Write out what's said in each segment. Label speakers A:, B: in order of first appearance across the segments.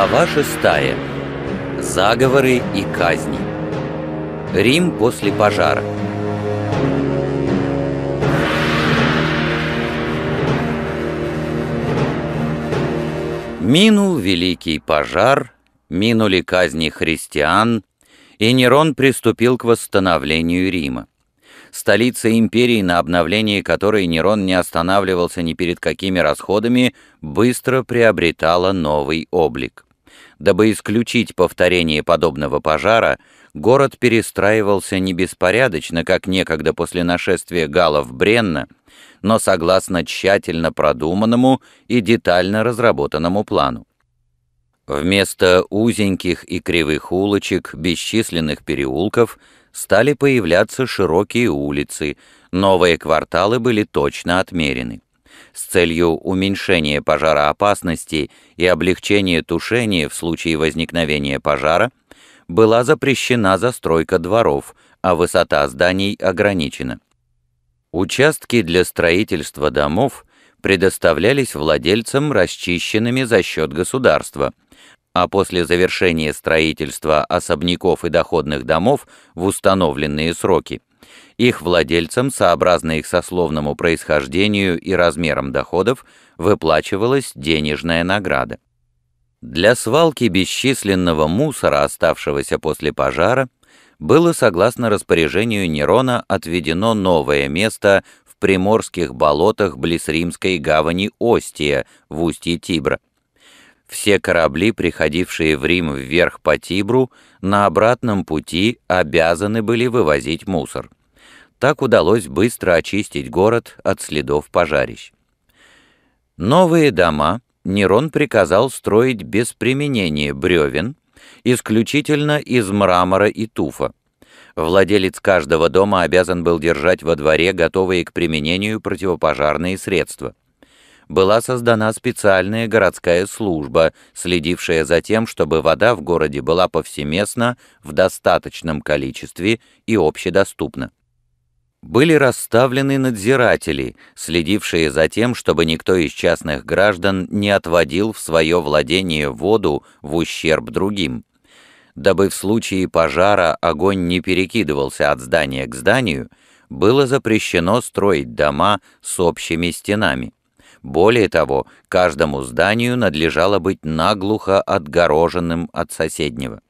A: Глава 6. Заговоры и казни. Рим после пожара. Минул великий пожар, минули казни христиан, и Нерон приступил к восстановлению Рима. Столица империи, на обновлении которой Нерон не останавливался ни перед какими расходами, быстро приобретала новый облик. Дабы исключить повторение подобного пожара, город перестраивался не беспорядочно, как некогда после нашествия галов Бренна, но согласно тщательно продуманному и детально разработанному плану. Вместо узеньких и кривых улочек, бесчисленных переулков, стали появляться широкие улицы, новые кварталы были точно отмерены с целью уменьшения пожароопасности и облегчения тушения в случае возникновения пожара, была запрещена застройка дворов, а высота зданий ограничена. Участки для строительства домов предоставлялись владельцам расчищенными за счет государства, а после завершения строительства особняков и доходных домов в установленные сроки – их владельцам, сообразно их сословному происхождению и размерам доходов, выплачивалась денежная награда. Для свалки бесчисленного мусора, оставшегося после пожара, было, согласно распоряжению Нерона, отведено новое место в приморских болотах близ римской гавани Остия в устье Тибра. Все корабли, приходившие в Рим вверх по Тибру, на обратном пути обязаны были вывозить мусор. Так удалось быстро очистить город от следов пожарищ. Новые дома Нерон приказал строить без применения бревен, исключительно из мрамора и туфа. Владелец каждого дома обязан был держать во дворе готовые к применению противопожарные средства. Была создана специальная городская служба, следившая за тем, чтобы вода в городе была повсеместно, в достаточном количестве и общедоступна были расставлены надзиратели, следившие за тем, чтобы никто из частных граждан не отводил в свое владение воду в ущерб другим, дабы в случае пожара огонь не перекидывался от здания к зданию, было запрещено строить дома с общими стенами. Более того, каждому зданию надлежало быть наглухо отгороженным от соседнего.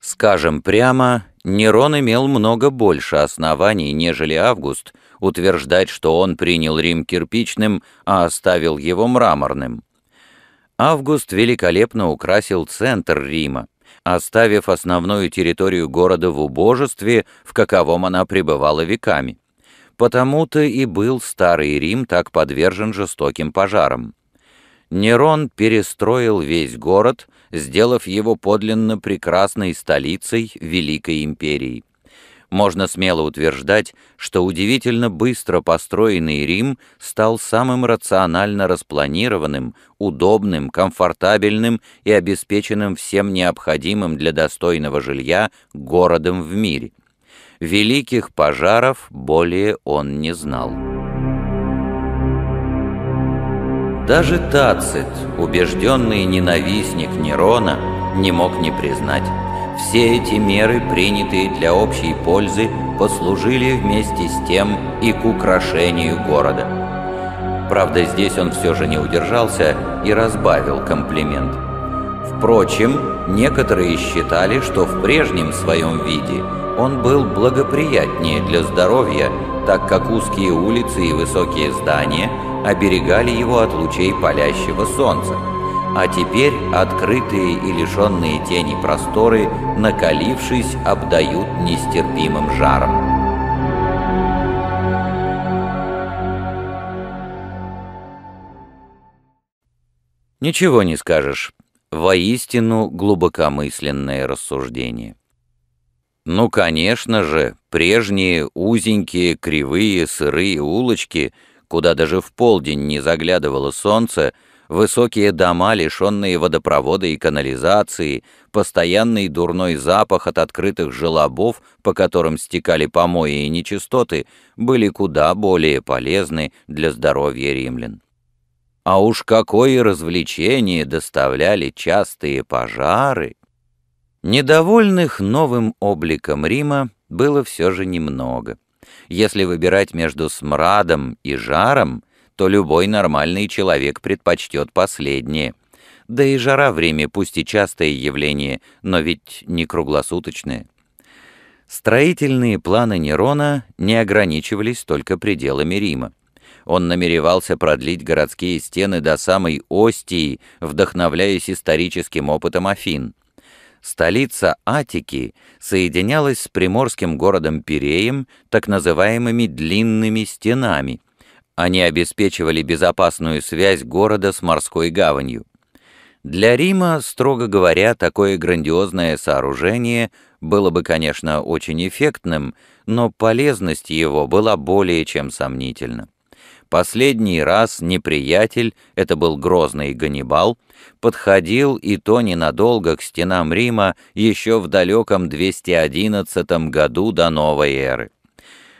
A: Скажем прямо, Нерон имел много больше оснований, нежели Август, утверждать, что он принял Рим кирпичным, а оставил его мраморным. Август великолепно украсил центр Рима, оставив основную территорию города в убожестве, в каковом она пребывала веками. Потому-то и был Старый Рим так подвержен жестоким пожарам. Нерон перестроил весь город — сделав его подлинно прекрасной столицей Великой империи. Можно смело утверждать, что удивительно быстро построенный Рим стал самым рационально распланированным, удобным, комфортабельным и обеспеченным всем необходимым для достойного жилья городом в мире. Великих пожаров более он не знал. Даже Тацит, убежденный ненавистник Нерона, не мог не признать. Все эти меры, принятые для общей пользы, послужили вместе с тем и к украшению города. Правда, здесь он все же не удержался и разбавил комплимент. Впрочем, некоторые считали, что в прежнем своем виде он был благоприятнее для здоровья, так как узкие улицы и высокие здания – оберегали его от лучей палящего солнца, а теперь открытые и лишенные тени просторы, накалившись, обдают нестерпимым жаром. Ничего не скажешь. Воистину глубокомысленное рассуждение. Ну, конечно же, прежние узенькие, кривые, сырые улочки — куда даже в полдень не заглядывало солнце, высокие дома, лишенные водопровода и канализации, постоянный дурной запах от открытых желобов, по которым стекали помои и нечистоты, были куда более полезны для здоровья римлян. А уж какое развлечение доставляли частые пожары! Недовольных новым обликом Рима было все же немного — если выбирать между смрадом и жаром, то любой нормальный человек предпочтет последнее. Да и жара время пусть и частое явление, но ведь не круглосуточное. Строительные планы Нерона не ограничивались только пределами Рима. Он намеревался продлить городские стены до самой Остии, вдохновляясь историческим опытом Афин столица Атики соединялась с приморским городом Пиреем так называемыми «длинными стенами». Они обеспечивали безопасную связь города с морской гаванью. Для Рима, строго говоря, такое грандиозное сооружение было бы, конечно, очень эффектным, но полезность его была более чем сомнительна. Последний раз неприятель, это был грозный Ганнибал, подходил и то ненадолго к стенам Рима еще в далеком 211 году до новой эры.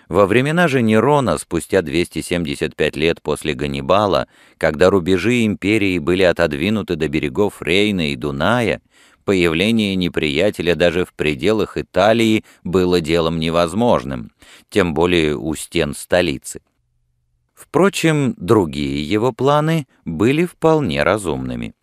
A: Во времена же Нерона, спустя 275 лет после Ганнибала, когда рубежи империи были отодвинуты до берегов Рейна и Дуная, появление неприятеля даже в пределах Италии было делом невозможным, тем более у стен столицы. Впрочем, другие его планы были вполне разумными.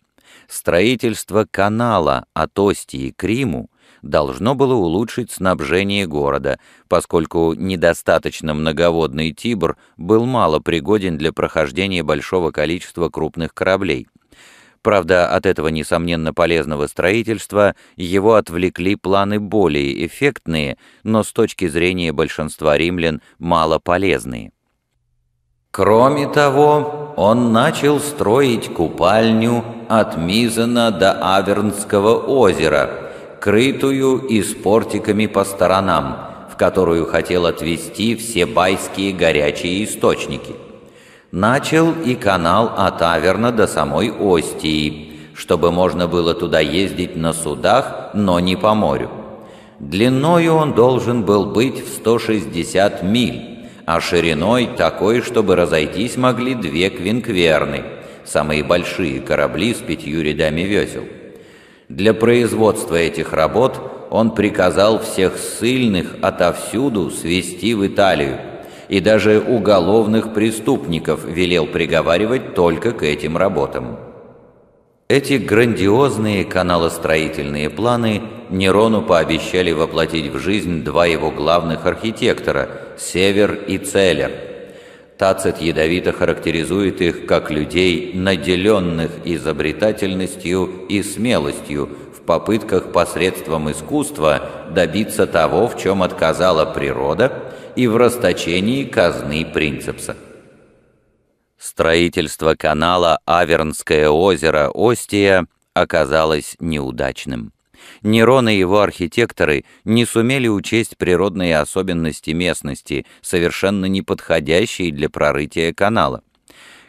A: Строительство канала от Остии к Риму должно было улучшить снабжение города, поскольку недостаточно многоводный Тибр был мало пригоден для прохождения большого количества крупных кораблей. Правда, от этого, несомненно, полезного строительства его отвлекли планы более эффектные, но с точки зрения большинства римлян мало полезные. Кроме того, он начал строить купальню от Мизана до Авернского озера, крытую и с портиками по сторонам, в которую хотел отвести все байские горячие источники. Начал и канал от Аверна до самой Остии, чтобы можно было туда ездить на судах, но не по морю. Длиною он должен был быть в 160 миль, а шириной такой, чтобы разойтись могли две квинкверны, самые большие корабли с пятью рядами весел. Для производства этих работ он приказал всех ссыльных отовсюду свести в Италию, и даже уголовных преступников велел приговаривать только к этим работам. Эти грандиозные каналостроительные планы Нерону пообещали воплотить в жизнь два его главных архитектора – Север и Целлер. Тацит ядовито характеризует их как людей, наделенных изобретательностью и смелостью в попытках посредством искусства добиться того, в чем отказала природа, и в расточении казны принципса строительство канала Авернское озеро Остия оказалось неудачным. Нерон и его архитекторы не сумели учесть природные особенности местности, совершенно не неподходящие для прорытия канала.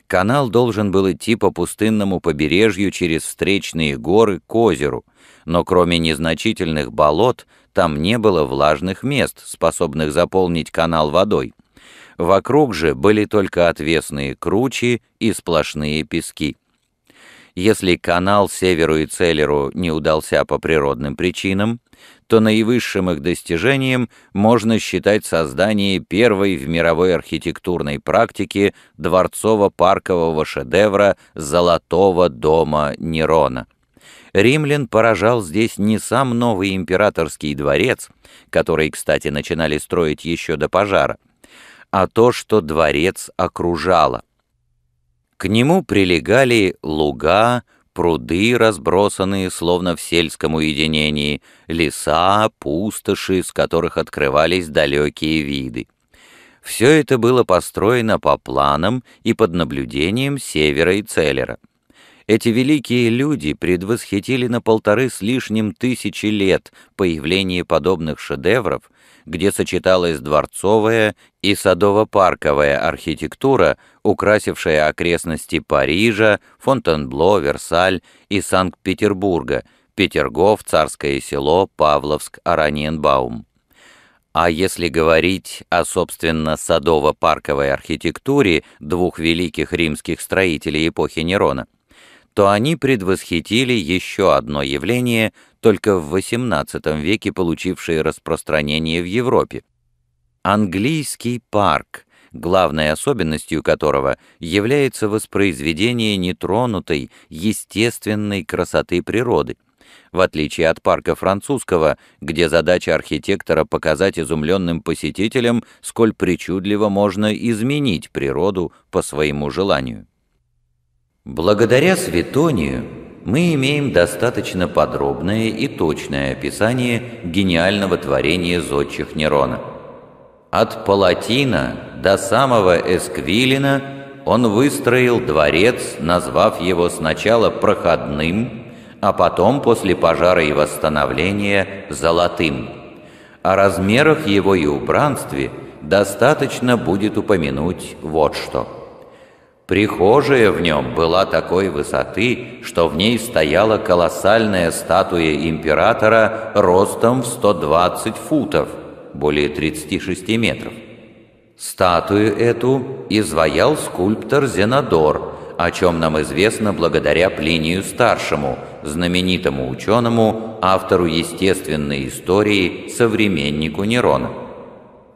A: Канал должен был идти по пустынному побережью через встречные горы к озеру, но кроме незначительных болот там не было влажных мест, способных заполнить канал водой. Вокруг же были только отвесные кручи и сплошные пески. Если канал Северу и Целлеру не удался по природным причинам, то наивысшим их достижением можно считать создание первой в мировой архитектурной практике дворцово-паркового шедевра «Золотого дома Нерона». Римлян поражал здесь не сам новый императорский дворец, который, кстати, начинали строить еще до пожара, а то, что дворец окружало. К нему прилегали луга, пруды, разбросанные словно в сельском уединении, леса, пустоши, с которых открывались далекие виды. Все это было построено по планам и под наблюдением Севера и Целлера. Эти великие люди предвосхитили на полторы с лишним тысячи лет появление подобных шедевров — где сочеталась дворцовая и садово-парковая архитектура, украсившая окрестности Парижа, Фонтенбло, Версаль и Санкт-Петербурга, Петергоф, Царское село, Павловск, Араньенбаум. А если говорить о, собственно, садово-парковой архитектуре двух великих римских строителей эпохи Нерона – то они предвосхитили еще одно явление, только в XVIII веке получившее распространение в Европе. Английский парк, главной особенностью которого является воспроизведение нетронутой, естественной красоты природы – в отличие от парка французского, где задача архитектора показать изумленным посетителям, сколь причудливо можно изменить природу по своему желанию. Благодаря Светонию мы имеем достаточно подробное и точное описание гениального творения зодчих Нерона. От Палатина до самого Эсквилина он выстроил дворец, назвав его сначала «проходным», а потом, после пожара и восстановления, «золотым». О размерах его и убранстве достаточно будет упомянуть вот что – Прихожая в нем была такой высоты, что в ней стояла колоссальная статуя императора ростом в 120 футов, более 36 метров. Статую эту изваял скульптор Зенодор, о чем нам известно благодаря Плинию Старшему, знаменитому ученому, автору естественной истории, современнику Нерона.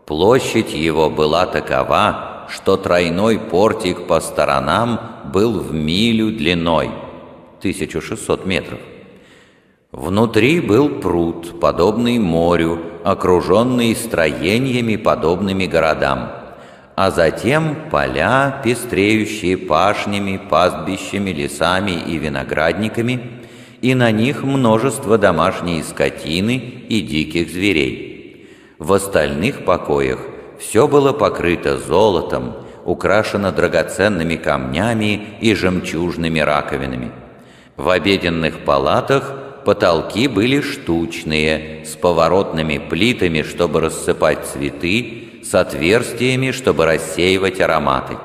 A: Площадь его была такова, что тройной портик по сторонам был в милю длиной, 1600 метров. Внутри был пруд, подобный морю, окруженный строениями, подобными городам, а затем поля, пестреющие пашнями, пастбищами, лесами и виноградниками, и на них множество домашней скотины и диких зверей. В остальных покоях все было покрыто золотом, украшено драгоценными камнями и жемчужными раковинами. В обеденных палатах потолки были штучные, с поворотными плитами, чтобы рассыпать цветы, с отверстиями, чтобы рассеивать ароматы.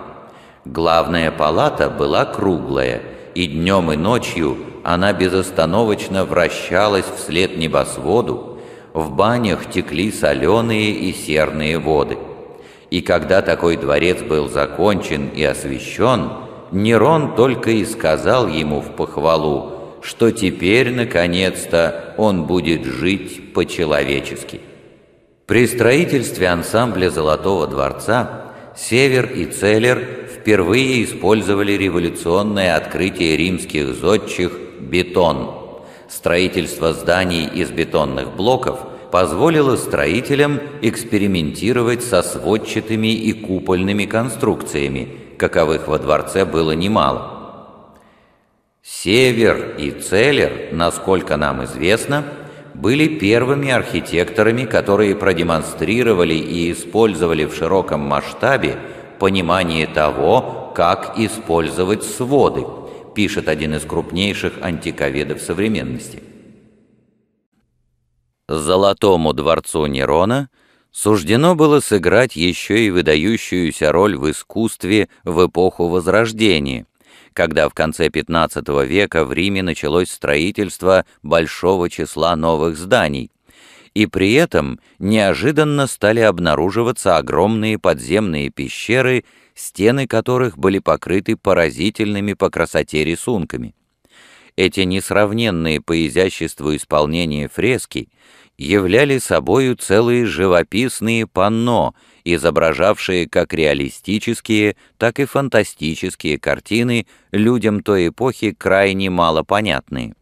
A: Главная палата была круглая, и днем и ночью она безостановочно вращалась вслед небосводу, в банях текли соленые и серные воды – и когда такой дворец был закончен и освящен, Нерон только и сказал ему в похвалу, что теперь, наконец-то, он будет жить по-человечески. При строительстве ансамбля «Золотого дворца» Север и Целлер впервые использовали революционное открытие римских зодчих «бетон». Строительство зданий из бетонных блоков Позволило строителям экспериментировать со сводчатыми и купольными конструкциями, каковых во дворце было немало. Север и Целлер, насколько нам известно, были первыми архитекторами, которые продемонстрировали и использовали в широком масштабе понимание того, как использовать своды, пишет один из крупнейших антиковедов современности. Золотому дворцу Нерона суждено было сыграть еще и выдающуюся роль в искусстве в эпоху Возрождения, когда в конце XV века в Риме началось строительство большого числа новых зданий, и при этом неожиданно стали обнаруживаться огромные подземные пещеры, стены которых были покрыты поразительными по красоте рисунками эти несравненные по изяществу исполнения фрески являли собою целые живописные панно, изображавшие как реалистические, так и фантастические картины, людям той эпохи крайне малопонятные.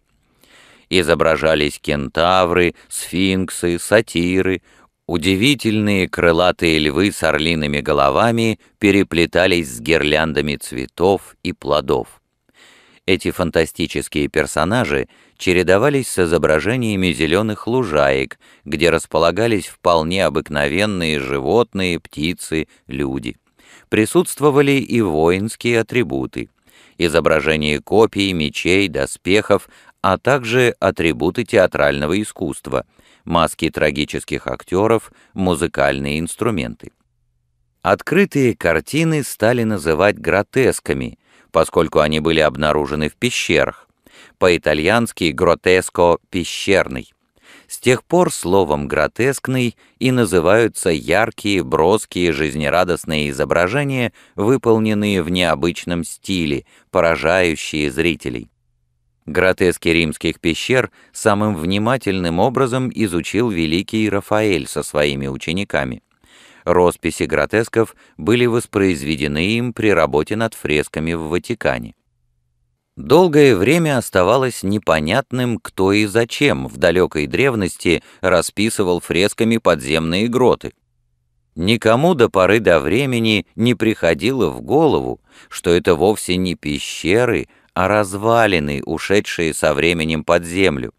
A: Изображались кентавры, сфинксы, сатиры, удивительные крылатые львы с орлиными головами переплетались с гирляндами цветов и плодов. Эти фантастические персонажи — чередовались с изображениями зеленых лужаек, где располагались вполне обыкновенные животные, птицы, люди. Присутствовали и воинские атрибуты, изображения копий, мечей, доспехов, а также атрибуты театрального искусства, маски трагических актеров, музыкальные инструменты. Открытые картины стали называть гротесками, поскольку они были обнаружены в пещерах, по-итальянски «гротеско» — «пещерный». С тех пор словом «гротескный» и называются яркие, броские, жизнерадостные изображения, выполненные в необычном стиле, поражающие зрителей. Гротески римских пещер самым внимательным образом изучил великий Рафаэль со своими учениками. Росписи гротесков были воспроизведены им при работе над фресками в Ватикане долгое время оставалось непонятным, кто и зачем в далекой древности расписывал фресками подземные гроты. Никому до поры до времени не приходило в голову, что это вовсе не пещеры, а развалины, ушедшие со временем под землю,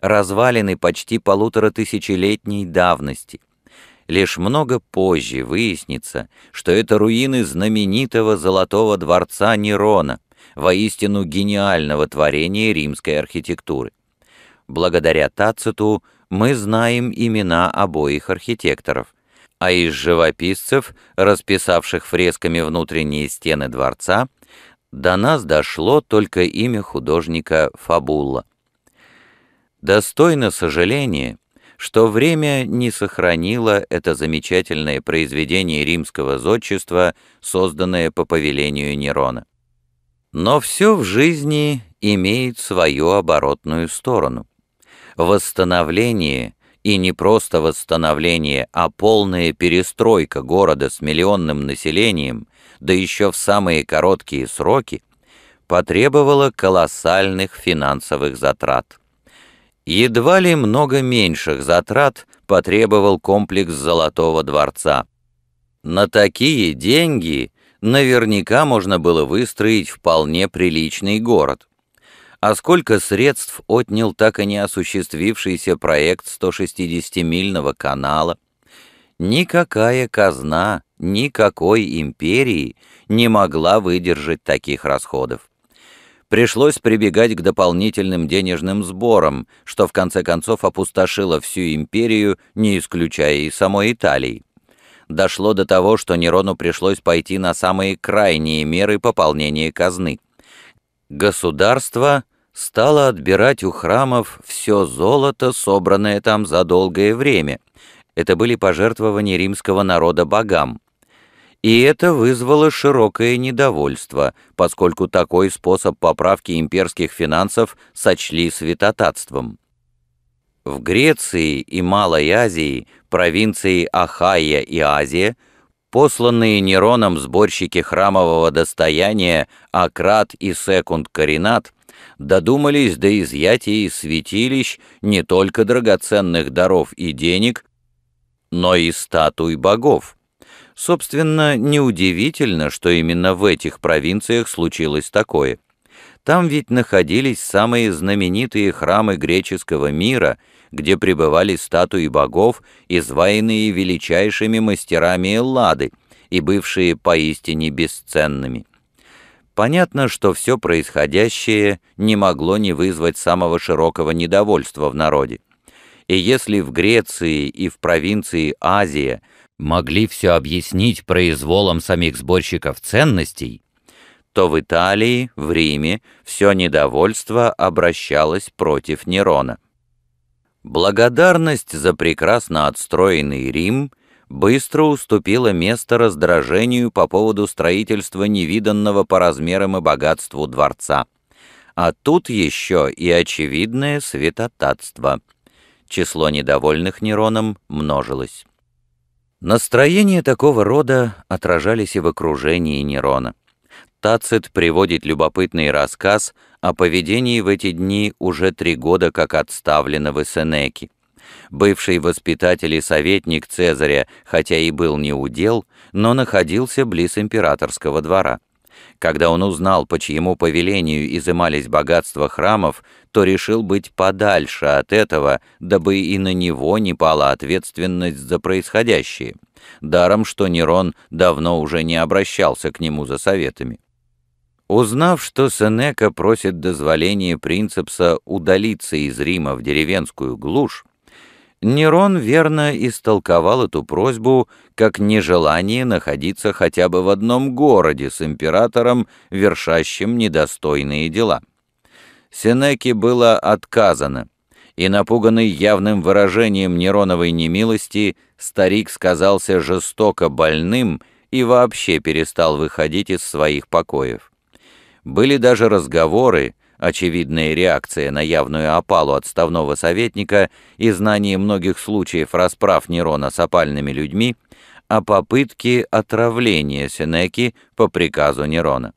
A: развалины почти полутора тысячелетней давности. Лишь много позже выяснится, что это руины знаменитого золотого дворца Нерона — воистину гениального творения римской архитектуры. Благодаря Тациту мы знаем имена обоих архитекторов, а из живописцев, расписавших фресками внутренние стены дворца, до нас дошло только имя художника Фабула. Достойно сожаления, что время не сохранило это замечательное произведение римского зодчества, созданное по повелению Нерона. Но все в жизни имеет свою оборотную сторону. Восстановление, и не просто восстановление, а полная перестройка города с миллионным населением, да еще в самые короткие сроки, потребовало колоссальных финансовых затрат. Едва ли много меньших затрат потребовал комплекс Золотого дворца. На такие деньги наверняка можно было выстроить вполне приличный город. А сколько средств отнял так и не осуществившийся проект 160-мильного канала? Никакая казна, никакой империи не могла выдержать таких расходов. Пришлось прибегать к дополнительным денежным сборам, что в конце концов опустошило всю империю, не исключая и самой Италии дошло до того, что Нерону пришлось пойти на самые крайние меры пополнения казны. Государство стало отбирать у храмов все золото, собранное там за долгое время. Это были пожертвования римского народа богам. И это вызвало широкое недовольство, поскольку такой способ поправки имперских финансов сочли святотатством. В Греции и Малой Азии, провинции Ахайя и Азия, посланные Нероном сборщики храмового достояния Акрат и Секунд Каринат додумались до изъятия из святилищ не только драгоценных даров и денег, но и статуй богов. Собственно, неудивительно, что именно в этих провинциях случилось такое – там ведь находились самые знаменитые храмы греческого мира, где пребывали статуи богов, изваянные величайшими мастерами Эллады и бывшие поистине бесценными. Понятно, что все происходящее не могло не вызвать самого широкого недовольства в народе. И если в Греции и в провинции Азия могли все объяснить произволом самих сборщиков ценностей, то в Италии, в Риме все недовольство обращалось против Нерона. Благодарность за прекрасно отстроенный Рим быстро уступила место раздражению по поводу строительства невиданного по размерам и богатству дворца. А тут еще и очевидное святотатство. Число недовольных Нероном множилось. Настроения такого рода отражались и в окружении Нерона. Тацит приводит любопытный рассказ о поведении в эти дни уже три года как отставленного Сенеки. Бывший воспитатель и советник Цезаря, хотя и был не удел, но находился близ императорского двора. Когда он узнал, по чьему повелению изымались богатства храмов, то решил быть подальше от этого, дабы и на него не пала ответственность за происходящее. Даром, что Нерон давно уже не обращался к нему за советами. Узнав, что Сенека просит дозволения принцепса удалиться из Рима в деревенскую глушь, Нерон верно истолковал эту просьбу как нежелание находиться хотя бы в одном городе с императором, вершащим недостойные дела. Сенеке было отказано, и, напуганный явным выражением Нероновой немилости, старик сказался жестоко больным и вообще перестал выходить из своих покоев. Были даже разговоры, очевидная реакция на явную опалу отставного советника и знание многих случаев расправ Нерона с опальными людьми, о попытке отравления Сенеки по приказу Нерона.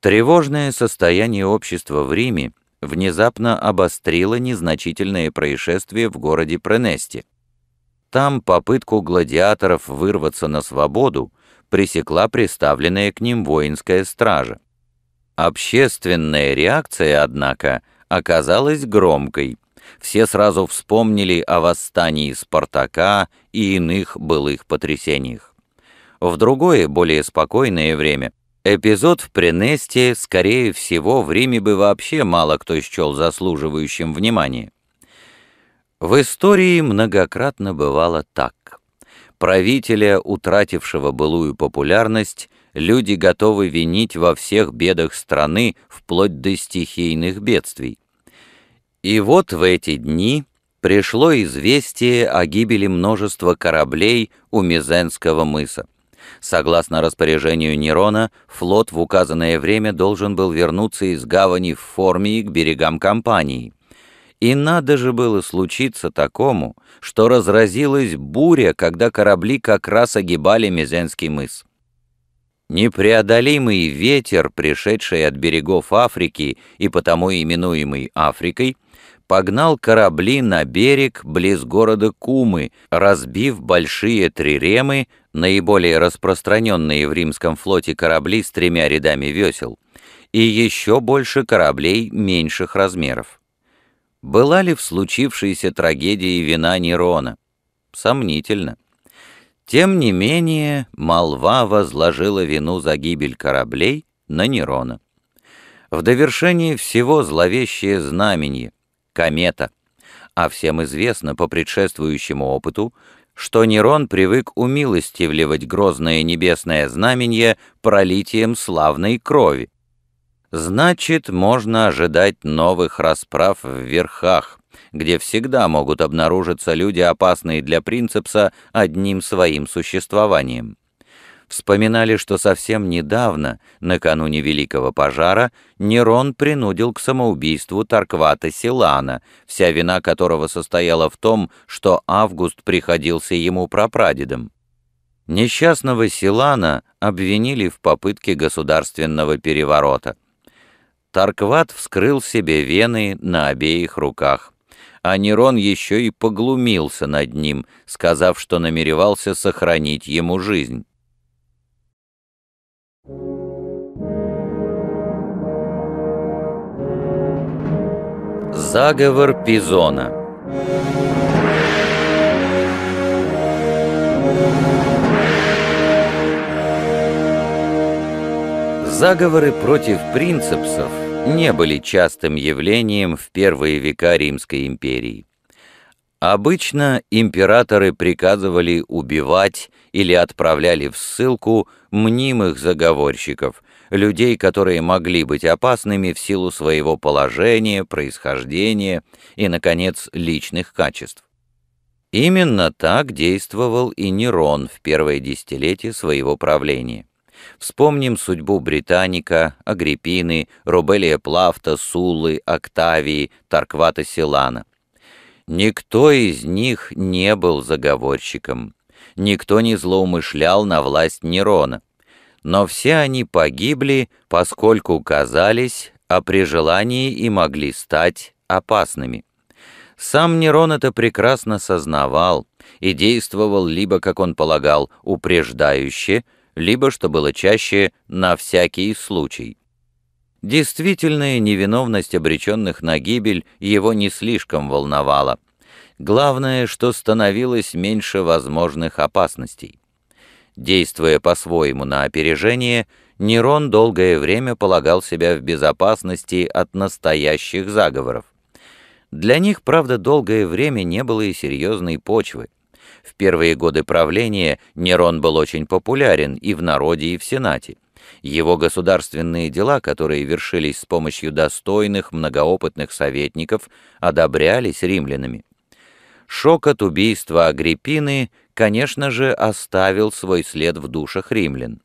A: Тревожное состояние общества в Риме внезапно обострило незначительное происшествие в городе Пренесте. Там попытку гладиаторов вырваться на свободу пресекла приставленная к ним воинская стража. Общественная реакция, однако, оказалась громкой. Все сразу вспомнили о восстании Спартака и иных былых потрясениях. В другое, более спокойное время, эпизод в Пренесте, скорее всего, в Риме бы вообще мало кто счел заслуживающим внимания. В истории многократно бывало так. Правителя, утратившего былую популярность, люди готовы винить во всех бедах страны, вплоть до стихийных бедствий. И вот в эти дни пришло известие о гибели множества кораблей у Мизенского мыса. Согласно распоряжению Нерона, флот в указанное время должен был вернуться из гавани в форме и к берегам компании. И надо же было случиться такому, что разразилась буря, когда корабли как раз огибали Мезенский мыс. Непреодолимый ветер, пришедший от берегов Африки и потому именуемый Африкой, погнал корабли на берег близ города Кумы, разбив большие триремы, наиболее распространенные в римском флоте корабли с тремя рядами весел, и еще больше кораблей меньших размеров. Была ли в случившейся трагедии вина Нерона? Сомнительно. Тем не менее, молва возложила вину за гибель кораблей на Нерона. В довершении всего зловещее знаменье — комета. А всем известно по предшествующему опыту, что Нерон привык умилостивливать грозное небесное знаменье пролитием славной крови. Значит, можно ожидать новых расправ в верхах, где всегда могут обнаружиться люди, опасные для принципса одним своим существованием. Вспоминали, что совсем недавно, накануне Великого пожара, Нерон принудил к самоубийству Тарквата Силана, вся вина которого состояла в том, что Август приходился ему прапрадедом. Несчастного Силана обвинили в попытке государственного переворота — Таркват вскрыл себе вены на обеих руках. А Нерон еще и поглумился над ним, сказав, что намеревался сохранить ему жизнь. Заговор Пизона Thank you. Заговоры против принцепсов не были частым явлением в первые века Римской империи. Обычно императоры приказывали убивать или отправляли в ссылку мнимых заговорщиков, людей, которые могли быть опасными в силу своего положения, происхождения и, наконец, личных качеств. Именно так действовал и Нерон в первое десятилетие своего правления. Вспомним судьбу Британика, Агриппины, Робелия Плафта, Сулы, Октавии, Тарквата Силана. Никто из них не был заговорщиком. Никто не злоумышлял на власть Нерона. Но все они погибли, поскольку казались, а при желании и могли стать опасными. Сам Нерон это прекрасно сознавал и действовал либо, как он полагал, упреждающе, либо, что было чаще, на всякий случай. Действительная невиновность обреченных на гибель его не слишком волновала. Главное, что становилось меньше возможных опасностей. Действуя по-своему на опережение, Нерон долгое время полагал себя в безопасности от настоящих заговоров. Для них, правда, долгое время не было и серьезной почвы. В первые годы правления Нерон был очень популярен и в народе, и в Сенате. Его государственные дела, которые вершились с помощью достойных, многоопытных советников, одобрялись римлянами. Шок от убийства Агриппины, конечно же, оставил свой след в душах римлян.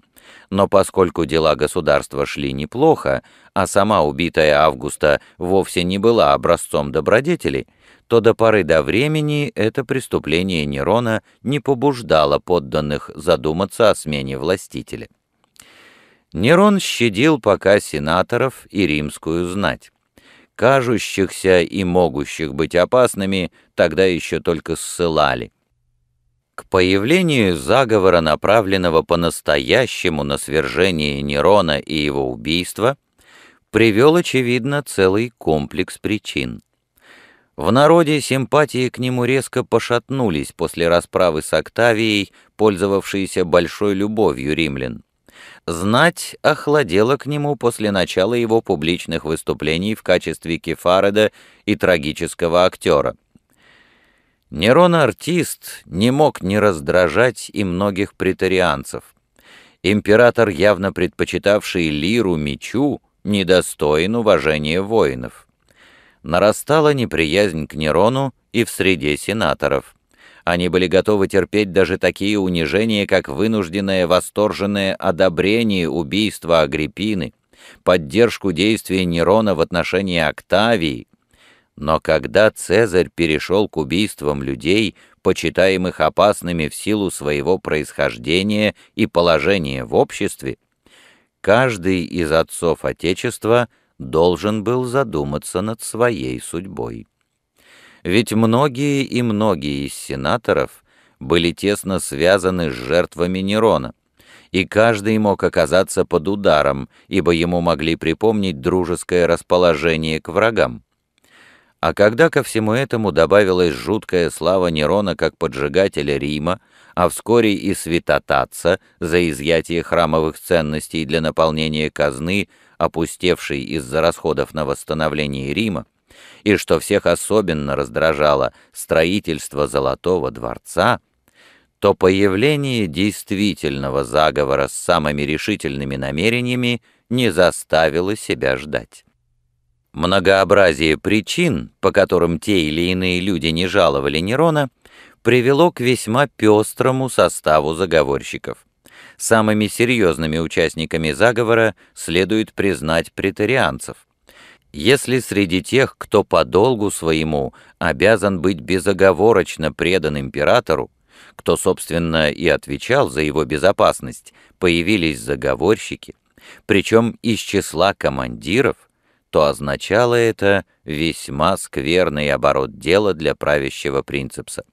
A: Но поскольку дела государства шли неплохо, а сама убитая Августа вовсе не была образцом добродетели, то до поры до времени это преступление Нерона не побуждало подданных задуматься о смене властителя. Нерон щадил пока сенаторов и римскую знать. Кажущихся и могущих быть опасными тогда еще только ссылали. К появлению заговора, направленного по-настоящему на свержение Нерона и его убийство, привел, очевидно, целый комплекс причин — в народе симпатии к нему резко пошатнулись после расправы с Октавией, пользовавшейся большой любовью римлян. Знать охладела к нему после начала его публичных выступлений в качестве кефареда и трагического актера. Нерон-артист не мог не раздражать и многих претарианцев. Император, явно предпочитавший лиру мечу, недостоин уважения воинов нарастала неприязнь к Нерону и в среде сенаторов. Они были готовы терпеть даже такие унижения, как вынужденное восторженное одобрение убийства Агриппины, поддержку действий Нерона в отношении Октавии. Но когда Цезарь перешел к убийствам людей, почитаемых опасными в силу своего происхождения и положения в обществе, каждый из отцов Отечества — должен был задуматься над своей судьбой. Ведь многие и многие из сенаторов были тесно связаны с жертвами Нерона, и каждый мог оказаться под ударом, ибо ему могли припомнить дружеское расположение к врагам. А когда ко всему этому добавилась жуткая слава Нерона как поджигателя Рима, а вскоре и святотатца за изъятие храмовых ценностей для наполнения казны — опустевший из-за расходов на восстановление Рима, и что всех особенно раздражало строительство Золотого дворца, то появление действительного заговора с самыми решительными намерениями не заставило себя ждать. Многообразие причин, по которым те или иные люди не жаловали Нерона, привело к весьма пестрому составу заговорщиков. Самыми серьезными участниками заговора следует признать претерианцев. Если среди тех, кто по долгу своему обязан быть безоговорочно предан императору, кто, собственно, и отвечал за его безопасность, появились заговорщики, причем из числа командиров, то означало это весьма скверный оборот дела для правящего принципса.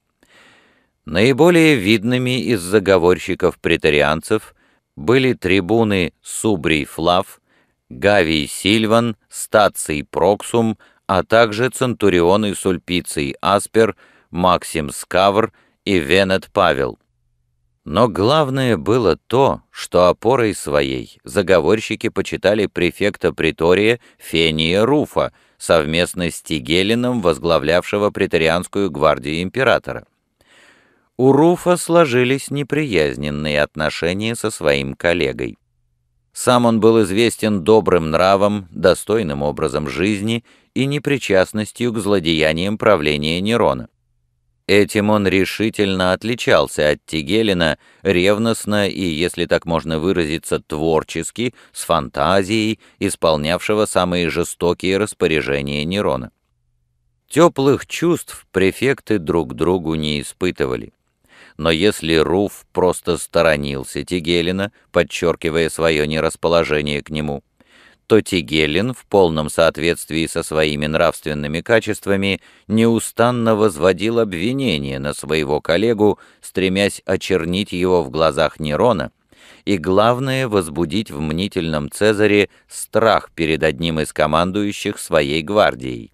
A: Наиболее видными из заговорщиков-претарианцев были трибуны Субрий Флав, Гавий Сильван, Стаций Проксум, а также центурионы Сульпиций Аспер, Максим Скавр и Венет Павел. Но главное было то, что опорой своей заговорщики почитали префекта притория Фения Руфа, совместно с Тигелином, возглавлявшего претарианскую гвардию императора у Руфа сложились неприязненные отношения со своим коллегой. Сам он был известен добрым нравом, достойным образом жизни и непричастностью к злодеяниям правления Нерона. Этим он решительно отличался от Тигелина, ревностно и, если так можно выразиться, творчески, с фантазией, исполнявшего самые жестокие распоряжения Нерона. Теплых чувств префекты друг другу не испытывали но если Руф просто сторонился Тигелина, подчеркивая свое нерасположение к нему, то Тигелин в полном соответствии со своими нравственными качествами неустанно возводил обвинения на своего коллегу, стремясь очернить его в глазах Нерона, и, главное, возбудить в мнительном Цезаре страх перед одним из командующих своей гвардией.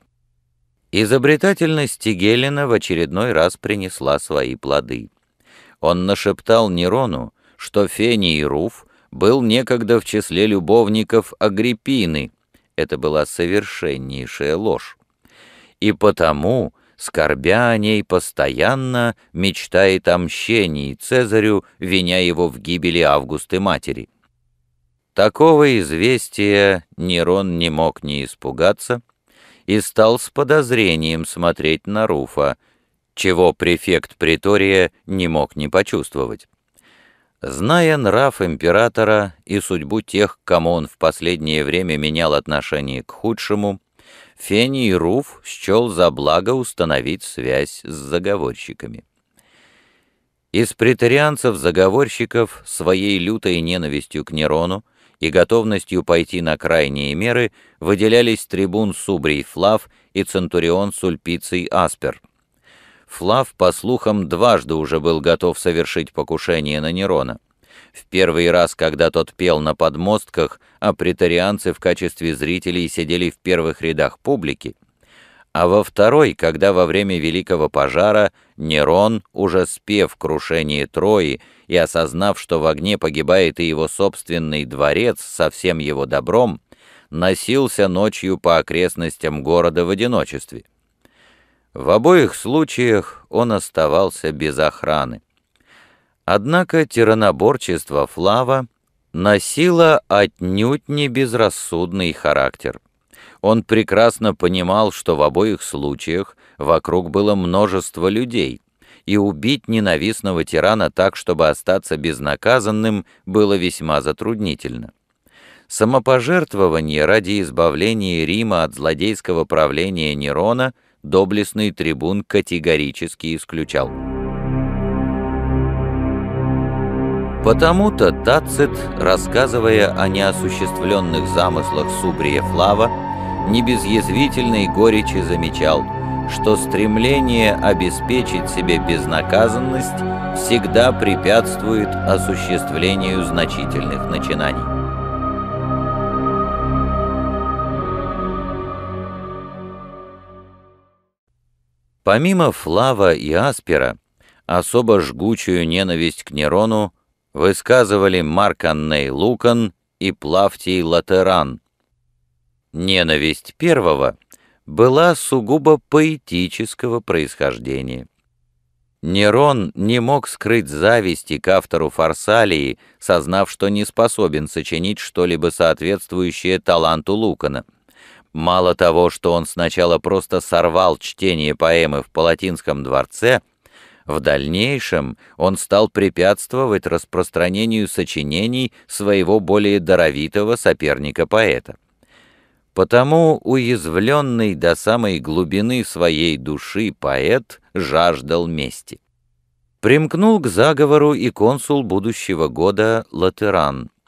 A: Изобретательность Тигелина в очередной раз принесла свои плоды он нашептал Нерону, что Фений Руф был некогда в числе любовников Агриппины. Это была совершеннейшая ложь. И потому, скорбя о ней постоянно, мечтает о мщении Цезарю, виня его в гибели Августы матери. Такого известия Нерон не мог не испугаться и стал с подозрением смотреть на Руфа, чего префект Притория не мог не почувствовать. Зная нрав императора и судьбу тех, к кому он в последнее время менял отношение к худшему, Фений Руф счел за благо установить связь с заговорщиками. Из претарианцев-заговорщиков своей лютой ненавистью к Нерону и готовностью пойти на крайние меры выделялись трибун Субрий Флав и центурион Сульпиций Аспер — Флав, по слухам, дважды уже был готов совершить покушение на Нерона. В первый раз, когда тот пел на подмостках, а претарианцы в качестве зрителей сидели в первых рядах публики, а во второй, когда во время Великого пожара Нерон, уже спев крушение Трои и осознав, что в огне погибает и его собственный дворец со всем его добром, носился ночью по окрестностям города в одиночестве. В обоих случаях он оставался без охраны. Однако тираноборчество Флава носило отнюдь не безрассудный характер. Он прекрасно понимал, что в обоих случаях вокруг было множество людей, и убить ненавистного тирана так, чтобы остаться безнаказанным, было весьма затруднительно. Самопожертвование ради избавления Рима от злодейского правления Нерона – доблестный трибун категорически исключал. Потому-то Тацит, рассказывая о неосуществленных замыслах Субрия Флава, не без язвительной горечи замечал, что стремление обеспечить себе безнаказанность всегда препятствует осуществлению значительных начинаний. Помимо Флава и Аспера, особо жгучую ненависть к Нерону высказывали Марк Анней Лукан и Плавтий Латеран. Ненависть первого была сугубо поэтического происхождения. Нерон не мог скрыть зависти к автору Фарсалии, сознав, что не способен сочинить что-либо соответствующее таланту Лукана — Мало того, что он сначала просто сорвал чтение поэмы в Палатинском дворце, в дальнейшем он стал препятствовать распространению сочинений своего более даровитого соперника-поэта. Потому уязвленный до самой глубины своей души поэт жаждал мести. Примкнул к заговору и консул будущего года Латеран –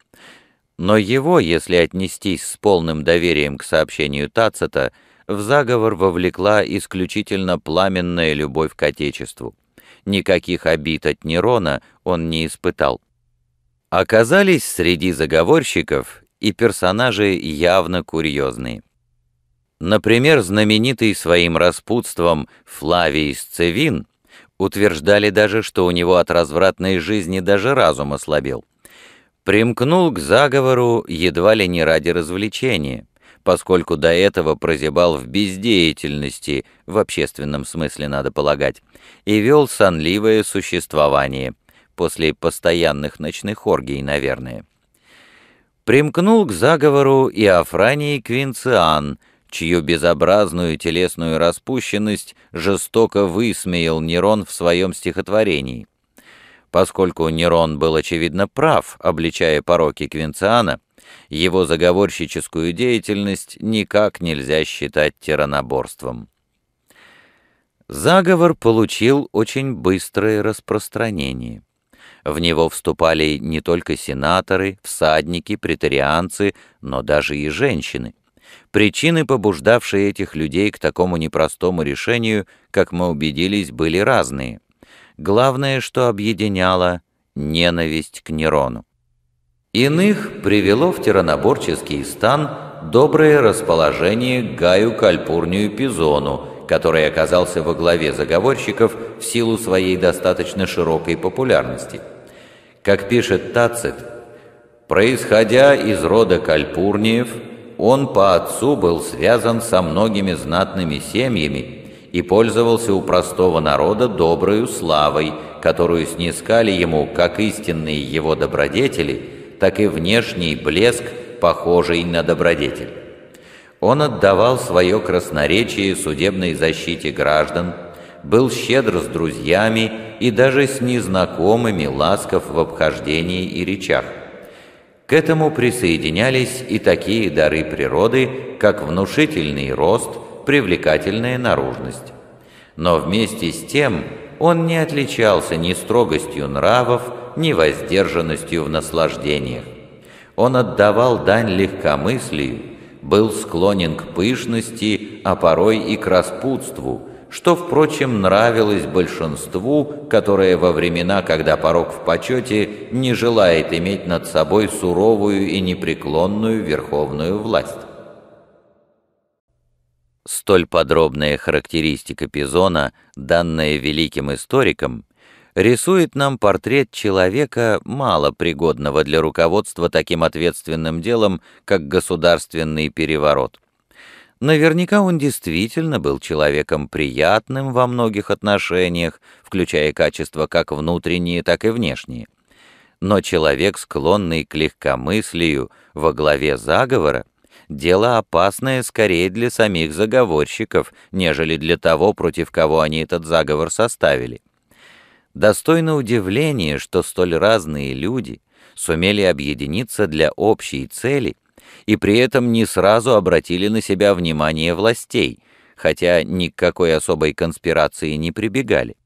A: но его, если отнестись с полным доверием к сообщению Тацита, в заговор вовлекла исключительно пламенная любовь к Отечеству. Никаких обид от Нерона он не испытал. Оказались среди заговорщиков и персонажи явно курьезные. Например, знаменитый своим распутством Флавий Сцевин утверждали даже, что у него от развратной жизни даже разум ослабел примкнул к заговору едва ли не ради развлечения, поскольку до этого прозябал в бездеятельности, в общественном смысле надо полагать, и вел сонливое существование, после постоянных ночных оргий, наверное. Примкнул к заговору и Афраний Квинциан, чью безобразную телесную распущенность жестоко высмеял Нерон в своем стихотворении. Поскольку Нерон был, очевидно, прав, обличая пороки Квинциана, его заговорщическую деятельность никак нельзя считать тираноборством. Заговор получил очень быстрое распространение. В него вступали не только сенаторы, всадники, претарианцы, но даже и женщины. Причины, побуждавшие этих людей к такому непростому решению, как мы убедились, были разные — главное, что объединяло – ненависть к Нерону. Иных привело в тираноборческий стан доброе расположение Гаю Кальпурнию Пизону, который оказался во главе заговорщиков в силу своей достаточно широкой популярности. Как пишет Тацит, «Происходя из рода Кальпурниев, он по отцу был связан со многими знатными семьями и пользовался у простого народа доброю славой, которую снискали ему как истинные его добродетели, так и внешний блеск, похожий на добродетель. Он отдавал свое красноречие судебной защите граждан, был щедр с друзьями и даже с незнакомыми ласков в обхождении и речах. К этому присоединялись и такие дары природы, как внушительный рост – привлекательная наружность. Но вместе с тем он не отличался ни строгостью нравов, ни воздержанностью в наслаждениях. Он отдавал дань легкомыслию, был склонен к пышности, а порой и к распутству, что, впрочем, нравилось большинству, которое во времена, когда порог в почете, не желает иметь над собой суровую и непреклонную верховную власть. Столь подробная характеристика Пизона, данная великим историком, рисует нам портрет человека, мало пригодного для руководства таким ответственным делом, как государственный переворот. Наверняка он действительно был человеком приятным во многих отношениях, включая качества как внутренние, так и внешние. Но человек, склонный к легкомыслию во главе заговора, дело опасное скорее для самих заговорщиков, нежели для того, против кого они этот заговор составили. Достойно удивления, что столь разные люди сумели объединиться для общей цели и при этом не сразу обратили на себя внимание властей, хотя ни к какой особой конспирации не прибегали.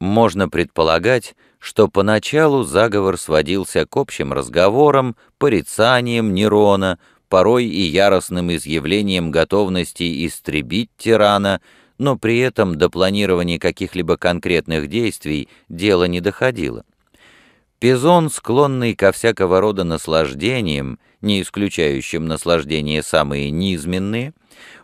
A: Можно предполагать, что поначалу заговор сводился к общим разговорам, порицаниям Нерона, порой и яростным изъявлением готовности истребить тирана, но при этом до планирования каких-либо конкретных действий дело не доходило. Пизон, склонный ко всякого рода наслаждениям, не исключающим наслаждения самые низменные,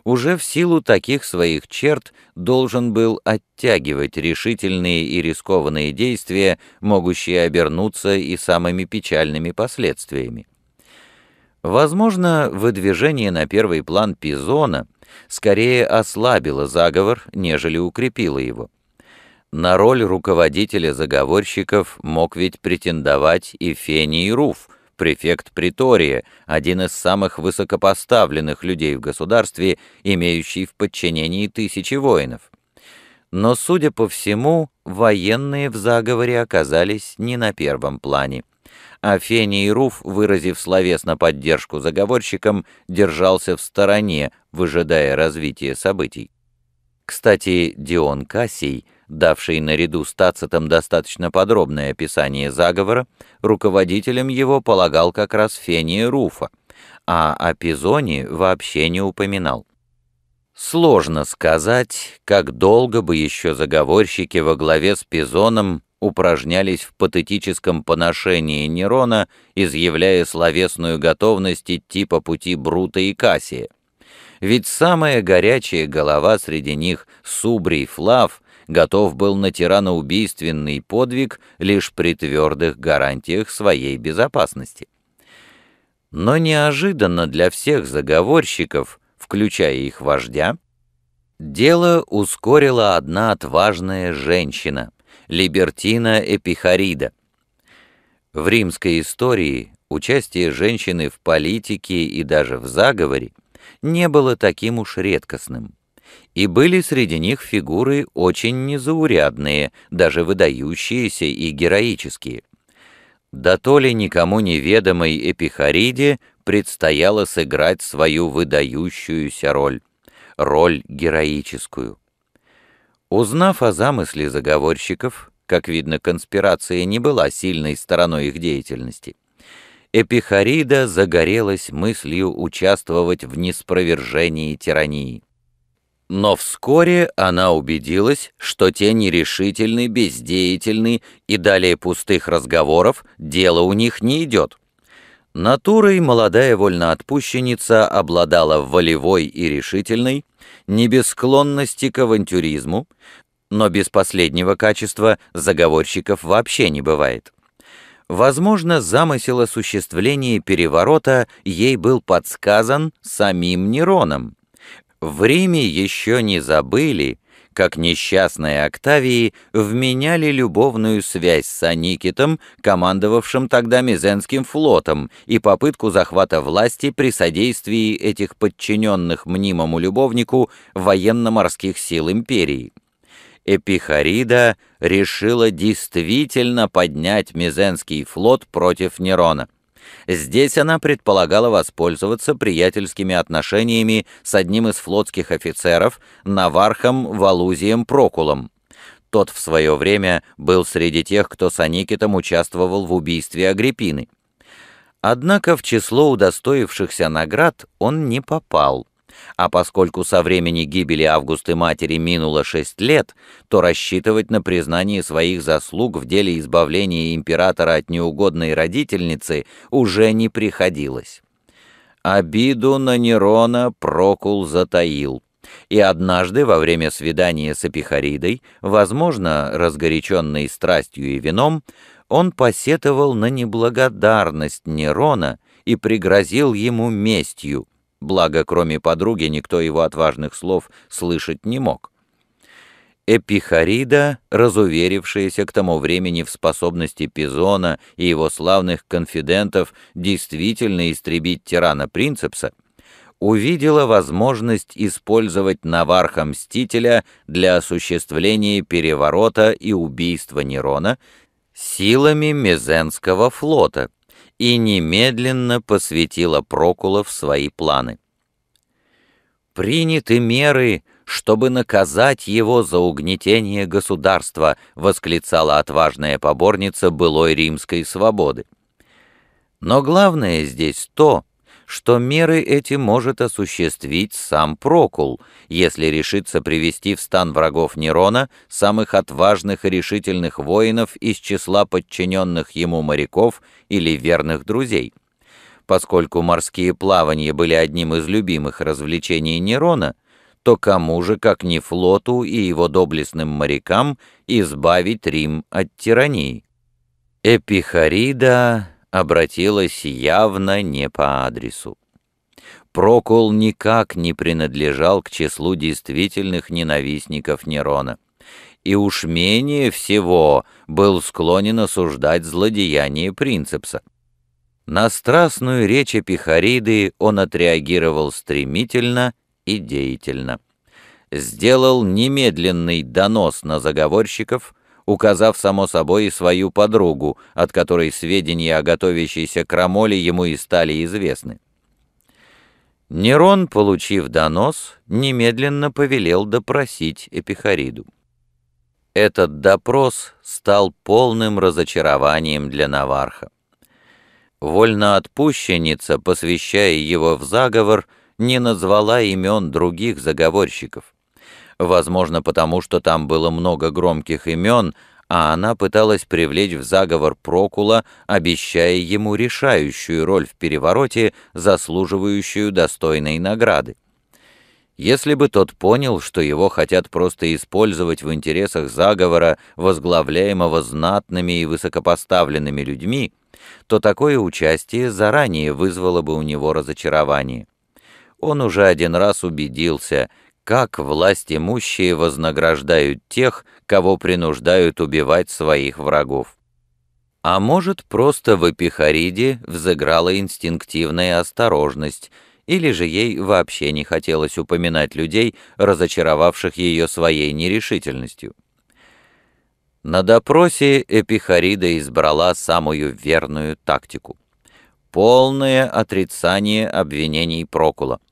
A: уже в силу таких своих черт должен был оттягивать решительные и рискованные действия, могущие обернуться и самыми печальными последствиями. Возможно, выдвижение на первый план Пизона скорее ослабило заговор, нежели укрепило его. На роль руководителя заговорщиков мог ведь претендовать и Фений Руф, префект Притория, один из самых высокопоставленных людей в государстве, имеющий в подчинении тысячи воинов. Но, судя по всему, военные в заговоре оказались не на первом плане а Фени и Руф, выразив словесно поддержку заговорщикам, держался в стороне, выжидая развития событий. Кстати, Дион Кассий, давший наряду с Тацитом достаточно подробное описание заговора, руководителем его полагал как раз Фени и Руфа, а о Пизоне вообще не упоминал. Сложно сказать, как долго бы еще заговорщики во главе с Пизоном упражнялись в патетическом поношении Нерона, изъявляя словесную готовность идти по пути Брута и Кассия. Ведь самая горячая голова среди них, Субрий Флав, готов был на тираноубийственный подвиг лишь при твердых гарантиях своей безопасности. Но неожиданно для всех заговорщиков, включая их вождя, дело ускорила одна отважная женщина — Либертина Эпихарида. В римской истории участие женщины в политике и даже в заговоре не было таким уж редкостным. И были среди них фигуры очень незаурядные, даже выдающиеся и героические. Да то ли никому неведомой Эпихариде предстояло сыграть свою выдающуюся роль, роль героическую. Узнав о замысле заговорщиков, как видно, конспирация не была сильной стороной их деятельности, Эпихарида загорелась мыслью участвовать в неспровержении тирании. Но вскоре она убедилась, что те нерешительны, бездеятельны и далее пустых разговоров дело у них не идет. Натурой молодая вольноотпущенница обладала волевой и решительной, не без склонности к авантюризму, но без последнего качества заговорщиков вообще не бывает. Возможно, замысел осуществления переворота ей был подсказан самим Нероном. В Риме еще не забыли, как несчастные Октавии вменяли любовную связь с Аникитом, командовавшим тогда Мизенским флотом, и попытку захвата власти при содействии этих подчиненных мнимому любовнику военно-морских сил империи. Эпихарида решила действительно поднять Мизенский флот против Нерона. Здесь она предполагала воспользоваться приятельскими отношениями с одним из флотских офицеров, Навархом Валузием Прокулом. Тот в свое время был среди тех, кто с Аникетом участвовал в убийстве Агриппины. Однако в число удостоившихся наград он не попал. А поскольку со времени гибели Августы матери минуло шесть лет, то рассчитывать на признание своих заслуг в деле избавления императора от неугодной родительницы уже не приходилось. Обиду на Нерона Прокул затаил. И однажды во время свидания с Эпихаридой, возможно, разгоряченной страстью и вином, он посетовал на неблагодарность Нерона и пригрозил ему местью — благо кроме подруги никто его отважных слов слышать не мог. Эпихарида, разуверившаяся к тому времени в способности Пизона и его славных конфидентов действительно истребить тирана Принцепса, увидела возможность использовать Наварха Мстителя для осуществления переворота и убийства Нерона силами Мезенского флота — и немедленно посвятила Прокула в свои планы. «Приняты меры, чтобы наказать его за угнетение государства», восклицала отважная поборница былой римской свободы. Но главное здесь то, что меры эти может осуществить сам Прокул, если решится привести в стан врагов Нерона самых отважных и решительных воинов из числа подчиненных ему моряков или верных друзей. Поскольку морские плавания были одним из любимых развлечений Нерона, то кому же, как не флоту и его доблестным морякам, избавить Рим от тирании? Эпихарида обратилась явно не по адресу. Прокол никак не принадлежал к числу действительных ненавистников Нерона, и уж менее всего был склонен осуждать злодеяние Принцепса. На страстную речь Эпихариды он отреагировал стремительно и деятельно. Сделал немедленный донос на заговорщиков — указав, само собой, и свою подругу, от которой сведения о готовящейся крамоле ему и стали известны. Нерон, получив донос, немедленно повелел допросить Эпихариду. Этот допрос стал полным разочарованием для Наварха. Вольноотпущенница, посвящая его в заговор, не назвала имен других заговорщиков возможно потому, что там было много громких имен, а она пыталась привлечь в заговор Прокула, обещая ему решающую роль в перевороте, заслуживающую достойной награды. Если бы тот понял, что его хотят просто использовать в интересах заговора, возглавляемого знатными и высокопоставленными людьми, то такое участие заранее вызвало бы у него разочарование. Он уже один раз убедился, как власть имущие вознаграждают тех, кого принуждают убивать своих врагов. А может, просто в Эпихариде взыграла инстинктивная осторожность, или же ей вообще не хотелось упоминать людей, разочаровавших ее своей нерешительностью. На допросе Эпихарида избрала самую верную тактику — полное отрицание обвинений Прокула —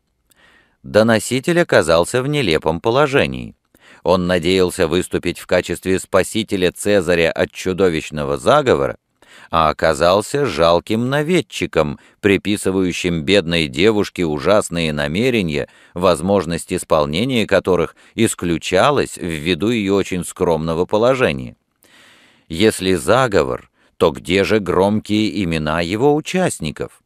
A: доноситель оказался в нелепом положении. Он надеялся выступить в качестве спасителя Цезаря от чудовищного заговора, а оказался жалким наведчиком, приписывающим бедной девушке ужасные намерения, возможность исполнения которых исключалась ввиду ее очень скромного положения. Если заговор, то где же громкие имена его участников?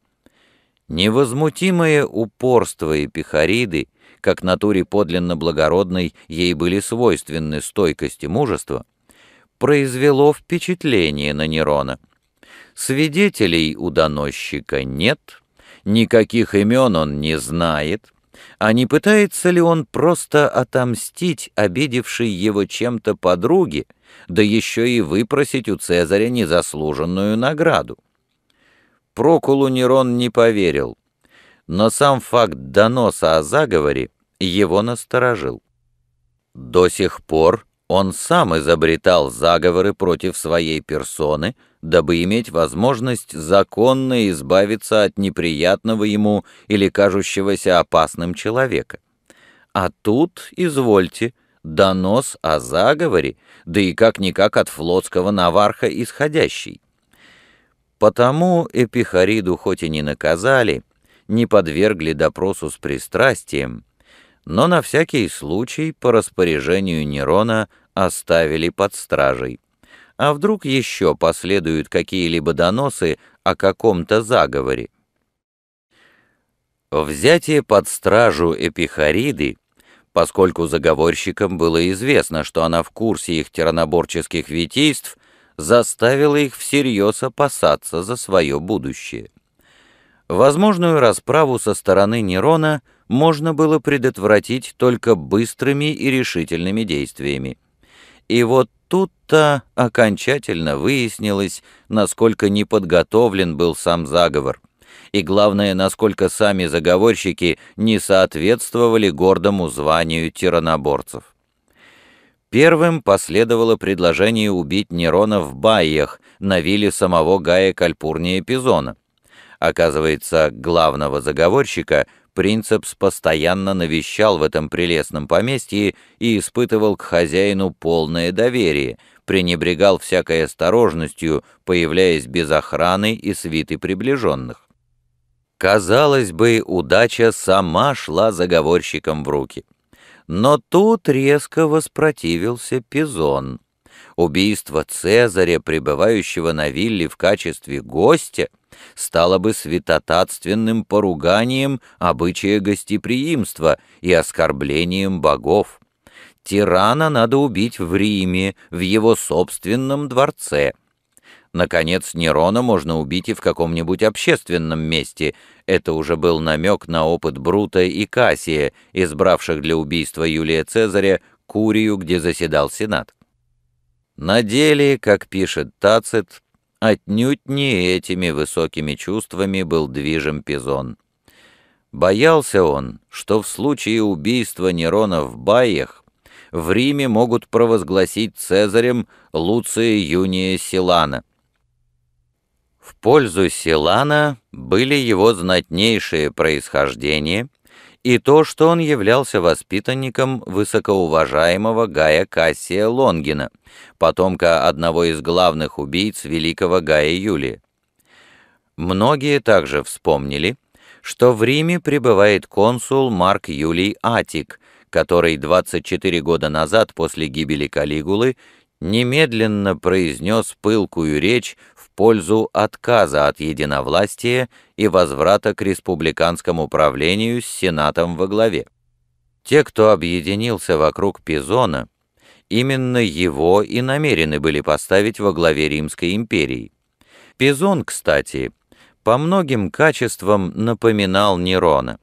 A: Невозмутимое упорство эпихариды, как натуре подлинно благородной ей были свойственны стойкость и мужество, произвело впечатление на Нерона. Свидетелей у доносчика нет, никаких имен он не знает, а не пытается ли он просто отомстить обидевшей его чем-то подруге, да еще и выпросить у Цезаря незаслуженную награду. Прокулу Нерон не поверил, но сам факт доноса о заговоре его насторожил. До сих пор он сам изобретал заговоры против своей персоны, дабы иметь возможность законно избавиться от неприятного ему или кажущегося опасным человека. А тут, извольте, донос о заговоре, да и как-никак от флотского наварха исходящий. Потому Эпихариду хоть и не наказали, не подвергли допросу с пристрастием, но на всякий случай по распоряжению Нерона оставили под стражей. А вдруг еще последуют какие-либо доносы о каком-то заговоре? Взятие под стражу Эпихариды, поскольку заговорщикам было известно, что она в курсе их тираноборческих витийств, заставило их всерьез опасаться за свое будущее. Возможную расправу со стороны Нерона можно было предотвратить только быстрыми и решительными действиями. И вот тут-то окончательно выяснилось, насколько неподготовлен был сам заговор, и главное, насколько сами заговорщики не соответствовали гордому званию тираноборцев. Первым последовало предложение убить Нерона в Байях, на вилле самого Гая Кальпурния Пизона. Оказывается, главного заговорщика Принцепс постоянно навещал в этом прелестном поместье и испытывал к хозяину полное доверие, пренебрегал всякой осторожностью, появляясь без охраны и свиты приближенных. Казалось бы, удача сама шла заговорщикам в руки. Но тут резко воспротивился Пизон. Убийство Цезаря, пребывающего на вилле в качестве гостя, стало бы святотатственным поруганием обычая гостеприимства и оскорблением богов. Тирана надо убить в Риме, в его собственном дворце — Наконец, Нерона можно убить и в каком-нибудь общественном месте. Это уже был намек на опыт Брута и Кассия, избравших для убийства Юлия Цезаря Курию, где заседал Сенат. На деле, как пишет Тацит, отнюдь не этими высокими чувствами был движим Пизон. Боялся он, что в случае убийства Нерона в Баях в Риме могут провозгласить Цезарем Луция Юния Силана — пользу Силана были его знатнейшее происхождение и то, что он являлся воспитанником высокоуважаемого Гая Кассия Лонгина, потомка одного из главных убийц великого Гая Юлия. Многие также вспомнили, что в Риме пребывает консул Марк Юлий Атик, который 24 года назад после гибели Калигулы немедленно произнес пылкую речь, пользу отказа от единовластия и возврата к республиканскому правлению с Сенатом во главе. Те, кто объединился вокруг Пизона, именно его и намерены были поставить во главе Римской империи. Пизон, кстати, по многим качествам напоминал Нерона.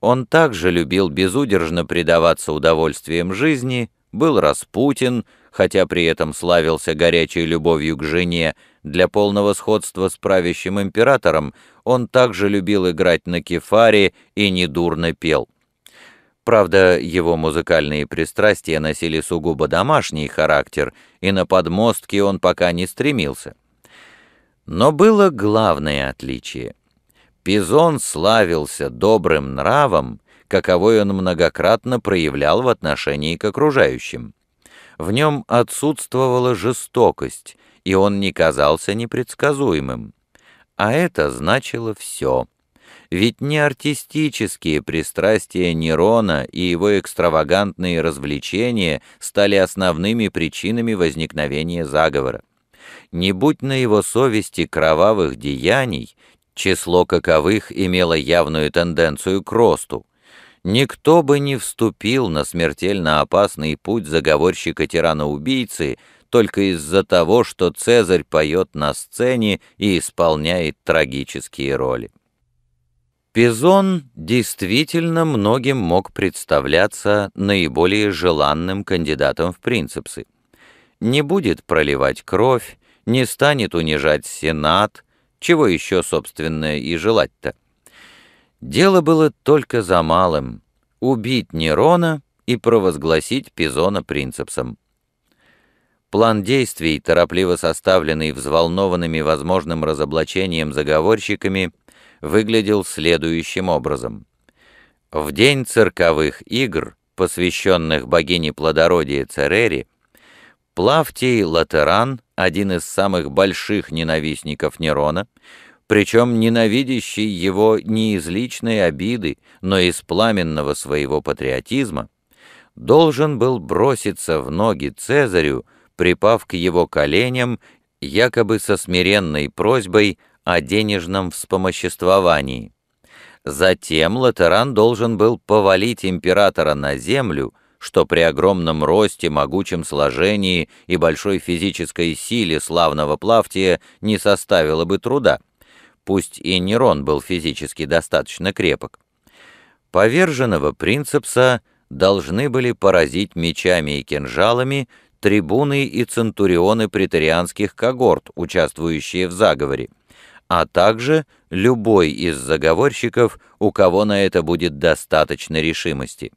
A: Он также любил безудержно предаваться удовольствиям жизни, был распутен, хотя при этом славился горячей любовью к жене, для полного сходства с правящим императором он также любил играть на кефаре и недурно пел. Правда, его музыкальные пристрастия носили сугубо домашний характер, и на подмостки он пока не стремился. Но было главное отличие. Пизон славился добрым нравом, каковой он многократно проявлял в отношении к окружающим. В нем отсутствовала жестокость, и он не казался непредсказуемым. А это значило все. Ведь не артистические пристрастия Нерона и его экстравагантные развлечения стали основными причинами возникновения заговора. Не будь на его совести кровавых деяний, число каковых имело явную тенденцию к росту, никто бы не вступил на смертельно опасный путь заговорщика-тирана-убийцы, только из-за того, что Цезарь поет на сцене и исполняет трагические роли. Пизон действительно многим мог представляться наиболее желанным кандидатом в принципсы. Не будет проливать кровь, не станет унижать Сенат, чего еще, собственно, и желать-то. Дело было только за малым — убить Нерона и провозгласить Пизона принципсом. План действий, торопливо составленный взволнованными возможным разоблачением заговорщиками, выглядел следующим образом. В день цирковых игр, посвященных богине плодородия Церере, Плавтий Латеран, один из самых больших ненавистников Нерона, причем ненавидящий его не из личной обиды, но из пламенного своего патриотизма, должен был броситься в ноги Цезарю, припав к его коленям, якобы со смиренной просьбой о денежном вспомоществовании. Затем Латеран должен был повалить императора на землю, что при огромном росте, могучем сложении и большой физической силе славного Плавтия не составило бы труда. Пусть и Нерон был физически достаточно крепок. Поверженного принцепса должны были поразить мечами и кинжалами трибуны и центурионы претерианских когорт, участвующие в заговоре, а также любой из заговорщиков, у кого на это будет достаточно решимости.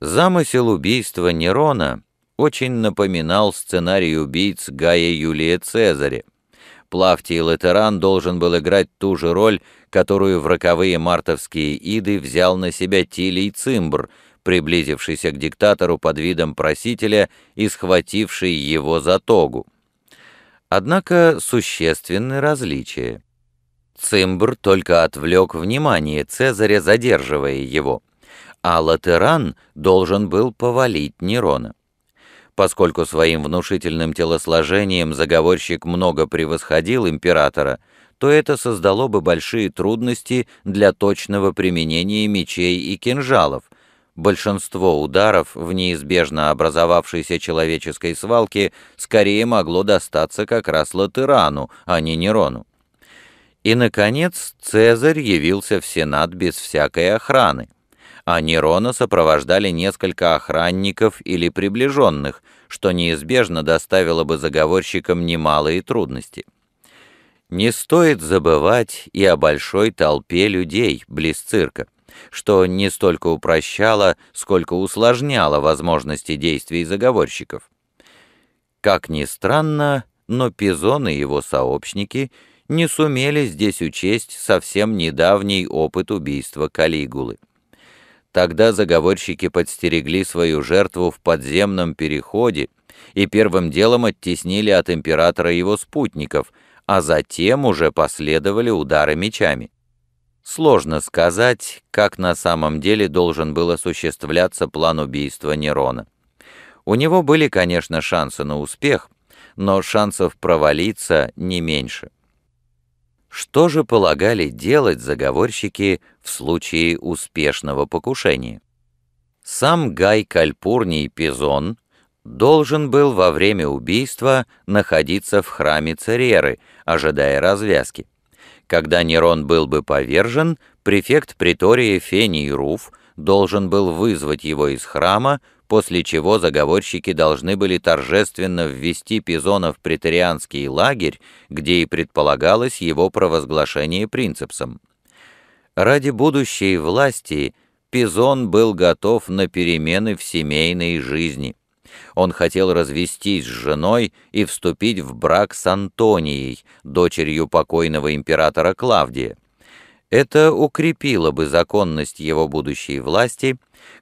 A: Замысел убийства Нерона очень напоминал сценарий убийц Гая Юлия Цезаря. Плавтий Латеран должен был играть ту же роль, которую в роковые мартовские иды взял на себя Тилий Цимбр, приблизившийся к диктатору под видом просителя и схвативший его за тогу. Однако существенны различия. Цимбр только отвлек внимание Цезаря, задерживая его, а Латеран должен был повалить Нерона. Поскольку своим внушительным телосложением заговорщик много превосходил императора, то это создало бы большие трудности для точного применения мечей и кинжалов, большинство ударов в неизбежно образовавшейся человеческой свалке скорее могло достаться как раз Латерану, а не Нерону. И, наконец, Цезарь явился в Сенат без всякой охраны, а Нерона сопровождали несколько охранников или приближенных, что неизбежно доставило бы заговорщикам немалые трудности. Не стоит забывать и о большой толпе людей близ цирка что не столько упрощало, сколько усложняло возможности действий заговорщиков. Как ни странно, но Пизон и его сообщники не сумели здесь учесть совсем недавний опыт убийства Калигулы. Тогда заговорщики подстерегли свою жертву в подземном переходе и первым делом оттеснили от императора его спутников, а затем уже последовали удары мечами. Сложно сказать, как на самом деле должен был осуществляться план убийства Нерона. У него были, конечно, шансы на успех, но шансов провалиться не меньше. Что же полагали делать заговорщики в случае успешного покушения? Сам Гай Кальпурний Пизон должен был во время убийства находиться в храме Цереры, ожидая развязки. Когда Нерон был бы повержен, префект притории Фений Руф должен был вызвать его из храма, после чего заговорщики должны были торжественно ввести Пизона в претерианский лагерь, где и предполагалось его провозглашение принципсом. Ради будущей власти Пизон был готов на перемены в семейной жизни – он хотел развестись с женой и вступить в брак с Антонией, дочерью покойного императора Клавдия. Это укрепило бы законность его будущей власти.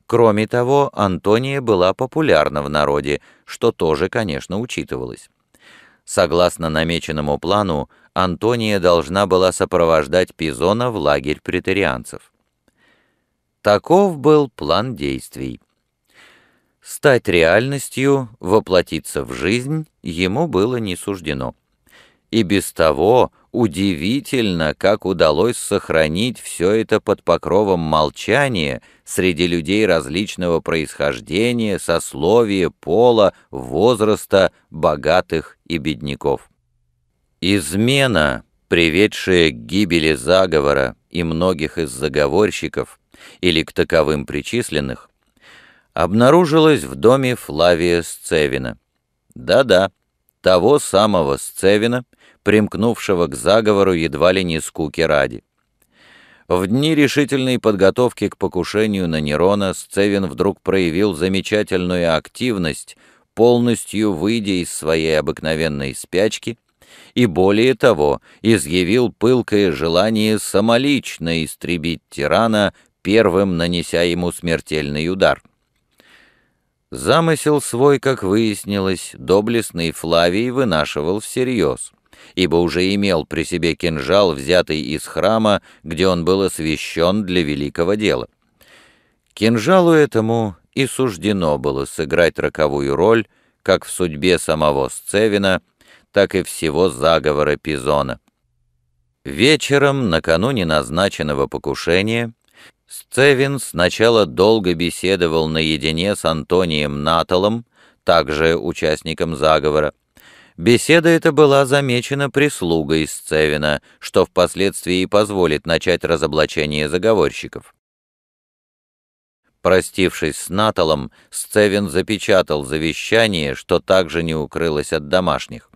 A: Кроме того, Антония была популярна в народе, что тоже, конечно, учитывалось. Согласно намеченному плану, Антония должна была сопровождать Пизона в лагерь претарианцев. Таков был план действий. Стать реальностью, воплотиться в жизнь ему было не суждено. И без того удивительно, как удалось сохранить все это под покровом молчания среди людей различного происхождения, сословия, пола, возраста, богатых и бедняков. Измена, приведшая к гибели заговора и многих из заговорщиков, или к таковым причисленных, обнаружилась в доме Флавия Сцевина. Да-да, того самого Сцевина, примкнувшего к заговору едва ли не скуки ради. В дни решительной подготовки к покушению на Нерона Сцевин вдруг проявил замечательную активность, полностью выйдя из своей обыкновенной спячки, и более того, изъявил пылкое желание самолично истребить тирана, первым нанеся ему смертельный удар. Замысел свой, как выяснилось, доблестный Флавий вынашивал всерьез, ибо уже имел при себе кинжал, взятый из храма, где он был освящен для великого дела. Кинжалу этому и суждено было сыграть роковую роль как в судьбе самого Сцевина, так и всего заговора Пизона. Вечером, накануне назначенного покушения, Сцевин сначала долго беседовал наедине с Антонием Наталом, также участником заговора. Беседа эта была замечена прислугой Сцевина, что впоследствии и позволит начать разоблачение заговорщиков. Простившись с Наталом, Сцевин запечатал завещание, что также не укрылось от домашних,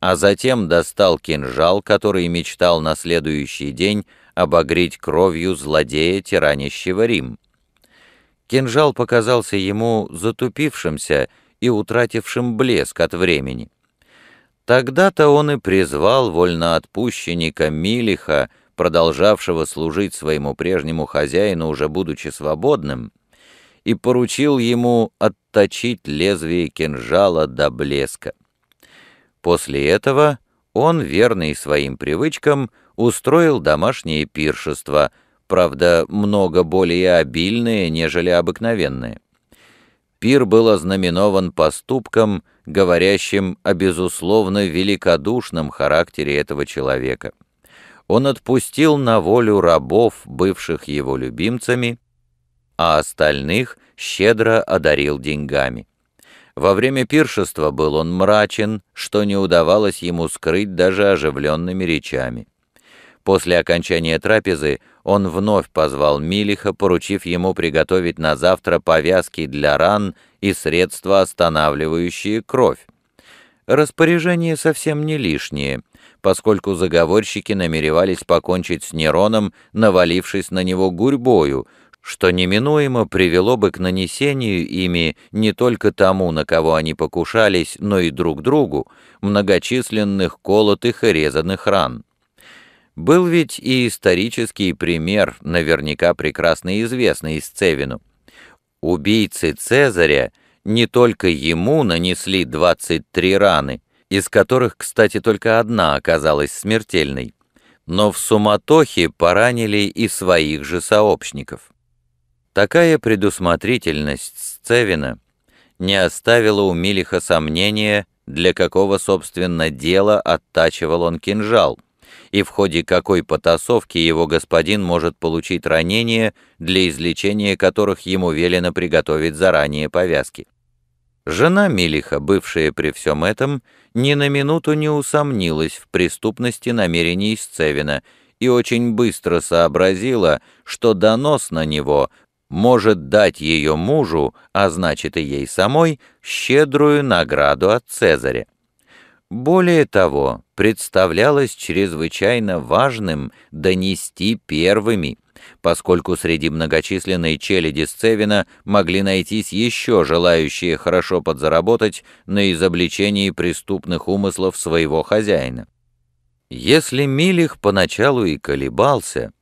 A: а затем достал кинжал, который мечтал на следующий день обогреть кровью злодея, тиранищего Рим. Кинжал показался ему затупившимся и утратившим блеск от времени. Тогда-то он и призвал вольноотпущенника Милиха, продолжавшего служить своему прежнему хозяину, уже будучи свободным, и поручил ему отточить лезвие кинжала до блеска. После этого он, верный своим привычкам, устроил домашнее пиршество, правда, много более обильное, нежели обыкновенные. Пир был ознаменован поступком, говорящим о безусловно великодушном характере этого человека. Он отпустил на волю рабов, бывших его любимцами, а остальных щедро одарил деньгами. Во время пиршества был он мрачен, что не удавалось ему скрыть даже оживленными речами. После окончания трапезы он вновь позвал Милиха, поручив ему приготовить на завтра повязки для ран и средства, останавливающие кровь. Распоряжение совсем не лишнее, поскольку заговорщики намеревались покончить с Нероном, навалившись на него гурьбою, что неминуемо привело бы к нанесению ими не только тому, на кого они покушались, но и друг другу, многочисленных колотых и резаных ран. Был ведь и исторический пример, наверняка прекрасно известный из Цевину. Убийцы Цезаря не только ему нанесли 23 раны, из которых, кстати, только одна оказалась смертельной, но в суматохе поранили и своих же сообщников. Такая предусмотрительность Сцевина не оставила у Милиха сомнения, для какого, собственно, дела оттачивал он кинжал — и в ходе какой потасовки его господин может получить ранения, для излечения которых ему велено приготовить заранее повязки. Жена Милиха, бывшая при всем этом, ни на минуту не усомнилась в преступности намерений Сцевина и очень быстро сообразила, что донос на него может дать ее мужу, а значит и ей самой, щедрую награду от Цезаря. Более того, представлялось чрезвычайно важным донести первыми, поскольку среди многочисленной челяди Сцевина могли найтись еще желающие хорошо подзаработать на изобличении преступных умыслов своего хозяина. Если Милих поначалу и колебался,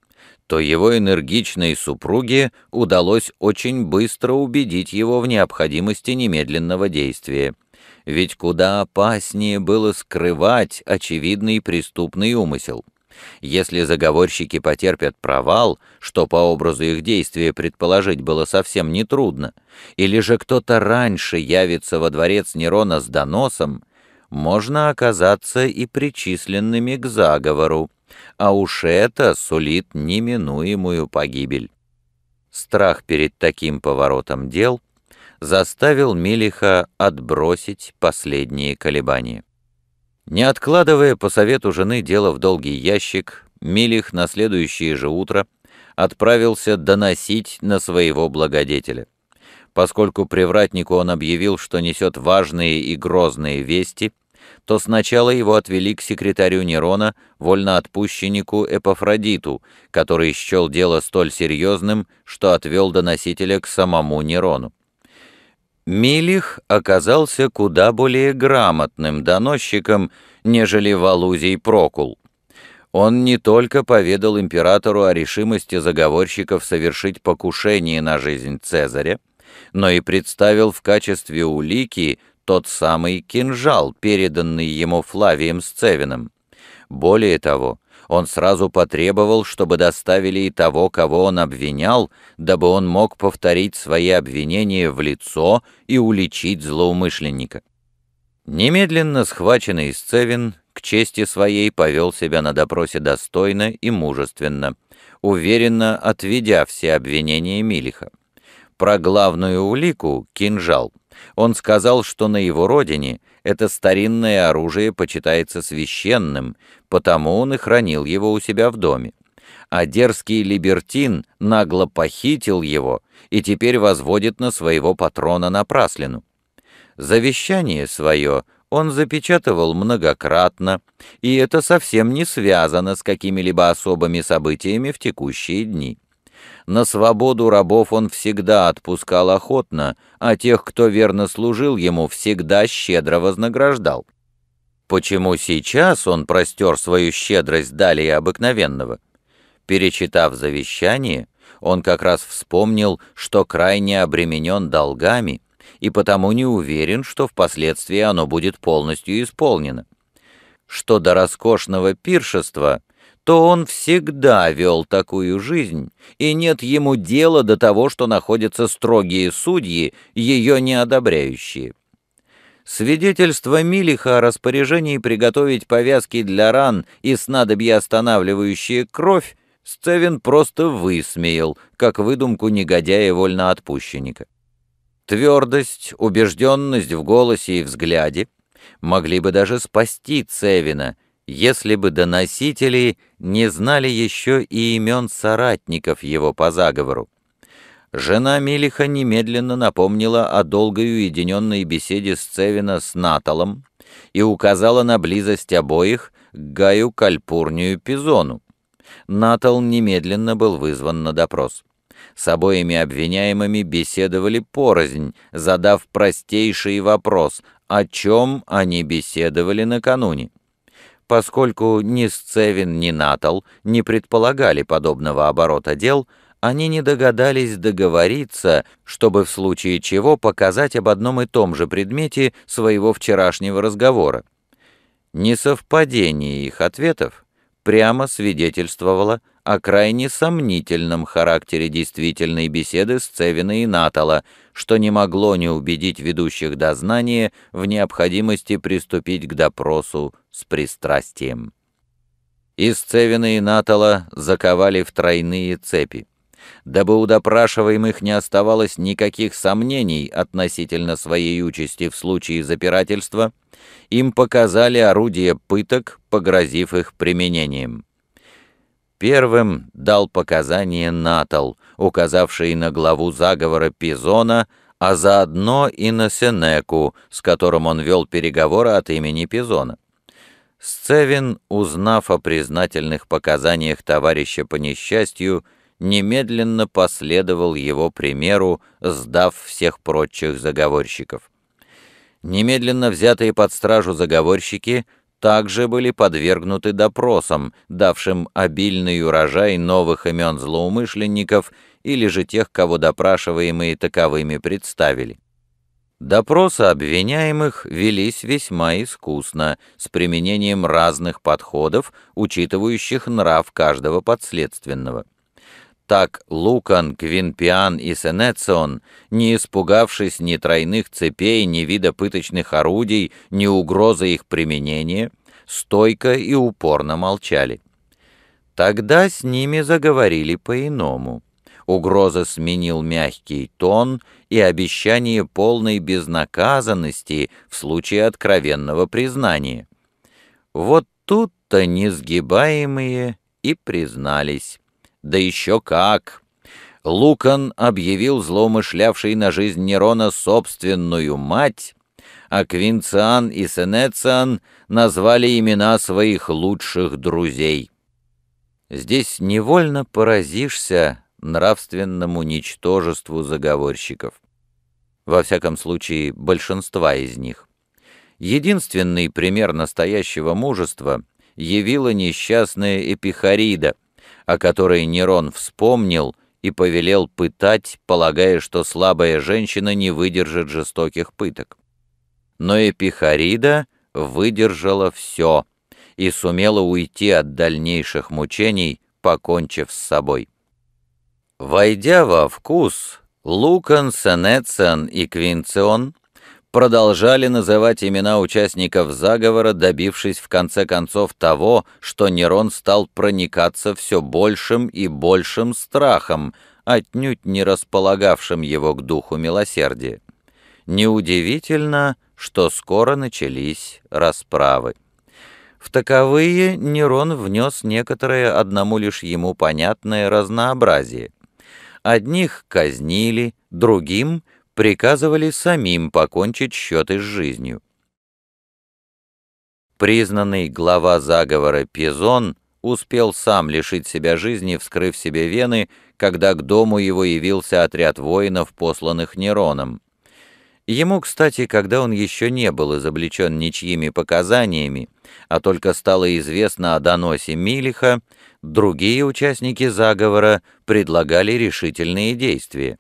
A: то его энергичной супруге удалось очень быстро убедить его в необходимости немедленного действия – ведь куда опаснее было скрывать очевидный преступный умысел. Если заговорщики потерпят провал, что по образу их действия предположить было совсем не трудно, или же кто-то раньше явится во дворец Нерона с доносом, можно оказаться и причисленными к заговору, а уж это сулит неминуемую погибель. Страх перед таким поворотом дел — заставил Милиха отбросить последние колебания. Не откладывая по совету жены дело в долгий ящик, Милих на следующее же утро отправился доносить на своего благодетеля. Поскольку привратнику он объявил, что несет важные и грозные вести, то сначала его отвели к секретарю Нерона, вольноотпущеннику Эпафродиту, который счел дело столь серьезным, что отвел доносителя к самому Нерону. Милих оказался куда более грамотным доносчиком, нежели Валузий Прокул. Он не только поведал императору о решимости заговорщиков совершить покушение на жизнь Цезаря, но и представил в качестве улики тот самый кинжал, переданный ему Флавием Сцевиным. Более того, он сразу потребовал, чтобы доставили и того, кого он обвинял, дабы он мог повторить свои обвинения в лицо и уличить злоумышленника. Немедленно схваченный Сцевин к чести своей повел себя на допросе достойно и мужественно, уверенно отведя все обвинения Милиха. Про главную улику — кинжал — он сказал, что на его родине это старинное оружие почитается священным, потому он и хранил его у себя в доме. А дерзкий либертин нагло похитил его и теперь возводит на своего патрона напраслину. Завещание свое он запечатывал многократно, и это совсем не связано с какими-либо особыми событиями в текущие дни. На свободу рабов он всегда отпускал охотно, а тех, кто верно служил ему, всегда щедро вознаграждал. Почему сейчас он простер свою щедрость далее обыкновенного? Перечитав завещание, он как раз вспомнил, что крайне обременен долгами и потому не уверен, что впоследствии оно будет полностью исполнено. Что до роскошного пиршества, то он всегда вел такую жизнь, и нет ему дела до того, что находятся строгие судьи, ее не одобряющие. Свидетельство Милиха о распоряжении приготовить повязки для ран и снадобья, останавливающие кровь, Сцевин просто высмеял, как выдумку негодяя и вольноотпущенника. Твердость, убежденность в голосе и взгляде могли бы даже спасти Цевина, если бы доносители не знали еще и имен соратников его по заговору. Жена Милиха немедленно напомнила о долгой уединенной беседе с Цевина с Наталом и указала на близость обоих к Гаю Кальпурнию Пизону. Натал немедленно был вызван на допрос. С обоими обвиняемыми беседовали порознь, задав простейший вопрос, о чем они беседовали накануне. Поскольку ни Сцевин, ни Натал не предполагали подобного оборота дел, они не догадались договориться, чтобы в случае чего показать об одном и том же предмете своего вчерашнего разговора. Несовпадение их ответов прямо свидетельствовало о крайне сомнительном характере действительной беседы с Цевиной и Натала, что не могло не убедить ведущих дознания в необходимости приступить к допросу с пристрастием. Из Цевина и Натала заковали в тройные цепи дабы у допрашиваемых не оставалось никаких сомнений относительно своей участи в случае запирательства, им показали орудия пыток, погрозив их применением. Первым дал показания Натал, указавший на главу заговора Пизона, а заодно и на Сенеку, с которым он вел переговоры от имени Пизона. Сцевин, узнав о признательных показаниях товарища по несчастью, немедленно последовал его примеру, сдав всех прочих заговорщиков. Немедленно взятые под стражу заговорщики также были подвергнуты допросам, давшим обильный урожай новых имен злоумышленников или же тех, кого допрашиваемые таковыми представили. Допросы обвиняемых велись весьма искусно, с применением разных подходов, учитывающих нрав каждого подследственного. Так Лукан, Квинпиан и Сенецион, не испугавшись ни тройных цепей, ни вида пыточных орудий, ни угрозы их применения, стойко и упорно молчали. Тогда с ними заговорили по-иному. Угроза сменил мягкий тон и обещание полной безнаказанности в случае откровенного признания. Вот тут-то несгибаемые и признались. Да еще как! Лукан объявил злоумышлявшей на жизнь Нерона собственную мать, а Квинциан и Сенециан назвали имена своих лучших друзей. Здесь невольно поразишься нравственному ничтожеству заговорщиков. Во всяком случае, большинства из них. Единственный пример настоящего мужества явила несчастная Эпихарида, о которой Нерон вспомнил и повелел пытать, полагая, что слабая женщина не выдержит жестоких пыток. Но Эпихарида выдержала все и сумела уйти от дальнейших мучений, покончив с собой. Войдя во вкус, Лукан, Сенецион и Квинцион продолжали называть имена участников заговора, добившись в конце концов того, что Нерон стал проникаться все большим и большим страхом, отнюдь не располагавшим его к духу милосердия. Неудивительно, что скоро начались расправы. В таковые Нерон внес некоторое одному лишь ему понятное разнообразие. Одних казнили, другим — приказывали самим покончить счеты с жизнью. Признанный глава заговора Пизон успел сам лишить себя жизни, вскрыв себе вены, когда к дому его явился отряд воинов, посланных Нероном. Ему, кстати, когда он еще не был изобличен ничьими показаниями, а только стало известно о доносе Милиха, другие участники заговора предлагали решительные действия.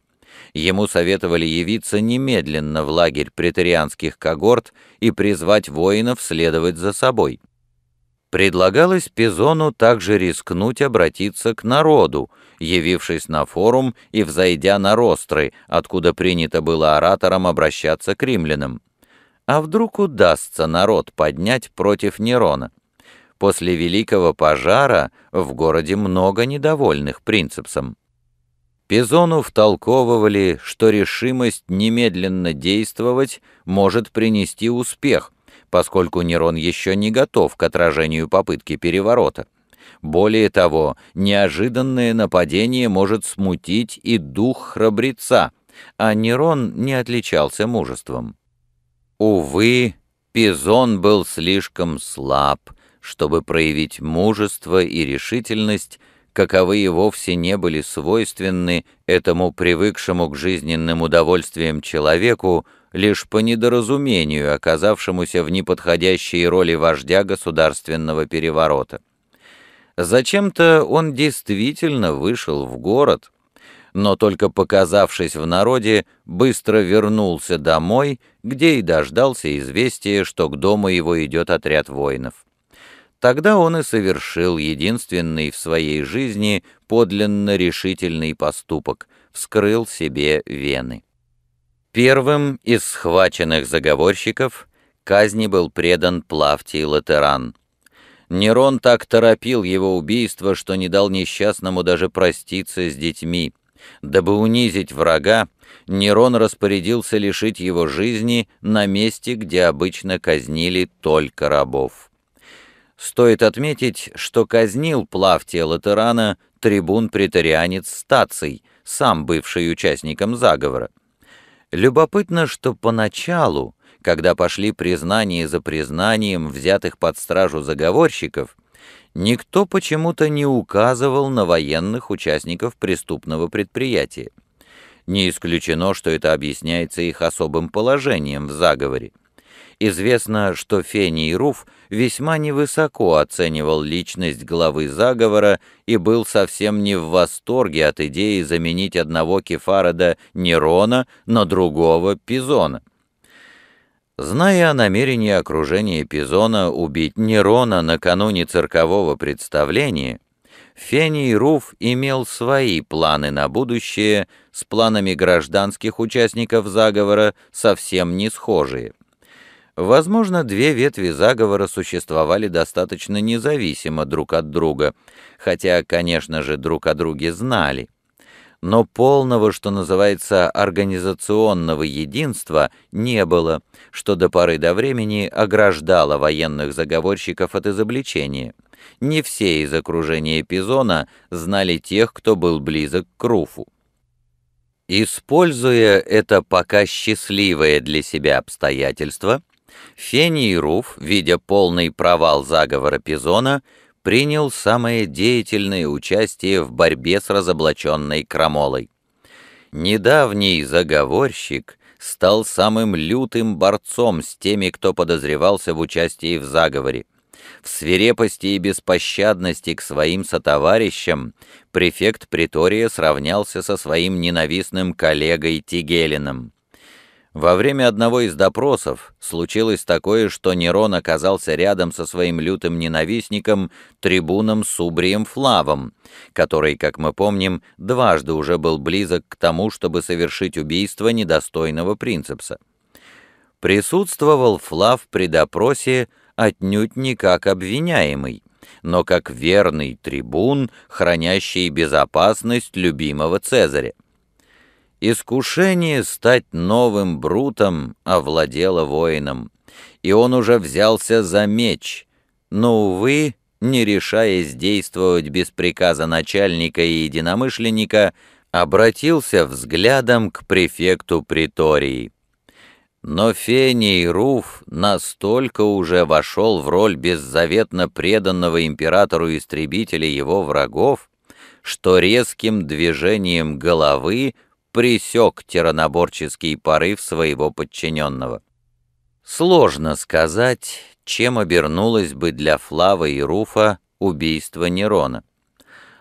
A: Ему советовали явиться немедленно в лагерь претарианских когорт и призвать воинов следовать за собой. Предлагалось Пизону также рискнуть обратиться к народу, явившись на форум и взойдя на ростры, откуда принято было ораторам обращаться к римлянам. А вдруг удастся народ поднять против Нерона? После Великого пожара в городе много недовольных принципсом. Пизону втолковывали, что решимость немедленно действовать может принести успех, поскольку Нерон еще не готов к отражению попытки переворота. Более того, неожиданное нападение может смутить и дух храбреца, а Нерон не отличался мужеством. Увы, Пизон был слишком слаб, чтобы проявить мужество и решительность, каковые вовсе не были свойственны этому привыкшему к жизненным удовольствиям человеку, лишь по недоразумению, оказавшемуся в неподходящей роли вождя государственного переворота. Зачем-то он действительно вышел в город, но только показавшись в народе, быстро вернулся домой, где и дождался известия, что к дому его идет отряд воинов. Тогда он и совершил единственный в своей жизни подлинно решительный поступок — вскрыл себе вены. Первым из схваченных заговорщиков казни был предан Плавтий Латеран. Нерон так торопил его убийство, что не дал несчастному даже проститься с детьми. Дабы унизить врага, Нерон распорядился лишить его жизни на месте, где обычно казнили только рабов. Стоит отметить, что казнил Плавтия Латерана трибун-претарианец Стаций, сам бывший участником заговора. Любопытно, что поначалу, когда пошли признания за признанием взятых под стражу заговорщиков, никто почему-то не указывал на военных участников преступного предприятия. Не исключено, что это объясняется их особым положением в заговоре. Известно, что Фений Руф весьма невысоко оценивал личность главы заговора и был совсем не в восторге от идеи заменить одного Кефарода Нерона на другого Пизона. Зная о намерении окружения Пизона убить Нерона накануне циркового представления, Фений Руф имел свои планы на будущее, с планами гражданских участников заговора совсем не схожие. Возможно, две ветви заговора существовали достаточно независимо друг от друга, хотя, конечно же, друг о друге знали. Но полного, что называется, организационного единства не было, что до поры до времени ограждало военных заговорщиков от изобличения. Не все из окружения Пизона знали тех, кто был близок к Руфу. Используя это пока счастливое для себя обстоятельство, Фени и Руф, видя полный провал заговора Пизона, принял самое деятельное участие в борьбе с разоблаченной крамолой. Недавний заговорщик стал самым лютым борцом с теми, кто подозревался в участии в заговоре. В свирепости и беспощадности к своим сотоварищам префект Притория сравнялся со своим ненавистным коллегой Тигелином. Во время одного из допросов случилось такое, что Нерон оказался рядом со своим лютым ненавистником, трибуном Субрием Флавом, который, как мы помним, дважды уже был близок к тому, чтобы совершить убийство недостойного принцепса. Присутствовал Флав при допросе отнюдь не как обвиняемый, но как верный трибун, хранящий безопасность любимого Цезаря. Искушение стать новым Брутом овладело воином, и он уже взялся за меч, но, увы, не решаясь действовать без приказа начальника и единомышленника, обратился взглядом к префекту притории. Но Фений Руф настолько уже вошел в роль беззаветно преданного императору истребителя его врагов, что резким движением головы пресек тираноборческий порыв своего подчиненного. Сложно сказать, чем обернулось бы для Флава и Руфа убийство Нерона.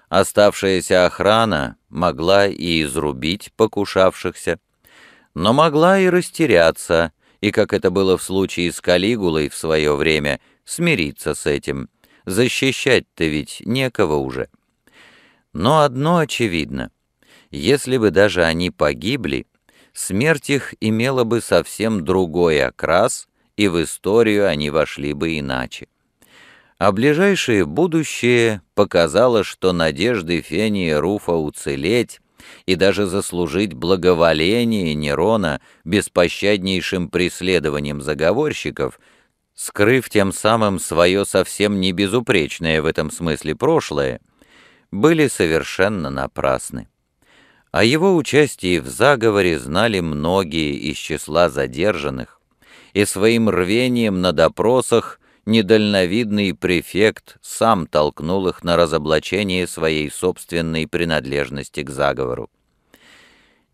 A: Оставшаяся охрана могла и изрубить покушавшихся, но могла и растеряться, и, как это было в случае с Калигулой в свое время, смириться с этим. Защищать-то ведь некого уже. Но одно очевидно — если бы даже они погибли, смерть их имела бы совсем другой окрас, и в историю они вошли бы иначе. А ближайшее будущее показало, что надежды Фении Руфа уцелеть и даже заслужить благоволение Нерона беспощаднейшим преследованием заговорщиков, скрыв тем самым свое совсем не безупречное в этом смысле прошлое, были совершенно напрасны. О его участии в заговоре знали многие из числа задержанных, и своим рвением на допросах недальновидный префект сам толкнул их на разоблачение своей собственной принадлежности к заговору.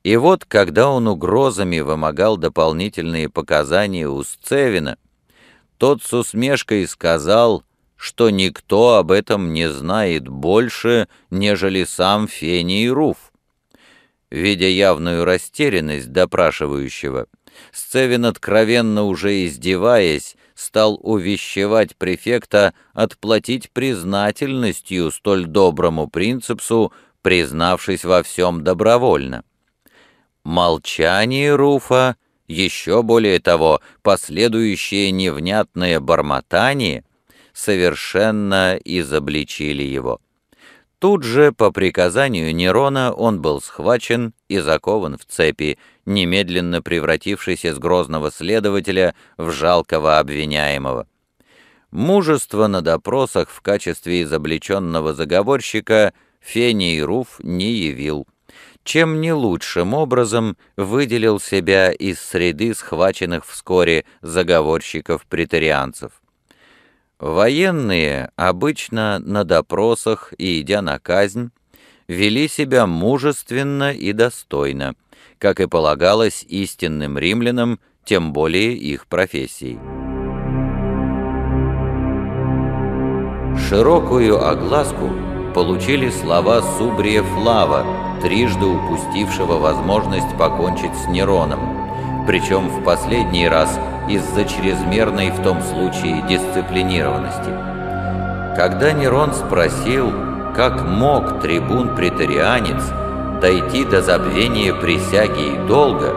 A: И вот, когда он угрозами вымогал дополнительные показания у Сцевина, тот с усмешкой сказал, что никто об этом не знает больше, нежели сам Фений Руф. Видя явную растерянность допрашивающего, Сцевин, откровенно уже издеваясь, стал увещевать префекта отплатить признательностью столь доброму принципсу, признавшись во всем добровольно. Молчание Руфа, еще более того, последующее невнятное бормотание, совершенно изобличили его. Тут же, по приказанию Нерона, он был схвачен и закован в цепи, немедленно превратившись из грозного следователя в жалкого обвиняемого. Мужество на допросах в качестве изобличенного заговорщика Фений Руф не явил, чем не лучшим образом выделил себя из среды схваченных вскоре заговорщиков-претарианцев. Военные обычно на допросах и идя на казнь вели себя мужественно и достойно, как и полагалось истинным римлянам, тем более их профессий. Широкую огласку получили слова Субрия Флава, трижды упустившего возможность покончить с Нероном – причем в последний раз из-за чрезмерной в том случае дисциплинированности. Когда Нерон спросил, как мог трибун-претарианец дойти до забвения присяги и долга,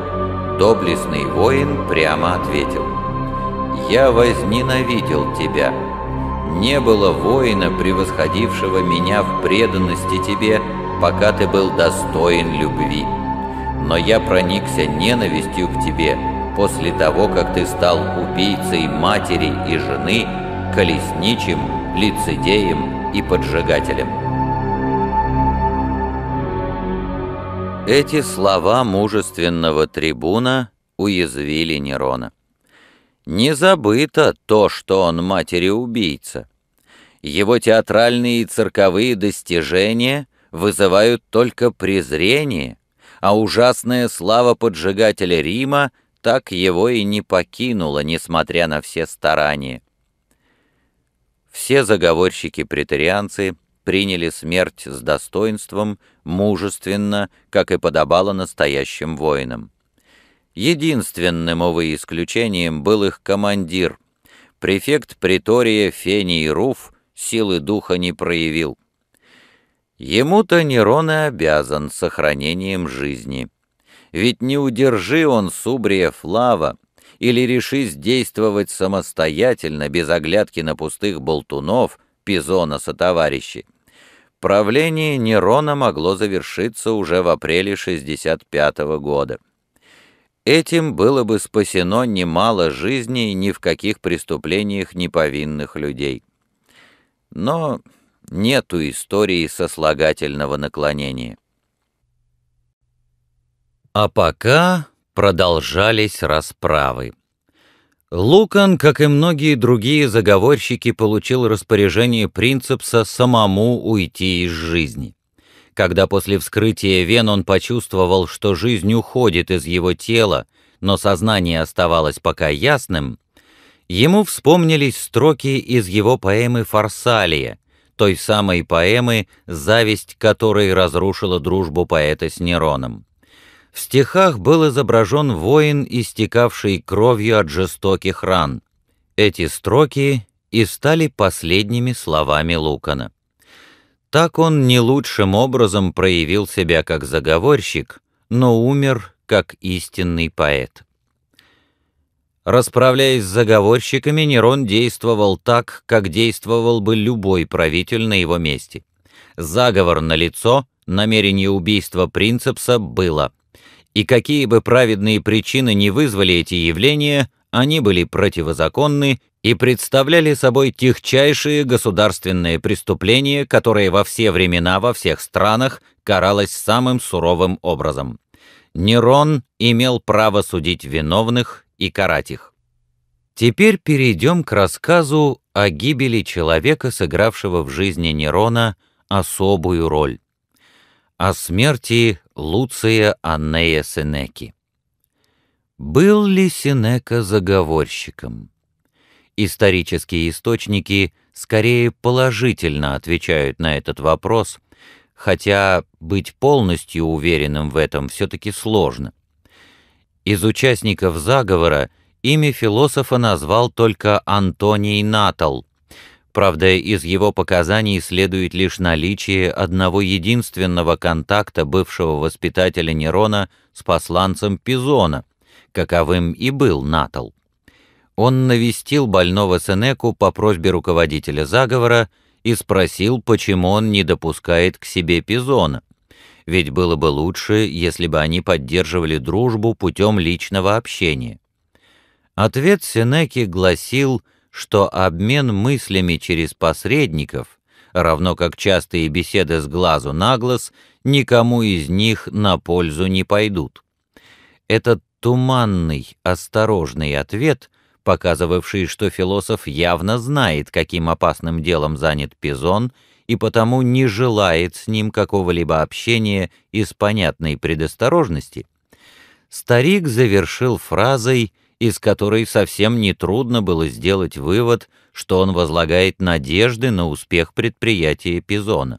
A: доблестный воин прямо ответил «Я возненавидел тебя. Не было воина, превосходившего меня в преданности тебе, пока ты был достоин любви» но я проникся ненавистью к тебе после того, как ты стал убийцей матери и жены, колесничим, лицедеем и поджигателем». Эти слова мужественного трибуна уязвили Нерона. Не забыто то, что он матери-убийца. Его театральные и цирковые достижения вызывают только презрение, а ужасная слава поджигателя Рима так его и не покинула, несмотря на все старания. Все заговорщики-претарианцы приняли смерть с достоинством, мужественно, как и подобало настоящим воинам. Единственным, увы, исключением был их командир. Префект притория Фений Руф силы духа не проявил. Ему-то Нерон и обязан сохранением жизни. Ведь не удержи он Субрия Флава, или решись действовать самостоятельно, без оглядки на пустых болтунов, Пизона сотоварищи. Правление Нерона могло завершиться уже в апреле 65 -го года. Этим было бы спасено немало жизней ни в каких преступлениях неповинных людей. Но нету истории сослагательного наклонения. А пока продолжались расправы. Лукан, как и многие другие заговорщики, получил распоряжение принцепса самому уйти из жизни. Когда после вскрытия вен он почувствовал, что жизнь уходит из его тела, но сознание оставалось пока ясным, ему вспомнились строки из его поэмы «Фарсалия», той самой поэмы, зависть которой разрушила дружбу поэта с Нероном. В стихах был изображен воин, истекавший кровью от жестоких ран. Эти строки и стали последними словами Лукана. Так он не лучшим образом проявил себя как заговорщик, но умер как истинный поэт. Расправляясь с заговорщиками, Нерон действовал так, как действовал бы любой правитель на его месте. Заговор на лицо, намерение убийства принцепса было. И какие бы праведные причины не вызвали эти явления, они были противозаконны и представляли собой техчайшие государственные преступления, которые во все времена во всех странах каралось самым суровым образом. Нерон имел право судить виновных и карать их. Теперь перейдем к рассказу о гибели человека, сыгравшего в жизни Нерона особую роль. О смерти Луция Аннея Сенеки. Был ли Сенека заговорщиком? Исторические источники скорее положительно отвечают на этот вопрос, хотя быть полностью уверенным в этом все-таки сложно. Из участников заговора имя философа назвал только Антоний Натал. Правда, из его показаний следует лишь наличие одного единственного контакта бывшего воспитателя Нерона с посланцем Пизона, каковым и был Натал. Он навестил больного Сенеку по просьбе руководителя заговора и спросил, почему он не допускает к себе Пизона ведь было бы лучше, если бы они поддерживали дружбу путем личного общения. Ответ Сенеки гласил, что обмен мыслями через посредников, равно как частые беседы с глазу на глаз, никому из них на пользу не пойдут. Этот туманный, осторожный ответ, показывавший, что философ явно знает, каким опасным делом занят Пизон, — и потому не желает с ним какого-либо общения из понятной предосторожности, старик завершил фразой, из которой совсем не трудно было сделать вывод, что он возлагает надежды на успех предприятия Пизона.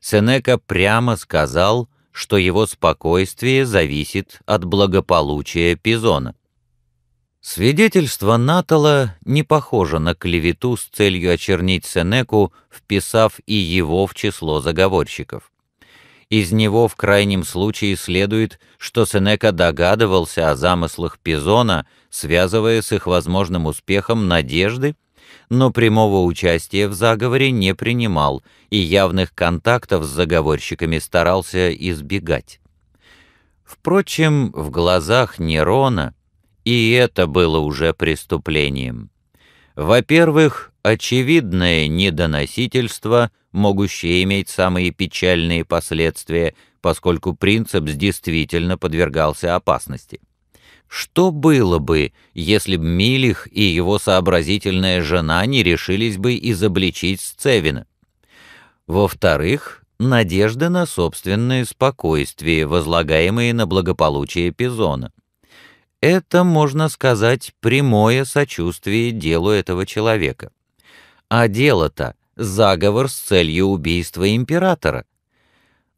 A: Сенека прямо сказал, что его спокойствие зависит от благополучия Пизона. Свидетельство Натала не похоже на клевету с целью очернить Сенеку, вписав и его в число заговорщиков. Из него в крайнем случае следует, что Сенека догадывался о замыслах Пизона, связывая с их возможным успехом надежды, но прямого участия в заговоре не принимал и явных контактов с заговорщиками старался избегать. Впрочем, в глазах Нерона – и это было уже преступлением. Во-первых, очевидное недоносительство, могущее иметь самые печальные последствия, поскольку принцип действительно подвергался опасности. Что было бы, если б Милих и его сообразительная жена не решились бы изобличить Сцевина? Во-вторых, надежды на собственное спокойствие, возлагаемые на благополучие Пизона. Это, можно сказать, прямое сочувствие делу этого человека. А дело-то заговор с целью убийства императора.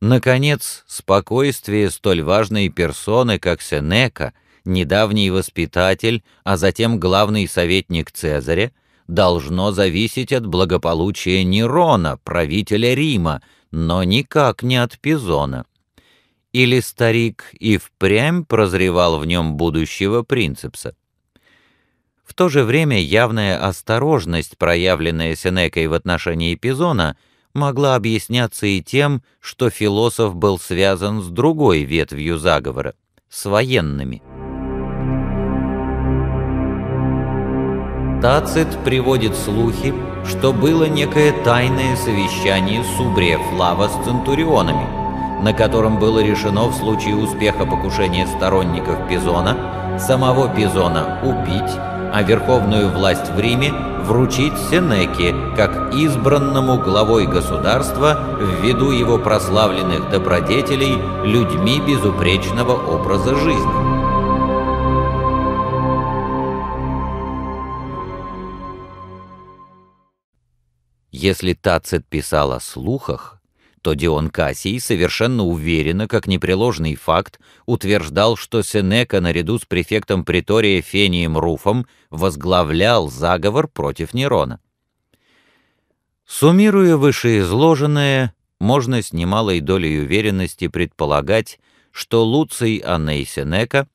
A: Наконец, спокойствие столь важной персоны, как Сенека, недавний воспитатель, а затем главный советник Цезаря, должно зависеть от благополучия Нерона, правителя Рима, но никак не от Пизона. Или старик и впрямь прозревал в нем будущего принципса? В то же время явная осторожность, проявленная Сенекой в отношении Пизона, могла объясняться и тем, что философ был связан с другой ветвью заговора — с военными. Тацит приводит слухи, что было некое тайное совещание Субрия Флава с центурионами — на котором было решено в случае успеха покушения сторонников Пизона, самого Пизона убить, а верховную власть в Риме вручить Сенеке как избранному главой государства ввиду его прославленных добродетелей людьми безупречного образа жизни. Если Тацит писал о слухах, то Дион Кассий совершенно уверенно, как непреложный факт, утверждал, что Сенека наряду с префектом притория Фением Руфом возглавлял заговор против Нерона. Суммируя вышеизложенное, можно с немалой долей уверенности предполагать, что Луций Анней Сенека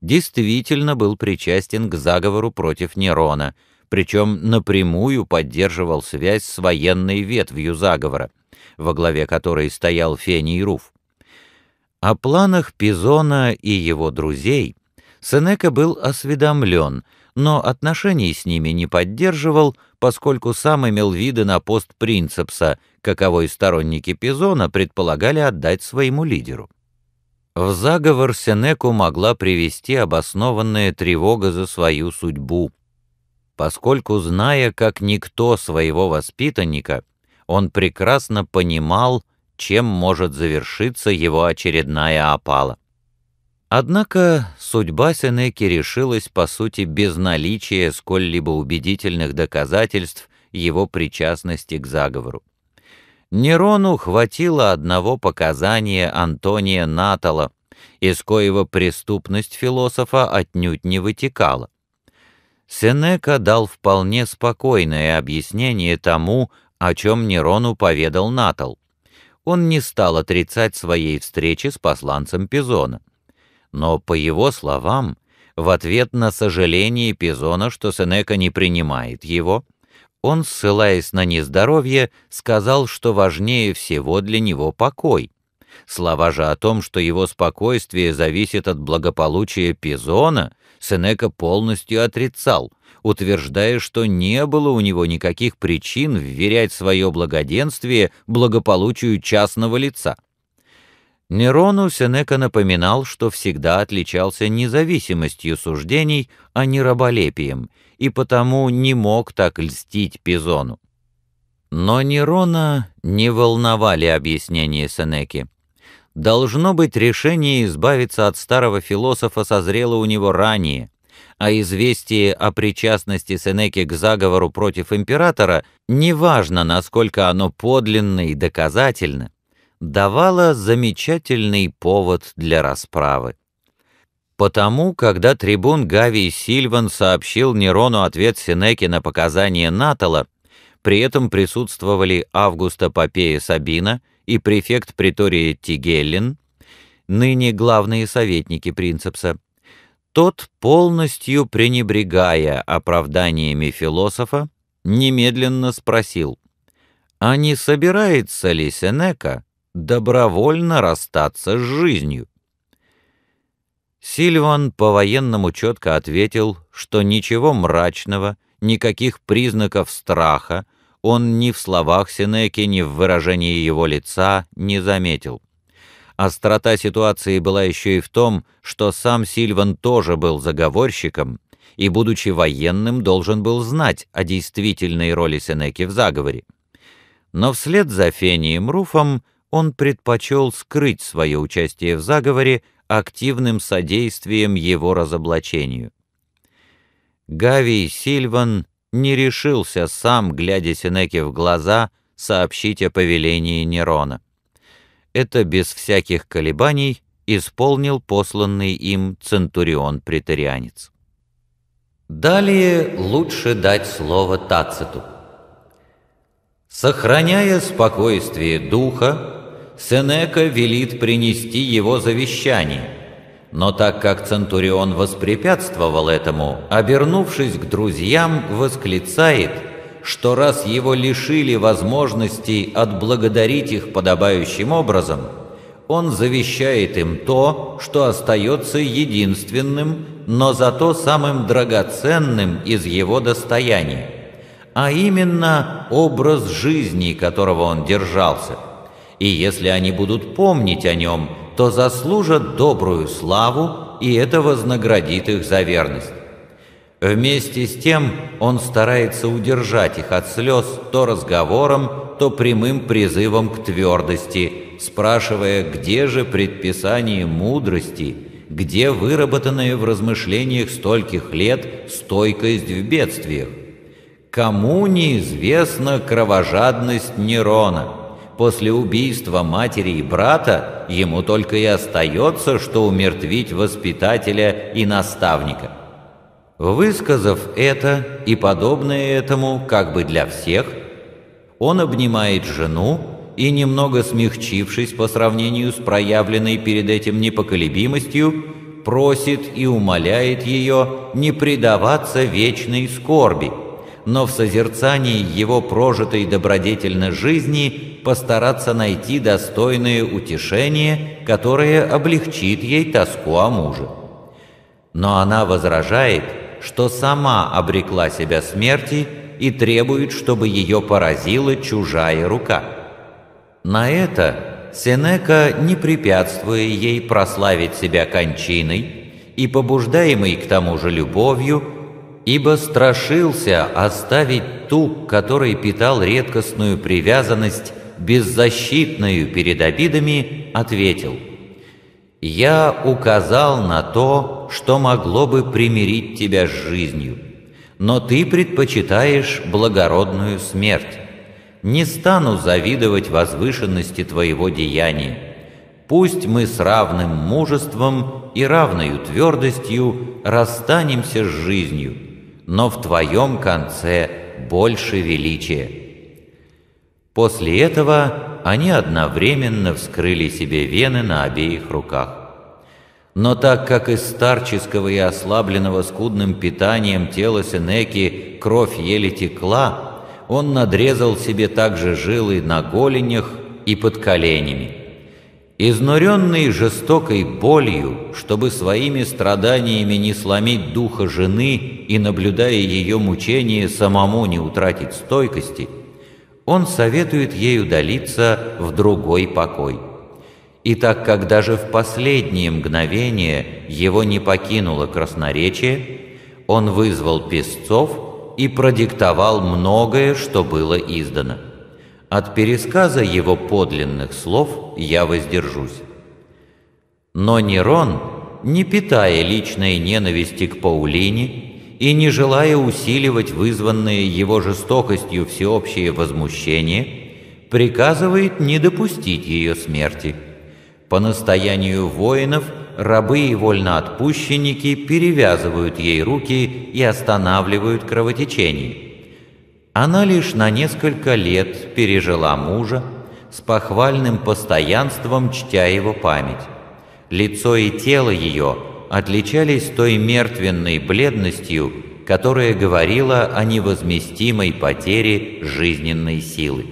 A: действительно был причастен к заговору против Нерона, причем напрямую поддерживал связь с военной ветвью заговора во главе которой стоял Фений Руф. О планах Пизона и его друзей Сенека был осведомлен, но отношений с ними не поддерживал, поскольку сам имел виды на пост принцепса, каковой сторонники Пизона предполагали отдать своему лидеру. В заговор Сенеку могла привести обоснованная тревога за свою судьбу, поскольку, зная как никто своего воспитанника, он прекрасно понимал, чем может завершиться его очередная опала. Однако судьба Сенеки решилась, по сути, без наличия сколь-либо убедительных доказательств его причастности к заговору. Нерону хватило одного показания Антония Натала, из коего преступность философа отнюдь не вытекала. Сенека дал вполне спокойное объяснение тому, о чем Нерону поведал Натал. Он не стал отрицать своей встречи с посланцем Пизона. Но, по его словам, в ответ на сожаление Пизона, что Сенека не принимает его, он, ссылаясь на нездоровье, сказал, что важнее всего для него покой. Слова же о том, что его спокойствие зависит от благополучия Пизона, Сенека полностью отрицал, утверждая, что не было у него никаких причин вверять свое благоденствие благополучию частного лица. Нерону Сенека напоминал, что всегда отличался независимостью суждений, а не раболепием, и потому не мог так льстить Пизону. Но Нерона не волновали объяснения Сенеки. Должно быть, решение избавиться от старого философа созрело у него ранее, а известие о причастности Сенеки к заговору против императора, неважно, насколько оно подлинно и доказательно, давало замечательный повод для расправы. Потому, когда трибун Гавий Сильван сообщил Нерону ответ Сенеки на показания Натала, при этом присутствовали Августа Попея Сабина и префект притории Тигеллин, ныне главные советники Принцепса, тот, полностью пренебрегая оправданиями философа, немедленно спросил, а не собирается ли Сенека добровольно расстаться с жизнью? Сильван по-военному чётко ответил, что ничего мрачного, никаких признаков страха он ни в словах Сенеки, ни в выражении его лица не заметил. Острота ситуации была еще и в том, что сам Сильван тоже был заговорщиком и, будучи военным, должен был знать о действительной роли Сенеки в заговоре. Но вслед за Фением Руфом он предпочел скрыть свое участие в заговоре активным содействием его разоблачению. Гавий Сильван не решился сам, глядя Сенеке в глаза, сообщить о повелении Нерона это без всяких колебаний исполнил посланный им центурион-претарианец. Далее лучше дать слово Тациту. Сохраняя спокойствие духа, Сенека велит принести его завещание, но так как Центурион воспрепятствовал этому, обернувшись к друзьям, восклицает – что раз его лишили возможностей отблагодарить их подобающим образом, он завещает им то, что остается единственным, но зато самым драгоценным из его достояний, а именно образ жизни, которого он держался. И если они будут помнить о нем, то заслужат добрую славу, и это вознаградит их за верность. Вместе с тем он старается удержать их от слез то разговором, то прямым призывом к твердости, спрашивая, где же предписание мудрости, где выработанная в размышлениях стольких лет стойкость в бедствиях. Кому неизвестна кровожадность Нерона? После убийства матери и брата ему только и остается, что умертвить воспитателя и наставника – Высказав это и подобное этому как бы для всех, он обнимает жену и, немного смягчившись по сравнению с проявленной перед этим непоколебимостью, просит и умоляет ее не предаваться вечной скорби, но в созерцании его прожитой добродетельно жизни постараться найти достойное утешение, которое облегчит ей тоску о муже. Но она возражает – что сама обрекла себя смерти и требует, чтобы ее поразила чужая рука. На это Сенека, не препятствуя ей прославить себя кончиной и побуждаемый к тому же любовью, ибо страшился оставить ту, который питал редкостную привязанность, беззащитную перед обидами, ответил «Я указал на то, что могло бы примирить тебя с жизнью. Но ты предпочитаешь благородную смерть. Не стану завидовать возвышенности твоего деяния. Пусть мы с равным мужеством и равною твердостью расстанемся с жизнью, но в твоем конце больше величия». После этого они одновременно вскрыли себе вены на обеих руках. Но так как из старческого и ослабленного скудным питанием тела Сенеки кровь еле текла, он надрезал себе также жилы на голенях и под коленями. Изнуренный жестокой болью, чтобы своими страданиями не сломить духа жены и, наблюдая ее мучения самому не утратить стойкости, он советует ей удалиться в другой покой. И так как даже в последние мгновения его не покинуло красноречие, он вызвал песцов и продиктовал многое, что было издано. От пересказа его подлинных слов я воздержусь. Но Нерон, не питая личной ненависти к Паулине и не желая усиливать вызванные его жестокостью всеобщее возмущение, приказывает не допустить ее смерти – по настоянию воинов рабы и вольноотпущенники перевязывают ей руки и останавливают кровотечение. Она лишь на несколько лет пережила мужа, с похвальным постоянством чтя его память. Лицо и тело ее отличались той мертвенной бледностью, которая говорила о невозместимой потере жизненной силы.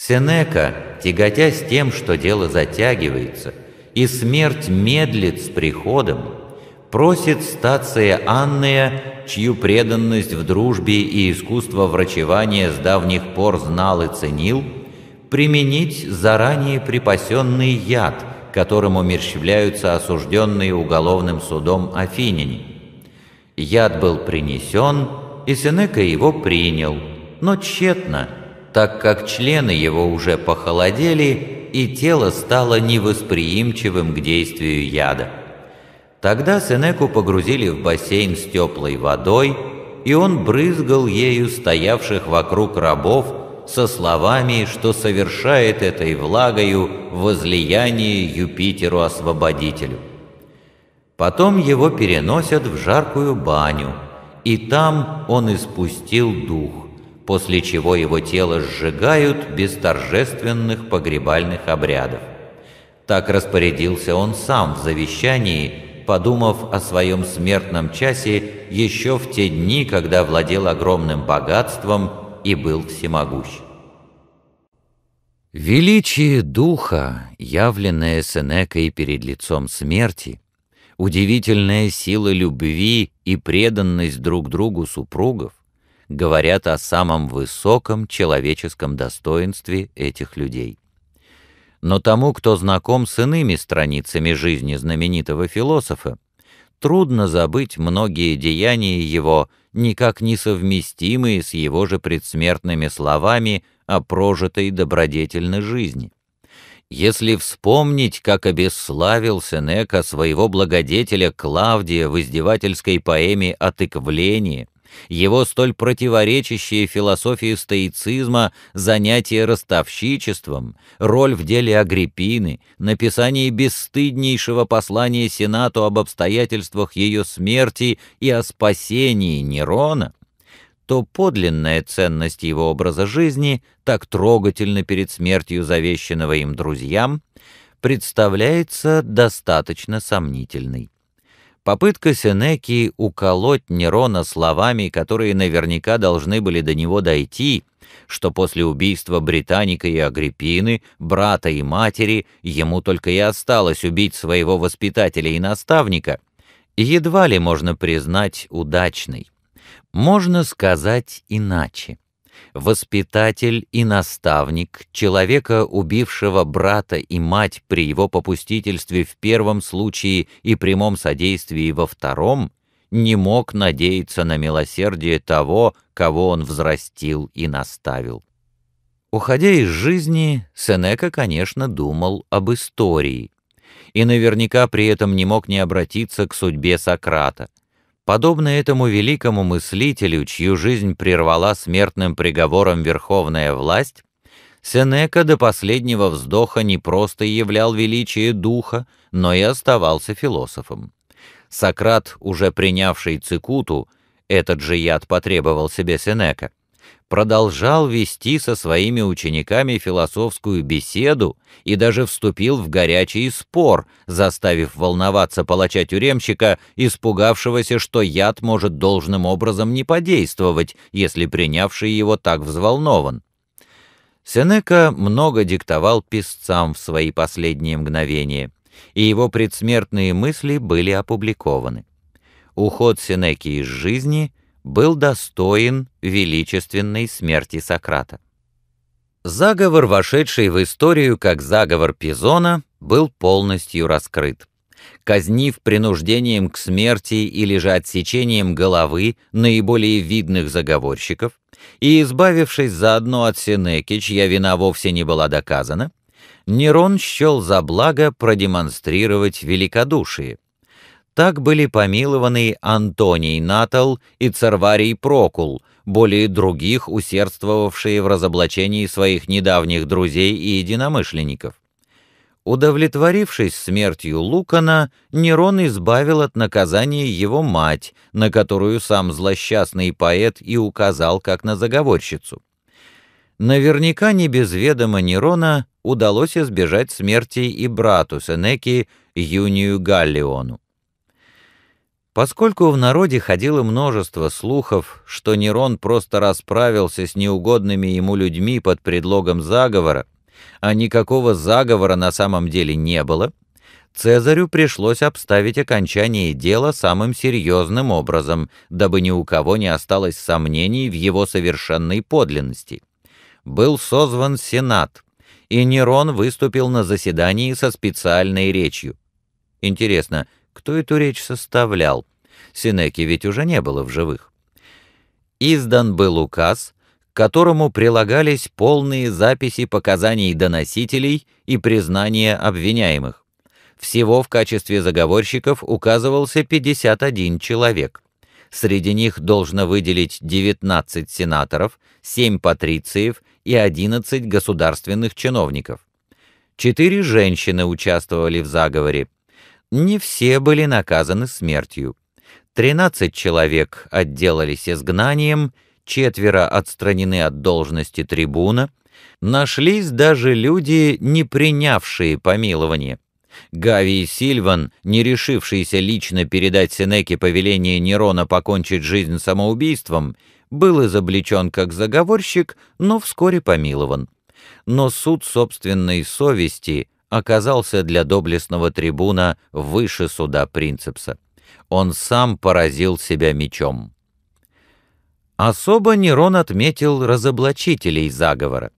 A: Сенека, тяготясь тем, что дело затягивается, и смерть медлит с приходом, просит стация Анная, чью преданность в дружбе и искусство врачевания с давних пор знал и ценил, применить заранее припасенный яд, которым умерщвляются осужденные уголовным судом афиняне. Яд был принесен, и Сенека его принял, но тщетно – так как члены его уже похолодели и тело стало невосприимчивым к действию яда. Тогда Сенеку погрузили в бассейн с теплой водой, и он брызгал ею стоявших вокруг рабов со словами, что совершает этой влагою возлияние Юпитеру-освободителю. Потом его переносят в жаркую баню, и там он испустил дух после чего его тело сжигают без торжественных погребальных обрядов. Так распорядился он сам в завещании, подумав о своем смертном часе еще в те дни, когда владел огромным богатством и был всемогущ. Величие духа, явленное Сенекой перед лицом смерти, удивительная сила любви и преданность друг другу супругов, говорят о самом высоком человеческом достоинстве этих людей. Но тому, кто знаком с иными страницами жизни знаменитого философа, трудно забыть многие деяния его, никак не совместимые с его же предсмертными словами о прожитой добродетельной жизни. Если вспомнить, как обесславил Сенека своего благодетеля Клавдия в издевательской поэме «Отыквление», его столь противоречащие философии стоицизма, занятие ростовщичеством, роль в деле Агриппины, написание бесстыднейшего послания Сенату об обстоятельствах ее смерти и о спасении Нерона, то подлинная ценность его образа жизни, так трогательно перед смертью завещанного им друзьям, представляется достаточно сомнительной. Попытка Сенеки уколоть Нерона словами, которые наверняка должны были до него дойти, что после убийства Британика и Агриппины, брата и матери, ему только и осталось убить своего воспитателя и наставника, едва ли можно признать удачной. Можно сказать иначе воспитатель и наставник человека, убившего брата и мать при его попустительстве в первом случае и прямом содействии во втором, не мог надеяться на милосердие того, кого он взрастил и наставил. Уходя из жизни, Сенека, конечно, думал об истории и наверняка при этом не мог не обратиться к судьбе Сократа подобно этому великому мыслителю, чью жизнь прервала смертным приговором верховная власть, Сенека до последнего вздоха не просто являл величие духа, но и оставался философом. Сократ, уже принявший цикуту, этот же яд потребовал себе Сенека, продолжал вести со своими учениками философскую беседу и даже вступил в горячий спор, заставив волноваться палача тюремщика, испугавшегося, что яд может должным образом не подействовать, если принявший его так взволнован. Сенека много диктовал писцам в свои последние мгновения, и его предсмертные мысли были опубликованы. Уход Сенеки из жизни — был достоин величественной смерти Сократа. Заговор, вошедший в историю как заговор Пизона, был полностью раскрыт. Казнив принуждением к смерти или же отсечением головы наиболее видных заговорщиков, и избавившись заодно от Сенеки, чья вина вовсе не была доказана, Нерон счел за благо продемонстрировать великодушие — так были помилованы Антоний Натал и Церварий Прокул, более других усердствовавшие в разоблачении своих недавних друзей и единомышленников. Удовлетворившись смертью Лукана, Нерон избавил от наказания его мать, на которую сам злосчастный поэт и указал как на заговорщицу. Наверняка не без ведома Нерона удалось избежать смерти и брату Сенеки Юнию Галлиону. Поскольку в народе ходило множество слухов, что Нерон просто расправился с неугодными ему людьми под предлогом заговора, а никакого заговора на самом деле не было, Цезарю пришлось обставить окончание дела самым серьезным образом, дабы ни у кого не осталось сомнений в его совершенной подлинности. Был созван Сенат, и Нерон выступил на заседании со специальной речью. Интересно, кто эту речь составлял. Синеки ведь уже не было в живых. Издан был указ, к которому прилагались полные записи показаний доносителей и признания обвиняемых. Всего в качестве заговорщиков указывался 51 человек. Среди них должно выделить 19 сенаторов, 7 патрициев и 11 государственных чиновников. Четыре женщины участвовали в заговоре. Не все были наказаны смертью. 13 человек отделались изгнанием, четверо отстранены от должности трибуна, нашлись даже люди, не принявшие помилование. Гавий Сильван, не решившийся лично передать Сенеке повеление Нерона покончить жизнь самоубийством, был изобличен как заговорщик, но вскоре помилован. Но суд собственной совести оказался для доблестного трибуна выше суда Принцепса. Он сам поразил себя мечом. Особо Нерон отметил разоблачителей заговора.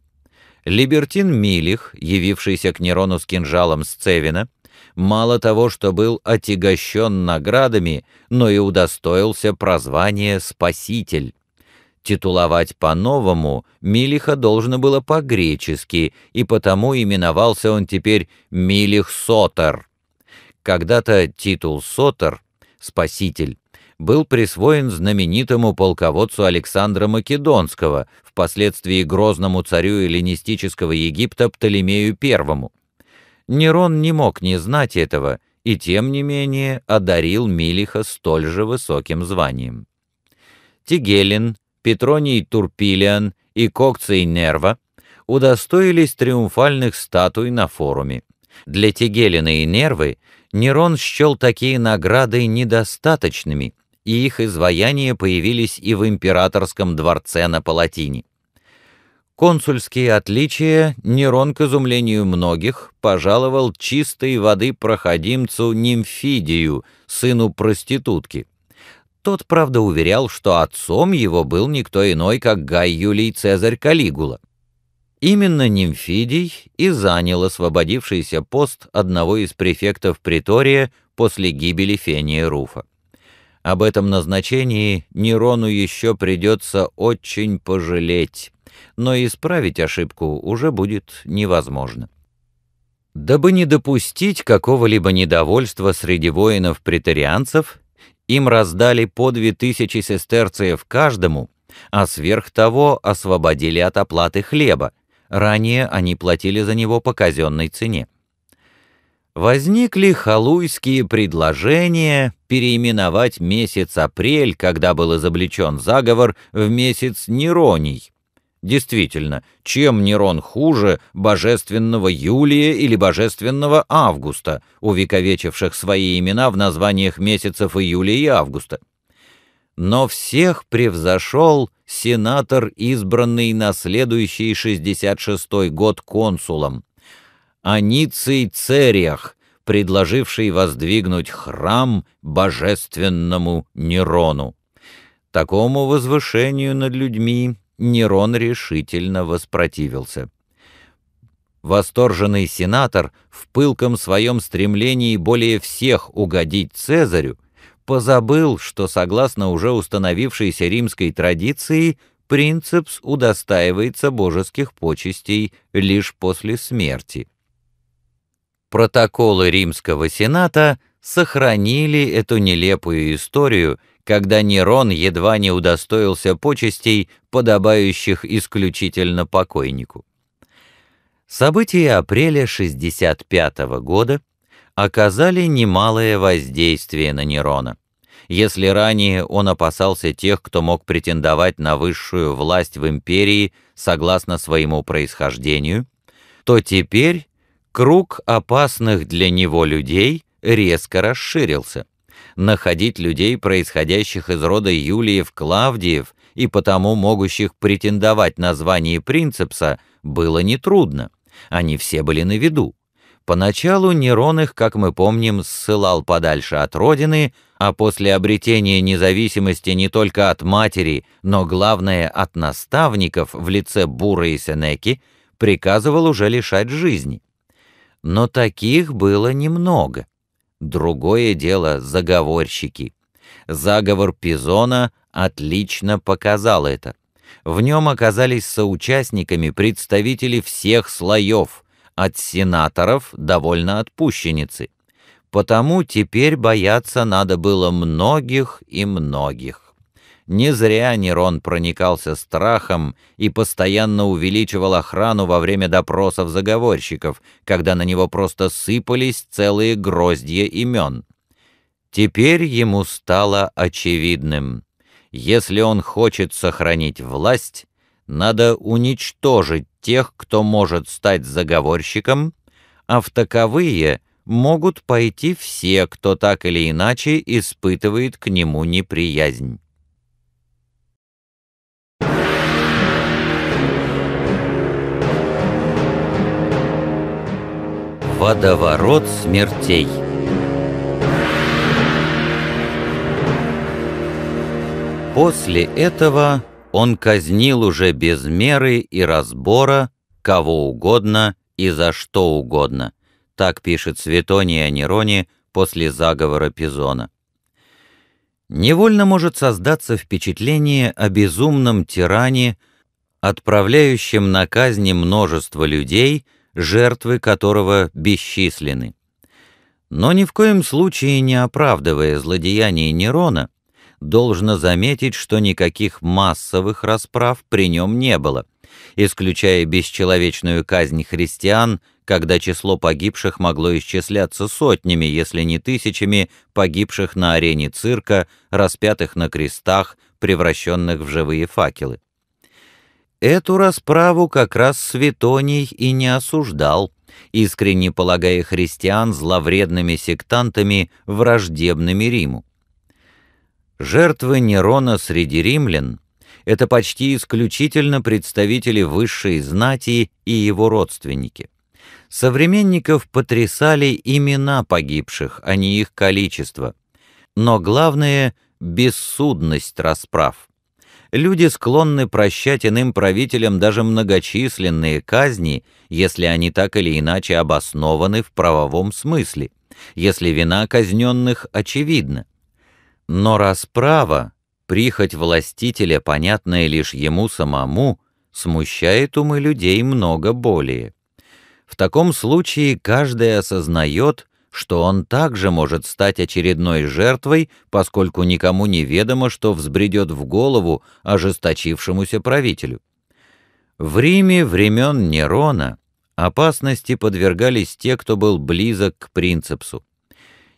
A: Либертин Милих, явившийся к Нерону с кинжалом с Цевина, мало того, что был отягощен наградами, но и удостоился прозвания «Спаситель». Титуловать по-новому Милиха должно было по-гречески, и потому именовался он теперь Милих Сотер. Когда-то титул Сотер, спаситель, был присвоен знаменитому полководцу Александра Македонского, впоследствии грозному царю эллинистического Египта Птолемею I. Нерон не мог не знать этого и тем не менее одарил Милиха столь же высоким званием. Тигелин, Петроний Турпилиан и Кокций Нерва удостоились триумфальных статуй на форуме. Для Тигелина и Нервы Нерон счел такие награды недостаточными, и их изваяния появились и в императорском дворце на Палатине. Консульские отличия Нерон, к изумлению многих, пожаловал чистой воды проходимцу Нимфидию, сыну проститутки. Тот, правда, уверял, что отцом его был никто иной, как Гай Юлий Цезарь Калигула. Именно Нимфидий и занял освободившийся пост одного из префектов Притория после гибели Фения Руфа. Об этом назначении Нерону еще придется очень пожалеть, но исправить ошибку уже будет невозможно. Дабы не допустить какого-либо недовольства среди воинов-претарианцев, им раздали по две тысячи сестерциев каждому, а сверх того освободили от оплаты хлеба. Ранее они платили за него по казенной цене. Возникли халуйские предложения переименовать месяц апрель, когда был изобличен заговор, в месяц Нероний, Действительно, чем Нерон хуже божественного Юлия или божественного Августа, увековечивших свои имена в названиях месяцев июля и августа? Но всех превзошел сенатор, избранный на следующий 66-й год консулом, Аниций Цериах, предложивший воздвигнуть храм божественному Нерону. Такому возвышению над людьми Нерон решительно воспротивился. Восторженный сенатор в пылком своем стремлении более всех угодить Цезарю позабыл, что согласно уже установившейся римской традиции принцепс удостаивается божеских почестей лишь после смерти. Протоколы римского сената сохранили эту нелепую историю – когда Нерон едва не удостоился почестей, подобающих исключительно покойнику. События апреля 65 года оказали немалое воздействие на Нерона. Если ранее он опасался тех, кто мог претендовать на высшую власть в империи согласно своему происхождению, то теперь круг опасных для него людей резко расширился находить людей, происходящих из рода Юлиев-Клавдиев и потому могущих претендовать на звание принцепса, было не трудно. Они все были на виду. Поначалу Нерон их, как мы помним, ссылал подальше от родины, а после обретения независимости не только от матери, но главное от наставников в лице Бура и Сенеки, приказывал уже лишать жизни. Но таких было немного. Другое дело заговорщики. Заговор Пизона отлично показал это. В нем оказались соучастниками представители всех слоев, от сенаторов до вольно отпущенницы. Потому теперь бояться надо было многих и многих. Не зря Нерон проникался страхом и постоянно увеличивал охрану во время допросов заговорщиков, когда на него просто сыпались целые гроздья имен. Теперь ему стало очевидным. Если он хочет сохранить власть, надо уничтожить тех, кто может стать заговорщиком, а в таковые — могут пойти все, кто так или иначе испытывает к нему неприязнь. Водоворот смертей После этого он казнил уже без меры и разбора кого угодно и за что угодно, так пишет Светоний о Нероне после заговора Пизона. Невольно может создаться впечатление о безумном тиране, отправляющем на казни множество людей – жертвы которого бесчисленны. Но ни в коем случае не оправдывая злодеяний Нерона, должно заметить, что никаких массовых расправ при нем не было, исключая бесчеловечную казнь христиан, когда число погибших могло исчисляться сотнями, если не тысячами, погибших на арене цирка, распятых на крестах, превращенных в живые факелы. Эту расправу как раз Светоний и не осуждал, искренне полагая христиан зловредными сектантами, враждебными Риму. Жертвы Нерона среди римлян — это почти исключительно представители высшей знати и его родственники. Современников потрясали имена погибших, а не их количество. Но главное — бессудность расправ — люди склонны прощать иным правителям даже многочисленные казни, если они так или иначе обоснованы в правовом смысле, если вина казненных очевидна. Но расправа, прихоть властителя, понятная лишь ему самому, смущает умы людей много более. В таком случае каждый осознает, что он также может стать очередной жертвой, поскольку никому не ведомо, что взбредет в голову ожесточившемуся правителю. В Риме времен Нерона опасности подвергались те, кто был близок к принцепсу.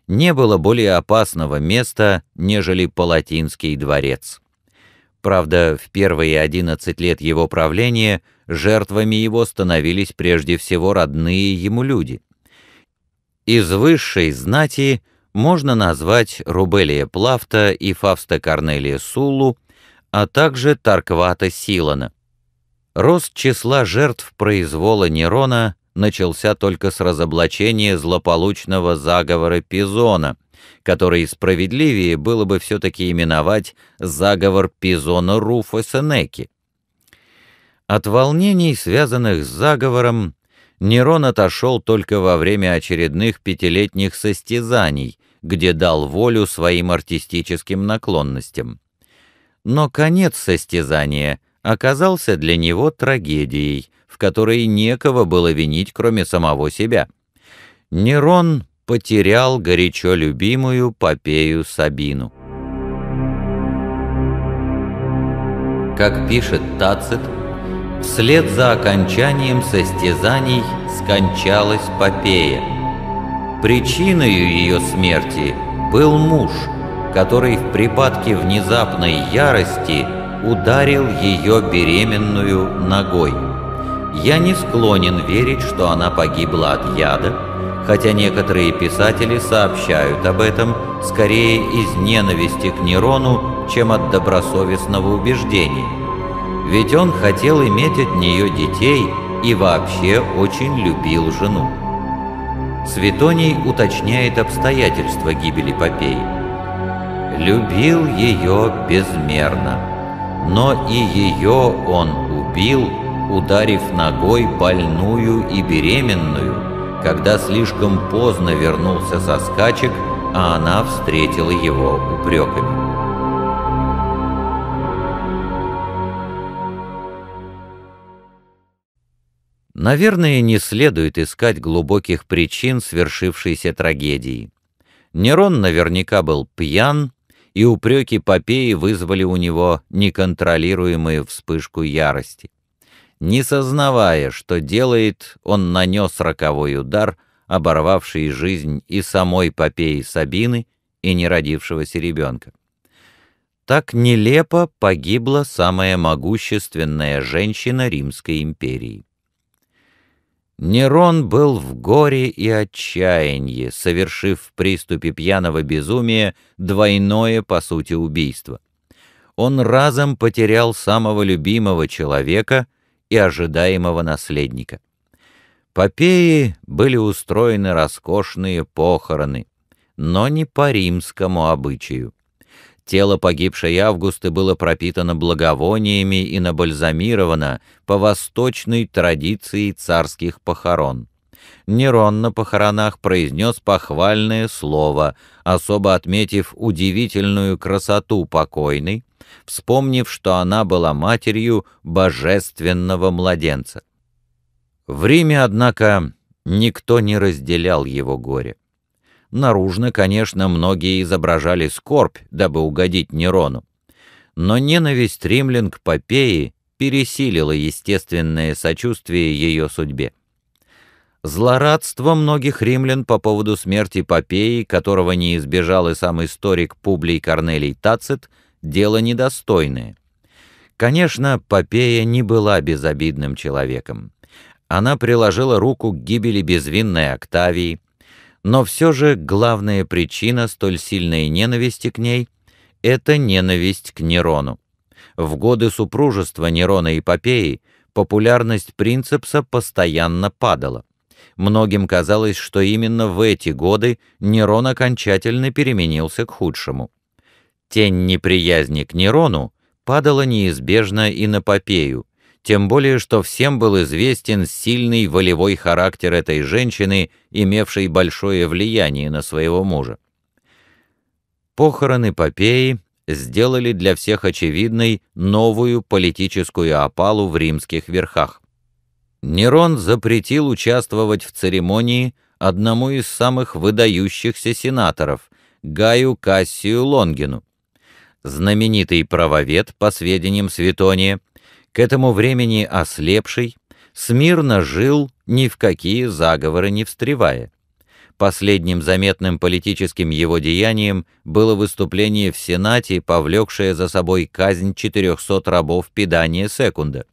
A: Не было более опасного места, нежели Палатинский дворец. Правда, в первые 11 лет его правления жертвами его становились прежде всего родные ему люди – из высшей знати можно назвать Рубелия Плафта и Фавста Корнелия Сулу, а также Тарквата Силана. Рост числа жертв произвола Нерона начался только с разоблачения злополучного заговора Пизона, который справедливее было бы все-таки именовать заговор Пизона Руфа Сенеки. От волнений, связанных с заговором, Нерон отошел только во время очередных пятилетних состязаний, где дал волю своим артистическим наклонностям. Но конец состязания оказался для него трагедией, в которой некого было винить, кроме самого себя. Нерон потерял горячо любимую Попею Сабину. Как пишет Тацит, Вслед за окончанием состязаний скончалась Попея. Причиной ее смерти был муж, который в припадке внезапной ярости ударил ее беременную ногой. Я не склонен верить, что она погибла от яда, хотя некоторые писатели сообщают об этом скорее из ненависти к Нерону, чем от добросовестного убеждения ведь он хотел иметь от нее детей и вообще очень любил жену. Светоний уточняет обстоятельства гибели Попеи. «Любил ее безмерно, но и ее он убил, ударив ногой больную и беременную, когда слишком поздно вернулся со скачек, а она встретила его упреками». Наверное, не следует искать глубоких причин свершившейся трагедии. Нерон наверняка был пьян, и упреки Попеи вызвали у него неконтролируемую вспышку ярости. Не сознавая, что делает, он нанес роковой удар, оборвавший жизнь и самой Попеи Сабины, и не родившегося ребенка. Так нелепо погибла самая могущественная женщина Римской империи. Нерон был в горе и отчаянии, совершив в приступе пьяного безумия двойное, по сути, убийство. Он разом потерял самого любимого человека и ожидаемого наследника. Попеи были устроены роскошные похороны, но не по римскому обычаю. Тело погибшей Августы было пропитано благовониями и набальзамировано по восточной традиции царских похорон. Нерон на похоронах произнес похвальное слово, особо отметив удивительную красоту покойной, вспомнив, что она была матерью божественного младенца. В Риме, однако, никто не разделял его горе. Наружно, конечно, многие изображали скорбь, дабы угодить Нерону. Но ненависть римлян к Попеи пересилила естественное сочувствие ее судьбе. Злорадство многих римлян по поводу смерти Попеи, которого не избежал и сам историк Публий Корнелий Тацит, дело недостойное. Конечно, Попея не была безобидным человеком. Она приложила руку к гибели безвинной Октавии, но все же главная причина столь сильной ненависти к ней — это ненависть к Нерону. В годы супружества Нерона и Попеи популярность Принцепса постоянно падала. Многим казалось, что именно в эти годы Нерон окончательно переменился к худшему. Тень неприязни к Нерону падала неизбежно и на Попею, тем более что всем был известен сильный волевой характер этой женщины, имевшей большое влияние на своего мужа. Похороны Попеи сделали для всех очевидной новую политическую опалу в римских верхах. Нерон запретил участвовать в церемонии одному из самых выдающихся сенаторов, Гаю Кассию Лонгину. Знаменитый правовед, по сведениям Светония, к этому времени ослепший, смирно жил, ни в какие заговоры не встревая. Последним заметным политическим его деянием было выступление в Сенате, повлекшее за собой казнь 400 рабов Педания Секунда.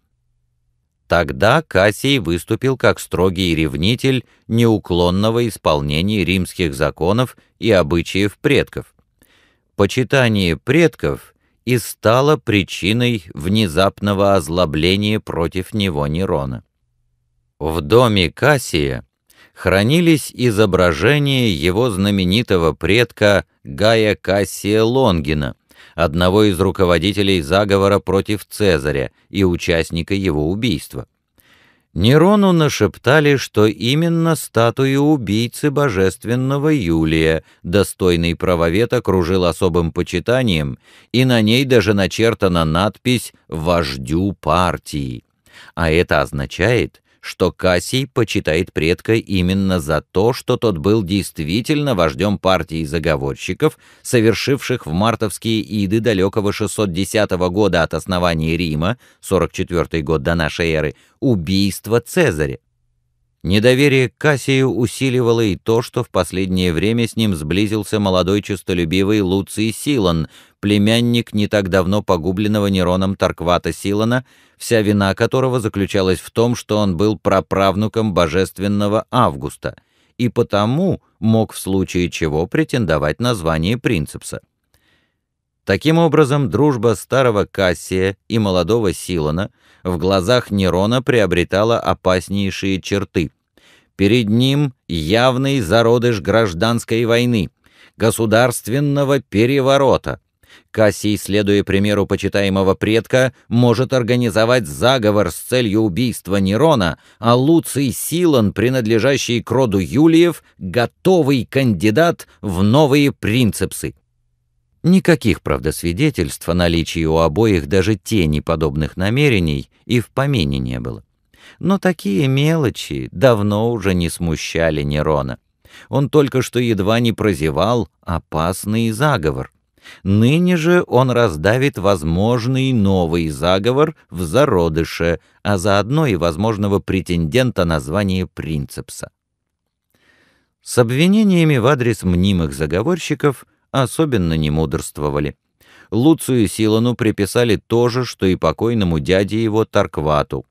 A: Тогда Кассий выступил как строгий ревнитель неуклонного исполнения римских законов и обычаев предков. Почитание предков и стала причиной внезапного озлобления против него Нерона. В доме Кассия хранились изображения его знаменитого предка Гая Кассия Лонгина, одного из руководителей заговора против Цезаря и участника его убийства. Нерону нашептали, что именно статуя убийцы божественного Юлия, достойный правовед, окружил особым почитанием, и на ней даже начертана надпись «Вождю партии». А это означает, что Кассий почитает предка именно за то, что тот был действительно вождем партии заговорщиков, совершивших в мартовские иды далекого 610 года от основания Рима, 44 год до нашей эры, убийство Цезаря. Недоверие к Кассию усиливало и то, что в последнее время с ним сблизился молодой честолюбивый Луций Силан, племянник не так давно погубленного Нероном Тарквата Силана, вся вина которого заключалась в том, что он был праправнуком божественного Августа, и потому мог в случае чего претендовать на звание принцепса. Таким образом, дружба старого Кассия и молодого Силана в глазах Нерона приобретала опаснейшие черты. Перед ним явный зародыш гражданской войны, государственного переворота. Кассий, следуя примеру почитаемого предка, может организовать заговор с целью убийства Нерона, а Луций Силан, принадлежащий к роду Юлиев, готовый кандидат в новые принципсы. Никаких, правда, свидетельств о наличии у обоих даже тени подобных намерений и в помине не было. Но такие мелочи давно уже не смущали Нерона. Он только что едва не прозевал опасный заговор. Ныне же он раздавит возможный новый заговор в зародыше, а заодно и возможного претендента на звание принцепса. С обвинениями в адрес мнимых заговорщиков – особенно не мудрствовали. Луцию Силану приписали то же, что и покойному дяде его Тарквату.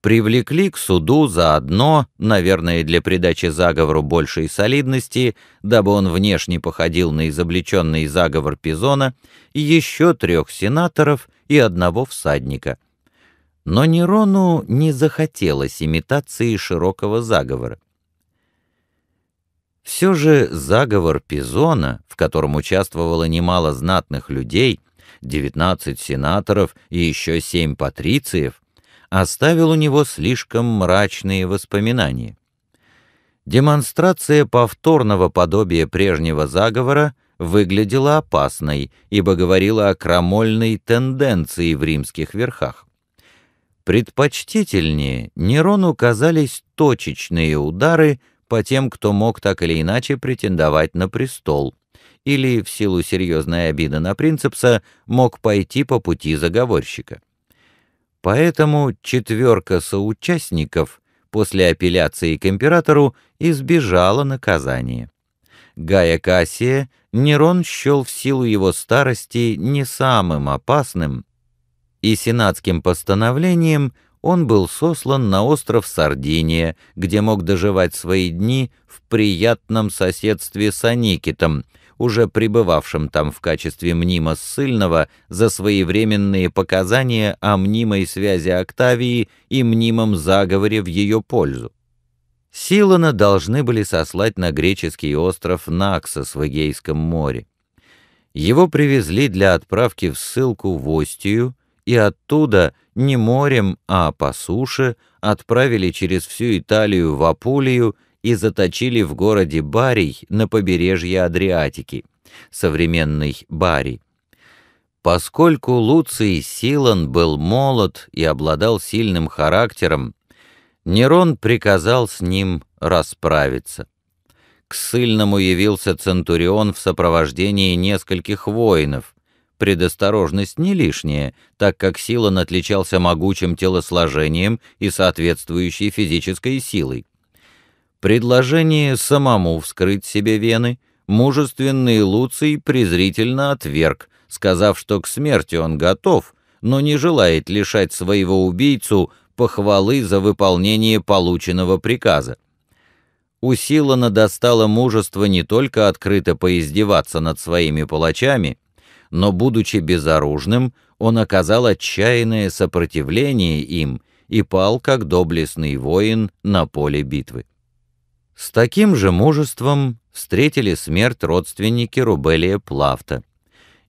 A: Привлекли к суду за одно, наверное, для придачи заговору большей солидности, дабы он внешне походил на изобличенный заговор Пизона, еще трех сенаторов и одного всадника. Но Нерону не захотелось имитации широкого заговора. Все же заговор Пизона, в котором участвовало немало знатных людей, 19 сенаторов и еще 7 патрициев, оставил у него слишком мрачные воспоминания. Демонстрация повторного подобия прежнего заговора выглядела опасной, ибо говорила о крамольной тенденции в римских верхах. Предпочтительнее Нерону казались точечные удары, по тем, кто мог так или иначе претендовать на престол, или, в силу серьезной обиды на принцепса, мог пойти по пути заговорщика. Поэтому четверка соучастников после апелляции к императору избежала наказания. Гая Кассия Нерон счел в силу его старости не самым опасным, и сенатским постановлением – он был сослан на остров Сардиния, где мог доживать свои дни в приятном соседстве с Аникитом, уже пребывавшим там в качестве мнимо ссыльного за своевременные показания о мнимой связи Октавии и мнимом заговоре в ее пользу. Силана должны были сослать на греческий остров Наксос в Эгейском море. Его привезли для отправки в ссылку в Остию, и оттуда не морем, а по суше отправили через всю Италию в Апулию и заточили в городе Барий на побережье Адриатики, современный Бари. Поскольку Луций Силан был молод и обладал сильным характером, Нерон приказал с ним расправиться. К сыльному явился Центурион в сопровождении нескольких воинов, Предосторожность не лишняя, так как Силан отличался могучим телосложением и соответствующей физической силой. Предложение самому вскрыть себе вены мужественный Луций презрительно отверг, сказав, что к смерти он готов, но не желает лишать своего убийцу похвалы за выполнение полученного приказа. У Силана достало мужества не только открыто поиздеваться над своими палачами, но, будучи безоружным, он оказал отчаянное сопротивление им и пал как доблестный воин на поле битвы. С таким же мужеством встретили смерть родственники Рубелия Плафта: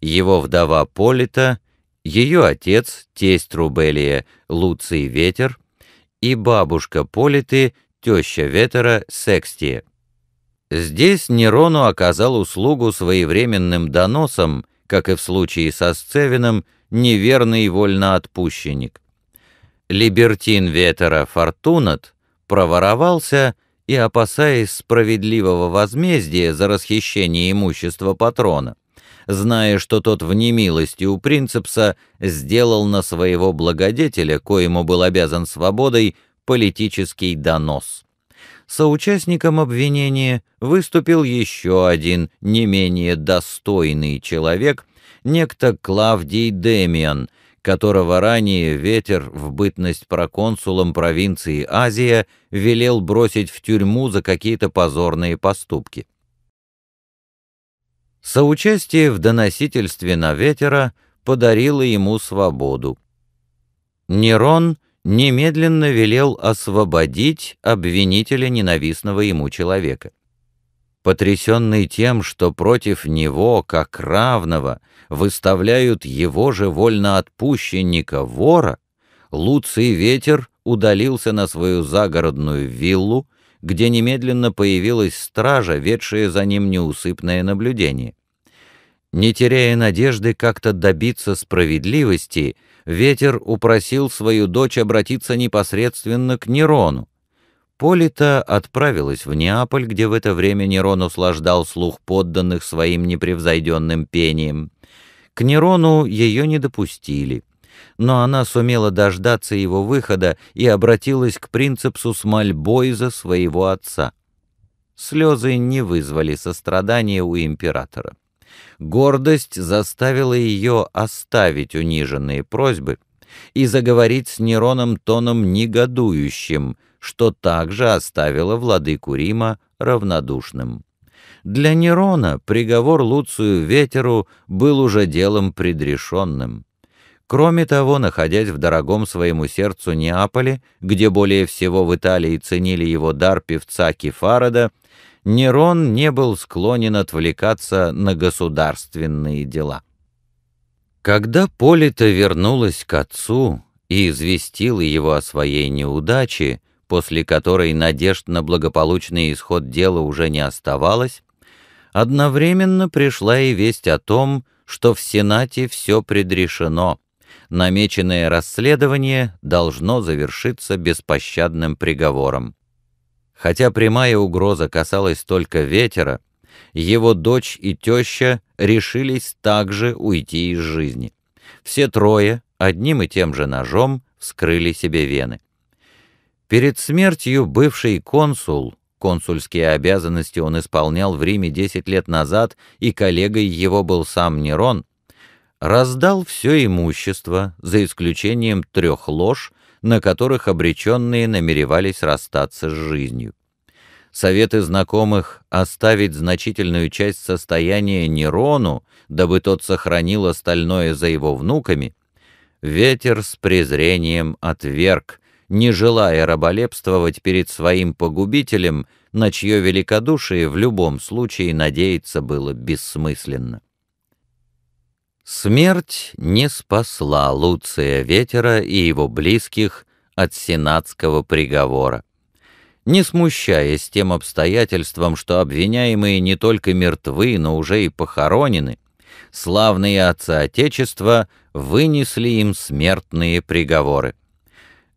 A: Его вдова Полита, её отец, тесть Рубелия Луций Ветер и бабушка Политы, тёща Ветера Секстия. Здесь Нерону оказал услугу своевременным доносом как и в случае со Сцевиным, неверный вольноотпущенник. Либертин ветера Фортунат проворовался и, опасаясь справедливого возмездия за расхищение имущества патрона, зная, что тот в немилости у принцепса сделал на своего благодетеля, коему был обязан свободой, политический донос соучастником обвинения выступил еще один не менее достойный человек, некто Клавдий Демиан, которого ранее ветер в бытность проконсулом провинции Азия велел бросить в тюрьму за какие-то позорные поступки. Соучастие в доносительстве на ветера подарило ему свободу. Нерон — немедленно велел освободить обвинителя ненавистного ему человека. Потрясенный тем, что против него, как равного, выставляют его же вольноотпущенника вора, Луций Ветер удалился на свою загородную виллу, где немедленно появилась стража, ведшая за ним неусыпное наблюдение. Не теряя надежды как-то добиться справедливости, Ветер упросил свою дочь обратиться непосредственно к Нерону. Полита отправилась в Неаполь, где в это время Нерон услаждал слух подданных своим непревзойденным пением. К Нерону ее не допустили, но она сумела дождаться его выхода и обратилась к Принцепсу с мольбой за своего отца. Слезы не вызвали сострадания у императора гордость заставила ее оставить униженные просьбы и заговорить с Нероном тоном негодующим, что также оставило владыку Рима равнодушным. Для Нерона приговор Луцию Ветеру был уже делом предрешенным. Кроме того, находясь в дорогом своему сердцу Неаполе, где более всего в Италии ценили его дар певца Кефарада, Нерон не был склонен отвлекаться на государственные дела. Когда Полита вернулась к отцу и известила его о своей неудаче, после которой надежд на благополучный исход дела уже не оставалось, одновременно пришла и весть о том, что в Сенате все предрешено. Намеченное расследование должно завершиться беспощадным приговором. Хотя прямая угроза касалась только ветера, его дочь и теща решились также уйти из жизни. Все трое одним и тем же ножом вскрыли себе вены. Перед смертью бывший консул, консульские обязанности он исполнял в Риме 10 лет назад, и коллегой его был сам Нерон, раздал все имущество, за исключением трех лож, на которых обреченные намеревались расстаться с жизнью. Советы знакомых оставить значительную часть состояния Нерону, дабы тот сохранил остальное за его внуками, ветер с презрением отверг, не желая раболепствовать перед своим погубителем, на чье великодушие в любом случае надеяться было бессмысленно. Смерть не спасла Луция Ветера и его близких от сенатского приговора. Не смущаясь тем обстоятельством, что обвиняемые не только мертвы, но уже и похоронены, славные отцы Отечества вынесли им смертные приговоры.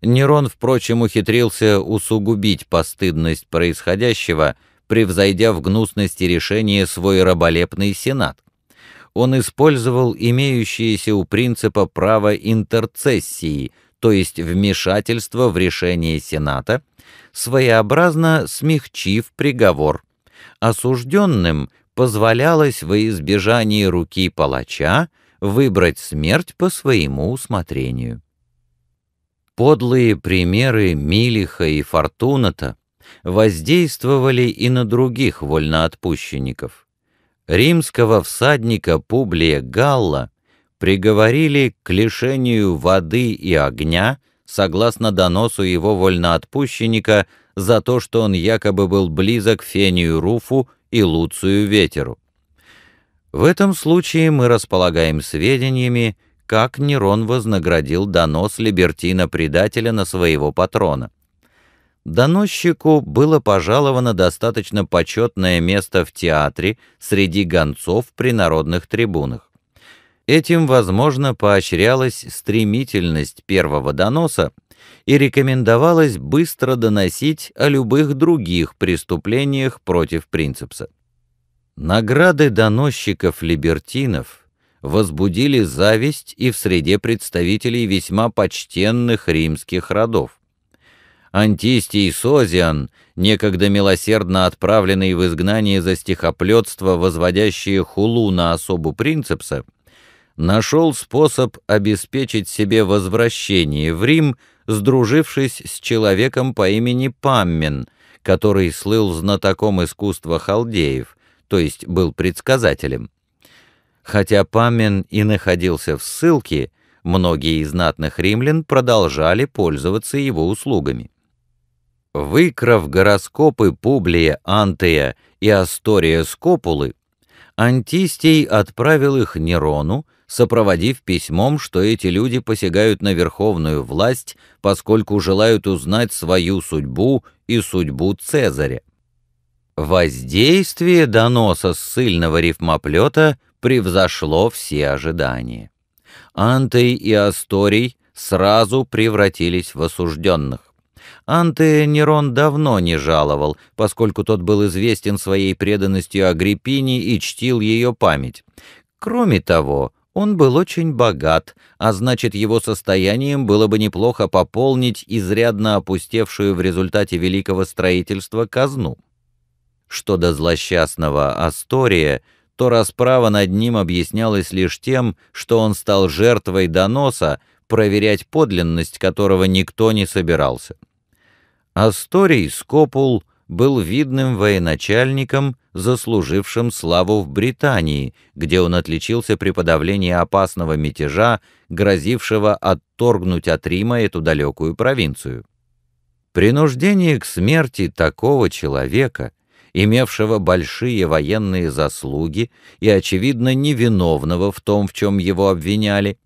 A: Нерон, впрочем, ухитрился усугубить постыдность происходящего, превзойдя в гнусности решения свой раболепный сенат он использовал имеющееся у принципа право интерцессии, то есть вмешательство в решение Сената, своеобразно смягчив приговор. Осужденным позволялось во избежание руки палача выбрать смерть по своему усмотрению. Подлые примеры Милиха и Фортуната воздействовали и на других вольноотпущенников римского всадника Публия Галла приговорили к лишению воды и огня, согласно доносу его вольноотпущенника, за то, что он якобы был близок Фению Руфу и Луцию Ветеру. В этом случае мы располагаем сведениями, как Нерон вознаградил донос Либертина-предателя на своего патрона. Доносчику было пожаловано достаточно почетное место в театре среди гонцов при народных трибунах. Этим, возможно, поощрялась стремительность первого доноса и рекомендовалось быстро доносить о любых других преступлениях против принципса. Награды доносчиков-либертинов возбудили зависть и в среде представителей весьма почтенных римских родов. Антистий Созиан, некогда милосердно отправленный в изгнание за стихоплетство, возводящее хулу на особу принцепса, нашел способ обеспечить себе возвращение в Рим, сдружившись с человеком по имени Паммин, который слыл знатоком искусства халдеев, то есть был предсказателем. Хотя Паммин и находился в ссылке, многие из знатных римлян продолжали пользоваться его услугами. Выкрав гороскопы Публия Антея и Астория Скопулы, Антистий отправил их Нерону, сопроводив письмом, что эти люди посягают на верховную власть, поскольку желают узнать свою судьбу и судьбу Цезаря. Воздействие доноса ссыльного рифмоплета превзошло все ожидания. Антей и Асторий сразу превратились в осужденных. Антея Нерон давно не жаловал, поскольку тот был известен своей преданностью Агриппине и чтил ее память. Кроме того, он был очень богат, а значит, его состоянием было бы неплохо пополнить изрядно опустевшую в результате великого строительства казну. Что до злосчастного Астория, то расправа над ним объяснялась лишь тем, что он стал жертвой доноса, проверять подлинность которого никто не собирался. Асторий Скопул был видным военачальником, заслужившим славу в Британии, где он отличился при подавлении опасного мятежа, грозившего отторгнуть от Рима эту далекую провинцию. Принуждение к смерти такого человека, имевшего большие военные заслуги и, очевидно, невиновного в том, в чем его обвиняли,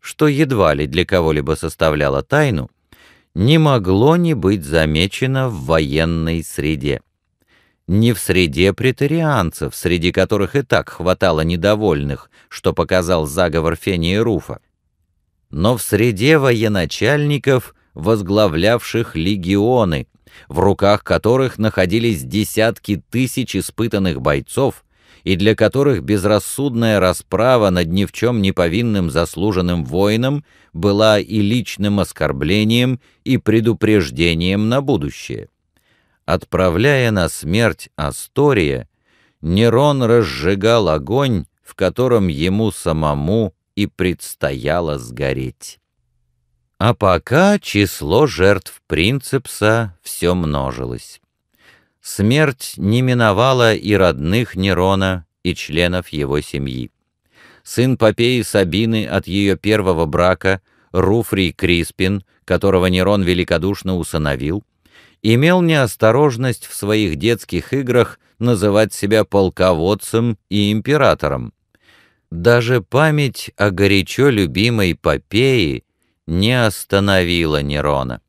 A: что едва ли для кого-либо составляло тайну, не могло не быть замечено в военной среде. Не в среде претарианцев, среди которых и так хватало недовольных, что показал заговор Фении Руфа, но в среде военачальников, возглавлявших легионы, в руках которых находились десятки тысяч испытанных бойцов, и для которых безрассудная расправа над ни в чем не повинным заслуженным воином была и личным оскорблением, и предупреждением на будущее. Отправляя на смерть Астория, Нерон разжигал огонь, в котором ему самому и предстояло сгореть. А пока число жертв Принцепса все множилось. Смерть не миновала и родных Нерона, и членов его семьи. Сын Попеи Сабины от ее первого брака, Руфрий Криспин, которого Нерон великодушно усыновил, имел неосторожность в своих детских играх называть себя полководцем и императором. Даже память о горячо любимой Попеи не остановила Нерона.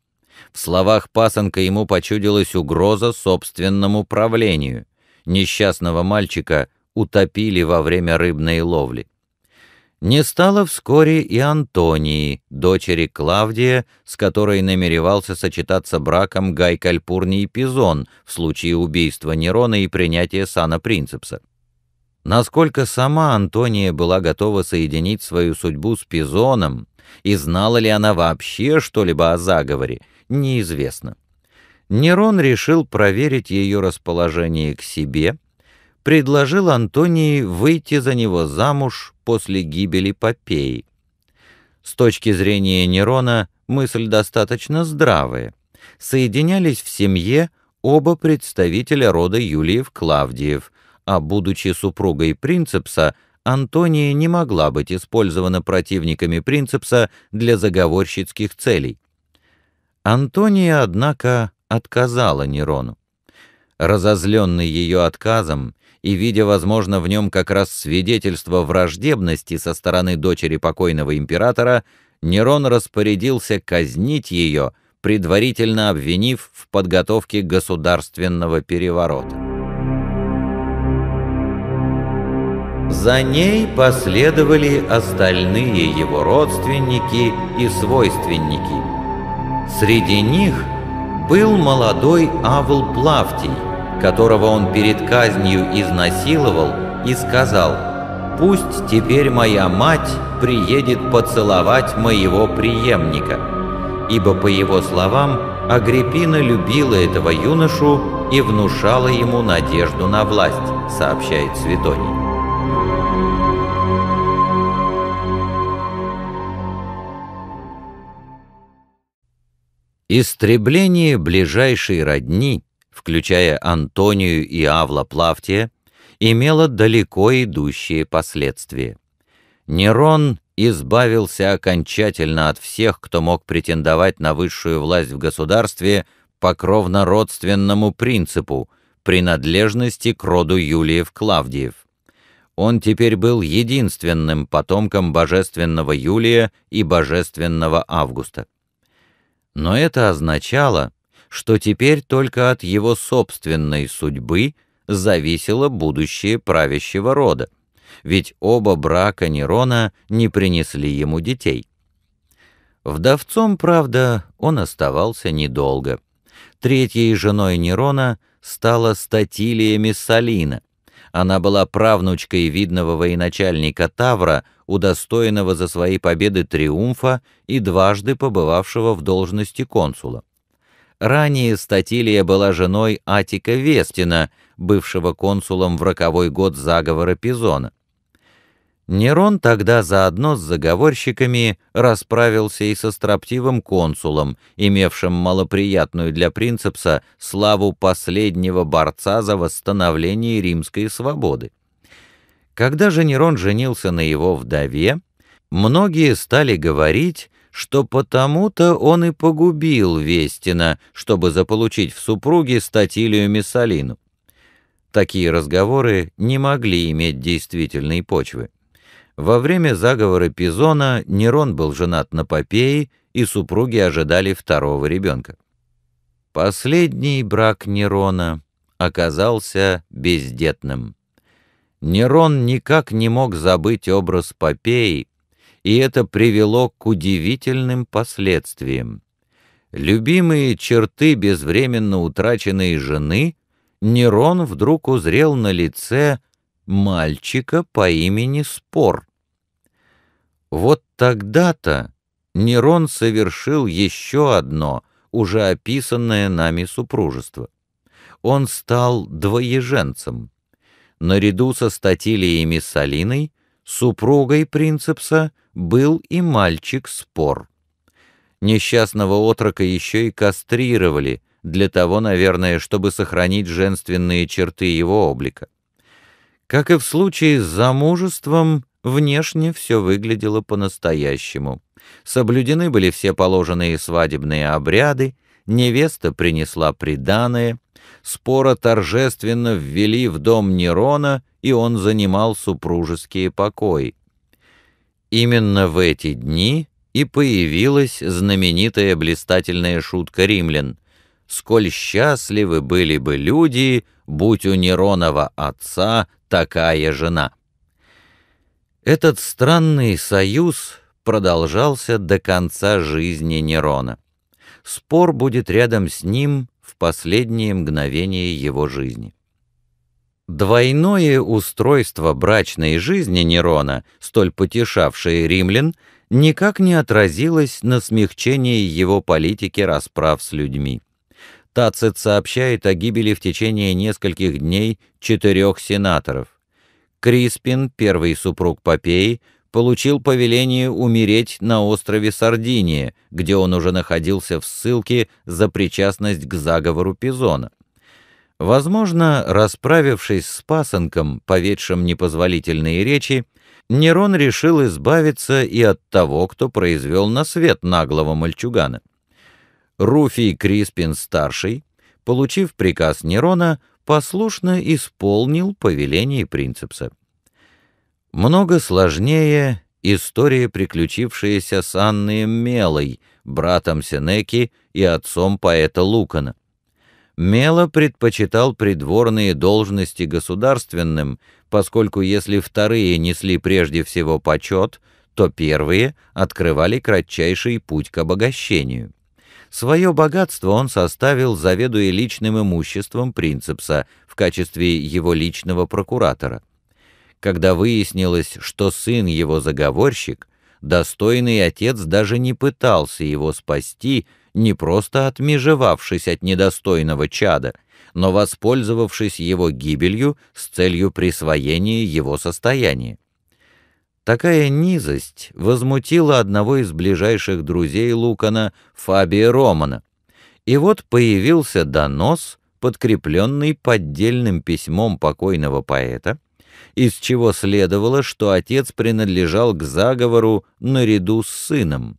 A: В словах пасынка ему почудилась угроза собственному правлению. Несчастного мальчика утопили во время рыбной ловли. Не стало вскоре и Антонии, дочери Клавдия, с которой намеревался сочетаться браком Гай Кальпурний Пизон в случае убийства Нерона и принятия сана Принцепса. Насколько сама Антония была готова соединить свою судьбу с Пизоном, и знала ли она вообще что-либо о заговоре, неизвестно. Нерон решил проверить ее расположение к себе, предложил Антонии выйти за него замуж после гибели Попеи. С точки зрения Нерона мысль достаточно здравая. Соединялись в семье оба представителя рода Юлиев-Клавдиев, а будучи супругой Принцепса, Антония не могла быть использована противниками Принцепса для заговорщицких целей. Антония, однако, отказала Нерону. Разозленный ее отказом и видя, возможно, в нем как раз свидетельство враждебности со стороны дочери покойного императора, Нерон распорядился казнить ее, предварительно обвинив в подготовке государственного переворота. За ней последовали остальные его родственники и свойственники – Среди них был молодой Авл Плавтий, которого он перед казнью изнасиловал и сказал «Пусть теперь моя мать приедет поцеловать моего преемника», ибо, по его словам, Агриппина любила этого юношу и внушала ему надежду на власть, сообщает Светоний. Истребление ближайшей родни, включая Антонию и Авла Плавтия, имело далеко идущие последствия. Нерон избавился окончательно от всех, кто мог претендовать на высшую власть в государстве по кровнородственному принципу принадлежности к роду Юлиев-Клавдиев. Он теперь был единственным потомком божественного Юлия и божественного Августа. Но это означало, что теперь только от его собственной судьбы зависело будущее правящего рода, ведь оба брака Нерона не принесли ему детей. Вдовцом, правда, он оставался недолго. Третьей женой Нерона стала Статилия Мессалина, она была правнучкой видного военачальника Тавра, удостоенного за свои победы триумфа и дважды побывавшего в должности консула. Ранее Статилия была женой Атика Вестина, бывшего консулом в роковой год заговора Пизона. Нерон тогда заодно с заговорщиками расправился и со строптивым консулом, имевшим малоприятную для принцепса славу последнего борца за восстановление римской свободы. Когда же Нерон женился на его вдове, многие стали говорить, что потому-то он и погубил Вестина, чтобы заполучить в супруги статилию Мессалину. Такие разговоры не могли иметь действительной почвы. Во время заговора Пизона Нерон был женат на Попее, и супруги ожидали второго ребенка. Последний брак Нерона оказался бездетным. Нерон никак не мог забыть образ Попеи, и это привело к удивительным последствиям. Любимые черты безвременно утраченной жены Нерон вдруг узрел на лице мальчика по имени Спор. Вот тогда-то Нерон совершил еще одно, уже описанное нами супружество. Он стал двоеженцем. Наряду со статилиями Салиной супругой принцепса был и мальчик Спор. Несчастного отрока еще и кастрировали, для того, наверное, чтобы сохранить женственные черты его облика. Как и в случае с замужеством, внешне все выглядело по-настоящему. Соблюдены были все положенные свадебные обряды, невеста принесла приданое, спора торжественно ввели в дом Нерона, и он занимал супружеские покои. Именно в эти дни и появилась знаменитая блистательная шутка римлян. «Сколь счастливы были бы люди, — будь у Неронова отца такая жена. Этот странный союз продолжался до конца жизни Нерона. Спор будет рядом с ним в последние мгновения его жизни. Двойное устройство брачной жизни Нерона, столь потешавшее римлян, никак не отразилось на смягчении его политики расправ с людьми. Тацит сообщает о гибели в течение нескольких дней четырех сенаторов. Криспин, первый супруг Попеи, получил повеление умереть на острове Сардиния, где он уже находился в ссылке за причастность к заговору Пизона. Возможно, расправившись с пасынком, поведшим непозволительные речи, Нерон решил избавиться и от того, кто произвел на свет наглого мальчугана. Руфий Криспин-старший, получив приказ Нерона, послушно исполнил повеление принцепса. Много сложнее история, приключившаяся с Анной Мелой, братом Сенеки и отцом поэта Лукана. Мела предпочитал придворные должности государственным, поскольку если вторые несли прежде всего почет, то первые открывали кратчайший путь к обогащению. Свое богатство он составил, заведуя личным имуществом принцепса в качестве его личного прокуратора. Когда выяснилось, что сын его заговорщик, достойный отец даже не пытался его спасти, не просто отмежевавшись от недостойного чада, но воспользовавшись его гибелью с целью присвоения его состояния. Такая низость возмутила одного из ближайших друзей Лукана, Фабия Романа. И вот появился донос, подкрепленный поддельным письмом покойного поэта, из чего следовало, что отец принадлежал к заговору наряду с сыном.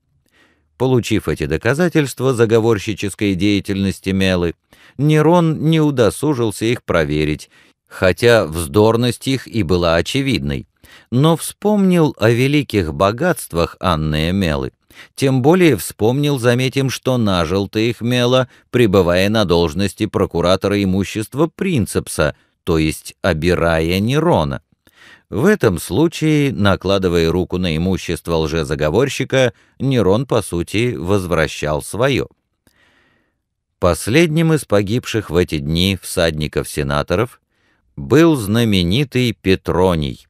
A: Получив эти доказательства заговорщической деятельности Мелы, Нерон не удосужился их проверить, хотя вздорность их и была очевидной но вспомнил о великих богатствах Анны Эмелы. Тем более вспомнил, заметим, что нажил ты их Мела, пребывая на должности прокуратора имущества Принцепса, то есть обирая Нерона. В этом случае, накладывая руку на имущество лжезаговорщика, Нерон, по сути, возвращал свое. Последним из погибших в эти дни всадников-сенаторов был знаменитый Петроний,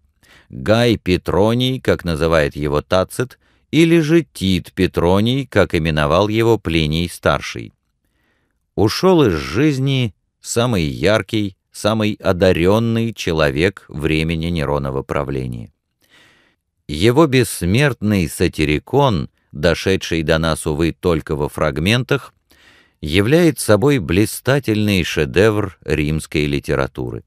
A: Гай Петроний, как называет его Тацит, или же Тит Петроний, как именовал его Плиний Старший. Ушел из жизни самый яркий, самый одаренный человек времени Неронова правления. Его бессмертный сатирикон, дошедший до нас, увы, только во фрагментах, является собой блистательный шедевр римской литературы.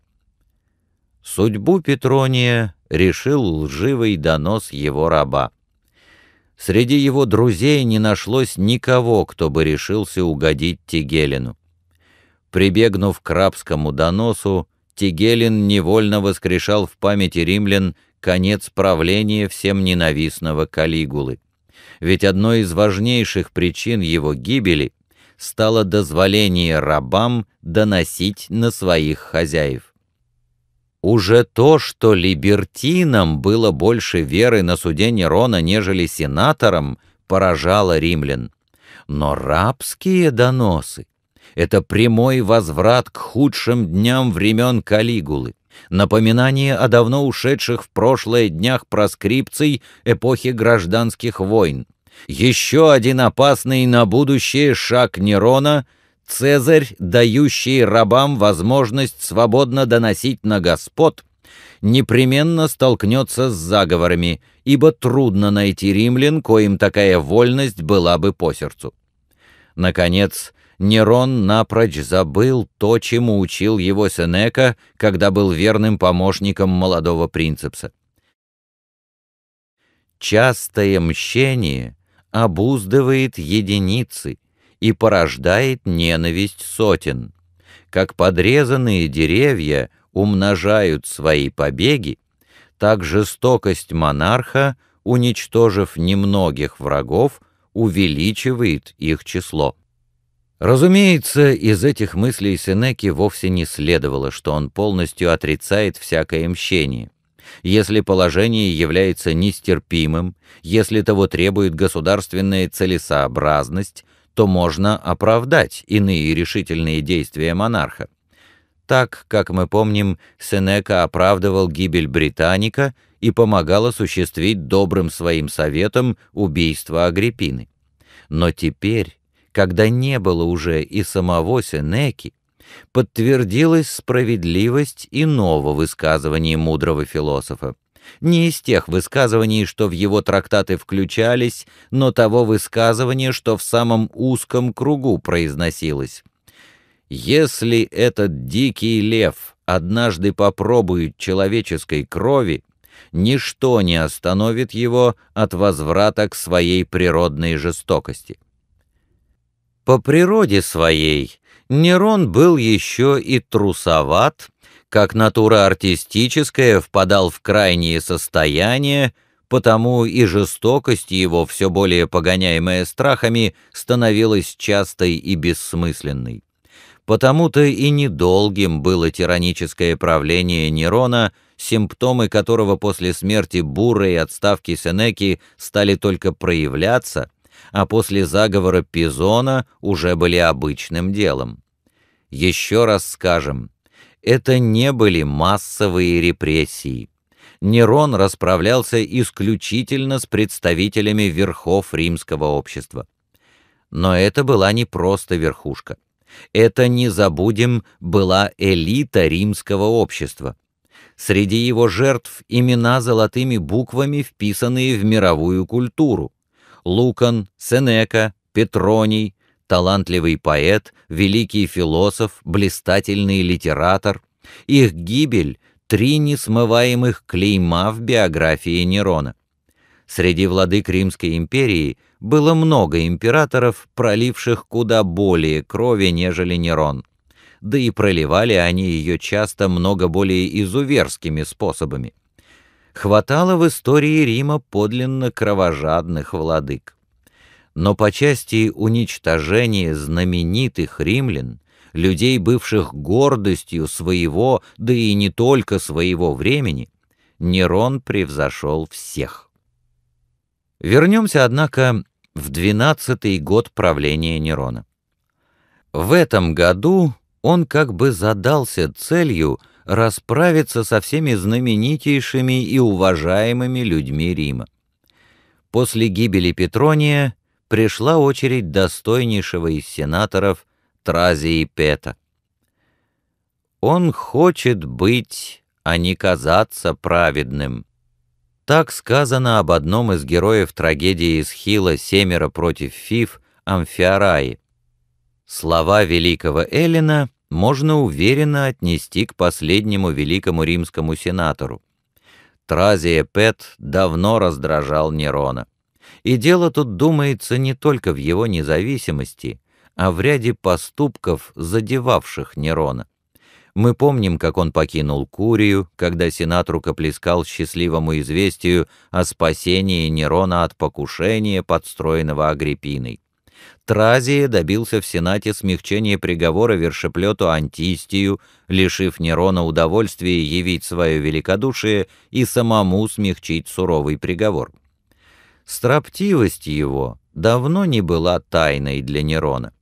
A: Судьбу Петрония решил лживый донос его раба. Среди его друзей не нашлось никого, кто бы решился угодить Тигелину. Прибегнув к рабскому доносу, Тигелин невольно воскрешал в памяти римлян конец правления всем ненавистного Калигулы. Ведь одной из важнейших причин его гибели стало дозволение рабам доносить на своих хозяев. Уже то, что либертинам было больше веры на суде Нерона, нежели сенаторам, поражало римлян. Но рабские доносы — это прямой возврат к худшим дням времен Калигулы, напоминание о давно ушедших в прошлое днях проскрипций эпохи гражданских войн. Еще один опасный на будущее шаг Нерона — Цезарь, дающий рабам возможность свободно доносить на господ, непременно столкнется с заговорами, ибо трудно найти римлян, коим такая вольность была бы по сердцу. Наконец, Нерон напрочь забыл то, чему учил его Сенека, когда был верным помощником молодого принцепса. Частое мщение обуздывает единицы, и порождает ненависть сотен. Как подрезанные деревья умножают свои побеги, так жестокость монарха, уничтожив немногих врагов, увеличивает их число. Разумеется, из этих мыслей Сенеки вовсе не следовало, что он полностью отрицает всякое мщение. Если положение является нестерпимым, если того требует государственная целесообразность, то можно оправдать иные решительные действия монарха. Так, как мы помним, Сенека оправдывал гибель Британика и помогал осуществить добрым своим советом убийство Агриппины. Но теперь, когда не было уже и самого Сенеки, подтвердилась справедливость иного высказывания мудрого философа не из тех высказываний, что в его трактаты включались, но того высказывания, что в самом узком кругу произносилось. «Если этот дикий лев однажды попробует человеческой крови, ничто не остановит его от возврата к своей природной жестокости». По природе своей Нерон был еще и трусоват, как натура артистическая, впадал в крайние состояния, потому и жестокость его, все более погоняемая страхами, становилась частой и бессмысленной. Потому-то и недолгим было тираническое правление Нерона, симптомы которого после смерти Бурра и отставки Сенеки стали только проявляться, а после заговора Пизона уже были обычным делом. Еще раз скажем, это не были массовые репрессии. Нерон расправлялся исключительно с представителями верхов римского общества. Но это была не просто верхушка. Это, не забудем, была элита римского общества. Среди его жертв имена золотыми буквами, вписанные в мировую культуру. Лукан, Сенека, Петроний, талантливый поэт, великий философ, блистательный литератор. Их гибель — три несмываемых клейма в биографии Нерона. Среди владык Римской империи было много императоров, проливших куда более крови, нежели Нерон. Да и проливали они ее часто много более изуверскими способами. Хватало в истории Рима подлинно кровожадных владык но по части уничтожения знаменитых римлян, людей, бывших гордостью своего, да и не только своего времени, Нерон превзошел всех. Вернемся, однако, в двенадцатый год правления Нерона. В этом году он как бы задался целью расправиться со всеми знаменитейшими и уважаемыми людьми Рима. После гибели Петрония пришла очередь достойнейшего из сенаторов Тразии Пета. Он хочет быть, а не казаться праведным. Так сказано об одном из героев трагедии Эсхила «Семеро против Фиф» Амфиараи. Слова великого Эллина можно уверенно отнести к последнему великому римскому сенатору. Тразия Пет давно раздражал Нерона. И дело тут думается не только в его независимости, а в ряде поступков, задевавших Нерона. Мы помним, как он покинул Курию, когда Сенат рукоплескал счастливому известию о спасении Нерона от покушения, подстроенного Агриппиной. Тразия добился в Сенате смягчения приговора вершеплету Антистию, лишив Нерона удовольствия явить свое великодушие и самому смягчить суровый приговор. Строптивость его давно не была тайной для Нерона.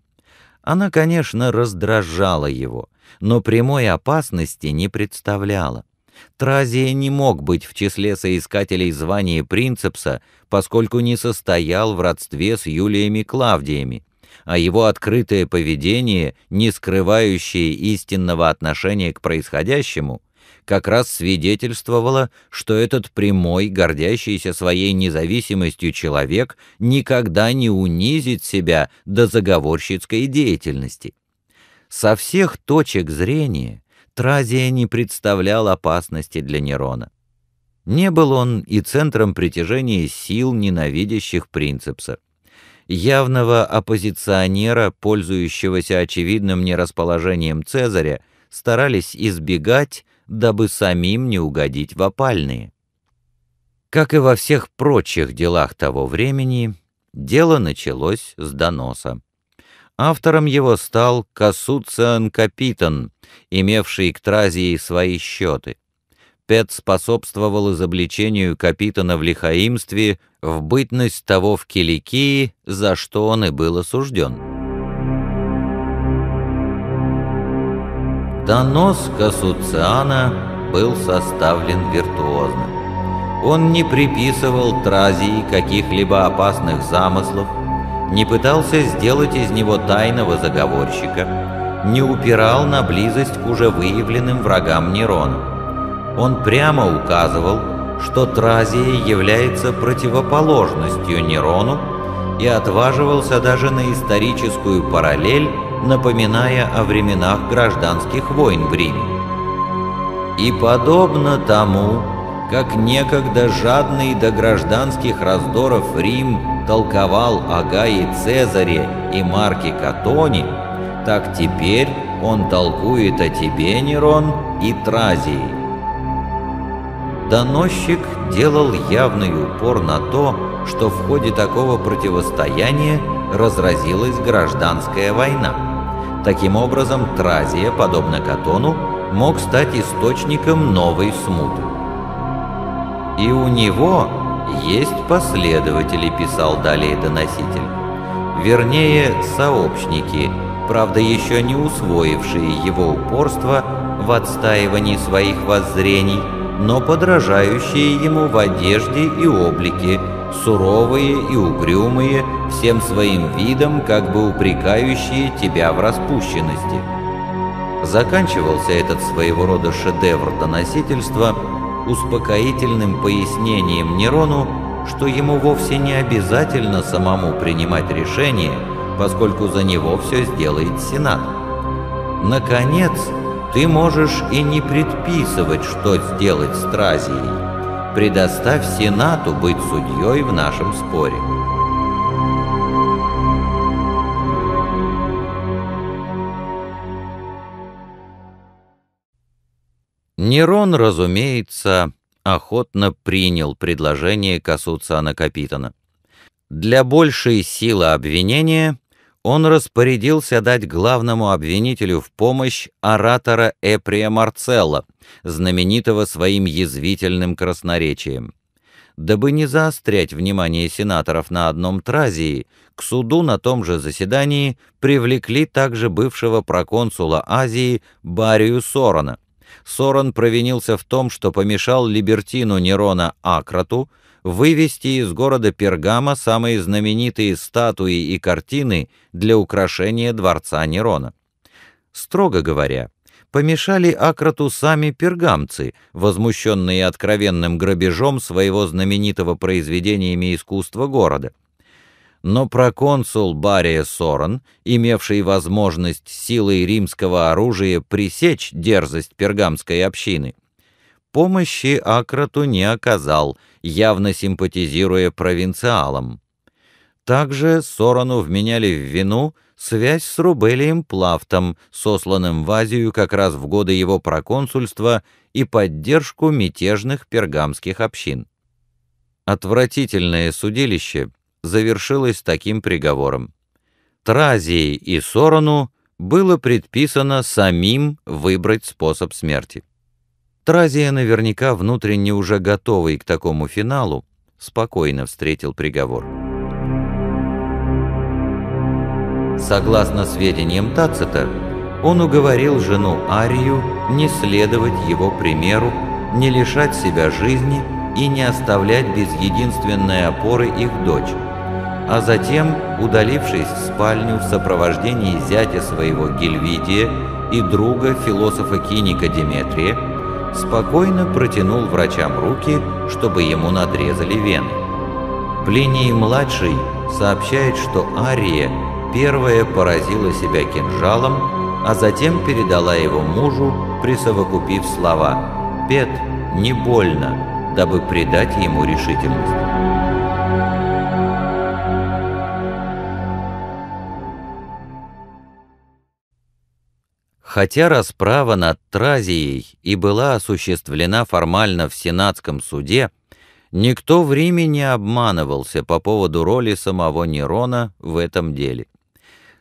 A: Она, конечно, раздражала его, но прямой опасности не представляла. Тразия не мог быть в числе соискателей звания принцепса, поскольку не состоял в родстве с Юлиями Клавдиями, а его открытое поведение, не скрывающее истинного отношения к происходящему, как раз свидетельствовало, что этот прямой, гордящийся своей независимостью человек никогда не унизит себя до заговорщицкой деятельности. Со всех точек зрения Тразия не представлял опасности для Нерона. Не был он и центром притяжения сил ненавидящих принципса явного оппозиционера, пользующегося очевидным нерасположением Цезаря, старались избегать дабы самим не угодить в опальные. Как и во всех прочих делах того времени, дело началось с доноса. Автором его стал Кассуциан Капитан, имевший к Тразии свои счеты. Пет способствовал изобличению Капитана в лихаимстве в бытность того в Киликии, за что он и был осужден. Донос Кассуциана был составлен виртуозно. Он не приписывал Тразии каких-либо опасных замыслов, не пытался сделать из него тайного заговорщика, не упирал на близость к уже выявленным врагам Нерона. Он прямо указывал, что Тразия является противоположностью Нерону и отваживался даже на историческую параллель напоминая о временах гражданских войн в Риме. И подобно тому, как некогда жадный до гражданских раздоров Рим толковал о Гае Цезаре и Марке Катоне, так теперь он толкует о тебе, Нерон, и Тразии. Доносчик делал явный упор на то, что в ходе такого противостояния разразилась гражданская война. Таким образом, Тразия, подобно Катону, мог стать источником новой смуты. «И у него есть последователи», — писал далее доноситель. Вернее, сообщники, правда, еще не усвоившие его упорство в отстаивании своих воззрений — но подражающие ему в одежде и облике, суровые и угрюмые, всем своим видом как бы упрекающие тебя в распущенности. Заканчивался этот своего рода шедевр доносительства успокоительным пояснением Нерону, что ему вовсе не обязательно самому принимать решение, поскольку за него все сделает Сенат. Наконец, ты можешь и не предписывать, что сделать с Тразией. Предоставь Сенату быть судьей в нашем споре. Нерон, разумеется, охотно принял предложение Касуцана Капитана. Для большей силы обвинения он распорядился дать главному обвинителю в помощь оратора Эприя Марцелла, знаменитого своим язвительным красноречием. Дабы не заострять внимание сенаторов на одном тразии, к суду на том же заседании привлекли также бывшего проконсула Азии Барию Сорона. Сорон провинился в том, что помешал либертину Нерона Акрату вывести из города Пергама самые знаменитые статуи и картины для украшения дворца Нерона. Строго говоря, помешали Акроту сами пергамцы, возмущенные откровенным грабежом своего знаменитого произведениями искусства города. Но проконсул Бария Сорон, имевший возможность силой римского оружия пресечь дерзость пергамской общины, — Помощи Акроту не оказал, явно симпатизируя провинциалам. Также Сорану вменяли в вину связь с Рубелием Плафтом, сосланным в Азию как раз в годы его проконсульства, и поддержку мятежных пергамских общин. Отвратительное судилище завершилось таким приговором. Тразии и Сорану было предписано самим выбрать способ смерти. Тразия, наверняка внутренне уже готовый к такому финалу, спокойно встретил приговор. Согласно сведениям Тацита, он уговорил жену Арию не следовать его примеру, не лишать себя жизни и не оставлять без единственной опоры их дочь, а затем, удалившись в спальню в сопровождении зятя своего Гельвидия и друга, философа-киника Деметрия, спокойно протянул врачам руки, чтобы ему надрезали вены. Плиний-младший сообщает, что Ария первая поразила себя кинжалом, а затем передала его мужу, присовокупив слова «Пет, не больно», дабы придать ему решительность. Хотя расправа над Тразией и была осуществлена формально в Сенатском суде, никто в Риме не обманывался по поводу роли самого Нерона в этом деле.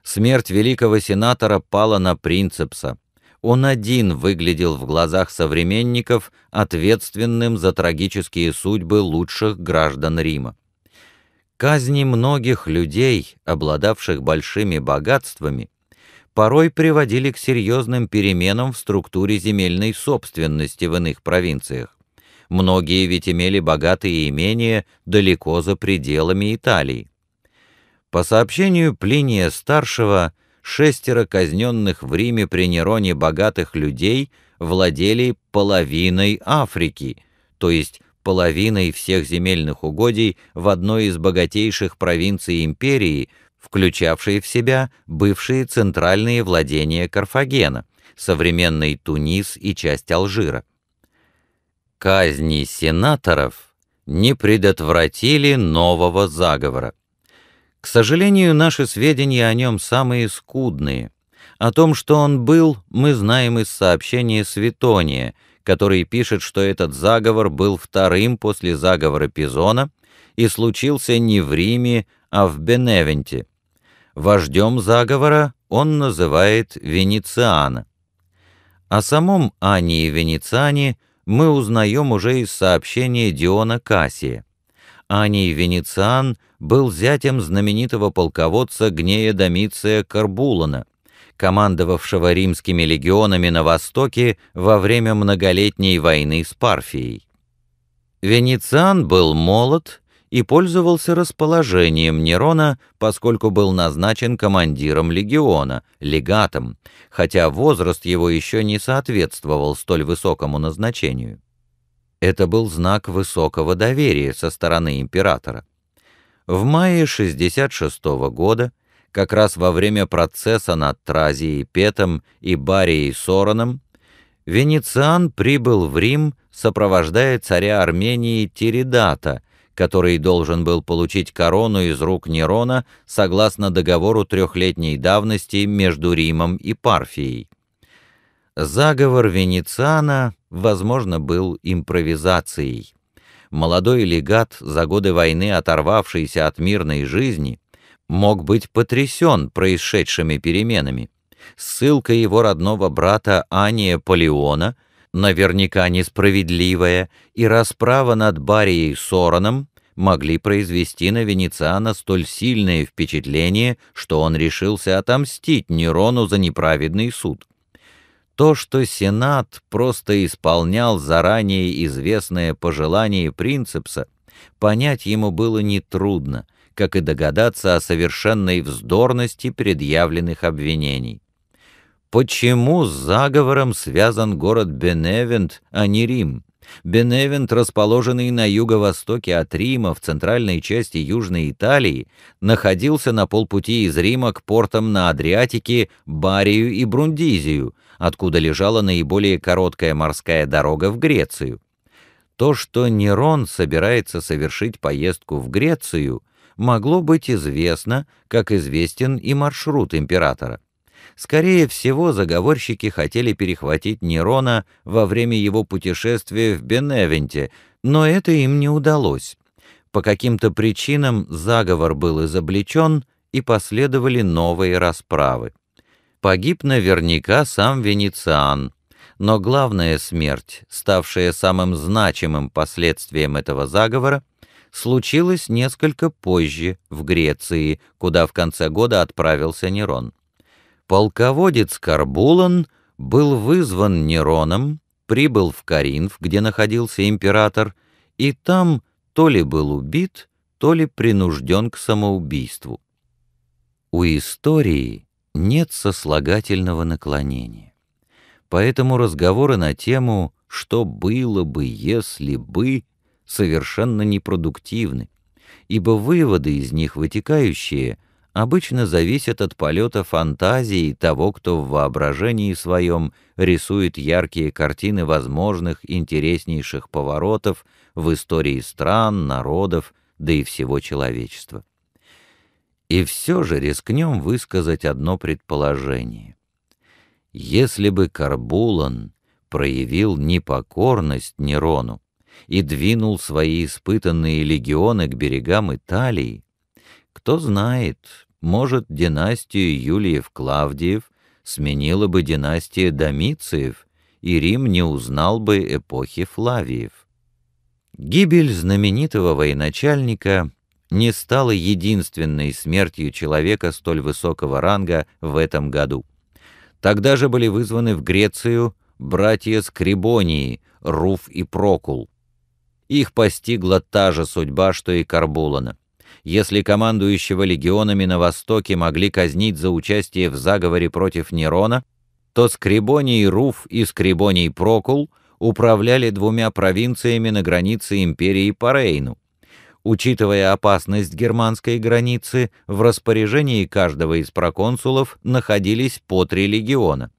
A: Смерть великого сенатора пала на Принцепса. Он один выглядел в глазах современников ответственным за трагические судьбы лучших граждан Рима. Казни многих людей, обладавших большими богатствами, порой приводили к серьезным переменам в структуре земельной собственности в иных провинциях. Многие ведь имели богатые имения далеко за пределами Италии. По сообщению Плиния Старшего, шестеро казненных в Риме при Нероне богатых людей владели половиной Африки, то есть половиной всех земельных угодий в одной из богатейших провинций империи – включавшие в себя бывшие центральные владения Карфагена, современный Тунис и часть Алжира. Казни сенаторов не предотвратили нового заговора. К сожалению, наши сведения о нем самые скудные. О том, что он был, мы знаем из сообщения Светония, который пишет, что этот заговор был вторым после заговора Пизона и случился не в Риме, а в Беневенте. Вождем заговора он называет Венециана. О самом Ании Венециане мы узнаем уже из сообщения Диона Кассия. Аний Венециан был зятем знаменитого полководца Гнея Домиция Карбулана, командовавшего римскими легионами на Востоке во время многолетней войны с Парфией. Венециан был молод и пользовался расположением Нерона, поскольку был назначен командиром легиона, легатом, хотя возраст его еще не соответствовал столь высокому назначению. Это был знак высокого доверия со стороны императора. В мае 66 -го года, как раз во время процесса над Тразией Петом и Барией Сороном, Венециан прибыл в Рим, сопровождая царя Армении Тиридата, который должен был получить корону из рук Нерона согласно договору трехлетней давности между Римом и Парфией. Заговор Венециана, возможно, был импровизацией. Молодой легат, за годы войны оторвавшийся от мирной жизни, мог быть потрясен происшедшими переменами. Ссылка его родного брата Ания Полеона — наверняка несправедливая, и расправа над Барией Сороном могли произвести на Венециана столь сильное впечатление, что он решился отомстить Нерону за неправедный суд. То, что Сенат просто исполнял заранее известное пожелание принципса, понять ему было не трудно, как и догадаться о совершенной вздорности предъявленных обвинений. Почему с заговором связан город Беневент, а не Рим? Беневент, расположенный на юго-востоке от Рима в центральной части Южной Италии, находился на полпути из Рима к портам на Адриатике, Барию и Брундизию, откуда лежала наиболее короткая морская дорога в Грецию. То, что Нерон собирается совершить поездку в Грецию, могло быть известно, как известен и маршрут императора. Скорее всего, заговорщики хотели перехватить Нерона во время его путешествия в Беневенте, но это им не удалось. По каким-то причинам заговор был изобличен, и последовали новые расправы. Погиб наверняка сам Венециан, но главная смерть, ставшая самым значимым последствием этого заговора, случилась несколько позже в Греции, куда в конце года отправился Нерон. Полководец Карбулан был вызван Нероном, прибыл в Каринф, где находился император, и там то ли был убит, то ли принужден к самоубийству. У истории нет сослагательного наклонения. Поэтому разговоры на тему «что было бы, если бы» совершенно непродуктивны, ибо выводы из них вытекающие обычно зависят от полета фантазии того, кто в воображении своем рисует яркие картины возможных интереснейших поворотов в истории стран, народов, да и всего человечества. И все же рискнем высказать одно предположение. Если бы Карбулан проявил непокорность Нерону и двинул свои испытанные легионы к берегам Италии, кто знает, может, династию Юлиев-Клавдиев сменила бы династия Домициев, и Рим не узнал бы эпохи Флавиев. Гибель знаменитого военачальника не стала единственной смертью человека столь высокого ранга в этом году. Тогда же были вызваны в Грецию братья Скрибонии, Руф и Прокул. Их постигла та же судьба, что и Карбулана — если командующего легионами на Востоке могли казнить за участие в заговоре против Нерона, то Скрибоний Руф и Скрибоний Прокул управляли двумя провинциями на границе империи по Рейну. Учитывая опасность германской границы, в распоряжении каждого из проконсулов находились по три легиона.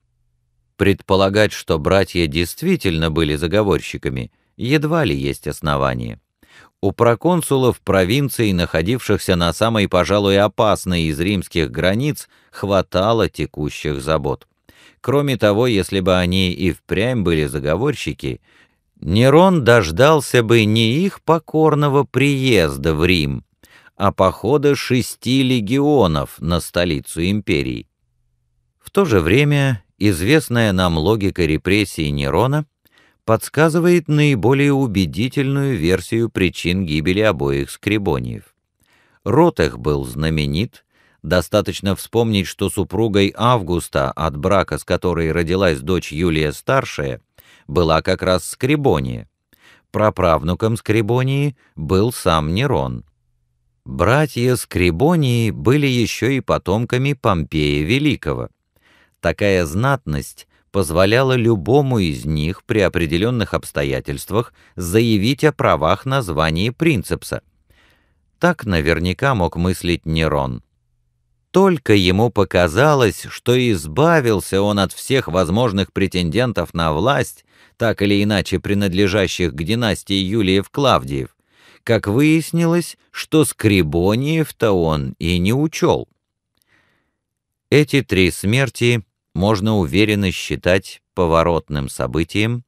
A: Предполагать, что братья действительно были заговорщиками, едва ли есть основания у проконсулов провинций, находившихся на самой, пожалуй, опасной из римских границ, хватало текущих забот. Кроме того, если бы они и впрямь были заговорщики, Нерон дождался бы не их покорного приезда в Рим, а похода шести легионов на столицу империи. В то же время известная нам логика репрессий Нерона — подсказывает наиболее убедительную версию причин гибели обоих скребониев. Род их был знаменит, достаточно вспомнить, что супругой Августа, от брака с которой родилась дочь Юлия Старшая, была как раз Скребония. Проправнуком Скребонии был сам Нерон. Братья Скребонии были еще и потомками Помпея Великого. Такая знатность позволяла любому из них при определенных обстоятельствах заявить о правах на звание принцепса. Так наверняка мог мыслить Нерон. Только ему показалось, что избавился он от всех возможных претендентов на власть, так или иначе принадлежащих к династии Юлиев-Клавдиев, как выяснилось, что Скребониев-то он и не учел. Эти три смерти можно уверенно считать поворотным событием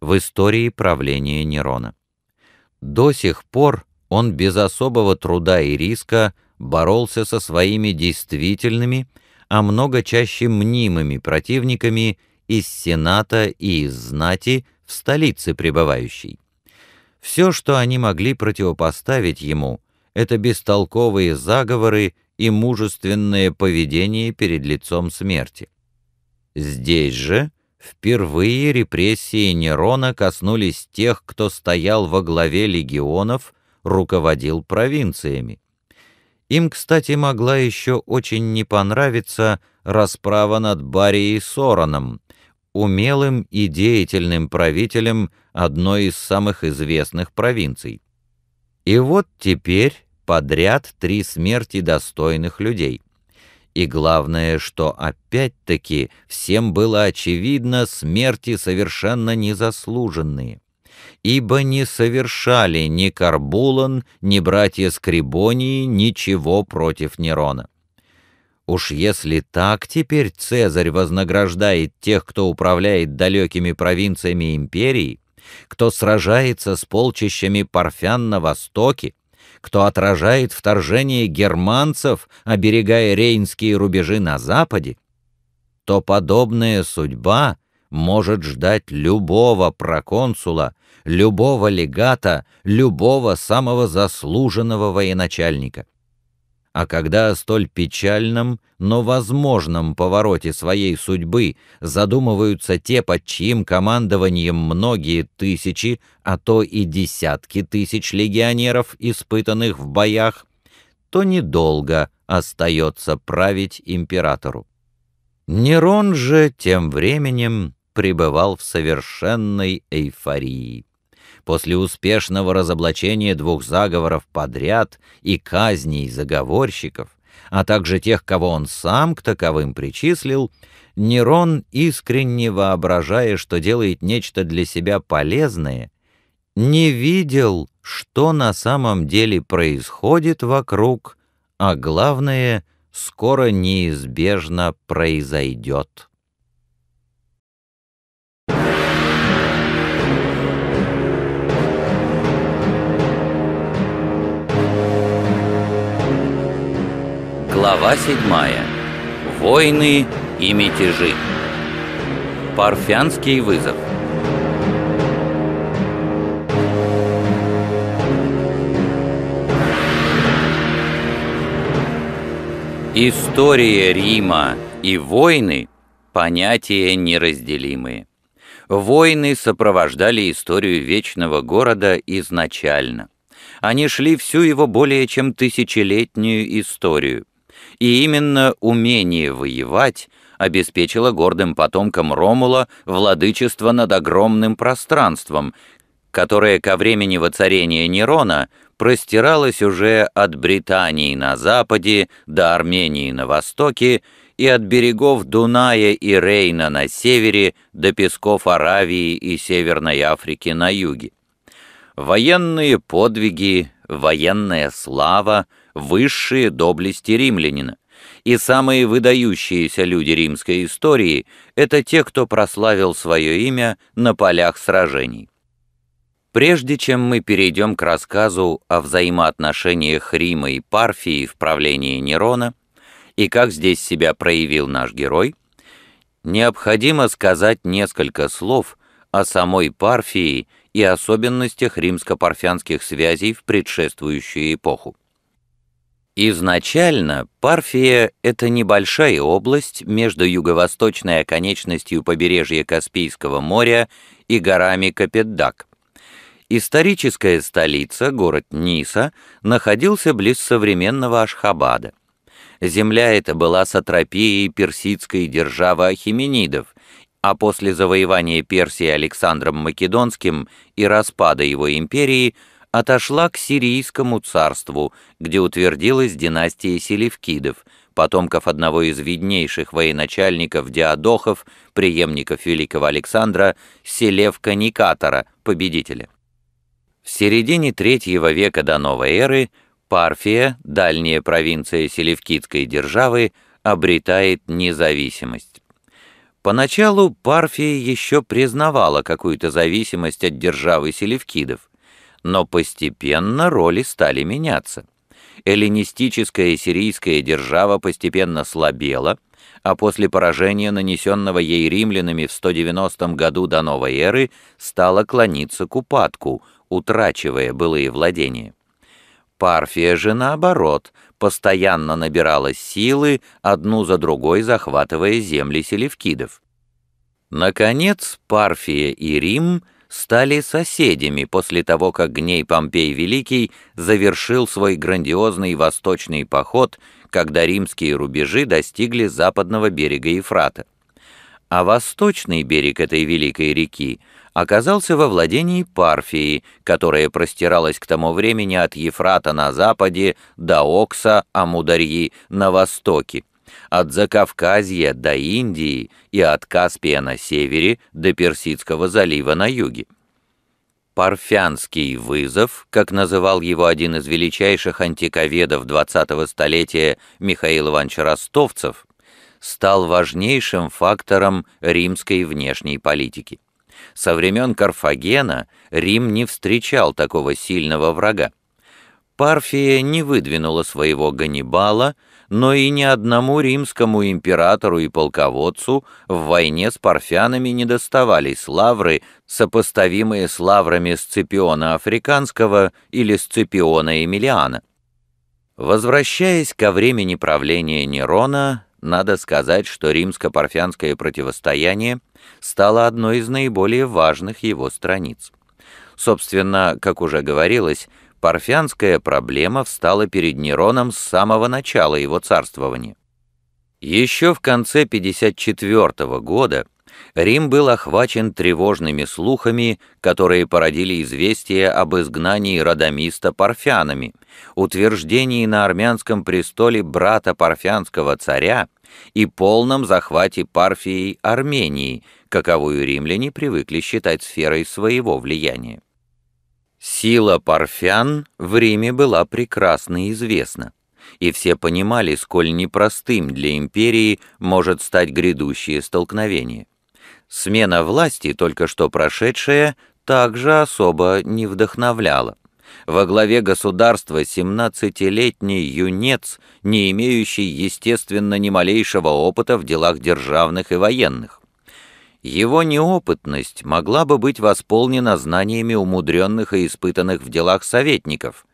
A: в истории правления Нерона. До сих пор он без особого труда и риска боролся со своими действительными, а много чаще мнимыми противниками из Сената и из знати в столице пребывающей. Все, что они могли противопоставить ему, это бестолковые заговоры и мужественное поведение перед лицом смерти. Здесь же впервые репрессии Нерона коснулись тех, кто стоял во главе легионов, руководил провинциями. Им, кстати, могла еще очень не понравиться расправа над Барией Сороном, умелым и деятельным правителем одной из самых известных провинций. И вот теперь подряд три смерти достойных людей. И главное, что опять-таки всем было очевидно смерти совершенно незаслуженные. Ибо не совершали ни Карбулан, ни братья Скрибонии ничего против Нерона. Уж если так теперь Цезарь вознаграждает тех, кто управляет далекими провинциями империи, кто сражается с полчищами парфян на востоке, кто отражает вторжение германцев, оберегая рейнские рубежи на западе, то подобная судьба может ждать любого проконсула, любого легата, любого самого заслуженного военачальника. А когда о столь печальном, но возможном повороте своей судьбы задумываются те, под чьим командованием многие тысячи, а то и десятки тысяч легионеров, испытанных в боях, то недолго остается править императору. Нерон же тем временем пребывал в совершенной эйфории после успешного разоблачения двух заговоров подряд и казней заговорщиков, а также тех, кого он сам к таковым причислил, Нерон, искренне воображая, что делает нечто для себя полезное, не видел, что на самом деле происходит вокруг, а главное, скоро неизбежно произойдет. Глава 7. Войны и мятежи. Парфянский вызов. История Рима и войны – понятия неразделимые. Войны сопровождали историю Вечного Города изначально. Они шли всю его более чем тысячелетнюю историю – и именно умение воевать обеспечило гордым потомкам Ромула владычество над огромным пространством, которое ко времени воцарения Нерона простиралось уже от Британии на западе до Армении на востоке и от берегов Дуная и Рейна на севере до песков Аравии и Северной Африки на юге. Военные подвиги, военная слава — высшие доблести римлянина. И самые выдающиеся люди римской истории – это те, кто прославил свое имя на полях сражений. Прежде чем мы перейдем к рассказу о взаимоотношениях Рима и Парфии в правлении Нерона и как здесь себя проявил наш герой, необходимо сказать несколько слов о самой Парфии и особенностях римско-парфянских связей в предшествующую эпоху. Изначально Парфия — это небольшая область между юго-восточной оконечностью побережья Каспийского моря и горами Капетдак. Историческая столица, город Ниса, находился близ современного Ашхабада. Земля эта была сатрапией персидской державы Ахименидов, а после завоевания Персии Александром Македонским и распада его империи — отошла к сирийскому царству, где утвердилась династия селевкидов, потомков одного из виднейших военачальников Диадохов, преемников великого Александра, Селевка Никатора, победителя. В середине третьего века до новой эры Парфия, дальняя провинция селевкидской державы, обретает независимость. Поначалу Парфия еще признавала какую-то зависимость от державы селевкидов – но постепенно роли стали меняться. Эллинистическая сирийская держава постепенно слабела, а после поражения, нанесенного ей римлянами в 190 году до новой эры, стала клониться к упадку, утрачивая былые владения. Парфия же, наоборот, постоянно набирала силы, одну за другой захватывая земли селевкидов. Наконец, Парфия и Рим — стали соседями после того, как Гней Помпей Великий завершил свой грандиозный восточный поход, когда римские рубежи достигли западного берега Ефрата. А восточный берег этой великой реки оказался во владении Парфии, которая простиралась к тому времени от Ефрата на западе до Окса Амударьи на востоке от Закавказья до Индии и от Каспия на севере до Персидского залива на юге. Парфянский вызов, как называл его один из величайших антиковедов 20-го столетия Михаил Иванович Ростовцев, стал важнейшим фактором римской внешней политики. Со времен Карфагена Рим не встречал такого сильного врага. Парфия не выдвинула своего Ганнибала, но и ни одному римскому императору и полководцу в войне с парфянами не доставались лавры, сопоставимые с лаврами Сципиона Африканского или Сципиона Эмилиана. Возвращаясь ко времени правления Нерона, надо сказать, что римско-парфянское противостояние стало одной из наиболее важных его страниц. Собственно, как уже говорилось, парфянская проблема встала перед Нероном с самого начала его царствования. Еще в конце 54 года Рим был охвачен тревожными слухами, которые породили известие об изгнании Радамиста парфянами, утверждении на армянском престоле брата парфянского царя и полном захвате Парфией Армении, каковую римляне привыкли считать сферой своего влияния. Сила парфян в Риме была прекрасно известна, и все понимали, сколь непростым для империи может стать грядущее столкновение. Смена власти, только что прошедшая, также особо не вдохновляла. Во главе государства 17-летний юнец, не имеющий, естественно, ни малейшего опыта в делах державных и военных. Его неопытность могла бы быть восполнена знаниями умудренных и испытанных в делах советников,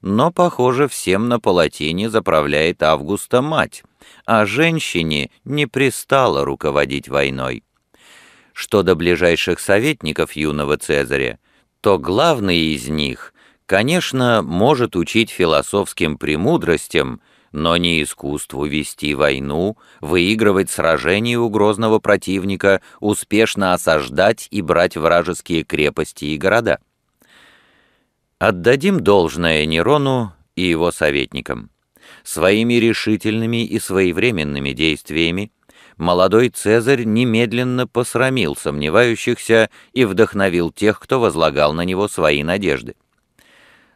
A: но, похоже, всем на палатине заправляет Августа мать, а женщине не пристало руководить войной. Что до ближайших советников юного Цезаря, то главный из них, конечно, может учить философским премудростям — но не искусству вести войну, выигрывать сражения у грозного противника, успешно осаждать и брать вражеские крепости и города. Отдадим должное Нерону и его советникам. Своими решительными и своевременными действиями молодой Цезарь немедленно посрамил сомневающихся и вдохновил тех, кто возлагал на него свои надежды.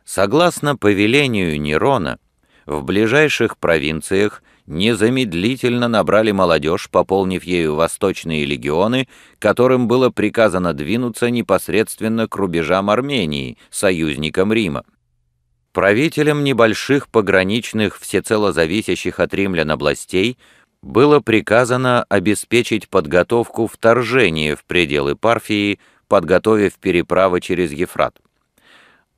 A: Согласно повелению Нерона, в ближайших провинциях незамедлительно набрали молодежь, пополнив ею восточные легионы, которым было приказано двинуться непосредственно к рубежам Армении, союзникам Рима. Правителям небольших пограничных, всецело зависящих от римлян областей, было приказано обеспечить подготовку вторжения в пределы Парфии, подготовив переправы через Ефрат.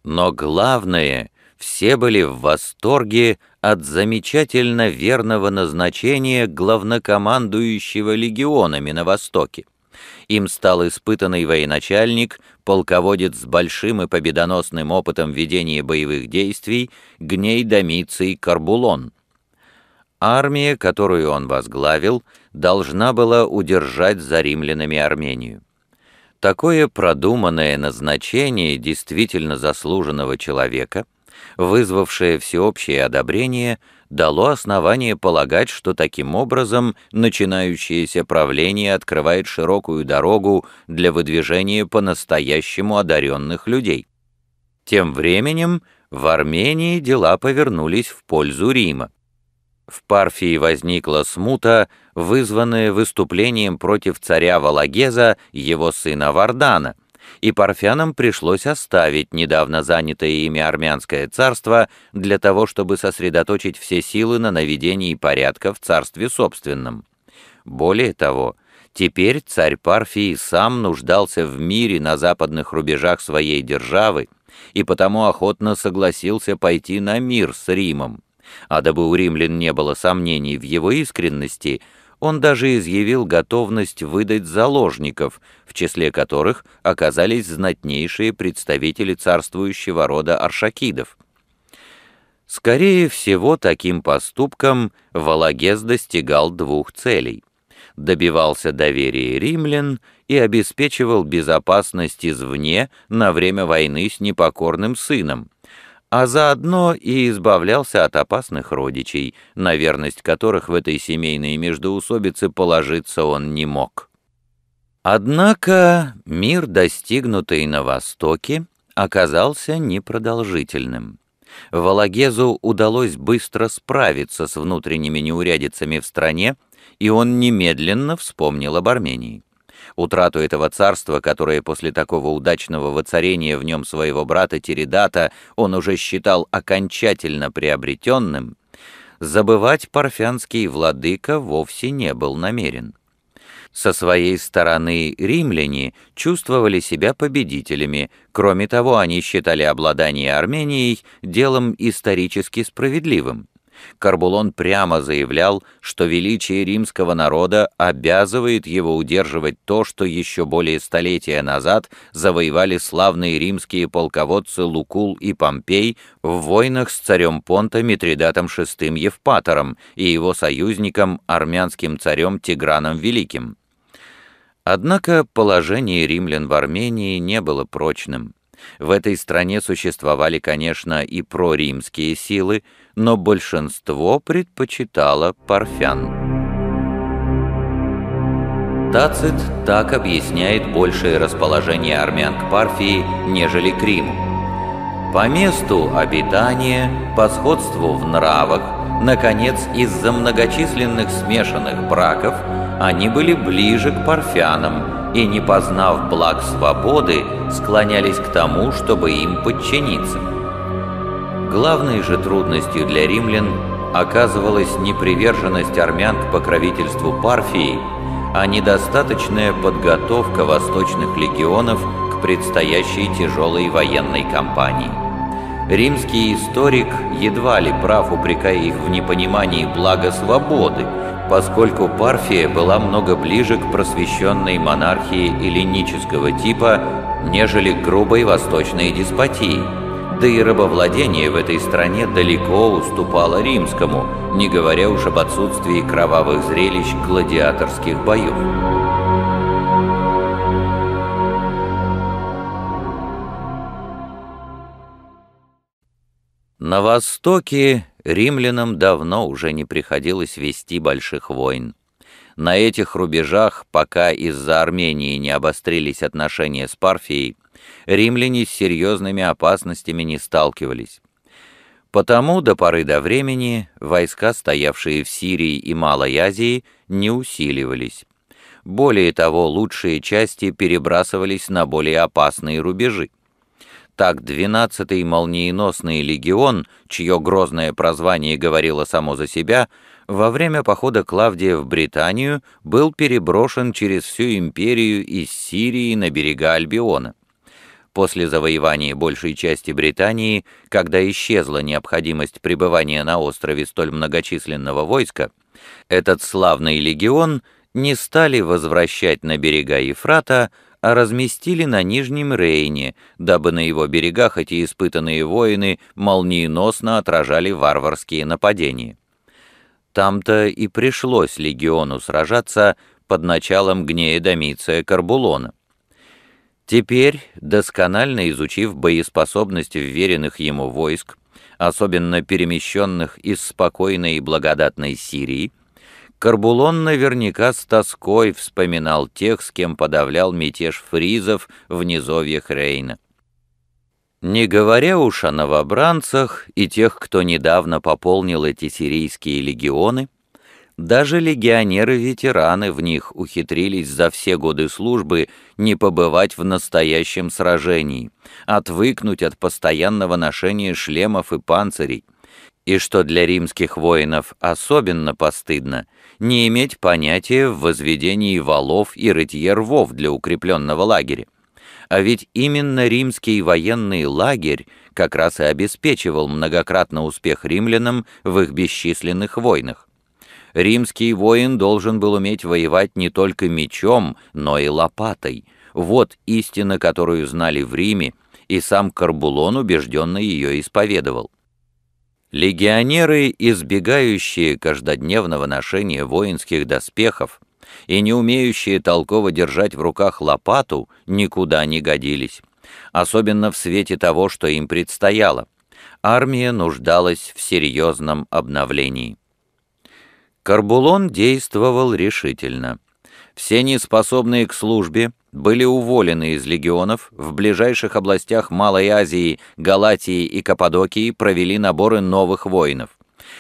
A: Но главное — все были в восторге от замечательно верного назначения главнокомандующего легионами на Востоке. Им стал испытанный военачальник, полководец с большим и победоносным опытом ведения боевых действий Гней Домиций Карбулон. Армия, которую он возглавил, должна была удержать за римлянами Армению. Такое продуманное назначение действительно заслуженного человека — вызвавшее всеобщее одобрение, дало основание полагать, что таким образом начинающееся правление открывает широкую дорогу для выдвижения по-настоящему одаренных людей. Тем временем в Армении дела повернулись в пользу Рима. В Парфии возникла смута, вызванная выступлением против царя Валагеза его сына Вардана – и парфянам пришлось оставить недавно занятое ими армянское царство для того, чтобы сосредоточить все силы на наведении порядка в царстве собственном. Более того, теперь царь Парфии сам нуждался в мире на западных рубежах своей державы и потому охотно согласился пойти на мир с Римом. А дабы у римлян не было сомнений в его искренности – он даже изъявил готовность выдать заложников, в числе которых оказались знатнейшие представители царствующего рода аршакидов. Скорее всего, таким поступком Валагез достигал двух целей. Добивался доверия римлян и обеспечивал безопасность извне на время войны с непокорным сыном, а заодно и избавлялся от опасных родичей, на верность которых в этой семейной междоусобице положиться он не мог. Однако мир, достигнутый на Востоке, оказался непродолжительным. Валагезу удалось быстро справиться с внутренними неурядицами в стране, и он немедленно вспомнил об Армении утрату этого царства, которое после такого удачного воцарения в нем своего брата Тередата он уже считал окончательно приобретенным, забывать парфянский владыка вовсе не был намерен. Со своей стороны римляне чувствовали себя победителями, кроме того они считали обладание Арменией делом исторически справедливым. Карбулон прямо заявлял, что величие римского народа обязывает его удерживать то, что еще более столетия назад завоевали славные римские полководцы Лукул и Помпей в войнах с царем Понта Митридатом VI Евпатором и его союзником армянским царем Тиграном Великим. Однако положение римлян в Армении не было прочным. В этой стране существовали, конечно, и проримские силы, но большинство предпочитало парфян. Тацит так объясняет большее расположение армян к Парфии, нежели к Риму. По месту обитания, по сходству в нравах, наконец, из-за многочисленных смешанных браков, они были ближе к парфянам и, не познав благ свободы, склонялись к тому, чтобы им подчиниться. Главной же трудностью для римлян оказывалась неприверженность армян к покровительству Парфии, а недостаточная подготовка восточных легионов к предстоящей тяжелой военной кампании. Римский историк едва ли прав, упрекая их в непонимании блага свободы, поскольку Парфия была много ближе к просвещенной монархии эллинического типа, нежели к грубой восточной деспотии – да и рабовладение в этой стране далеко уступало римскому, не говоря уж об отсутствии кровавых зрелищ гладиаторских боев. На Востоке римлянам давно уже не приходилось вести больших войн. На этих рубежах, пока из-за Армении не обострились отношения с Парфией, римляне с серьезными опасностями не сталкивались. Потому до поры до времени войска, стоявшие в Сирии и Малой Азии, не усиливались. Более того, лучшие части перебрасывались на более опасные рубежи. Так 12-й молниеносный легион, чье грозное прозвание говорило само за себя, во время похода Клавдия в Британию был переброшен через всю империю из Сирии на берега Альбиона после завоевания большей части Британии, когда исчезла необходимость пребывания на острове столь многочисленного войска, этот славный легион не стали возвращать на берега Ефрата, а разместили на Нижнем Рейне, дабы на его берегах эти испытанные воины молниеносно отражали варварские нападения. Там-то и пришлось легиону сражаться под началом Гнея Домиция Карбулона. Теперь, досконально изучив боеспособность вверенных ему войск, особенно перемещенных из спокойной и благодатной Сирии, Карбулон наверняка с тоской вспоминал тех, с кем подавлял мятеж фризов в низовьях Рейна. Не говоря уж о новобранцах и тех, кто недавно пополнил эти сирийские легионы, даже легионеры-ветераны в них ухитрились за все годы службы не побывать в настоящем сражении, отвыкнуть от постоянного ношения шлемов и панцирей, и, что для римских воинов особенно постыдно, не иметь понятия в возведении валов и рытье рвов для укрепленного лагеря. А ведь именно римский военный лагерь как раз и обеспечивал многократно успех римлянам в их бесчисленных войнах. Римский воин должен был уметь воевать не только мечом, но и лопатой. Вот истина, которую знали в Риме, и сам Карбулон убежденно ее исповедовал. Легионеры, избегающие каждодневного ношения воинских доспехов и не умеющие толково держать в руках лопату, никуда не годились, особенно в свете того, что им предстояло. Армия нуждалась в серьезном обновлении. Карбулон действовал решительно. Все неспособные к службе были уволены из легионов, в ближайших областях Малой Азии, Галатии и Каппадокии провели наборы новых воинов.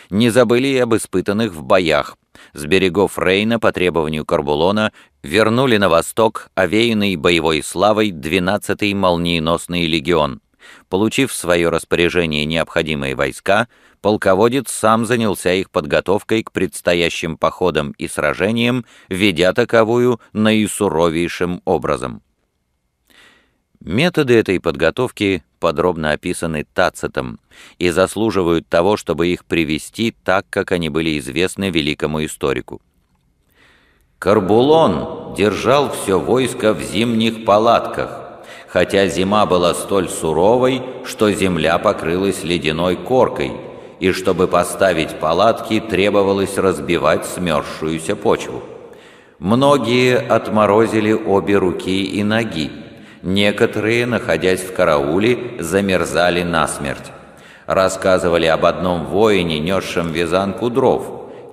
A: Не забыли и об испытанных в боях. С берегов Рейна по требованию Карбулона вернули на восток овеянный боевой славой 12-й молниеносный легион. Получив в свое распоряжение необходимые войска, полководец сам занялся их подготовкой к предстоящим походам и сражениям, ведя таковую наисуровейшим образом. Методы этой подготовки подробно описаны Тацитом и заслуживают того, чтобы их привести так, как они были известны великому историку. Карбулон держал все войско в зимних палатках, хотя зима была столь суровой, что земля покрылась ледяной коркой – и чтобы поставить палатки, требовалось разбивать смерзшуюся почву. Многие отморозили обе руки и ноги, некоторые, находясь в карауле, замерзали насмерть. Рассказывали об одном воине, несшем вязанку дров.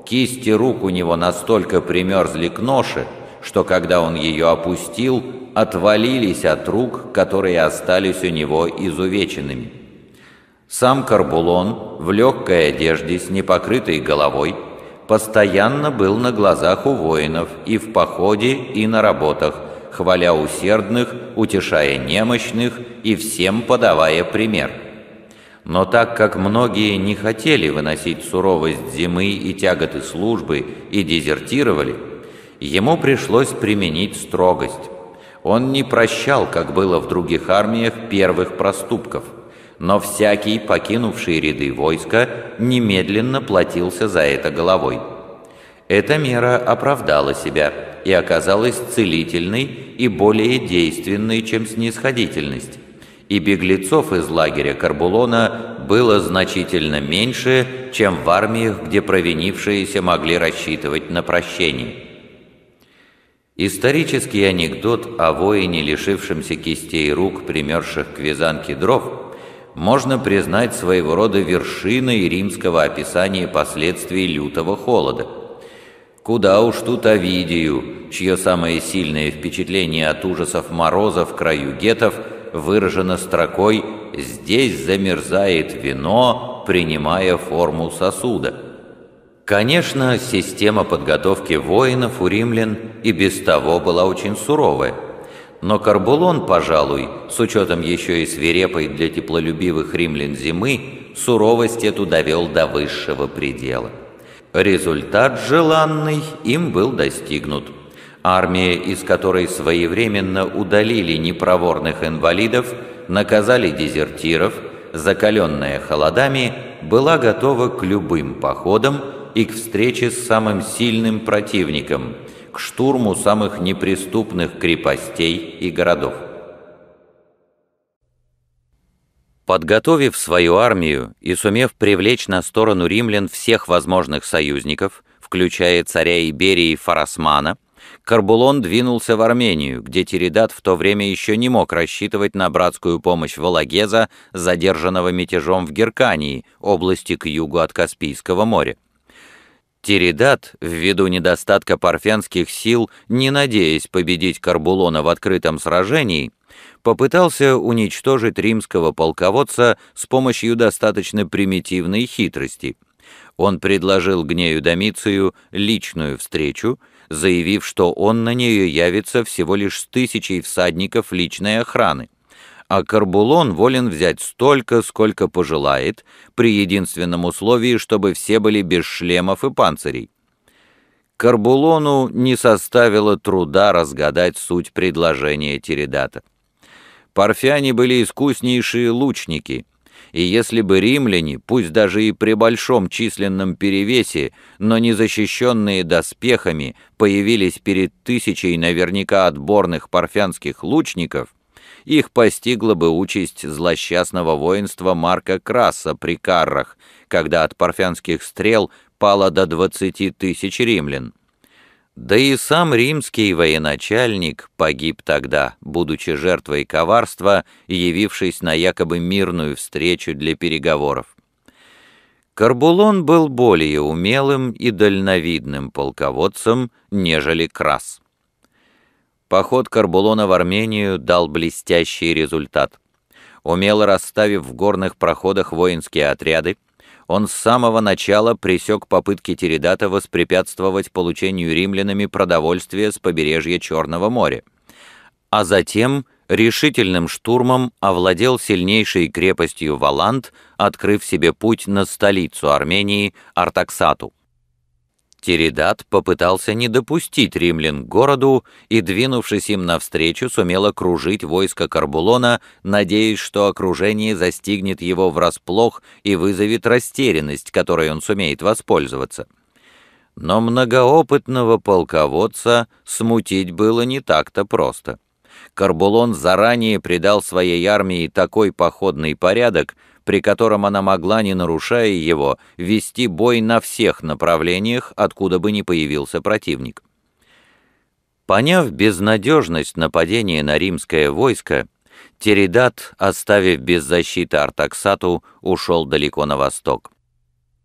A: Кисти рук у него настолько примерзли к ноше, что когда он ее опустил, отвалились от рук, которые остались у него изувеченными. Сам Карбулон в легкой одежде с непокрытой головой постоянно был на глазах у воинов и в походе, и на работах, хваля усердных, утешая немощных и всем подавая пример. Но так как многие не хотели выносить суровость зимы и тяготы службы и дезертировали, ему пришлось применить строгость. Он не прощал, как было в других армиях, первых проступков – но всякий, покинувший ряды войска, немедленно платился за это головой. Эта мера оправдала себя и оказалась целительной и более действенной, чем снисходительность, и беглецов из лагеря Карбулона было значительно меньше, чем в армиях, где провинившиеся могли рассчитывать на прощение. Исторический анекдот о воине, лишившемся кистей рук, примерших к вязанке дров – можно признать своего рода вершиной римского описания последствий лютого холода. Куда уж тут Овидию, чье самое сильное впечатление от ужасов мороза в краю гетов выражено строкой «Здесь замерзает вино, принимая форму сосуда». Конечно, система подготовки воинов у римлян и без того была очень суровая – но Карбулон, пожалуй, с учетом еще и свирепой для теплолюбивых римлян зимы, суровость эту довел до высшего предела. Результат желанный им был достигнут. Армия, из которой своевременно удалили непроворных инвалидов, наказали дезертиров, закаленная холодами, была готова к любым походам и к встрече с самым сильным противником – к штурму самых неприступных крепостей и городов. Подготовив свою армию и сумев привлечь на сторону римлян всех возможных союзников, включая царя Иберии Фарасмана, Карбулон двинулся в Армению, где Тередат в то время еще не мог рассчитывать на братскую помощь Вологеза, задержанного мятежом в Геркании, области к югу от Каспийского моря. Тиридат, ввиду недостатка парфянских сил, не надеясь победить Карбулона в открытом сражении, попытался уничтожить римского полководца с помощью достаточно примитивной хитрости. Он предложил Гнею Домицию личную встречу, заявив, что он на нее явится всего лишь с тысячей всадников личной охраны а Карбулон волен взять столько, сколько пожелает, при единственном условии, чтобы все были без шлемов и панцирей. Карбулону не составило труда разгадать суть предложения Тередата. Парфяне были искуснейшие лучники, и если бы римляне, пусть даже и при большом численном перевесе, но не защищенные доспехами, появились перед тысячей наверняка отборных парфянских лучников – их постигла бы участь злосчастного воинства Марка Краса при Каррах, когда от парфянских стрел пало до двадцати тысяч римлян. Да и сам римский военачальник погиб тогда, будучи жертвой коварства, явившись на якобы мирную встречу для переговоров. Карбулон был более умелым и дальновидным полководцем, нежели Крас. Поход Карбулона в Армению дал блестящий результат. Умело расставив в горных проходах воинские отряды, он с самого начала пресек попытки Тередата воспрепятствовать получению римлянами продовольствия с побережья Черного моря. А затем решительным штурмом овладел сильнейшей крепостью Валант, открыв себе путь на столицу Армении Артаксату. Тиридат попытался не допустить римлян к городу и, двинувшись им навстречу, сумел окружить войско Карбулона, надеясь, что окружение застигнет его врасплох и вызовет растерянность, которой он сумеет воспользоваться. Но многоопытного полководца смутить было не так-то просто. Карбулон заранее придал своей армии такой походный порядок, при котором она могла, не нарушая его, вести бой на всех направлениях, откуда бы ни появился противник. Поняв безнадежность нападения на римское войско, Тередат, оставив без защиты Артаксату, ушел далеко на восток.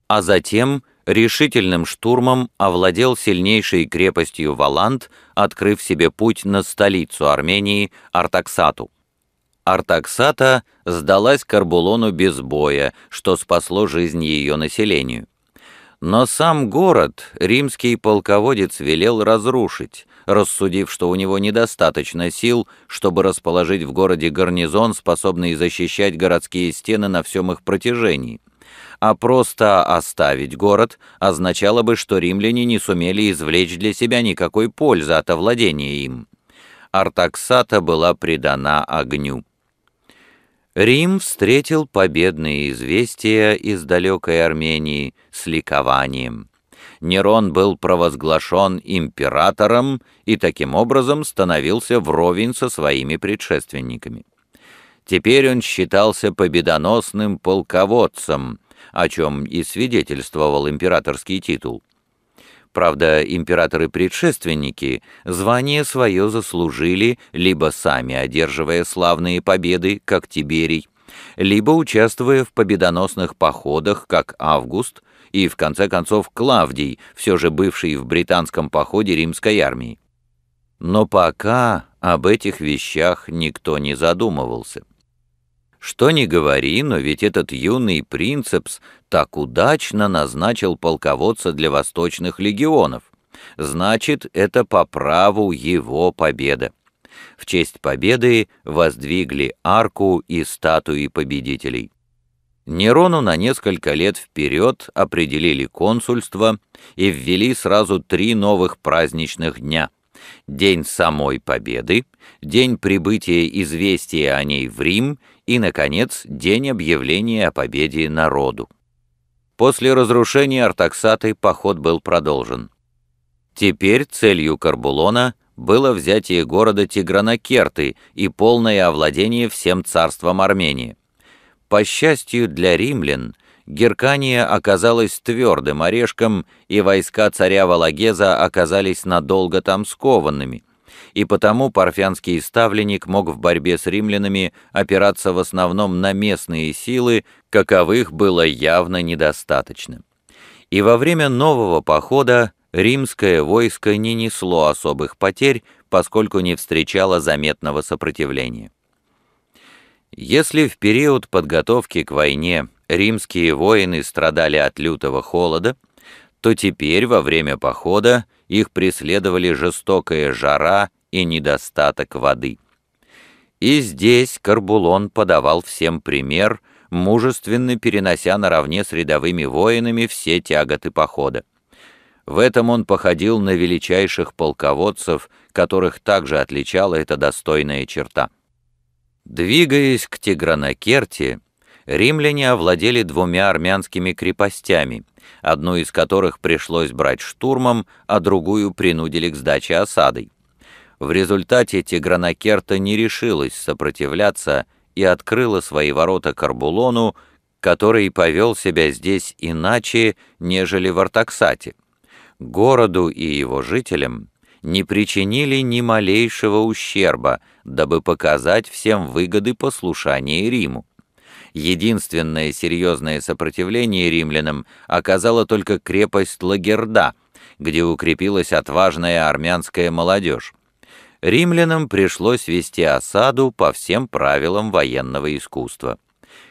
A: А затем решительным штурмом овладел сильнейшей крепостью Валант, открыв себе путь на столицу Армении Артаксату. Артаксата сдалась Карбулону без боя, что спасло жизнь ее населению. Но сам город римский полководец велел разрушить, рассудив, что у него недостаточно сил, чтобы расположить в городе гарнизон, способный защищать городские стены на всем их протяжении. А просто оставить город означало бы, что римляне не сумели извлечь для себя никакой пользы от овладения им. Артаксата была предана огню. Рим встретил победные известия из далекой Армении с ликованием. Нерон был провозглашен императором и таким образом становился вровень со своими предшественниками. Теперь он считался победоносным полководцем, о чем и свидетельствовал императорский титул. Правда, императоры-предшественники звание свое заслужили, либо сами одерживая славные победы, как Тиберий, либо участвуя в победоносных походах, как Август, и, в конце концов, Клавдий, все же бывший в британском походе римской армии. Но пока об этих вещах никто не задумывался. Что ни говори, но ведь этот юный принцепс так удачно назначил полководца для восточных легионов. Значит, это по праву его победа. В честь победы воздвигли арку и статуи победителей. Нерону на несколько лет вперед определили консульство и ввели сразу три новых праздничных дня. День самой победы, день прибытия известия о ней в Рим и, наконец, день объявления о победе народу. После разрушения Артаксаты поход был продолжен. Теперь целью Карбулона было взятие города Тигранакерты и полное овладение всем царством Армении. По счастью для римлян, Геркания оказалась твердым орешком, и войска царя Валагеза оказались надолго там скованными – и потому парфянский ставленник мог в борьбе с римлянами опираться в основном на местные силы, каковых было явно недостаточно. И во время нового похода римское войско не несло особых потерь, поскольку не встречало заметного сопротивления. Если в период подготовки к войне римские воины страдали от лютого холода, то теперь во время похода их преследовали жестокая жара и недостаток воды. И здесь Карбулон подавал всем пример, мужественно перенося наравне с рядовыми воинами все тяготы похода. В этом он походил на величайших полководцев, которых также отличала эта достойная черта. Двигаясь к Тигранакерте, римляне овладели двумя армянскими крепостями, одну из которых пришлось брать штурмом, а другую принудили к сдаче осадой. В результате Тигранакерта не решилась сопротивляться и открыла свои ворота Карбулону, который повел себя здесь иначе, нежели в Артаксате. Городу и его жителям не причинили ни малейшего ущерба, дабы показать всем выгоды послушания Риму. Единственное серьезное сопротивление римлянам оказала только крепость Лагерда, где укрепилась отважная армянская молодежь римлянам пришлось вести осаду по всем правилам военного искусства.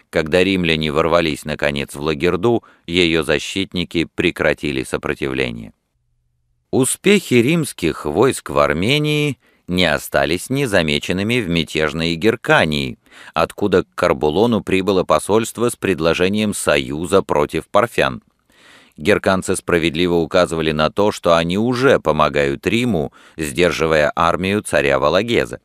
A: Когда римляне ворвались наконец в Лагерду, ее защитники прекратили сопротивление. Успехи римских войск в Армении не остались незамеченными в мятежной Геркании, откуда к Карбулону прибыло посольство с предложением союза против парфян – герканцы справедливо указывали на то, что они уже помогают Риму, сдерживая армию царя Валагеза.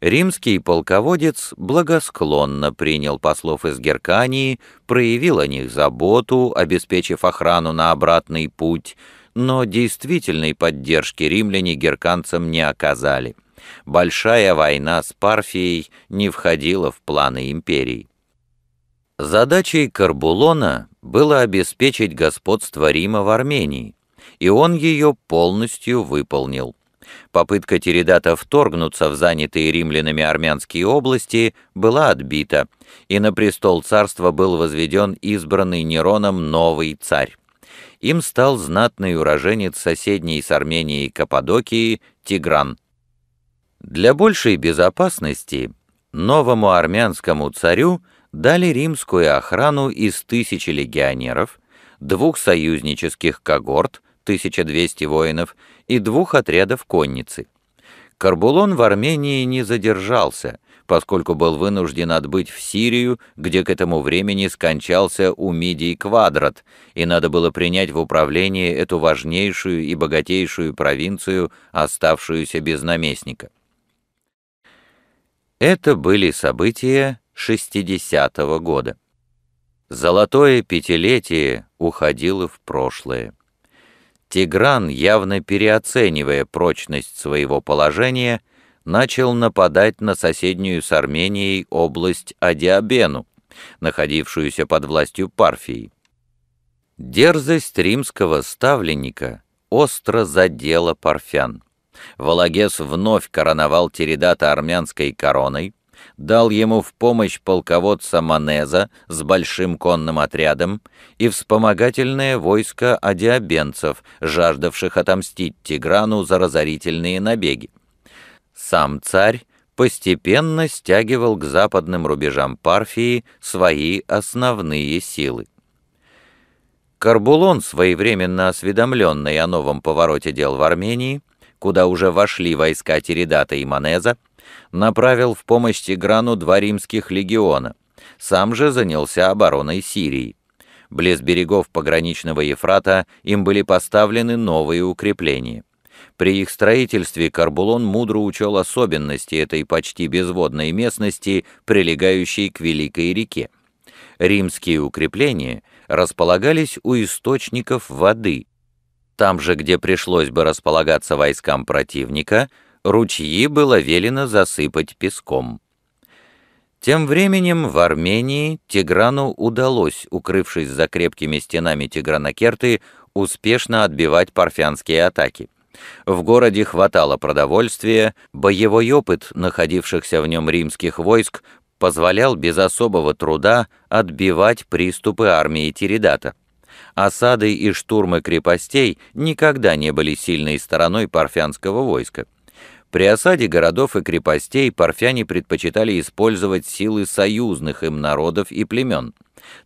A: Римский полководец благосклонно принял послов из Геркании, проявил о них заботу, обеспечив охрану на обратный путь, но действительной поддержки римляне герканцам не оказали. Большая война с Парфией не входила в планы империи. Задачей Карбулона было обеспечить господство Рима в Армении, и он ее полностью выполнил. Попытка Тередата вторгнуться в занятые римлянами армянские области была отбита, и на престол царства был возведен избранный Нероном новый царь. Им стал знатный уроженец соседней с Арменией Каппадокии Тигран. Для большей безопасности новому армянскому царю – дали римскую охрану из тысячи легионеров, двух союзнических когорт, 1200 воинов, и двух отрядов конницы. Карбулон в Армении не задержался, поскольку был вынужден отбыть в Сирию, где к этому времени скончался Умидий Квадрат, и надо было принять в управление эту важнейшую и богатейшую провинцию, оставшуюся без наместника. Это были события, 60 -го года. Золотое пятилетие уходило в прошлое. Тигран, явно переоценивая прочность своего положения, начал нападать на соседнюю с Арменией область Адиабену, находившуюся под властью Парфии. Дерзость римского ставленника остро задела парфян. Вологес вновь короновал Тередата армянской короной, дал ему в помощь полководца Манеза с большим конным отрядом и вспомогательное войско адиабенцев, жаждавших отомстить Тиграну за разорительные набеги. Сам царь постепенно стягивал к западным рубежам Парфии свои основные силы. Карбулон, своевременно осведомленный о новом повороте дел в Армении, куда уже вошли войска Тередата и Манеза, направил в помощь Тиграну два римских легиона, сам же занялся обороной Сирии. Близ берегов пограничного Ефрата им были поставлены новые укрепления. При их строительстве Карбулон мудро учел особенности этой почти безводной местности, прилегающей к Великой реке. Римские укрепления располагались у источников воды. Там же, где пришлось бы располагаться войскам противника – ручьи было велено засыпать песком. Тем временем в Армении Тиграну удалось, укрывшись за крепкими стенами Тигранокерты, успешно отбивать парфянские атаки. В городе хватало продовольствия, боевой опыт находившихся в нем римских войск позволял без особого труда отбивать приступы армии Тиридата. Осады и штурмы крепостей никогда не были сильной стороной парфянского войска. При осаде городов и крепостей парфяне предпочитали использовать силы союзных им народов и племен.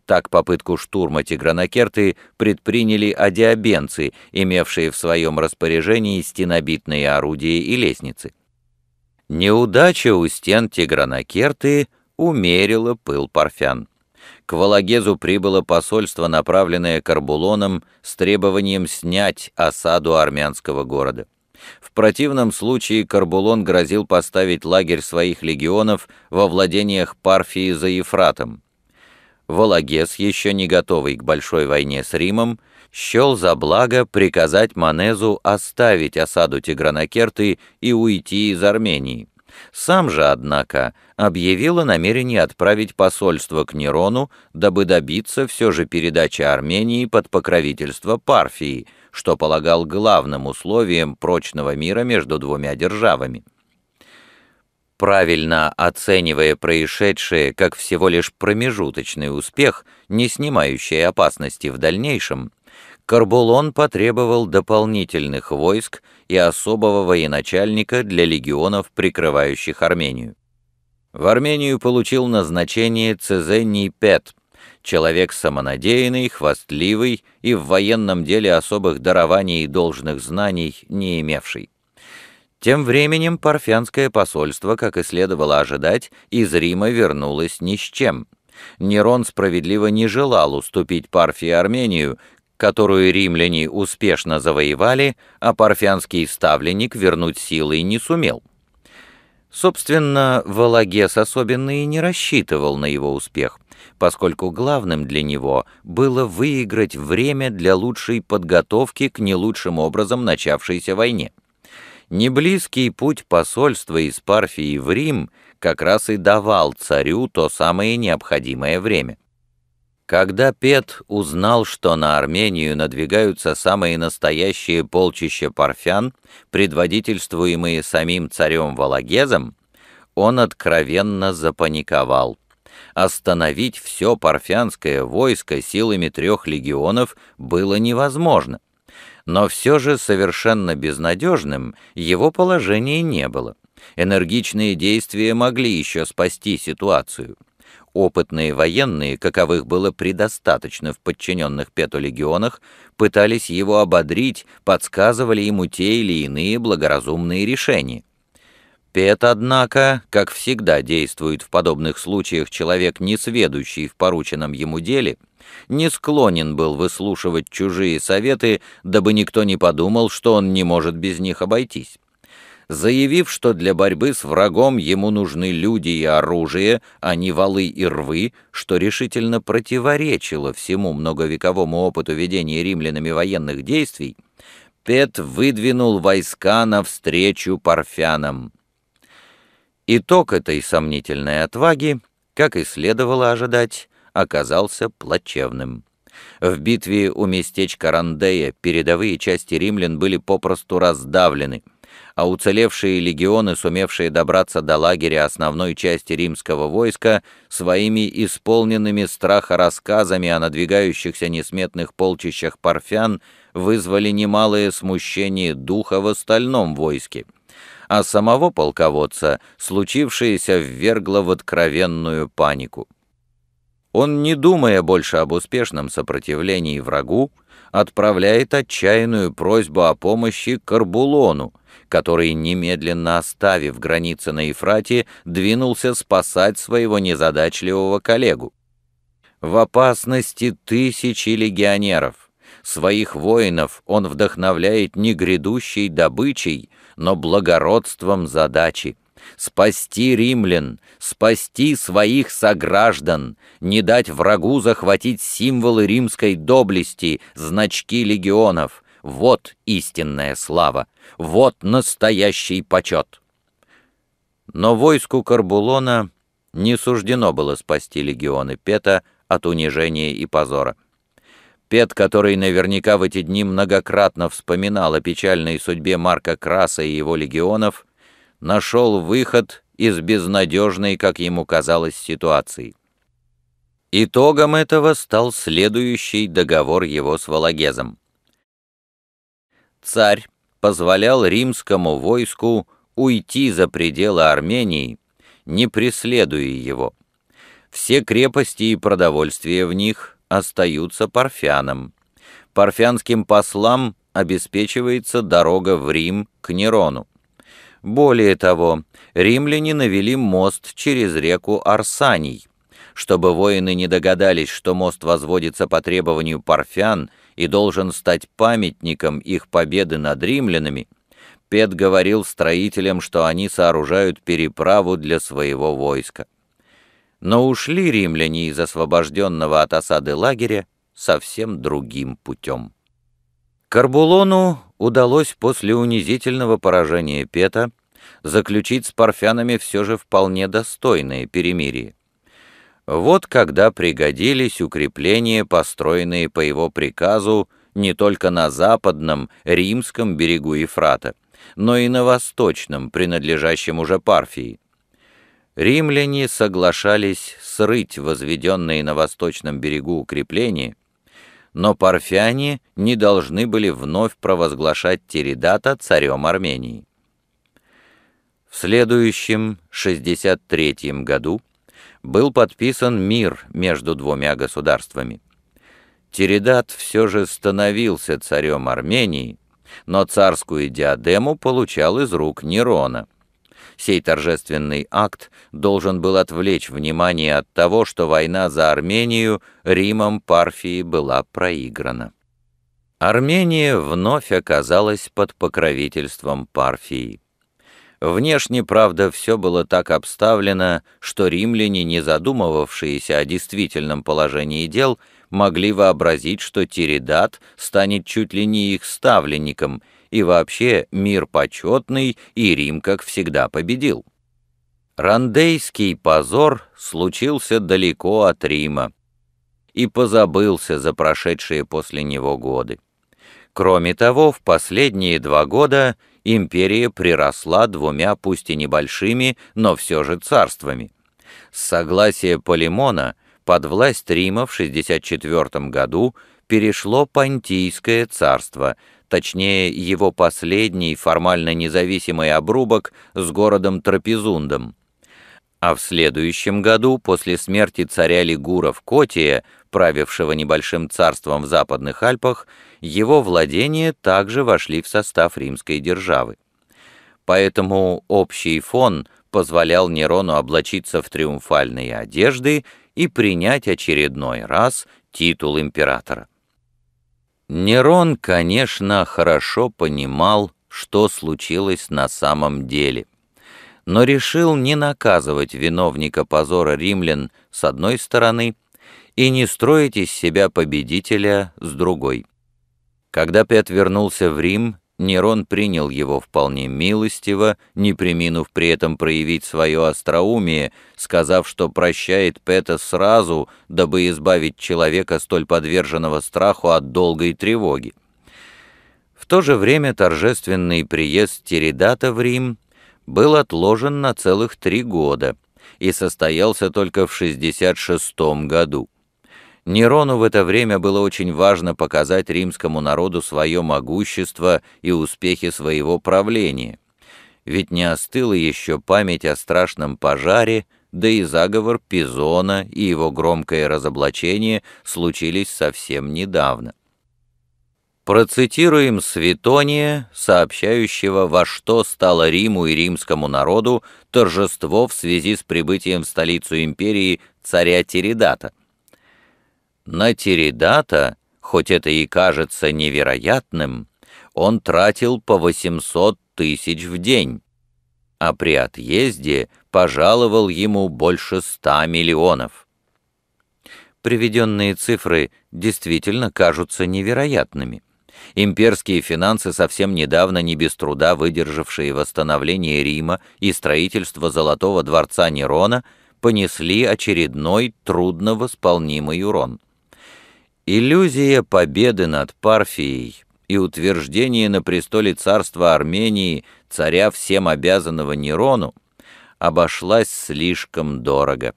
A: Так попытку штурма Тигранакерты предприняли адиабенцы, имевшие в своем распоряжении стенобитные орудия и лестницы. Неудача у стен Тигранакерты умерила пыл парфян. К Валагезу прибыло посольство, направленное Карбулоном с требованием снять осаду армянского города противном случае Карбулон грозил поставить лагерь своих легионов во владениях Парфии за Ефратом. Вологес, еще не готовый к большой войне с Римом, счел за благо приказать Манезу оставить осаду Тигранокерты и уйти из Армении. Сам же, однако, объявил о намерении отправить посольство к Нерону, дабы добиться все же передачи Армении под покровительство Парфии – что полагал главным условием прочного мира между двумя державами. Правильно оценивая происшедшее как всего лишь промежуточный успех, не снимающий опасности в дальнейшем, Карбулон потребовал дополнительных войск и особого военачальника для легионов, прикрывающих Армению. В Армению получил назначение Цезений Пет – человек самонадеянный, хвастливый и в военном деле особых дарований и должных знаний не имевший. Тем временем парфянское посольство, как и следовало ожидать, из Рима вернулось ни с чем. Нерон справедливо не желал уступить Парфии Армению, которую римляне успешно завоевали, а парфянский ставленник вернуть силой не сумел. Собственно, Вологес особенно и не рассчитывал на его успех поскольку главным для него было выиграть время для лучшей подготовки к не лучшим образом начавшейся войне. Неблизкий путь посольства из Парфии в Рим как раз и давал царю то самое необходимое время. Когда Пет узнал, что на Армению надвигаются самые настоящие полчища парфян, предводительствуемые самим царем Валагезом, он откровенно запаниковал остановить все парфянское войско силами трех легионов было невозможно. Но все же совершенно безнадежным его положение не было. Энергичные действия могли еще спасти ситуацию. Опытные военные, каковых было предостаточно в подчиненных Пету легионах, пытались его ободрить, подсказывали ему те или иные благоразумные решения. Пет, однако, как всегда действует в подобных случаях человек, не сведущий в порученном ему деле, не склонен был выслушивать чужие советы, дабы никто не подумал, что он не может без них обойтись. Заявив, что для борьбы с врагом ему нужны люди и оружие, а не валы и рвы, что решительно противоречило всему многовековому опыту ведения римлянами военных действий, Пет выдвинул войска навстречу парфянам. Итог этой сомнительной отваги, как и следовало ожидать, оказался плачевным. В битве у местечка Рандея передовые части римлян были попросту раздавлены, а уцелевшие легионы, сумевшие добраться до лагеря основной части римского войска, своими исполненными страха рассказами о надвигающихся несметных полчищах парфян вызвали немалое смущение духа в остальном войске — а самого полководца случившееся ввергло в откровенную панику. Он, не думая больше об успешном сопротивлении врагу, отправляет отчаянную просьбу о помощи Карбулону, который, немедленно оставив границы на Ефрате, двинулся спасать своего незадачливого коллегу. В опасности тысячи легионеров. Своих воинов он вдохновляет не грядущей добычей, но благородством задачи. Спасти римлян, спасти своих сограждан, не дать врагу захватить символы римской доблести, значки легионов. Вот истинная слава, вот настоящий почет. Но войску Карбулона не суждено было спасти легионы Пета от унижения и позора. Пет, который наверняка в эти дни многократно вспоминал о печальной судьбе Марка Краса и его легионов, нашел выход из безнадежной, как ему казалось, ситуации. Итогом этого стал следующий договор его с Вологезом. Царь позволял римскому войску уйти за пределы Армении, не преследуя его. Все крепости и продовольствие в них – остаются парфянам. Парфянским послам обеспечивается дорога в Рим к Нерону. Более того, римляне навели мост через реку Арсаний. Чтобы воины не догадались, что мост возводится по требованию парфян и должен стать памятником их победы над римлянами, Пет говорил строителям, что они сооружают переправу для своего войска. Но ушли римляне из освобожденного от осады лагеря совсем другим путем. Карбулону удалось после унизительного поражения Пета заключить с парфянами все же вполне достойное перемирие. Вот когда пригодились укрепления, построенные по его приказу не только на западном, римском берегу Ефрата, но и на восточном, принадлежащем уже Парфии римляне соглашались срыть возведенные на восточном берегу укрепления, но парфяне не должны были вновь провозглашать Тередата царем Армении. В следующем, 63 году, был подписан мир между двумя государствами. Тередат все же становился царем Армении, но царскую диадему получал из рук Нерона – Сей торжественный акт должен был отвлечь внимание от того, что война за Армению Римом Парфии была проиграна. Армения вновь оказалась под покровительством Парфии. Внешне, правда, все было так обставлено, что римляне, не задумывавшиеся о действительном положении дел, могли вообразить, что Тиридат станет чуть ли не их ставленником — и вообще мир почетный, и Рим, как всегда, победил. Рандейский позор случился далеко от Рима и позабылся за прошедшие после него годы. Кроме того, в последние два года империя приросла двумя, пусть и небольшими, но все же царствами. С согласия Полимона под власть Рима в 64 году перешло Понтийское царство – точнее его последний формально независимый обрубок с городом Трапезундом. А в следующем году, после смерти царя Лигура в Котии, правившего небольшим царством в Западных Альпах, его владения также вошли в состав римской державы. Поэтому общий фон позволял Нерону облачиться в триумфальные одежды и принять очередной раз титул императора. Нерон, конечно, хорошо понимал, что случилось на самом деле, но решил не наказывать виновника позора римлян с одной стороны и не строить из себя победителя с другой. Когда Пет вернулся в Рим, Нерон принял его вполне милостиво, не приминув при этом проявить свое остроумие, сказав, что прощает Пета сразу, дабы избавить человека, столь подверженного страху, от долгой тревоги. В то же время торжественный приезд Тередата в Рим был отложен на целых три года и состоялся только в 66 году. Нерону в это время было очень важно показать римскому народу свое могущество и успехи своего правления. Ведь не остыла еще память о страшном пожаре, да и заговор Пизона и его громкое разоблачение случились совсем недавно. Процитируем Светония, сообщающего, во что стало Риму и римскому народу торжество в связи с прибытием в столицу империи царя Тередата – на Теридата, хоть это и кажется невероятным, он тратил по 800 тысяч в день, а при отъезде пожаловал ему больше 100 миллионов. Приведенные цифры действительно кажутся невероятными. Имперские финансы, совсем недавно не без труда выдержавшие восстановление Рима и строительство Золотого дворца Нерона, понесли очередной трудновосполнимый урон. Иллюзия победы над Парфией и утверждение на престоле царства Армении царя всем обязанного Нерону обошлась слишком дорого.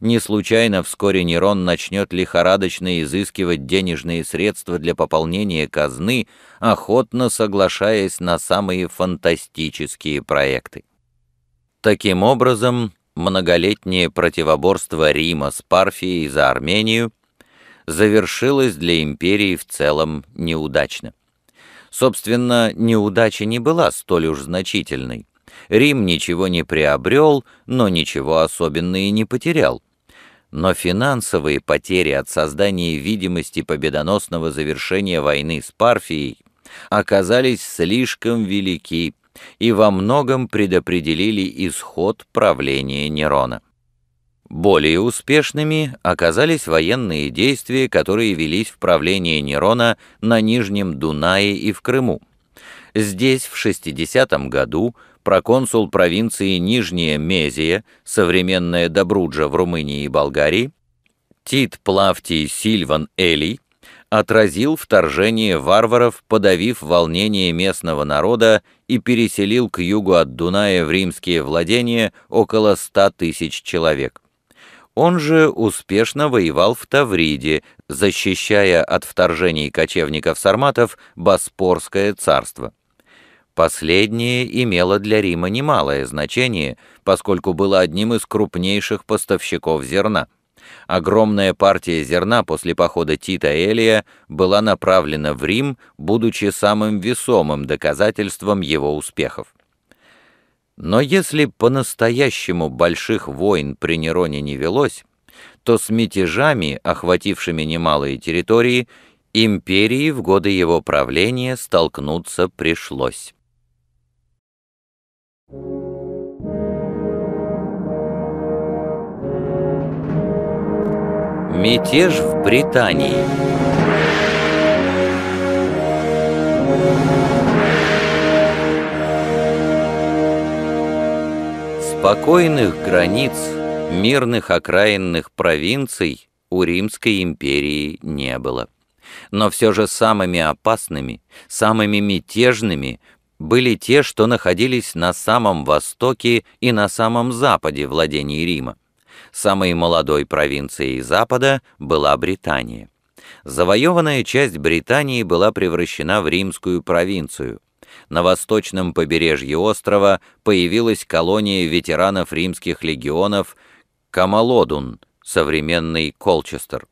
A: Не случайно вскоре Нерон начнет лихорадочно изыскивать денежные средства для пополнения казны, охотно соглашаясь на самые фантастические проекты. Таким образом, многолетнее противоборство Рима с Парфией за Армению завершилась для империи в целом неудачно. Собственно, неудача не была столь уж значительной. Рим ничего не приобрел, но ничего особенного и не потерял. Но финансовые потери от создания видимости победоносного завершения войны с Парфией оказались слишком велики и во многом предопределили исход правления Нерона. Более успешными оказались военные действия, которые велись в правлении Нерона на Нижнем Дунае и в Крыму. Здесь в 60 году проконсул провинции Нижняя Мезия, современная Добруджа в Румынии и Болгарии, Тит Плавтий Сильван Элий отразил вторжение варваров, подавив волнение местного народа и переселил к югу от Дуная в римские владения около 100 тысяч человек. Он же успешно воевал в Тавриде, защищая от вторжений кочевников-сарматов Боспорское царство. Последнее имело для Рима немалое значение, поскольку было одним из крупнейших поставщиков зерна. Огромная партия зерна после похода Тита Элия была направлена в Рим, будучи самым весомым доказательством его успехов. Но если по-настоящему больших войн при Нероне не велось, то с мятежами, охватившими немалые территории, империи в годы его правления столкнуться пришлось. Мятеж в Британии. спокойных границ, мирных окраинных провинций у Римской империи не было. Но все же самыми опасными, самыми мятежными были те, что находились на самом востоке и на самом западе владений Рима. Самой молодой провинцией Запада была Британия. Завоеванная часть Британии была превращена в римскую провинцию на восточном побережье острова появилась колония ветеранов римских легионов Камалодун, современный Колчестер.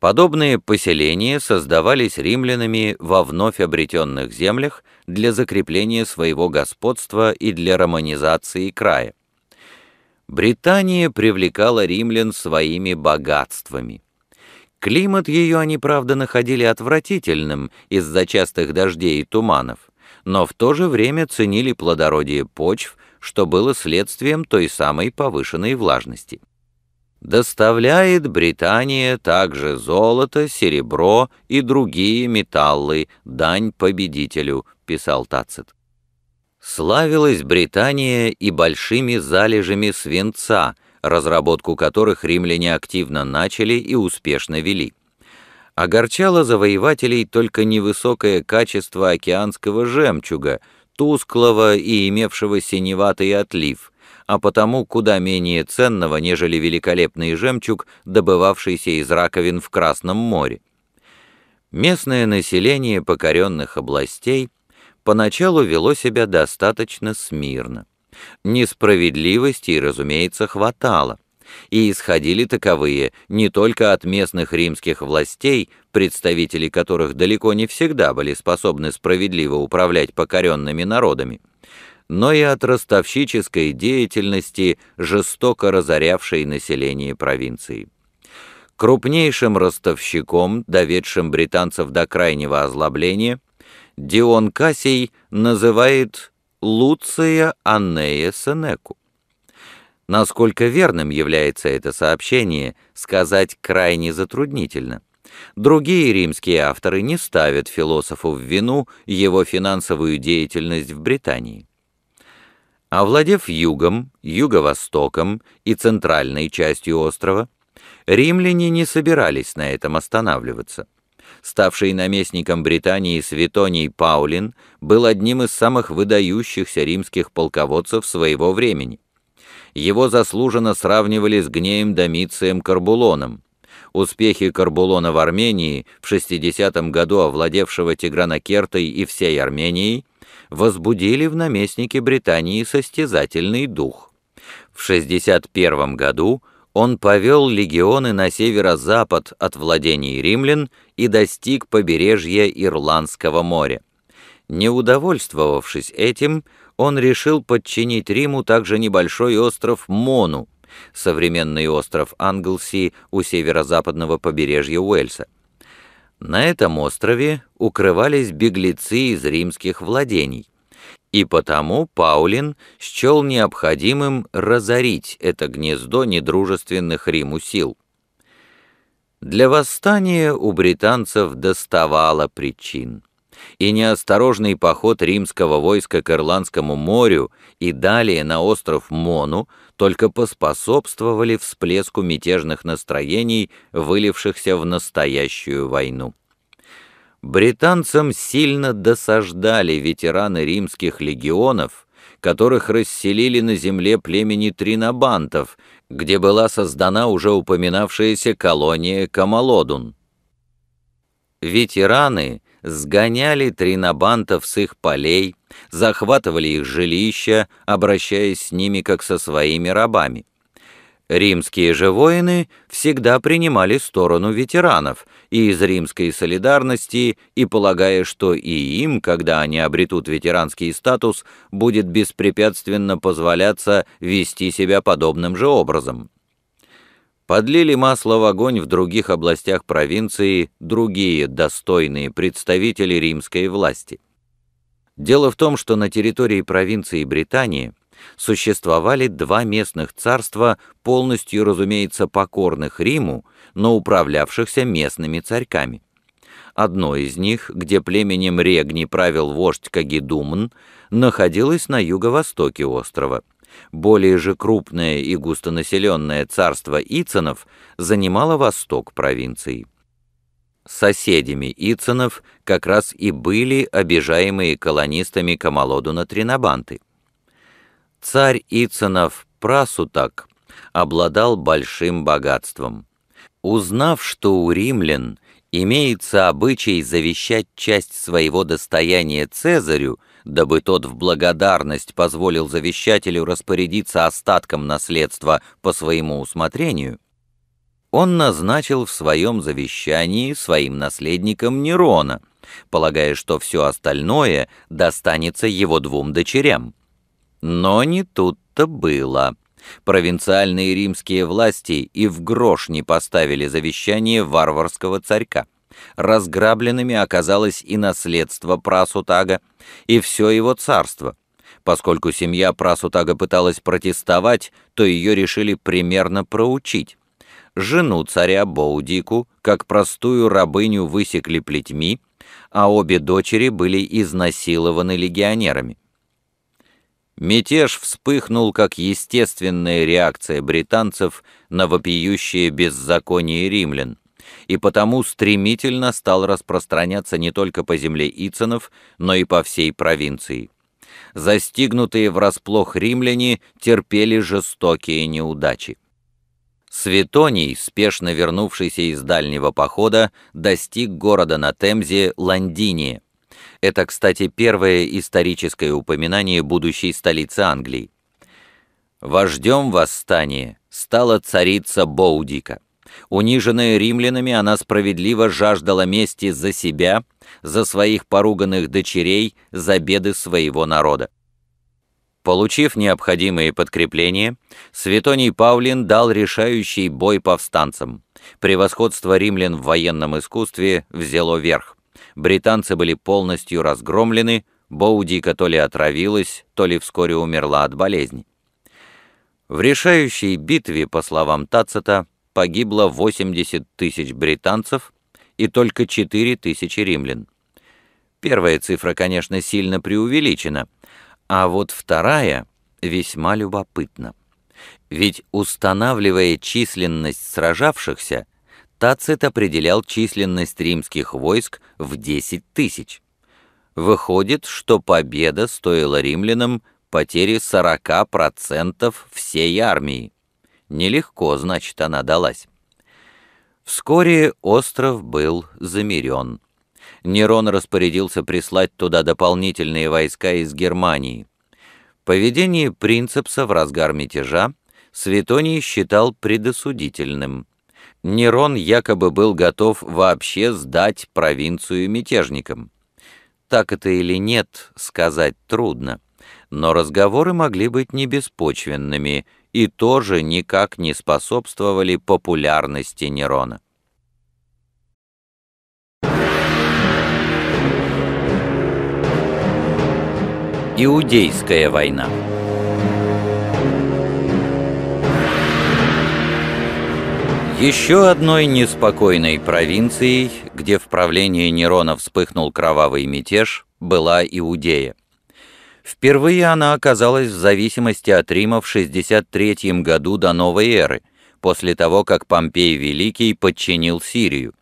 A: Подобные поселения создавались римлянами во вновь обретенных землях для закрепления своего господства и для романизации края. Британия привлекала римлян своими богатствами. Климат ее они, правда, находили отвратительным из-за частых дождей и туманов, но в то же время ценили плодородие почв, что было следствием той самой повышенной влажности. Доставляет Британия также золото, серебро и другие металлы, дань победителю, писал Тацит. Славилась Британия и большими залежами свинца, разработку которых римляне активно начали и успешно вели. Огорчало завоевателей только невысокое качество океанского жемчуга, тусклого и имевшего синеватый отлив, а потому куда менее ценного, нежели великолепный жемчуг, добывавшийся из раковин в Красном море. Местное население покоренных областей поначалу вело себя достаточно смирно. Несправедливости, разумеется, хватало и исходили таковые не только от местных римских властей, представители которых далеко не всегда были способны справедливо управлять покоренными народами, но и от ростовщической деятельности, жестоко разорявшей население провинции. Крупнейшим ростовщиком, доведшим британцев до крайнего озлобления, Дион Кассий называет Луция Аннея Сенеку. Насколько верным является это сообщение, сказать крайне затруднительно. Другие римские авторы не ставят философу в вину его финансовую деятельность в Британии. Овладев югом, юго-востоком и центральной частью острова, римляне не собирались на этом останавливаться. Ставший наместником Британии Светоний Паулин был одним из самых выдающихся римских полководцев своего времени его заслуженно сравнивали с Гнеем Домицием Карбулоном. Успехи Карбулона в Армении, в 60 году овладевшего Тигранокертой и всей Арменией, возбудили в наместнике Британии состязательный дух. В 61 году он повел легионы на северо-запад от владений римлян и достиг побережья Ирландского моря. Не удовольствовавшись этим, он решил подчинить Риму также небольшой остров Мону, современный остров Англси у северо-западного побережья Уэльса. На этом острове укрывались беглецы из римских владений, и потому Паулин счел необходимым разорить это гнездо недружественных Риму сил. Для восстания у британцев доставало причин и неосторожный поход римского войска к Ирландскому морю и далее на остров Мону только поспособствовали всплеску мятежных настроений, вылившихся в настоящую войну. Британцам сильно досаждали ветераны римских легионов, которых расселили на земле племени тринабантов, где была создана уже упоминавшаяся колония Камалодун. Ветераны сгоняли тринабантов с их полей, захватывали их жилища, обращаясь с ними как со своими рабами. Римские же воины всегда принимали сторону ветеранов и из римской солидарности, и полагая, что и им, когда они обретут ветеранский статус, будет беспрепятственно позволяться вести себя подобным же образом подлили масло в огонь в других областях провинции другие достойные представители римской власти. Дело в том, что на территории провинции Британии существовали два местных царства, полностью, разумеется, покорных Риму, но управлявшихся местными царьками. Одно из них, где племенем Регни правил вождь Кагедумн, находилось на юго-востоке острова – более же крупное и густонаселенное царство Ицинов занимало восток провинции. Соседями Ицинов как раз и были обижаемые колонистами Камалодуна Тринабанты. Царь Ицинов Прасутак обладал большим богатством. Узнав, что у римлян имеется обычай завещать часть своего достояния Цезарю, дабы тот в благодарность позволил завещателю распорядиться остатком наследства по своему усмотрению, он назначил в своем завещании своим наследником Нерона, полагая, что все остальное достанется его двум дочерям. Но не тут-то было. Провинциальные римские власти и в грош не поставили завещание варварского царька. Разграбленными оказалось и наследство Прасутага, и все его царство. Поскольку семья Прасутага пыталась протестовать, то ее решили примерно проучить. Жену царя Боудику, как простую рабыню, высекли плетьми, а обе дочери были изнасилованы легионерами. Мятеж вспыхнул как естественная реакция британцев на вопиющее беззаконие римлян и потому стремительно стал распространяться не только по земле иценов, но и по всей провинции. Застигнутые врасплох римляне терпели жестокие неудачи. Светоний, спешно вернувшийся из дальнего похода, достиг города на Темзе Лондиния. Это, кстати, первое историческое упоминание будущей столицы Англии. Вождем восстания стала царица Боудика. Униженная римлянами, она справедливо жаждала мести за себя, за своих поруганных дочерей, за беды своего народа. Получив необходимые подкрепления, святоний Павлин дал решающий бой повстанцам. Превосходство римлян в военном искусстве взяло верх. Британцы были полностью разгромлены, Боудика то ли отравилась, то ли вскоре умерла от болезни. В решающей битве, по словам Тацита, погибло 80 тысяч британцев и только 4 тысячи римлян. Первая цифра, конечно, сильно преувеличена, а вот вторая весьма любопытна. Ведь устанавливая численность сражавшихся, Тацит определял численность римских войск в 10 тысяч. Выходит, что победа стоила римлянам потери 40% всей армии. Нелегко, значит, она далась. Вскоре остров был замерен. Нерон распорядился прислать туда дополнительные войска из Германии. Поведение Принцепса в разгар мятежа Светоний считал предосудительным. Нерон якобы был готов вообще сдать провинцию мятежникам. Так это или нет, сказать трудно, но разговоры могли быть не беспочвенными — и тоже никак не способствовали популярности Нерона. Иудейская война Еще одной неспокойной провинцией, где в правлении Нерона вспыхнул кровавый мятеж, была Иудея – Впервые она оказалась в зависимости от Рима в 63 году до новой эры, после того, как Помпей Великий подчинил Сирию.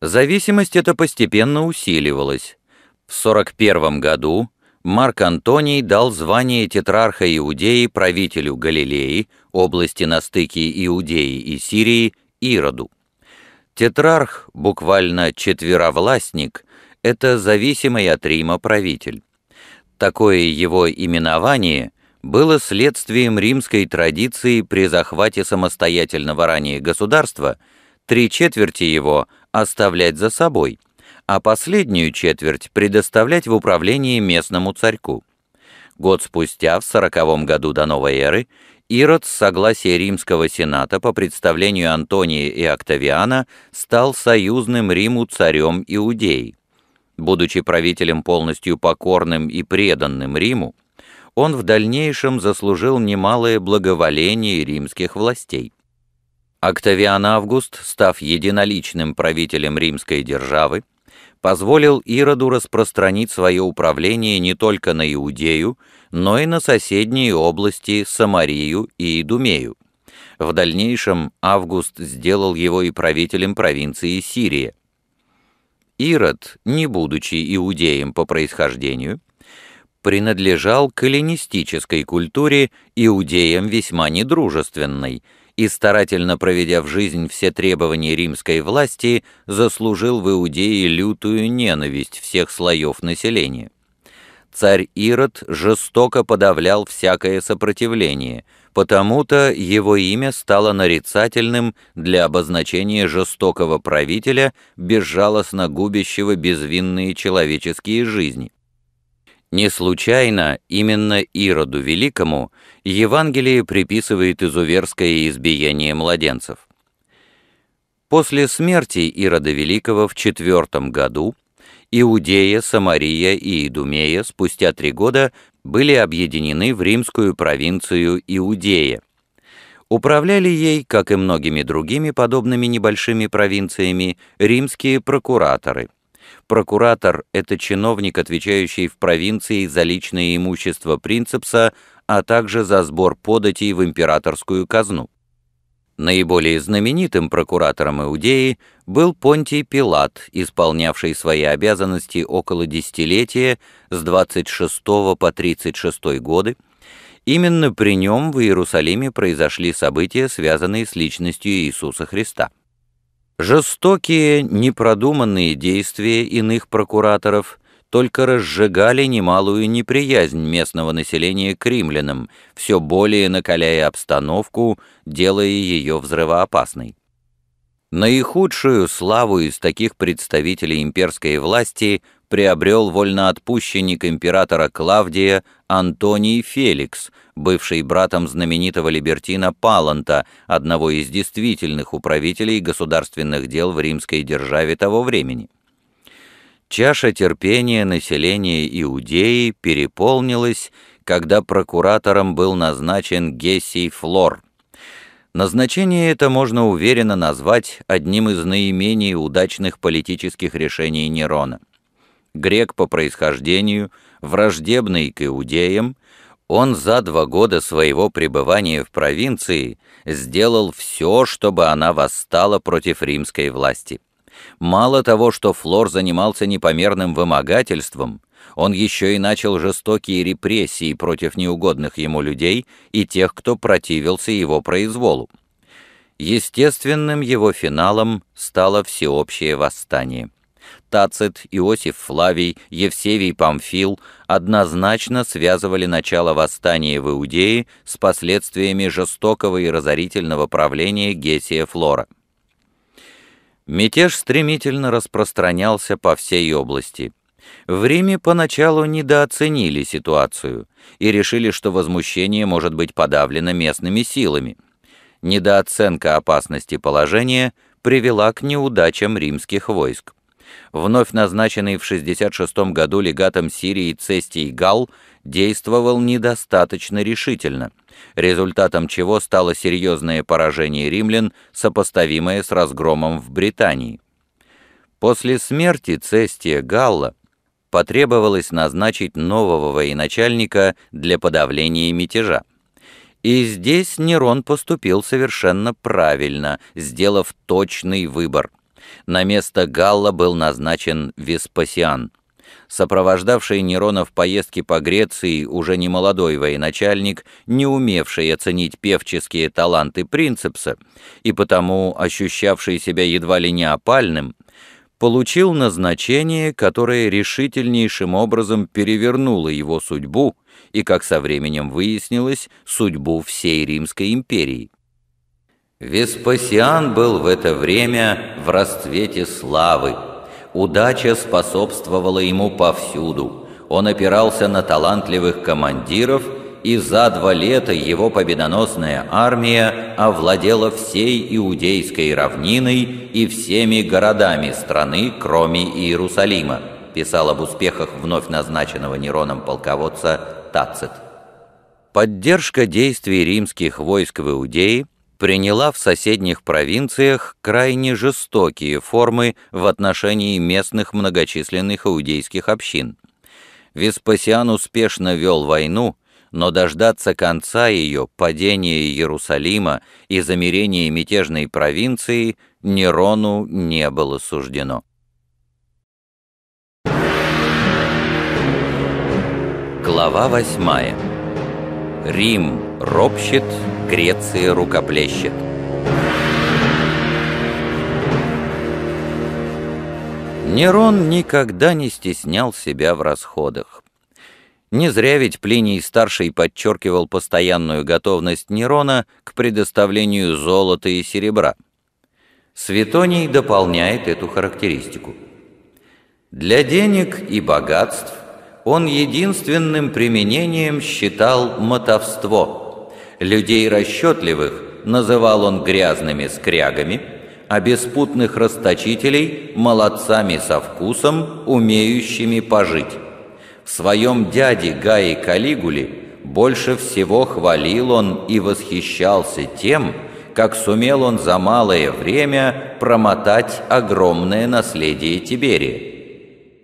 A: Зависимость эта постепенно усиливалась. В 41 году Марк Антоний дал звание тетрарха Иудеи правителю Галилеи, области на стыке Иудеи и Сирии, Ироду. Тетрарх, буквально четверовластник, это зависимый от Рима правитель. Такое его именование было следствием римской традиции при захвате самостоятельного ранее государства три четверти его оставлять за собой, а последнюю четверть предоставлять в управление местному царьку. Год спустя, в сороковом году до новой эры, Ирод с согласия римского сената по представлению Антония и Октавиана стал союзным Риму царем Иудеи. Будучи правителем полностью покорным и преданным Риму, он в дальнейшем заслужил немалое благоволение римских властей. Октавиан Август, став единоличным правителем римской державы, позволил Ироду распространить свое управление не только на Иудею, но и на соседние области Самарию и Идумею. В дальнейшем Август сделал его и правителем провинции Сирия. Ирод, не будучи иудеем по происхождению, принадлежал к эллинистической культуре иудеям весьма недружественной и, старательно проведя в жизнь все требования римской власти, заслужил в Иудее лютую ненависть всех слоев населения. Царь Ирод жестоко подавлял всякое сопротивление – потому-то его имя стало нарицательным для обозначения жестокого правителя, безжалостно губящего безвинные человеческие жизни. Не случайно именно Ироду Великому Евангелие приписывает изуверское избиение младенцев. После смерти Ирода Великого в четвертом году Иудея, Самария и Идумея спустя три года были объединены в римскую провинцию Иудея. Управляли ей, как и многими другими подобными небольшими провинциями, римские прокураторы. Прокуратор – это чиновник, отвечающий в провинции за личное имущество принцепса, а также за сбор податей в императорскую казну. Наиболее знаменитым прокуратором Иудеи был Понтий Пилат, исполнявший свои обязанности около десятилетия с 26 по 36 годы. Именно при нем в Иерусалиме произошли события, связанные с личностью Иисуса Христа. Жестокие, непродуманные действия иных прокураторов только разжигали немалую неприязнь местного населения к римлянам, все более накаляя обстановку, делая ее взрывоопасной. Наихудшую славу из таких представителей имперской власти приобрел вольноотпущенник императора Клавдия Антоний Феликс, бывший братом знаменитого либертина Паланта, одного из действительных управителей государственных дел в римской державе того времени. Чаша терпения населения Иудеи переполнилась, когда прокуратором был назначен Гессий Флор. Назначение это можно уверенно назвать одним из наименее удачных политических решений Нерона. Грек по происхождению, враждебный к иудеям, он за два года своего пребывания в провинции сделал все, чтобы она восстала против римской власти. Мало того, что Флор занимался непомерным вымогательством, он еще и начал жестокие репрессии против неугодных ему людей и тех, кто противился его произволу. Естественным его финалом стало всеобщее восстание. Тацит, Иосиф Флавий, Евсевий Памфил однозначно связывали начало восстания в Иудее с последствиями жестокого и разорительного правления Гесия Флора – Мятеж стремительно распространялся по всей области. В Риме поначалу недооценили ситуацию и решили, что возмущение может быть подавлено местными силами. Недооценка опасности положения привела к неудачам римских войск. Вновь назначенный в 66 году легатом Сирии Цестий Гал действовал недостаточно решительно – результатом чего стало серьезное поражение римлян, сопоставимое с разгромом в Британии. После смерти Цестия Галла потребовалось назначить нового военачальника для подавления мятежа. И здесь Нерон поступил совершенно правильно, сделав точный выбор. На место Галла был назначен Веспасиан – сопровождавший Нерона в поездке по Греции уже не молодой военачальник, не умевший оценить певческие таланты Принцепса и потому ощущавший себя едва ли не опальным, получил назначение, которое решительнейшим образом перевернуло его судьбу и, как со временем выяснилось, судьбу всей Римской империи. Веспасиан был в это время в расцвете славы, Удача способствовала ему повсюду. Он опирался на талантливых командиров, и за два лета его победоносная армия овладела всей Иудейской равниной и всеми городами страны, кроме Иерусалима, писал об успехах вновь назначенного Нероном полководца Тацит. Поддержка действий римских войск в Иудее – приняла в соседних провинциях крайне жестокие формы в отношении местных многочисленных иудейских общин. Веспасиан успешно вел войну, но дождаться конца ее, падения Иерусалима и замирения мятежной провинции Нерону не было суждено. Глава восьмая. Рим ропщет, Греции рукоплещет. Нерон никогда не стеснял себя в расходах. Не зря ведь Плиний-старший подчеркивал постоянную готовность Нерона к предоставлению золота и серебра. Светоний дополняет эту характеристику. Для денег и богатств он единственным применением считал мотовство – Людей расчетливых называл он грязными скрягами, а беспутных расточителей – молодцами со вкусом, умеющими пожить. В своем дяде Гае Калигуле больше всего хвалил он и восхищался тем, как сумел он за малое время промотать огромное наследие Тиберии.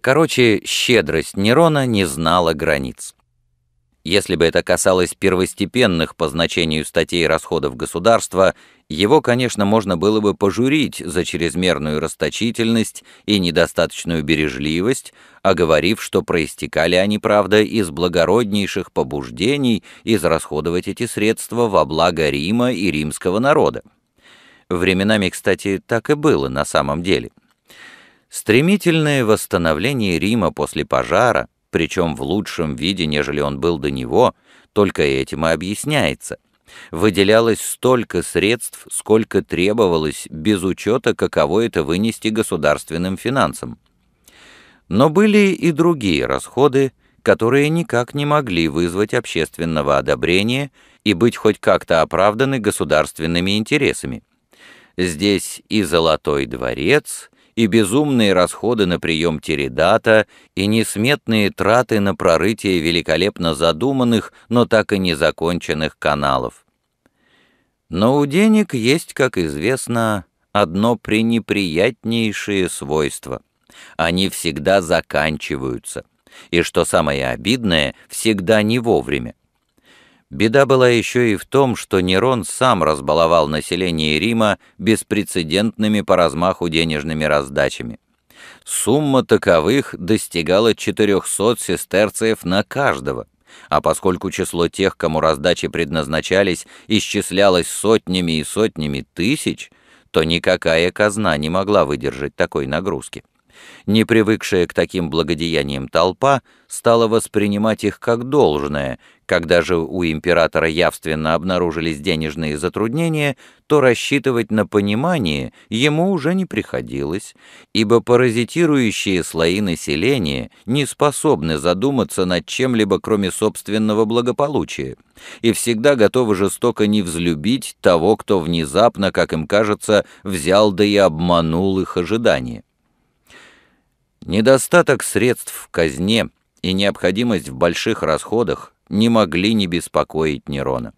A: Короче, щедрость Нерона не знала границ. Если бы это касалось первостепенных по значению статей расходов государства, его, конечно, можно было бы пожурить за чрезмерную расточительность и недостаточную бережливость, оговорив, что проистекали они, правда, из благороднейших побуждений израсходовать эти средства во благо Рима и римского народа. Временами, кстати, так и было на самом деле. Стремительное восстановление Рима после пожара причем в лучшем виде, нежели он был до него, только этим и объясняется. Выделялось столько средств, сколько требовалось, без учета, каково это вынести государственным финансам. Но были и другие расходы, которые никак не могли вызвать общественного одобрения и быть хоть как-то оправданы государственными интересами. Здесь и Золотой дворец, и безумные расходы на прием тередата, и несметные траты на прорытие великолепно задуманных, но так и не законченных каналов. Но у денег есть, как известно, одно пренеприятнейшее свойство. Они всегда заканчиваются, и, что самое обидное, всегда не вовремя. Беда была еще и в том, что Нерон сам разбаловал население Рима беспрецедентными по размаху денежными раздачами. Сумма таковых достигала 400 сестерциев на каждого, а поскольку число тех, кому раздачи предназначались, исчислялось сотнями и сотнями тысяч, то никакая казна не могла выдержать такой нагрузки. Не привыкшая к таким благодеяниям толпа стала воспринимать их как должное, когда же у императора явственно обнаружились денежные затруднения, то рассчитывать на понимание ему уже не приходилось, ибо паразитирующие слои населения не способны задуматься над чем-либо, кроме собственного благополучия, и всегда готовы жестоко не взлюбить того, кто внезапно, как им кажется, взял да и обманул их ожидания. Недостаток средств в казне – и необходимость в больших расходах не могли не беспокоить Нерона.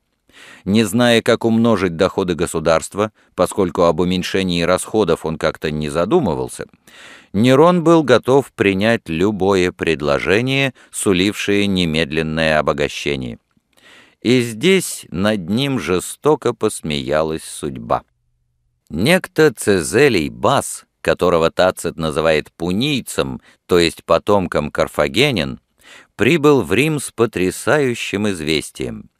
A: Не зная, как умножить доходы государства, поскольку об уменьшении расходов он как-то не задумывался, Нерон был готов принять любое предложение, сулившее немедленное обогащение. И здесь над ним жестоко посмеялась судьба. Некто Цезелий Бас, которого Тацит называет пунийцем, то есть потомком карфагенин, прибыл в Рим с потрясающим известием.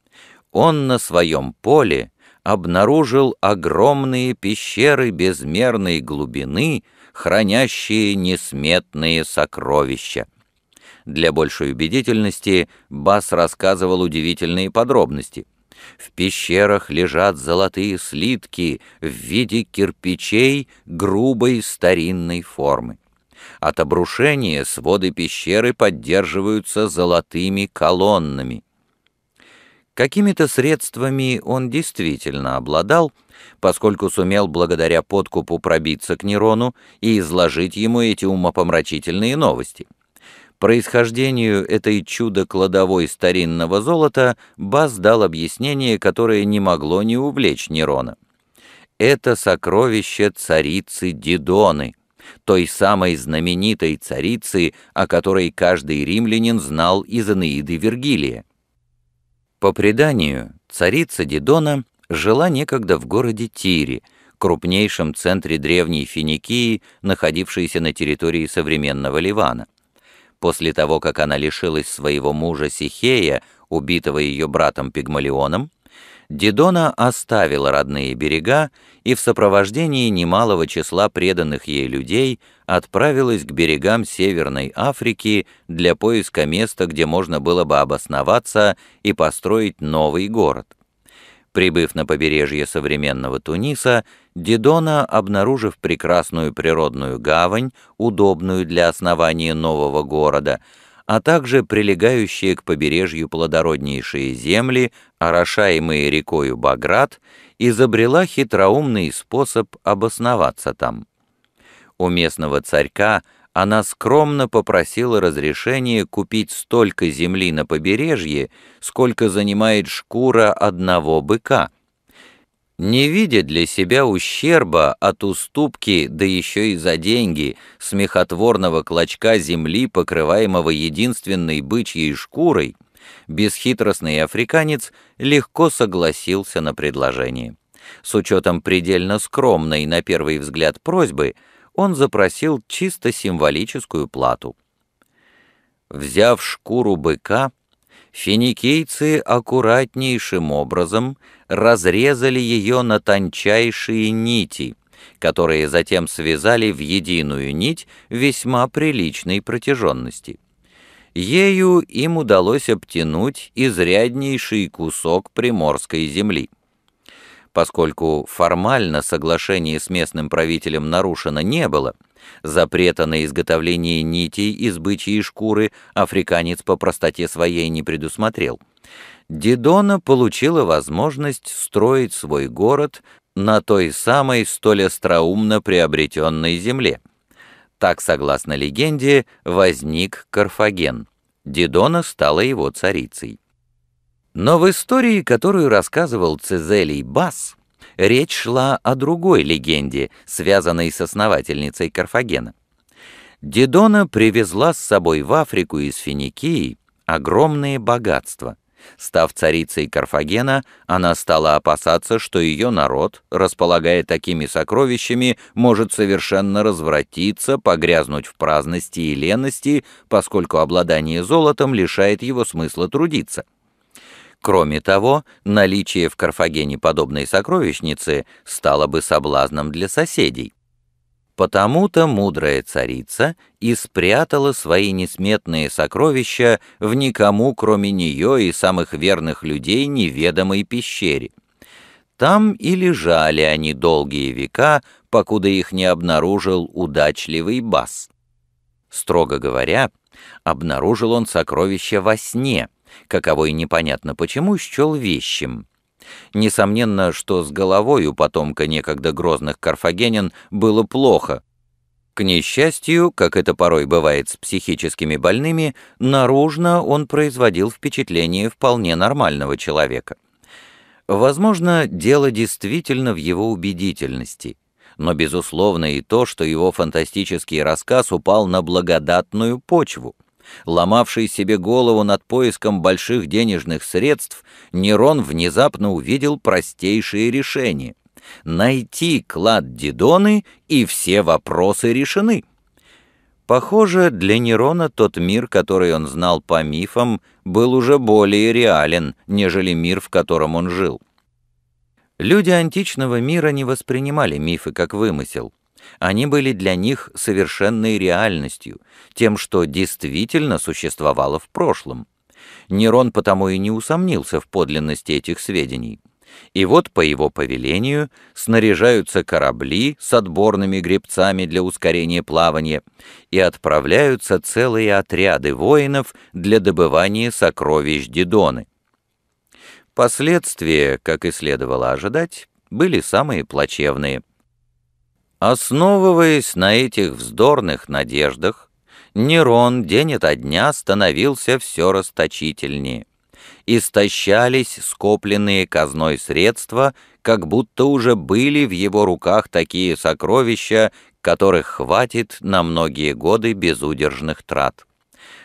A: Он на своем поле обнаружил огромные пещеры безмерной глубины, хранящие несметные сокровища. Для большей убедительности Бас рассказывал удивительные подробности. В пещерах лежат золотые слитки в виде кирпичей грубой старинной формы. От обрушения своды пещеры поддерживаются золотыми колоннами. Какими-то средствами он действительно обладал, поскольку сумел благодаря подкупу пробиться к Нерону и изложить ему эти умопомрачительные новости. Происхождению этой чудо-кладовой старинного золота Бас дал объяснение, которое не могло не увлечь Нерона. Это сокровище царицы Дидоны — той самой знаменитой царицы, о которой каждый римлянин знал из Энеиды Вергилия. По преданию, царица Дидона жила некогда в городе Тире, крупнейшем центре древней Финикии, находившейся на территории современного Ливана. После того, как она лишилась своего мужа Сихея, убитого ее братом Пигмалионом, Дидона оставила родные берега и в сопровождении немалого числа преданных ей людей отправилась к берегам Северной Африки для поиска места, где можно было бы обосноваться и построить новый город. Прибыв на побережье современного Туниса, Дидона, обнаружив прекрасную природную гавань, удобную для основания нового города, — а также прилегающие к побережью плодороднейшие земли, орошаемые рекою Баграт, изобрела хитроумный способ обосноваться там. У местного царька она скромно попросила разрешения купить столько земли на побережье, сколько занимает шкура одного быка, не видя для себя ущерба от уступки, да еще и за деньги, смехотворного клочка земли, покрываемого единственной бычьей шкурой, бесхитростный африканец легко согласился на предложение. С учетом предельно скромной, на первый взгляд, просьбы, он запросил чисто символическую плату. Взяв шкуру быка, финикийцы аккуратнейшим образом – разрезали ее на тончайшие нити, которые затем связали в единую нить весьма приличной протяженности. Ею им удалось обтянуть изряднейший кусок приморской земли поскольку формально соглашение с местным правителем нарушено не было, запрета на изготовление нитей из бычьей шкуры африканец по простоте своей не предусмотрел. Дидона получила возможность строить свой город на той самой столь остроумно приобретенной земле. Так, согласно легенде, возник Карфаген. Дидона стала его царицей. Но в истории, которую рассказывал Цезелий Бас, речь шла о другой легенде, связанной с основательницей Карфагена. Дидона привезла с собой в Африку из Финикии огромные богатства. Став царицей Карфагена, она стала опасаться, что ее народ, располагая такими сокровищами, может совершенно развратиться, погрязнуть в праздности и лености, поскольку обладание золотом лишает его смысла трудиться. Кроме того, наличие в Карфагене подобной сокровищницы стало бы соблазном для соседей. Потому-то мудрая царица и спрятала свои несметные сокровища в никому, кроме нее и самых верных людей, неведомой пещере. Там и лежали они долгие века, покуда их не обнаружил удачливый бас. Строго говоря, обнаружил он сокровища во сне — каковой непонятно почему счел вещим. Несомненно, что с головой у потомка некогда грозных карфагенин было плохо. К несчастью, как это порой бывает с психическими больными, наружно он производил впечатление вполне нормального человека. Возможно, дело действительно в его убедительности, но, безусловно, и то, что его фантастический рассказ упал на благодатную почву — Ломавший себе голову над поиском больших денежных средств, Нерон внезапно увидел простейшие решения. Найти клад Дидоны, и все вопросы решены. Похоже, для Нерона тот мир, который он знал по мифам, был уже более реален, нежели мир, в котором он жил. Люди античного мира не воспринимали мифы как вымысел. Они были для них совершенной реальностью, тем, что действительно существовало в прошлом. Нерон потому и не усомнился в подлинности этих сведений. И вот по его повелению снаряжаются корабли с отборными гребцами для ускорения плавания и отправляются целые отряды воинов для добывания сокровищ Дидоны. Последствия, как и следовало ожидать, были самые плачевные – Основываясь на этих вздорных надеждах, Нерон день ото дня становился все расточительнее. Истощались скопленные казной средства, как будто уже были в его руках такие сокровища, которых хватит на многие годы безудержных трат.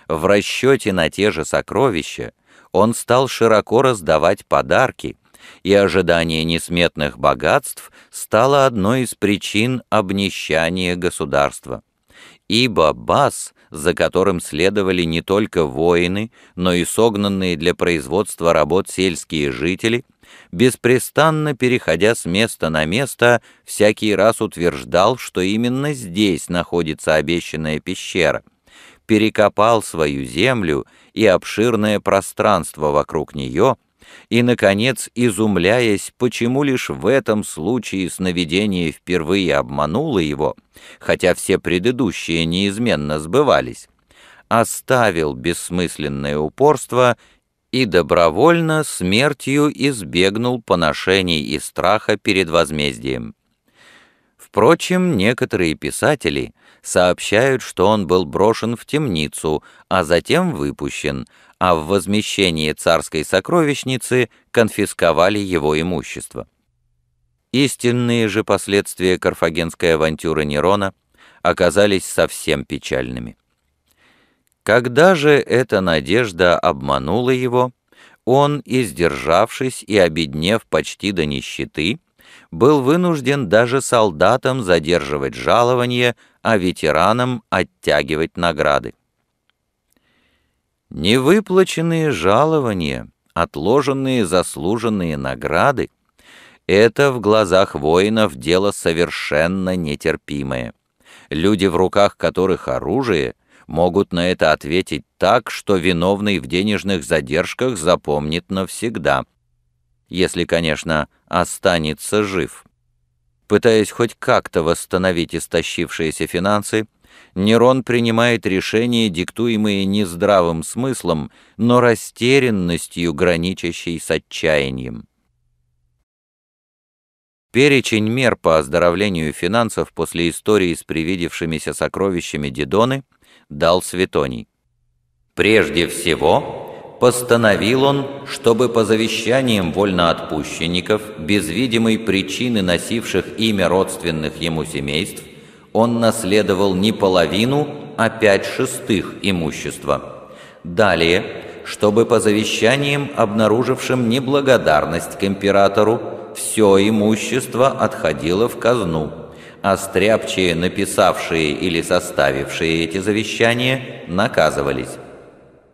A: В расчете на те же сокровища он стал широко раздавать подарки — и ожидание несметных богатств стало одной из причин обнищания государства. Ибо Бас, за которым следовали не только воины, но и согнанные для производства работ сельские жители, беспрестанно переходя с места на место, всякий раз утверждал, что именно здесь находится обещанная пещера, перекопал свою землю и обширное пространство вокруг нее — и, наконец, изумляясь, почему лишь в этом случае сновидение впервые обмануло его, хотя все предыдущие неизменно сбывались, оставил бессмысленное упорство и добровольно смертью избегнул поношений и страха перед возмездием. Впрочем, некоторые писатели сообщают, что он был брошен в темницу, а затем выпущен, а в возмещении царской сокровищницы конфисковали его имущество. Истинные же последствия карфагенской авантюры Нерона оказались совсем печальными. Когда же эта надежда обманула его, он, издержавшись и обеднев почти до нищеты, был вынужден даже солдатам задерживать жалования, а ветеранам оттягивать награды. Невыплаченные жалования, отложенные заслуженные награды — это в глазах воинов дело совершенно нетерпимое. Люди, в руках которых оружие, могут на это ответить так, что виновный в денежных задержках запомнит навсегда. Если, конечно, останется жив. Пытаясь хоть как-то восстановить истощившиеся финансы, Нерон принимает решения, диктуемые не здравым смыслом, но растерянностью, граничащей с отчаянием. Перечень мер по оздоровлению финансов после истории с привидевшимися сокровищами Дидоны дал Светоний. Прежде всего, постановил он, чтобы по завещаниям вольноотпущенников, без видимой причины носивших имя родственных ему семейств, он наследовал не половину, а пять шестых имущества. Далее, чтобы по завещаниям, обнаружившим неблагодарность к императору, все имущество отходило в казну, а стряпчие, написавшие или составившие эти завещания, наказывались.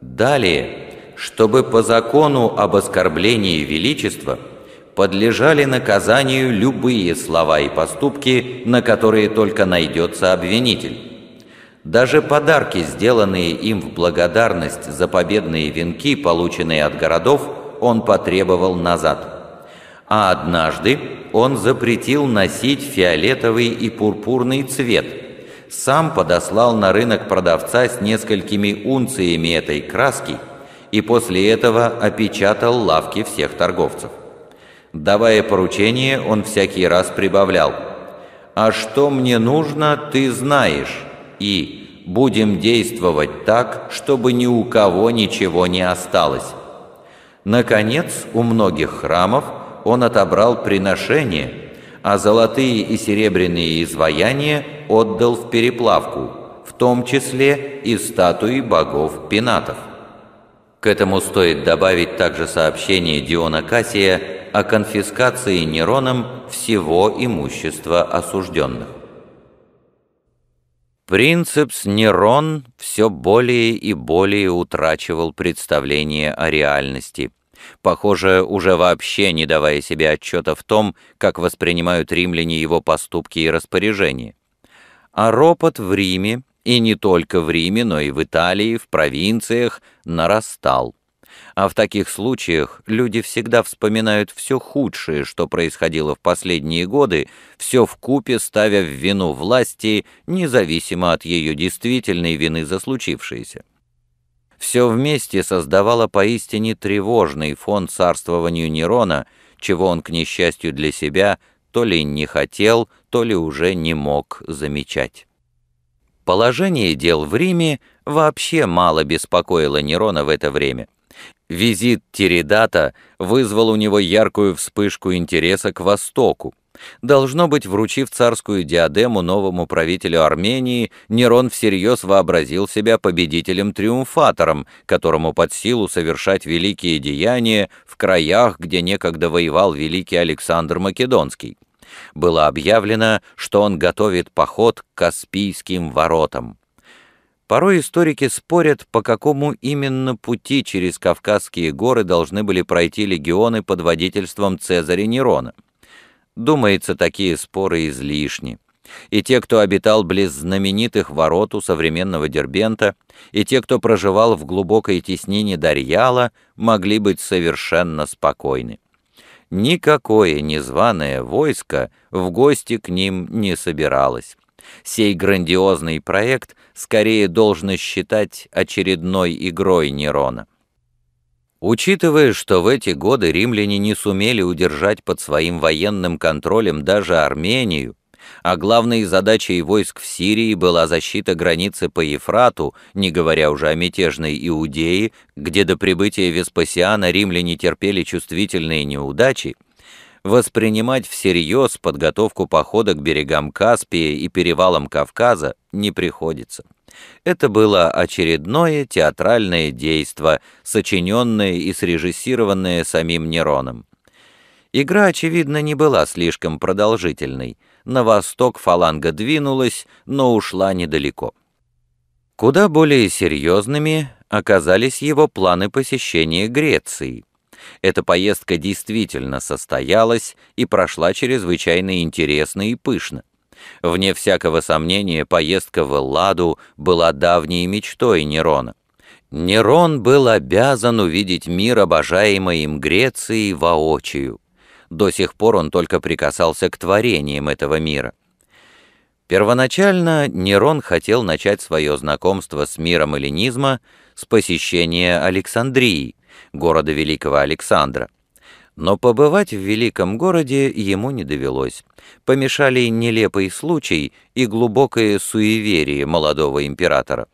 A: Далее, чтобы по закону об оскорблении величества – подлежали наказанию любые слова и поступки, на которые только найдется обвинитель. Даже подарки, сделанные им в благодарность за победные венки, полученные от городов, он потребовал назад. А однажды он запретил носить фиолетовый и пурпурный цвет. Сам подослал на рынок продавца с несколькими унциями этой краски и после этого опечатал лавки всех торговцев. Давая поручение, он всякий раз прибавлял «А что мне нужно, ты знаешь» и «Будем действовать так, чтобы ни у кого ничего не осталось». Наконец, у многих храмов он отобрал приношения, а золотые и серебряные изваяния отдал в переплавку, в том числе и статуи богов Пенатов. К этому стоит добавить также сообщение Диона Кассия о конфискации Нероном всего имущества осужденных. Принцепс Нерон все более и более утрачивал представление о реальности, похоже, уже вообще не давая себе отчета в том, как воспринимают римляне его поступки и распоряжения. А ропот в Риме, и не только в Риме, но и в Италии, в провинциях, нарастал а в таких случаях люди всегда вспоминают все худшее, что происходило в последние годы, все в купе ставя в вину власти, независимо от ее действительной вины за случившееся. Все вместе создавало поистине тревожный фон царствованию Нерона, чего он, к несчастью для себя, то ли не хотел, то ли уже не мог замечать. Положение дел в Риме вообще мало беспокоило Нерона в это время. Визит Тиридата вызвал у него яркую вспышку интереса к Востоку. Должно быть, вручив царскую диадему новому правителю Армении, Нерон всерьез вообразил себя победителем-триумфатором, которому под силу совершать великие деяния в краях, где некогда воевал великий Александр Македонский. Было объявлено, что он готовит поход к Каспийским воротам. Порой историки спорят, по какому именно пути через Кавказские горы должны были пройти легионы под водительством Цезаря Нерона. Думается, такие споры излишни. И те, кто обитал близ знаменитых ворот у современного Дербента, и те, кто проживал в глубокой теснине Дарьяла, могли быть совершенно спокойны. Никакое незваное войско в гости к ним не собиралось сей грандиозный проект скорее должно считать очередной игрой Нерона. Учитывая, что в эти годы римляне не сумели удержать под своим военным контролем даже Армению, а главной задачей войск в Сирии была защита границы по Ефрату, не говоря уже о мятежной Иудее, где до прибытия Веспасиана римляне терпели чувствительные неудачи, воспринимать всерьез подготовку похода к берегам Каспия и перевалам Кавказа не приходится. Это было очередное театральное действо, сочиненное и срежиссированное самим Нероном. Игра, очевидно, не была слишком продолжительной. На восток фаланга двинулась, но ушла недалеко. Куда более серьезными оказались его планы посещения Греции – эта поездка действительно состоялась и прошла чрезвычайно интересно и пышно. Вне всякого сомнения, поездка в Ладу была давней мечтой Нерона. Нерон был обязан увидеть мир обожаемый им Греции воочию. До сих пор он только прикасался к творениям этого мира. Первоначально Нерон хотел начать свое знакомство с миром эллинизма с посещения Александрии, города Великого Александра. Но побывать в великом городе ему не довелось. Помешали нелепый случай и глубокое суеверие молодого императора.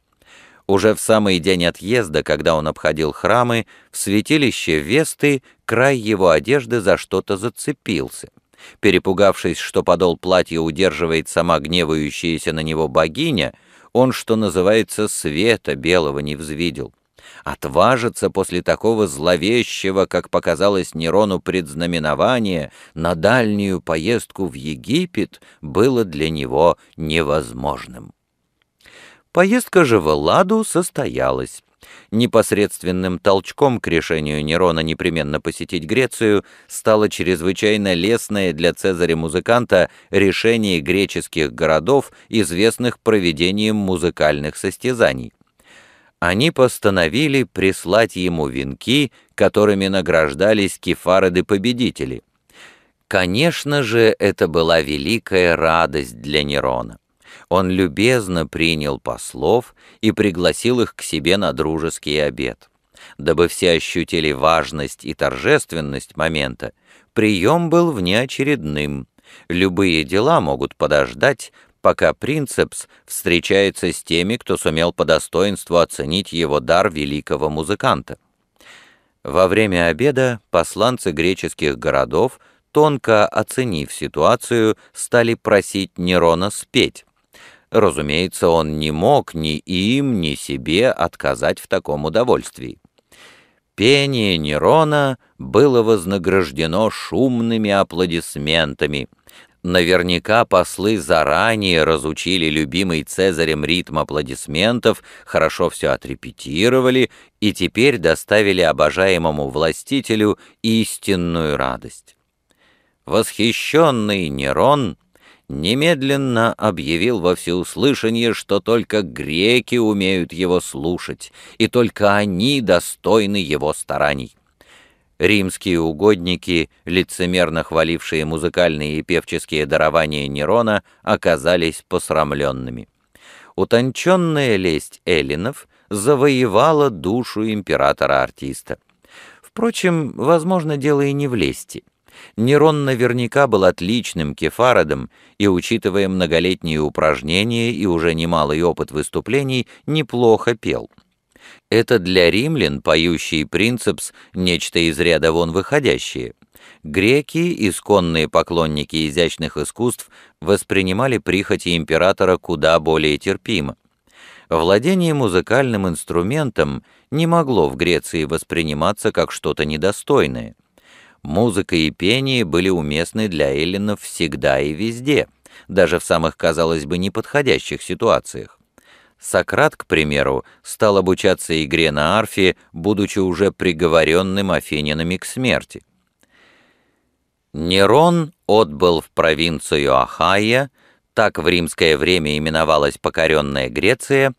A: Уже в самый день отъезда, когда он обходил храмы, в святилище Весты край его одежды за что-то зацепился. Перепугавшись, что подол платья удерживает сама гневающаяся на него богиня, он, что называется, света белого не взвидел. Отважиться после такого зловещего, как показалось Нерону, предзнаменование, на дальнюю поездку в Египет было для него невозможным. Поездка же в Элладу состоялась. Непосредственным толчком к решению Нерона непременно посетить Грецию стало чрезвычайно лестное для Цезаря-музыканта решение греческих городов, известных проведением музыкальных состязаний они постановили прислать ему венки, которыми награждались кефароды-победители. Конечно же, это была великая радость для Нерона. Он любезно принял послов и пригласил их к себе на дружеский обед. Дабы все ощутили важность и торжественность момента, прием был внеочередным. Любые дела могут подождать, пока Принцепс встречается с теми, кто сумел по достоинству оценить его дар великого музыканта. Во время обеда посланцы греческих городов, тонко оценив ситуацию, стали просить Нерона спеть. Разумеется, он не мог ни им, ни себе отказать в таком удовольствии. Пение Нерона было вознаграждено шумными аплодисментами — Наверняка послы заранее разучили любимый Цезарем ритм аплодисментов, хорошо все отрепетировали и теперь доставили обожаемому властителю истинную радость. Восхищенный Нерон немедленно объявил во всеуслышание, что только греки умеют его слушать, и только они достойны его стараний римские угодники, лицемерно хвалившие музыкальные и певческие дарования Нерона, оказались посрамленными. Утонченная лесть эллинов завоевала душу императора-артиста. Впрочем, возможно, дело и не в лести. Нерон наверняка был отличным кефародом, и, учитывая многолетние упражнения и уже немалый опыт выступлений, неплохо пел — это для римлян поющий принципс нечто из ряда вон выходящее. Греки, исконные поклонники изящных искусств, воспринимали прихоти императора куда более терпимо. Владение музыкальным инструментом не могло в Греции восприниматься как что-то недостойное. Музыка и пение были уместны для эллинов всегда и везде, даже в самых, казалось бы, неподходящих ситуациях. Сократ, к примеру, стал обучаться игре на арфе, будучи уже приговоренным афинянами к смерти. Нерон отбыл в провинцию Ахайя, так в римское время именовалась покоренная Греция,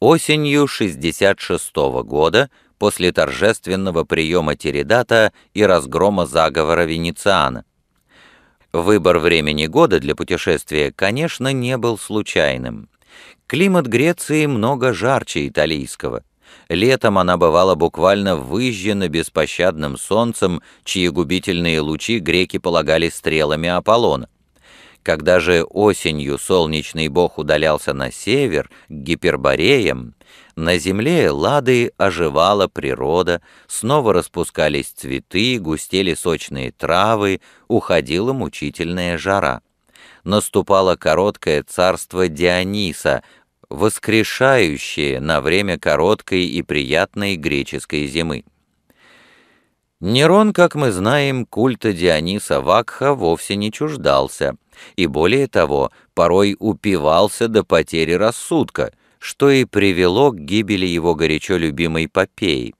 A: осенью 66 года после торжественного приема Тередата и разгрома заговора Венециана. Выбор времени года для путешествия, конечно, не был случайным. Климат Греции много жарче италийского. Летом она бывала буквально выжжена беспощадным солнцем, чьи губительные лучи греки полагали стрелами Аполлона. Когда же осенью солнечный бог удалялся на север, к гипербореям, на земле лады оживала природа, снова распускались цветы, густели сочные травы, уходила мучительная жара наступало короткое царство Диониса, воскрешающее на время короткой и приятной греческой зимы. Нерон, как мы знаем, культа Диониса Вакха вовсе не чуждался, и более того, порой упивался до потери рассудка, что и привело к гибели его горячо любимой Попеи.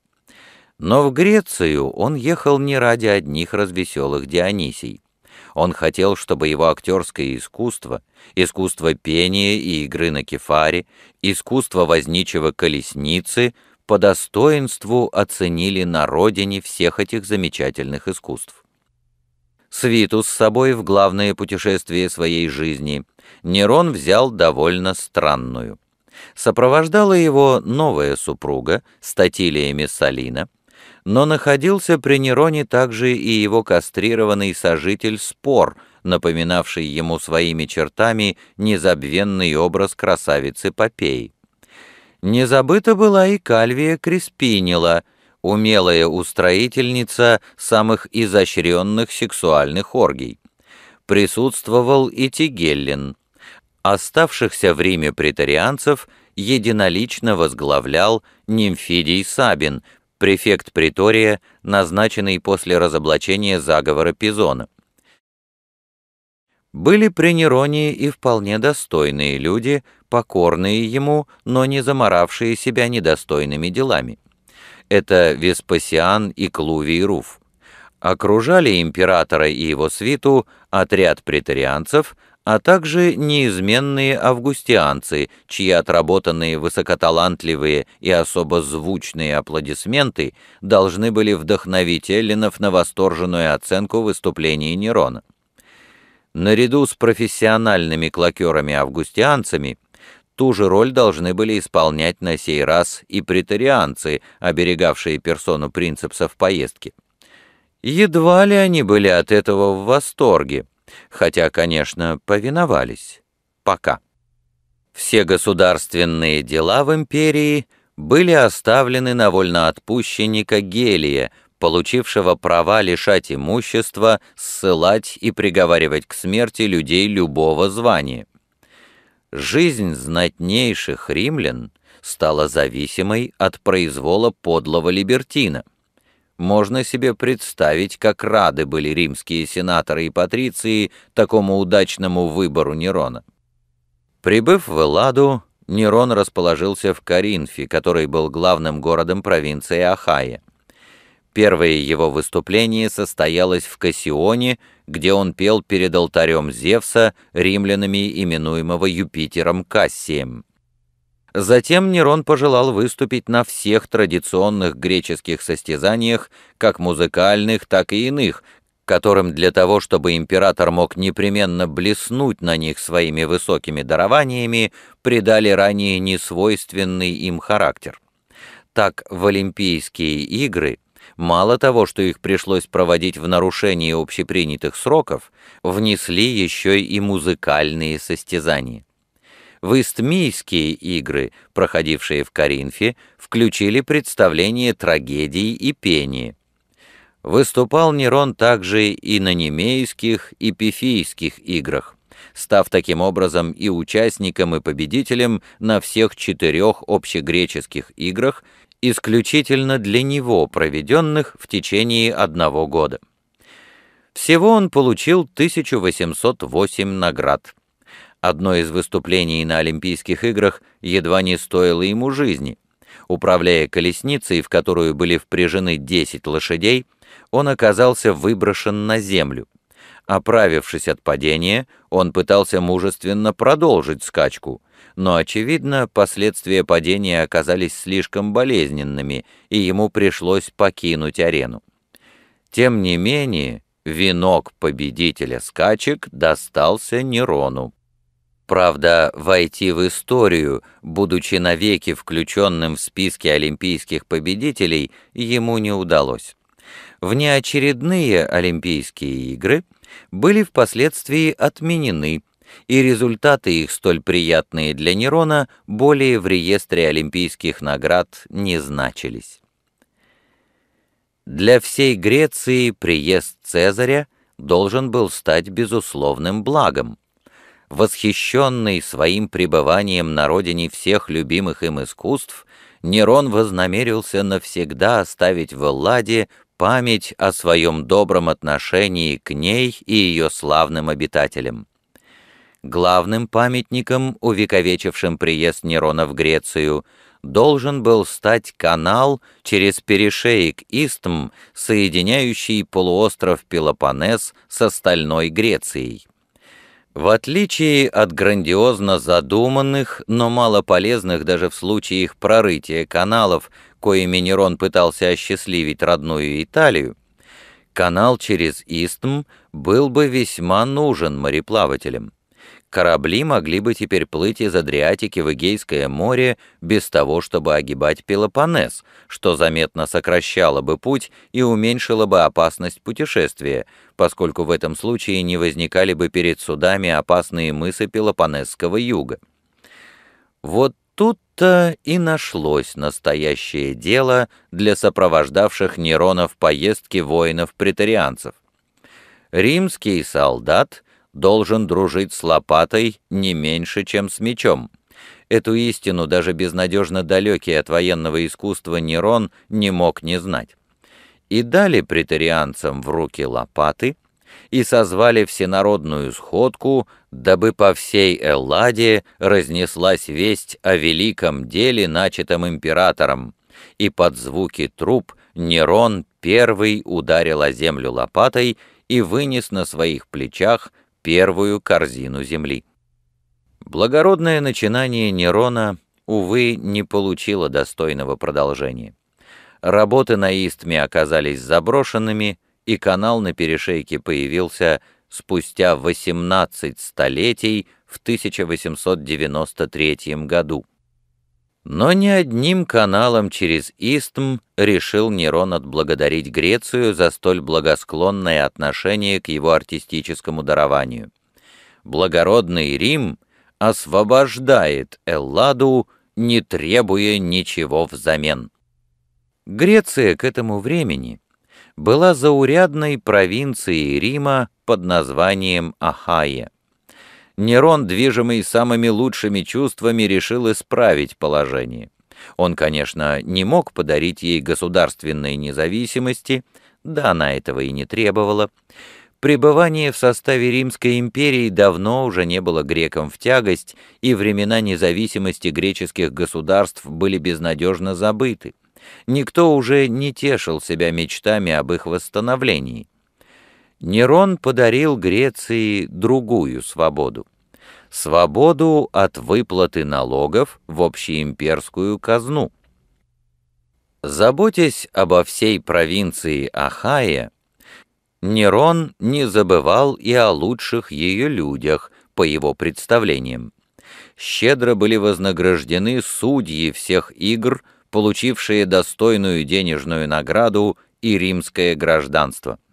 A: Но в Грецию он ехал не ради одних развеселых Дионисий. Он хотел, чтобы его актерское искусство, искусство пения и игры на кефаре, искусство возничего колесницы по достоинству оценили на родине всех этих замечательных искусств. Свиту с собой в главное путешествие своей жизни Нерон взял довольно странную. Сопровождала его новая супруга, Статилия Мессалина, но находился при Нероне также и его кастрированный сожитель Спор, напоминавший ему своими чертами незабвенный образ красавицы Попей. Не забыта была и Кальвия Креспинила, умелая устроительница самых изощренных сексуальных оргий. Присутствовал и Тигеллин. Оставшихся в Риме претарианцев единолично возглавлял Нимфидий Сабин, префект Притория, назначенный после разоблачения заговора Пизона. Были при Нероне и вполне достойные люди, покорные ему, но не заморавшие себя недостойными делами. Это Веспасиан и Клувий Руф. Окружали императора и его свиту отряд претарианцев – а также неизменные августианцы, чьи отработанные высокоталантливые и особо звучные аплодисменты должны были вдохновить эллинов на восторженную оценку выступлений Нерона. Наряду с профессиональными клокерами-августианцами ту же роль должны были исполнять на сей раз и претарианцы, оберегавшие персону принципса в поездке. Едва ли они были от этого в восторге, хотя, конечно, повиновались. Пока. Все государственные дела в империи были оставлены на вольноотпущенника Гелия, получившего права лишать имущества, ссылать и приговаривать к смерти людей любого звания. Жизнь знатнейших римлян стала зависимой от произвола подлого либертина — можно себе представить, как рады были римские сенаторы и патриции такому удачному выбору Нерона. Прибыв в Элладу, Нерон расположился в Каринфе, который был главным городом провинции Ахая. Первое его выступление состоялось в Кассионе, где он пел перед алтарем Зевса, римлянами именуемого Юпитером Кассием. Затем Нерон пожелал выступить на всех традиционных греческих состязаниях, как музыкальных, так и иных, которым для того, чтобы император мог непременно блеснуть на них своими высокими дарованиями, придали ранее несвойственный им характер. Так в Олимпийские игры – мало того, что их пришлось проводить в нарушении общепринятых сроков, внесли еще и музыкальные состязания. Вестмийские игры, проходившие в Коринфе, включили представление трагедии и пении. Выступал Нерон также и на немейских и пифийских играх, став таким образом и участником, и победителем на всех четырех общегреческих играх, исключительно для него проведенных в течение одного года. Всего он получил 1808 наград – Одно из выступлений на Олимпийских играх едва не стоило ему жизни. Управляя колесницей, в которую были впряжены 10 лошадей, он оказался выброшен на землю. Оправившись от падения, он пытался мужественно продолжить скачку, но, очевидно, последствия падения оказались слишком болезненными, и ему пришлось покинуть арену. Тем не менее, венок победителя скачек достался Нерону. Правда, войти в историю, будучи навеки включенным в списки олимпийских победителей, ему не удалось. Внеочередные Олимпийские игры были впоследствии отменены, и результаты их, столь приятные для Нерона, более в реестре олимпийских наград не значились. Для всей Греции приезд Цезаря должен был стать безусловным благом – Восхищенный своим пребыванием на родине всех любимых им искусств, Нерон вознамерился навсегда оставить в Элладе память о своем добром отношении к ней и ее славным обитателям. Главным памятником, увековечившим приезд Нерона в Грецию, должен был стать канал через перешеек Истм, соединяющий полуостров Пелопонес с остальной Грецией. В отличие от грандиозно задуманных, но мало полезных даже в случае их прорытия каналов, коими Нерон пытался осчастливить родную Италию, канал через Истм был бы весьма нужен мореплавателям корабли могли бы теперь плыть из Адриатики в Эгейское море без того, чтобы огибать Пелопоннес, что заметно сокращало бы путь и уменьшило бы опасность путешествия, поскольку в этом случае не возникали бы перед судами опасные мысы Пелопонесского юга. Вот тут-то и нашлось настоящее дело для сопровождавших Нерона в поездке воинов-претарианцев. Римский солдат — должен дружить с лопатой не меньше, чем с мечом. Эту истину даже безнадежно далекий от военного искусства Нерон не мог не знать. И дали претарианцам в руки лопаты, и созвали всенародную сходку, дабы по всей Элладе разнеслась весть о великом деле, начатом императором, и под звуки труб Нерон первый ударил о землю лопатой и вынес на своих плечах первую корзину земли. Благородное начинание Нерона, увы, не получило достойного продолжения. Работы на Истме оказались заброшенными, и канал на перешейке появился спустя 18 столетий в 1893 году. Но ни одним каналом через Истм решил Нерон отблагодарить Грецию за столь благосклонное отношение к его артистическому дарованию. Благородный Рим освобождает Элладу, не требуя ничего взамен. Греция к этому времени была заурядной провинцией Рима под названием Ахайя. Нерон, движимый самыми лучшими чувствами, решил исправить положение. Он, конечно, не мог подарить ей государственной независимости, да она этого и не требовала. Пребывание в составе Римской империи давно уже не было грекам в тягость, и времена независимости греческих государств были безнадежно забыты. Никто уже не тешил себя мечтами об их восстановлении. Нерон подарил Греции другую свободу – свободу от выплаты налогов в общеимперскую казну. Заботясь обо всей провинции Ахая, Нерон не забывал и о лучших ее людях, по его представлениям. Щедро были вознаграждены судьи всех игр, получившие достойную денежную награду и римское гражданство –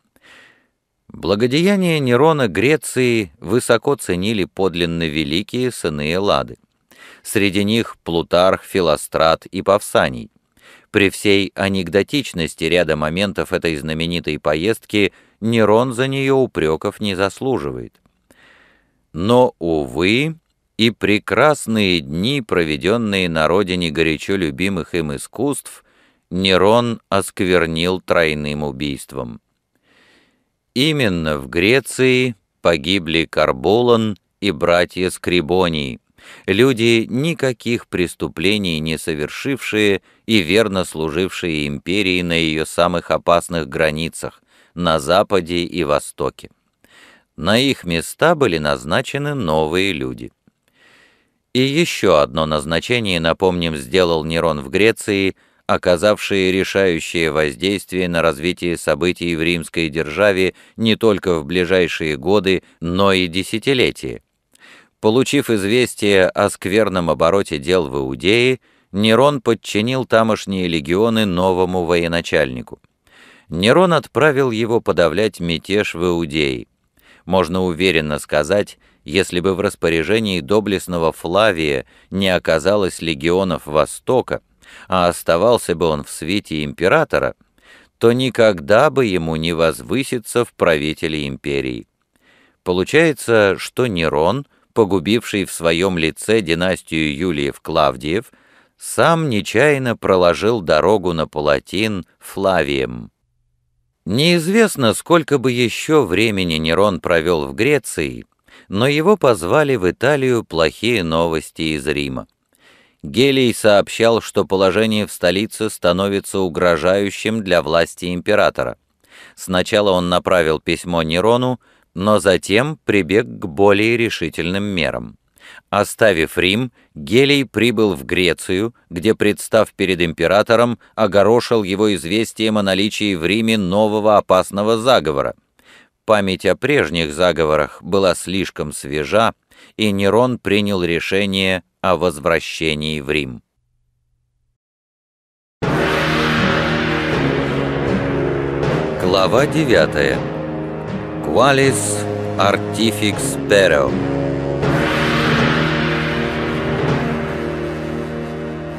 A: Благодеяния Нерона Греции высоко ценили подлинно великие сыны Эллады. Среди них Плутарх, Филострат и Павсаний. При всей анекдотичности ряда моментов этой знаменитой поездки Нерон за нее упреков не заслуживает. Но, увы, и прекрасные дни, проведенные на родине горячо любимых им искусств, Нерон осквернил тройным убийством. Именно в Греции погибли Карболан и братья Скрибонии, люди, никаких преступлений не совершившие и верно служившие империи на ее самых опасных границах, на Западе и Востоке. На их места были назначены новые люди. И еще одно назначение, напомним, сделал Нерон в Греции – оказавшие решающее воздействие на развитие событий в римской державе не только в ближайшие годы, но и десятилетия. Получив известие о скверном обороте дел в Иудее, Нерон подчинил тамошние легионы новому военачальнику. Нерон отправил его подавлять мятеж в Иудее. Можно уверенно сказать, если бы в распоряжении доблестного Флавия не оказалось легионов Востока – а оставался бы он в свете императора, то никогда бы ему не возвыситься в правители империи. Получается, что Нерон, погубивший в своем лице династию Юлиев-Клавдиев, сам нечаянно проложил дорогу на Палатин Флавием. Неизвестно, сколько бы еще времени Нерон провел в Греции, но его позвали в Италию плохие новости из Рима. Гелий сообщал, что положение в столице становится угрожающим для власти императора. Сначала он направил письмо Нерону, но затем прибег к более решительным мерам. Оставив Рим, Гелий прибыл в Грецию, где, представ перед императором, огорошил его известием о наличии в Риме нового опасного заговора. Память о прежних заговорах была слишком свежа, и Нерон принял решение о возвращении в Рим. Глава 9. Qualis Artifix Pero.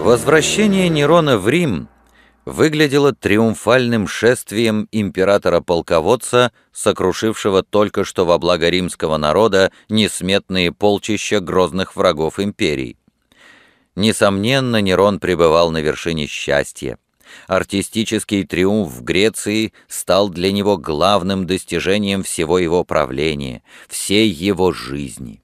A: Возвращение Нерона в Рим выглядело триумфальным шествием императора-полководца, сокрушившего только что во благо римского народа несметные полчища грозных врагов империи. Несомненно, Нерон пребывал на вершине счастья. Артистический триумф в Греции стал для него главным достижением всего его правления, всей его жизни.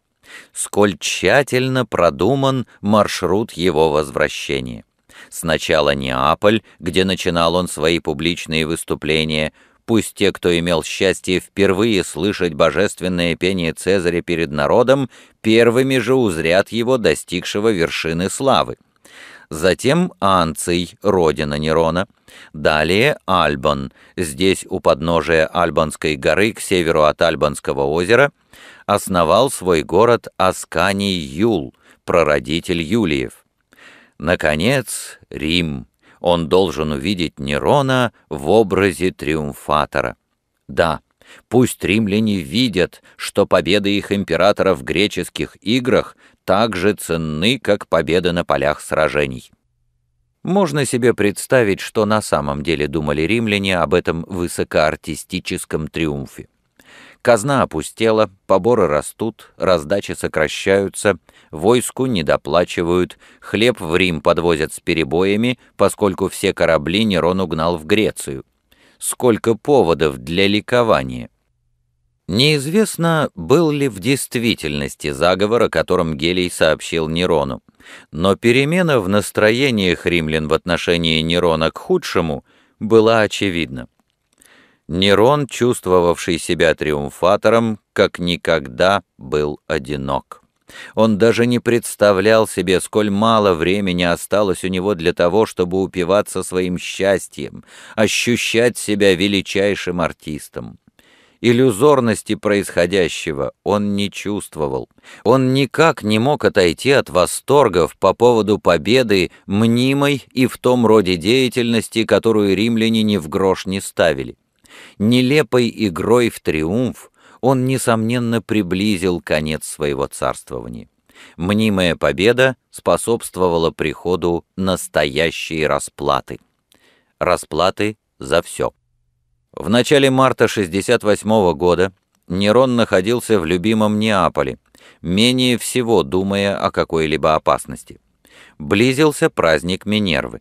A: Сколь тщательно продуман маршрут его возвращения. Сначала Неаполь, где начинал он свои публичные выступления, пусть те, кто имел счастье впервые слышать божественное пение Цезаря перед народом, первыми же узрят его, достигшего вершины славы. Затем Анций, родина Нерона. Далее Альбан, здесь у подножия Альбанской горы к северу от Альбанского озера, основал свой город Асканий-Юл, прародитель Юлиев. Наконец, Рим. Он должен увидеть Нерона в образе триумфатора. Да, пусть римляне видят, что победы их императора в греческих играх так же ценны, как победы на полях сражений. Можно себе представить, что на самом деле думали римляне об этом высокоартистическом триумфе. Казна опустела, поборы растут, раздачи сокращаются, войску недоплачивают, хлеб в Рим подвозят с перебоями, поскольку все корабли Нерон угнал в Грецию. Сколько поводов для ликования! Неизвестно, был ли в действительности заговор, о котором Гелий сообщил Нерону, но перемена в настроениях римлян в отношении Нерона к худшему была очевидна. Нерон, чувствовавший себя триумфатором, как никогда был одинок. Он даже не представлял себе, сколь мало времени осталось у него для того, чтобы упиваться своим счастьем, ощущать себя величайшим артистом. Иллюзорности происходящего он не чувствовал. Он никак не мог отойти от восторгов по поводу победы мнимой и в том роде деятельности, которую римляне ни в грош не ставили. Нелепой игрой в триумф он, несомненно, приблизил конец своего царствования. Мнимая победа способствовала приходу настоящей расплаты. Расплаты за все. В начале марта 68 -го года Нерон находился в любимом Неаполе, менее всего думая о какой-либо опасности. Близился праздник Минервы.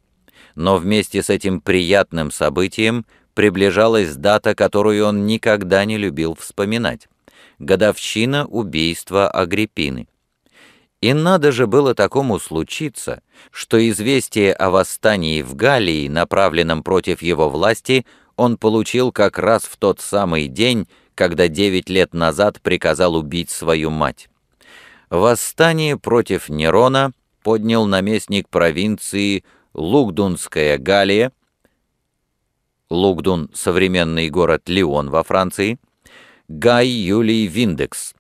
A: Но вместе с этим приятным событием приближалась дата, которую он никогда не любил вспоминать — годовщина убийства Агриппины. И надо же было такому случиться, что известие о восстании в Галлии, направленном против его власти, он получил как раз в тот самый день, когда девять лет назад приказал убить свою мать. Восстание против Нерона поднял наместник провинции Лугдунская Галия, Лугдун – современный город Лион во Франции, Гай Юлий Виндекс.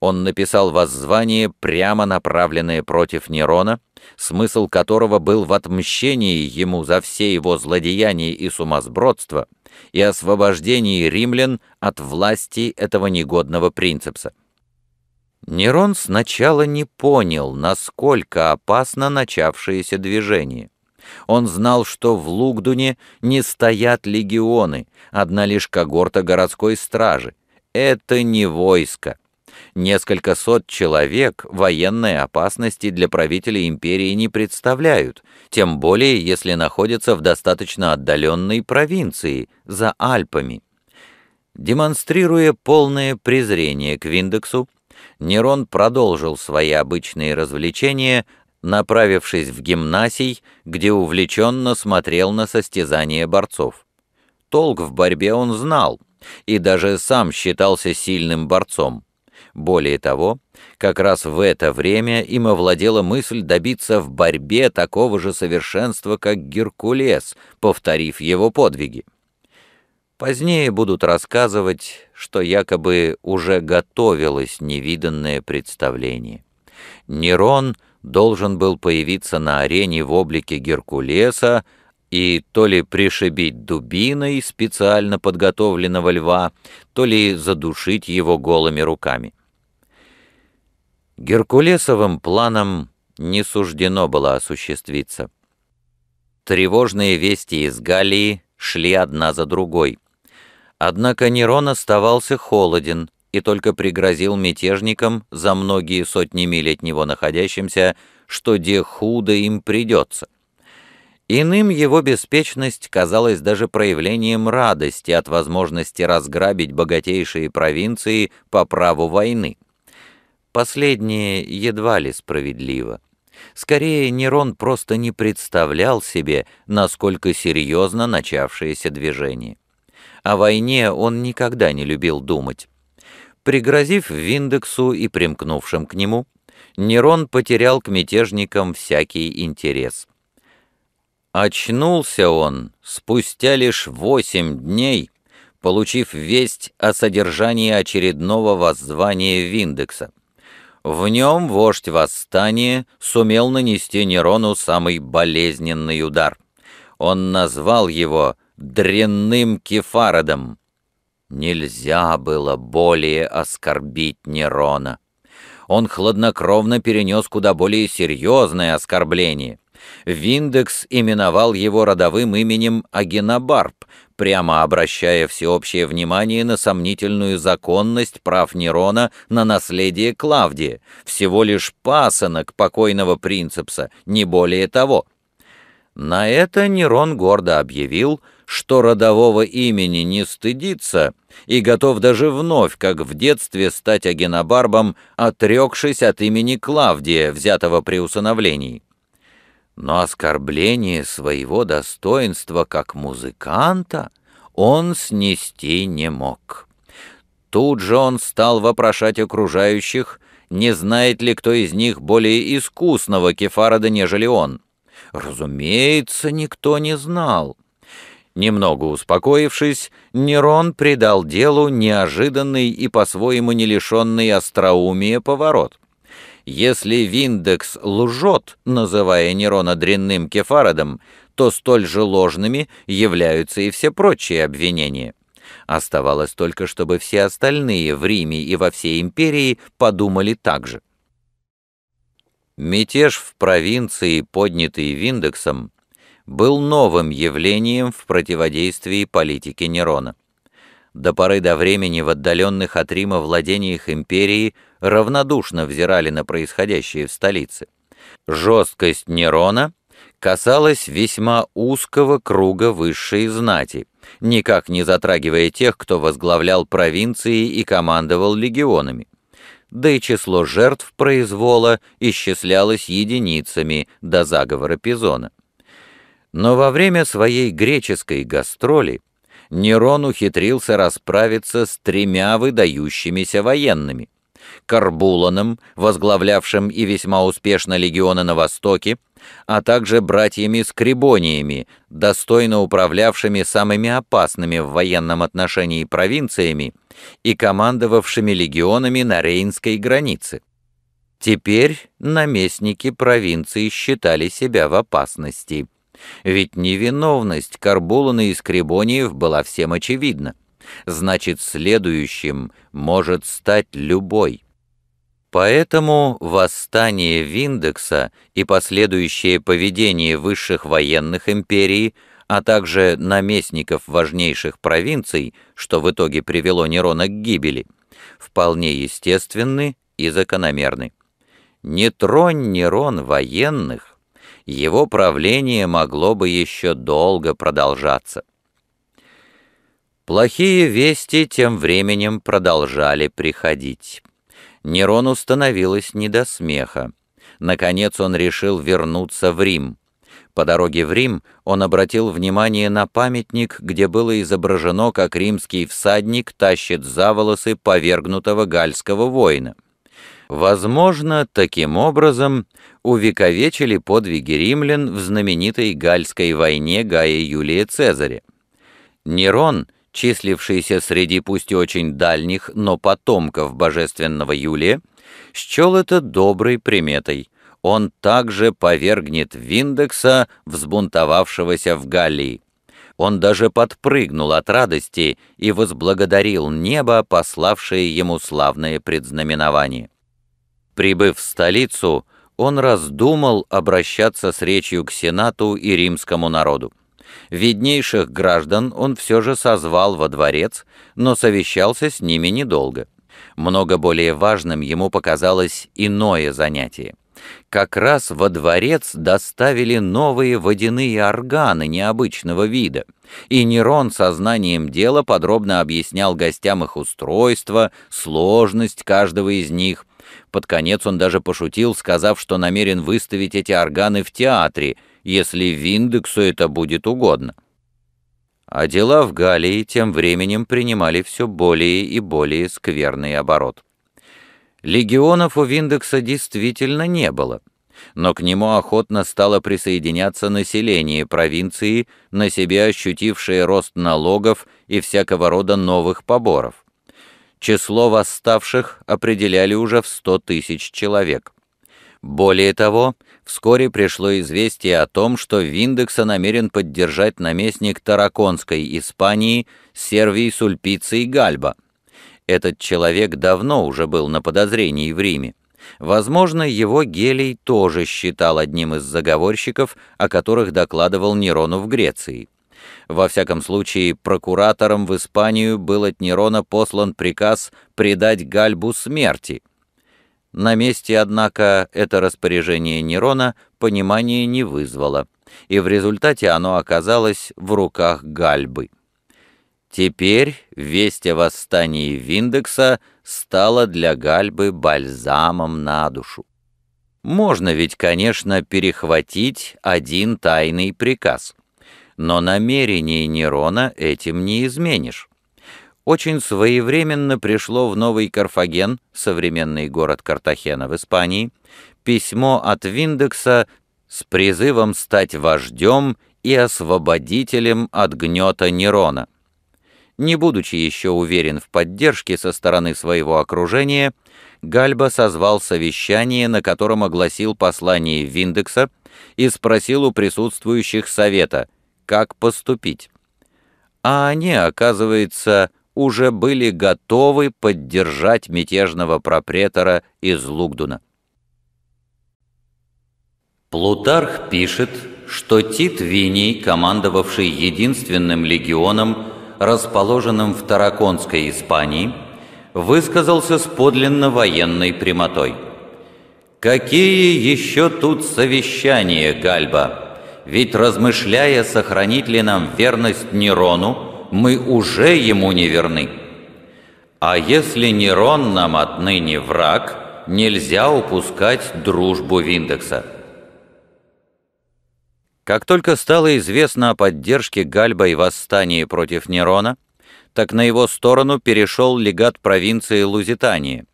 A: Он написал воззвание, прямо направленное против Нерона, смысл которого был в отмщении ему за все его злодеяния и сумасбродство и освобождении римлян от власти этого негодного принципса. Нерон сначала не понял, насколько опасно начавшееся движение. Он знал, что в Лугдуне не стоят легионы, одна лишь когорта городской стражи. Это не войско. Несколько сот человек военной опасности для правителя империи не представляют, тем более если находятся в достаточно отдаленной провинции, за Альпами. Демонстрируя полное презрение к Виндексу, Нерон продолжил свои обычные развлечения, направившись в гимнасий, где увлеченно смотрел на состязания борцов. Толк в борьбе он знал и даже сам считался сильным борцом. Более того, как раз в это время им овладела мысль добиться в борьбе такого же совершенства, как Геркулес, повторив его подвиги. Позднее будут рассказывать, что якобы уже готовилось невиданное представление. Нерон — должен был появиться на арене в облике Геркулеса и то ли пришибить дубиной специально подготовленного льва, то ли задушить его голыми руками. Геркулесовым планом не суждено было осуществиться. Тревожные вести из Галлии шли одна за другой. Однако Нерон оставался холоден — и только пригрозил мятежникам, за многие сотни миль от него находящимся, что де худо им придется. Иным его беспечность казалась даже проявлением радости от возможности разграбить богатейшие провинции по праву войны. Последнее едва ли справедливо. Скорее, Нерон просто не представлял себе, насколько серьезно начавшееся движение. О войне он никогда не любил думать. Пригрозив Виндексу и примкнувшим к нему, Нерон потерял к мятежникам всякий интерес. Очнулся он спустя лишь восемь дней, получив весть о содержании очередного воззвания Виндекса. В нем вождь восстания сумел нанести Нерону самый болезненный удар. Он назвал его «дрянным кефародом», Нельзя было более оскорбить Нерона. Он хладнокровно перенес куда более серьезное оскорбление. Виндекс именовал его родовым именем Агенобарб, прямо обращая всеобщее внимание на сомнительную законность прав Нерона на наследие Клавдия, всего лишь пасынок покойного принцепса, не более того. На это Нерон гордо объявил, что родового имени не стыдится и готов даже вновь, как в детстве, стать агенобарбом, отрекшись от имени Клавдия, взятого при усыновлении. Но оскорбление своего достоинства как музыканта он снести не мог. Тут же он стал вопрошать окружающих, не знает ли кто из них более искусного Кефарада, нежели он. Разумеется, никто не знал. Немного успокоившись, Нерон придал делу неожиданный и по-своему не лишенный остроумия поворот. Если Виндекс лжет, называя Нерона дрянным кефародом, то столь же ложными являются и все прочие обвинения. Оставалось только, чтобы все остальные в Риме и во всей империи подумали так же. Мятеж в провинции, поднятый Виндексом, был новым явлением в противодействии политике Нерона. До поры до времени в отдаленных от Рима владениях империи равнодушно взирали на происходящее в столице. Жесткость Нерона касалась весьма узкого круга высшей знати, никак не затрагивая тех, кто возглавлял провинции и командовал легионами да и число жертв произвола исчислялось единицами до заговора Пизона. Но во время своей греческой гастроли Нерон ухитрился расправиться с тремя выдающимися военными. Карбуланом, возглавлявшим и весьма успешно легионы на Востоке, а также братьями-скребониями, достойно управлявшими самыми опасными в военном отношении провинциями и командовавшими легионами на Рейнской границе. Теперь наместники провинции считали себя в опасности – ведь невиновность Карбулана и Скребониев была всем очевидна. Значит, следующим может стать любой. Поэтому восстание Виндекса и последующее поведение высших военных империи, а также наместников важнейших провинций, что в итоге привело Нерона к гибели, вполне естественны и закономерны. Не тронь Нерон военных, его правление могло бы еще долго продолжаться. Плохие вести тем временем продолжали приходить. Нерон становилось не до смеха. Наконец он решил вернуться в Рим. По дороге в Рим он обратил внимание на памятник, где было изображено, как римский всадник тащит за волосы повергнутого гальского воина. Возможно, таким образом увековечили подвиги римлян в знаменитой Гальской войне Гая Юлия Цезаря. Нерон, числившийся среди пусть и очень дальних, но потомков божественного Юлия, счел это доброй приметой. Он также повергнет Виндекса, взбунтовавшегося в Галлии. Он даже подпрыгнул от радости и возблагодарил небо, пославшее ему славное предзнаменование. Прибыв в столицу, он раздумал обращаться с речью к Сенату и римскому народу. Виднейших граждан он все же созвал во дворец, но совещался с ними недолго. Много более важным ему показалось иное занятие. Как раз во дворец доставили новые водяные органы необычного вида, и Нерон со знанием дела подробно объяснял гостям их устройство, сложность каждого из них. Под конец он даже пошутил, сказав, что намерен выставить эти органы в театре, если Виндексу это будет угодно. А дела в Галлии тем временем принимали все более и более скверный оборот. Легионов у Виндекса действительно не было, но к нему охотно стало присоединяться население провинции, на себе ощутившее рост налогов и всякого рода новых поборов. Число восставших определяли уже в 100 тысяч человек. Более того, вскоре пришло известие о том, что Виндекса намерен поддержать наместник Тараконской Испании Сервий Сульпиций Гальба – этот человек давно уже был на подозрении в Риме. Возможно, его Гелий тоже считал одним из заговорщиков, о которых докладывал Нерону в Греции. Во всяком случае, прокуратором в Испанию был от Нерона послан приказ предать Гальбу смерти. На месте, однако, это распоряжение Нерона понимания не вызвало, и в результате оно оказалось в руках Гальбы. Теперь весть о восстании Виндекса стала для Гальбы бальзамом на душу. Можно ведь, конечно, перехватить один тайный приказ, но намерений Нерона этим не изменишь. Очень своевременно пришло в Новый Карфаген, современный город Картахена в Испании, письмо от Виндекса с призывом стать вождем и освободителем от гнета Нерона. Не будучи еще уверен в поддержке со стороны своего окружения, Гальба созвал совещание, на котором огласил послание Виндекса и спросил у присутствующих совета, как поступить. А они, оказывается, уже были готовы поддержать мятежного пропретора из Лугдуна. Плутарх пишет, что Тит Виний, командовавший единственным легионом, Расположенным в Тараконской Испании, высказался с подлинно военной прямотой. «Какие еще тут совещания, Гальба? Ведь, размышляя, сохранить ли нам верность Нерону, мы уже ему не верны. А если Нерон нам отныне враг, нельзя упускать дружбу Виндекса». Как только стало известно о поддержке Гальба и восстании против Нерона, так на его сторону перешел легат провинции Лузитании.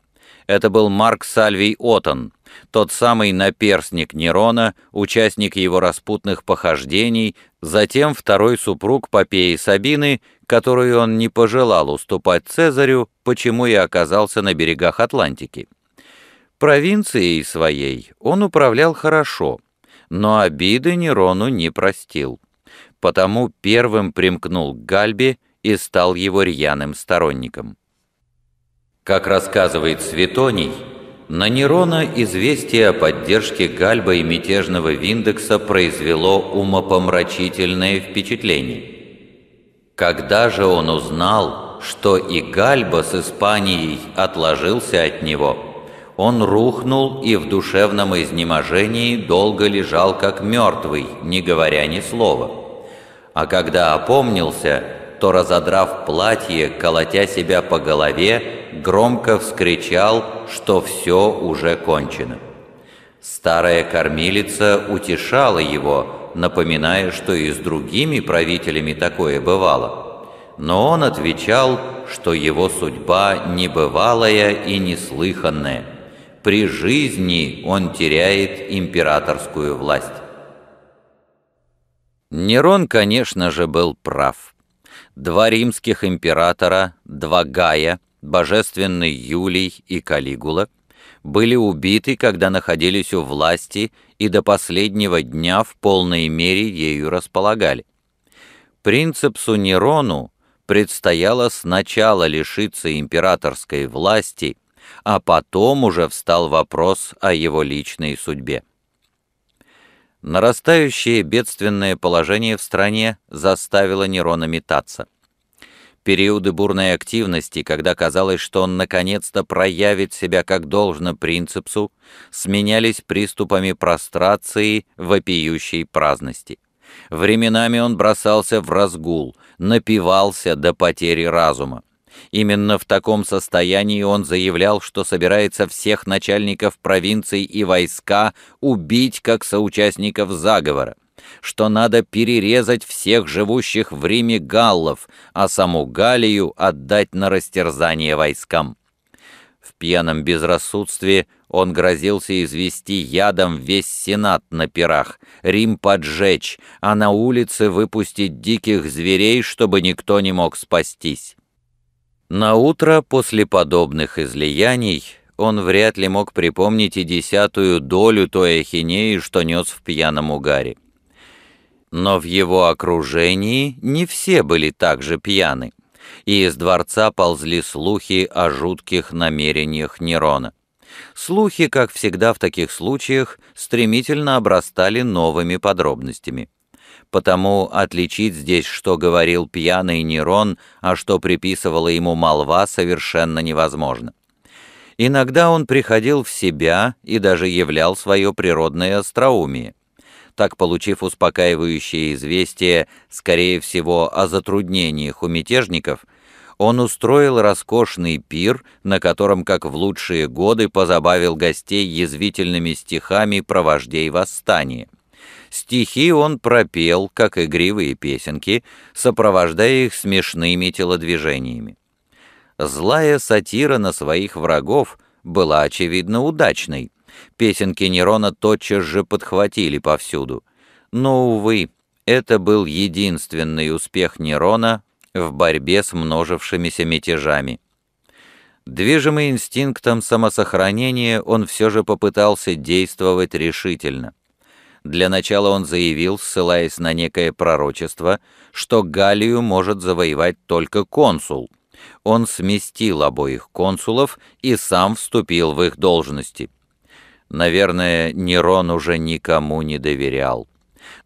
A: Это был Марк Сальвий Отон, тот самый наперсник Нерона, участник его распутных похождений, затем второй супруг Попеи Сабины, которую он не пожелал уступать Цезарю, почему и оказался на берегах Атлантики. Провинцией своей он управлял хорошо – но обиды Нерону не простил. Потому первым примкнул к Гальбе и стал его рьяным сторонником. Как рассказывает Светоний, на Нерона известие о поддержке Гальба и мятежного Виндекса произвело умопомрачительное впечатление. Когда же он узнал, что и Гальба с Испанией отложился от него – он рухнул и в душевном изнеможении долго лежал как мертвый, не говоря ни слова. А когда опомнился, то, разодрав платье, колотя себя по голове, громко вскричал, что все уже кончено. Старая кормилица утешала его, напоминая, что и с другими правителями такое бывало. Но он отвечал, что его судьба небывалая и неслыханная – при жизни он теряет императорскую власть. Нерон, конечно же, был прав. Два римских императора, два Гая, божественный Юлий и Калигула были убиты, когда находились у власти и до последнего дня в полной мере ею располагали. Принцепсу Нерону предстояло сначала лишиться императорской власти – а потом уже встал вопрос о его личной судьбе. Нарастающее бедственное положение в стране заставило Нерона метаться. Периоды бурной активности, когда казалось, что он наконец-то проявит себя как должно принципсу, сменялись приступами прострации, вопиющей праздности. Временами он бросался в разгул, напивался до потери разума. Именно в таком состоянии он заявлял, что собирается всех начальников провинций и войска убить как соучастников заговора, что надо перерезать всех живущих в Риме галлов, а саму Галию отдать на растерзание войскам. В пьяном безрассудстве он грозился извести ядом весь сенат на пирах, Рим поджечь, а на улице выпустить диких зверей, чтобы никто не мог спастись. На утро после подобных излияний он вряд ли мог припомнить и десятую долю той ахинеи, что нёс в пьяном угаре. Но в его окружении не все были так же пьяны, и из дворца ползли слухи о жутких намерениях Нерона. Слухи, как всегда в таких случаях, стремительно обрастали новыми подробностями потому отличить здесь, что говорил пьяный Нерон, а что приписывала ему молва, совершенно невозможно. Иногда он приходил в себя и даже являл свое природное остроумие. Так, получив успокаивающее известие, скорее всего, о затруднениях у мятежников, он устроил роскошный пир, на котором, как в лучшие годы, позабавил гостей язвительными стихами про вождей восстания. Стихи он пропел, как игривые песенки, сопровождая их смешными телодвижениями. Злая сатира на своих врагов была, очевидно, удачной. Песенки Нерона тотчас же подхватили повсюду. Но, увы, это был единственный успех Нерона в борьбе с множившимися мятежами. Движимый инстинктом самосохранения, он все же попытался действовать решительно. Для начала он заявил, ссылаясь на некое пророчество, что Галлию может завоевать только консул. Он сместил обоих консулов и сам вступил в их должности. Наверное, Нерон уже никому не доверял.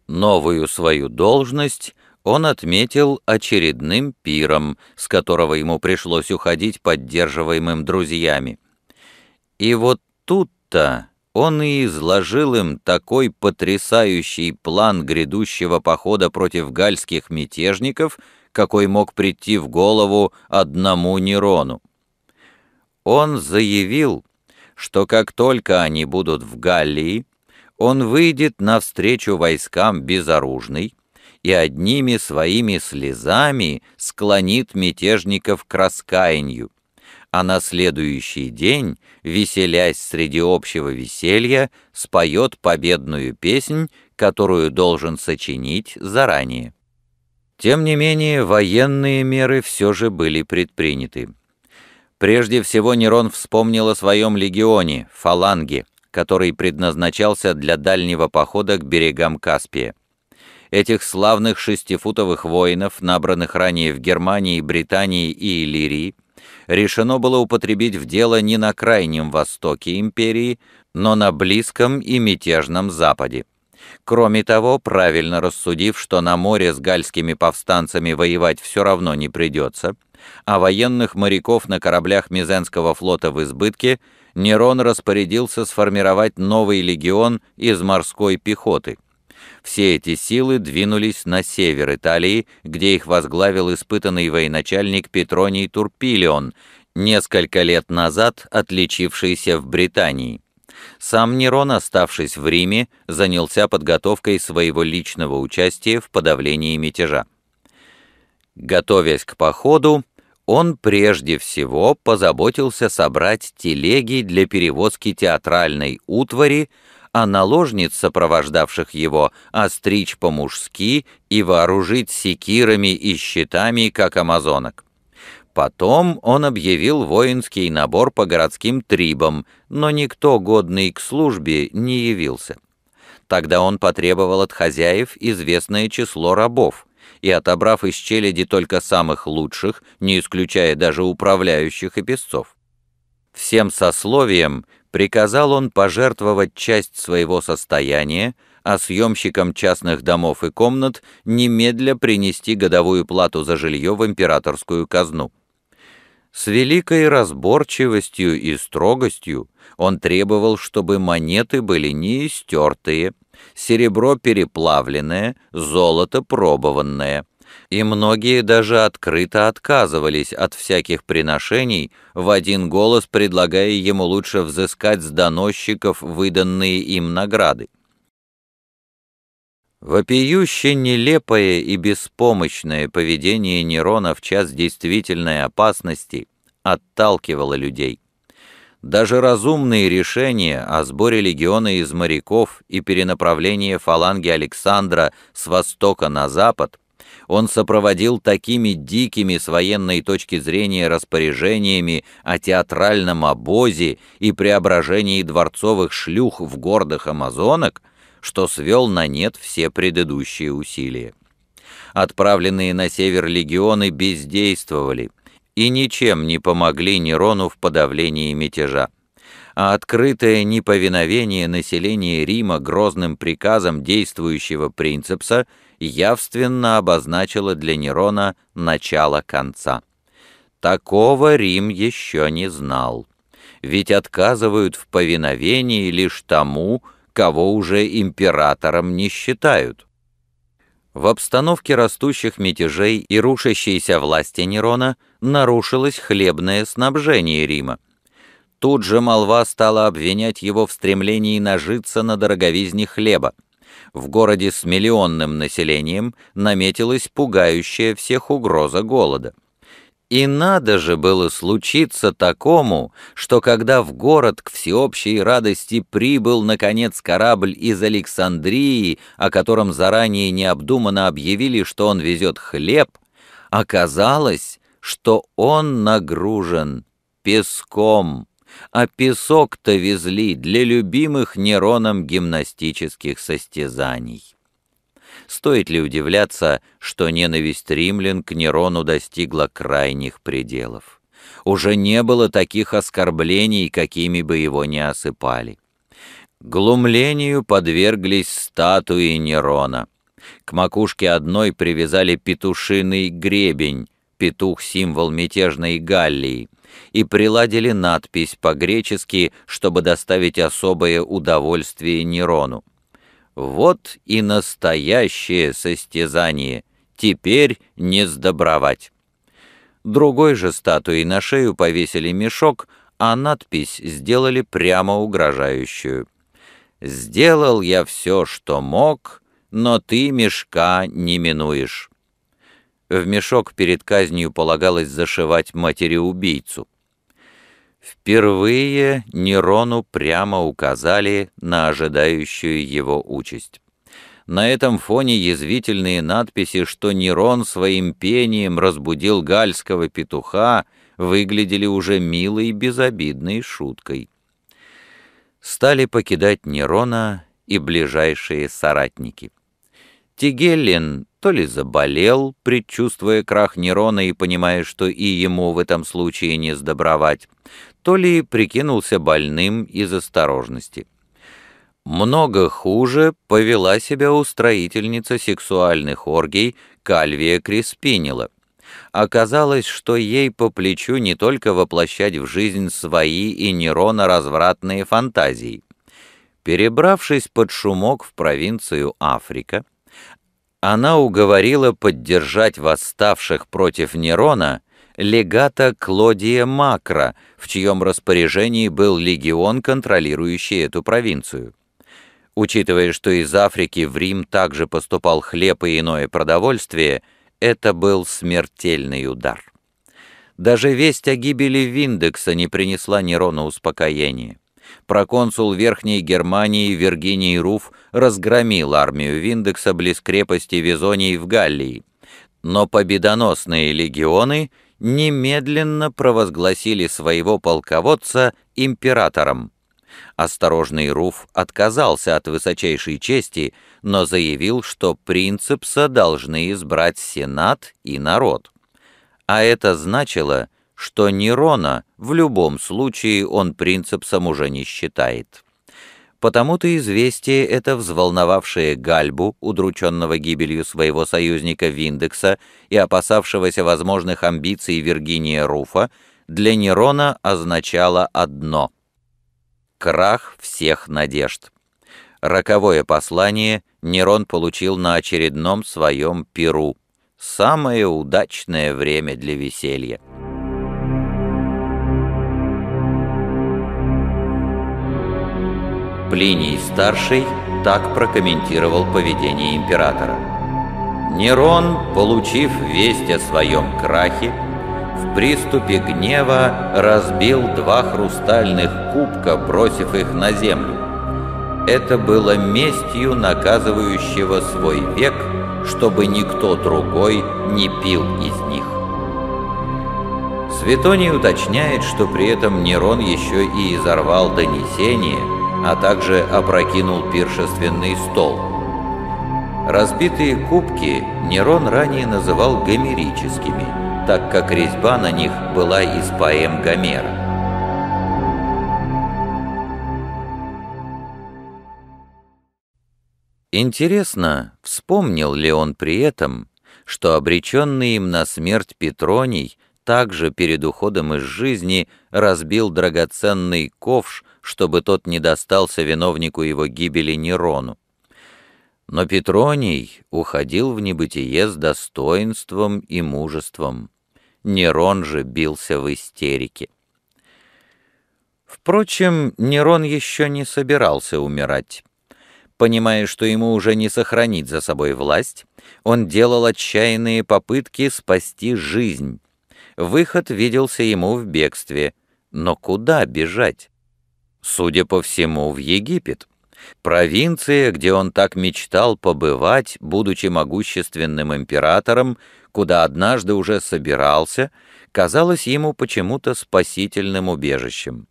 A: Новую свою должность он отметил очередным пиром, с которого ему пришлось уходить поддерживаемым друзьями. И вот тут-то он и изложил им такой потрясающий план грядущего похода против гальских мятежников, какой мог прийти в голову одному Нерону. Он заявил, что как только они будут в Галлии, он выйдет навстречу войскам безоружный и одними своими слезами склонит мятежников к раскаянию, а на следующий день, веселясь среди общего веселья, споет победную песнь, которую должен сочинить заранее. Тем не менее, военные меры все же были предприняты. Прежде всего Нерон вспомнил о своем легионе, фаланге, который предназначался для дальнего похода к берегам Каспия. Этих славных шестифутовых воинов, набранных ранее в Германии, Британии и Иллирии, решено было употребить в дело не на крайнем востоке империи, но на близком и мятежном западе. Кроме того, правильно рассудив, что на море с гальскими повстанцами воевать все равно не придется, а военных моряков на кораблях Мизенского флота в избытке, Нерон распорядился сформировать новый легион из морской пехоты – все эти силы двинулись на север Италии, где их возглавил испытанный военачальник Петроний Турпилион, несколько лет назад отличившийся в Британии. Сам Нерон, оставшись в Риме, занялся подготовкой своего личного участия в подавлении мятежа. Готовясь к походу, он прежде всего позаботился собрать телеги для перевозки театральной утвари, а наложниц, сопровождавших его, остричь по-мужски и вооружить секирами и щитами, как амазонок. Потом он объявил воинский набор по городским трибам, но никто, годный к службе, не явился. Тогда он потребовал от хозяев известное число рабов и, отобрав из челяди только самых лучших, не исключая даже управляющих и песцов, всем сословиям приказал он пожертвовать часть своего состояния, а съемщикам частных домов и комнат немедля принести годовую плату за жилье в императорскую казну. С великой разборчивостью и строгостью он требовал, чтобы монеты были не истертые, серебро переплавленное, золото пробованное — и многие даже открыто отказывались от всяких приношений, в один голос предлагая ему лучше взыскать с доносчиков выданные им награды. Вопиюще нелепое и беспомощное поведение Нерона в час действительной опасности отталкивало людей. Даже разумные решения о сборе легиона из моряков и перенаправлении фаланги Александра с востока на запад он сопроводил такими дикими с военной точки зрения распоряжениями о театральном обозе и преображении дворцовых шлюх в гордых амазонок, что свел на нет все предыдущие усилия. Отправленные на север легионы бездействовали и ничем не помогли Нерону в подавлении мятежа а открытое неповиновение населения Рима грозным приказам действующего принцепса – явственно обозначила для Нерона начало конца. Такого Рим еще не знал, ведь отказывают в повиновении лишь тому, кого уже императором не считают. В обстановке растущих мятежей и рушащейся власти Нерона нарушилось хлебное снабжение Рима. Тут же молва стала обвинять его в стремлении нажиться на дороговизне хлеба в городе с миллионным населением наметилась пугающая всех угроза голода. И надо же было случиться такому, что когда в город к всеобщей радости прибыл, наконец, корабль из Александрии, о котором заранее необдуманно объявили, что он везет хлеб, оказалось, что он нагружен песком а песок-то везли для любимых Нероном гимнастических состязаний. Стоит ли удивляться, что ненависть римлян к Нерону достигла крайних пределов? Уже не было таких оскорблений, какими бы его не осыпали. Глумлению подверглись статуи Нерона. К макушке одной привязали петушиный гребень, петух — символ мятежной Галлии и приладили надпись по-гречески, чтобы доставить особое удовольствие Нерону. Вот и настоящее состязание, теперь не сдобровать. Другой же статуи на шею повесили мешок, а надпись сделали прямо угрожающую. «Сделал я все, что мог, но ты мешка не минуешь». В мешок перед казнью полагалось зашивать матери-убийцу. Впервые Нерону прямо указали на ожидающую его участь. На этом фоне язвительные надписи, что Нерон своим пением разбудил гальского петуха, выглядели уже милой безобидной шуткой. Стали покидать Нерона и ближайшие соратники. Тигеллин, то ли заболел, предчувствуя крах Нерона и понимая, что и ему в этом случае не сдобровать, то ли прикинулся больным из осторожности. Много хуже повела себя устроительница сексуальных оргий Кальвия Криспинила. Оказалось, что ей по плечу не только воплощать в жизнь свои и Нерона развратные фантазии. Перебравшись под шумок в провинцию Африка, она уговорила поддержать восставших против Нерона легата Клодия Макра, в чьем распоряжении был легион, контролирующий эту провинцию. Учитывая, что из Африки в Рим также поступал хлеб и иное продовольствие, это был смертельный удар. Даже весть о гибели Виндекса не принесла Нерону успокоения проконсул Верхней Германии Виргиний Руф разгромил армию Виндекса близ крепости Визонии в Галлии, но победоносные легионы немедленно провозгласили своего полководца императором. Осторожный Руф отказался от высочайшей чести, но заявил, что принципса должны избрать Сенат и народ. А это значило, что Нерона в любом случае он принципсом уже не считает. Потому-то известие это, взволновавшее Гальбу, удрученного гибелью своего союзника Виндекса и опасавшегося возможных амбиций Виргиния Руфа, для Нерона означало одно — крах всех надежд. Роковое послание Нерон получил на очередном своем перу. Самое удачное время для веселья. Плиний Старший так прокомментировал поведение императора. Нерон, получив весть о своем крахе, в приступе гнева разбил два хрустальных кубка, бросив их на землю. Это было местью наказывающего свой век, чтобы никто другой не пил из них. Светоний уточняет, что при этом Нерон еще и изорвал донесение – а также опрокинул пиршественный стол. Разбитые кубки Нерон ранее называл гомерическими, так как резьба на них была из поэм Гомера. Интересно, вспомнил ли он при этом, что обреченный им на смерть Петроний также перед уходом из жизни разбил драгоценный ковш, чтобы тот не достался виновнику его гибели Нерону. Но Петроний уходил в небытие с достоинством и мужеством. Нерон же бился в истерике. Впрочем, Нерон еще не собирался умирать. Понимая, что ему уже не сохранить за собой власть, он делал отчаянные попытки спасти жизнь. Выход виделся ему в бегстве. Но куда бежать? Судя по всему, в Египет. Провинция, где он так мечтал побывать, будучи могущественным императором, куда однажды уже собирался, казалась ему почему-то спасительным убежищем.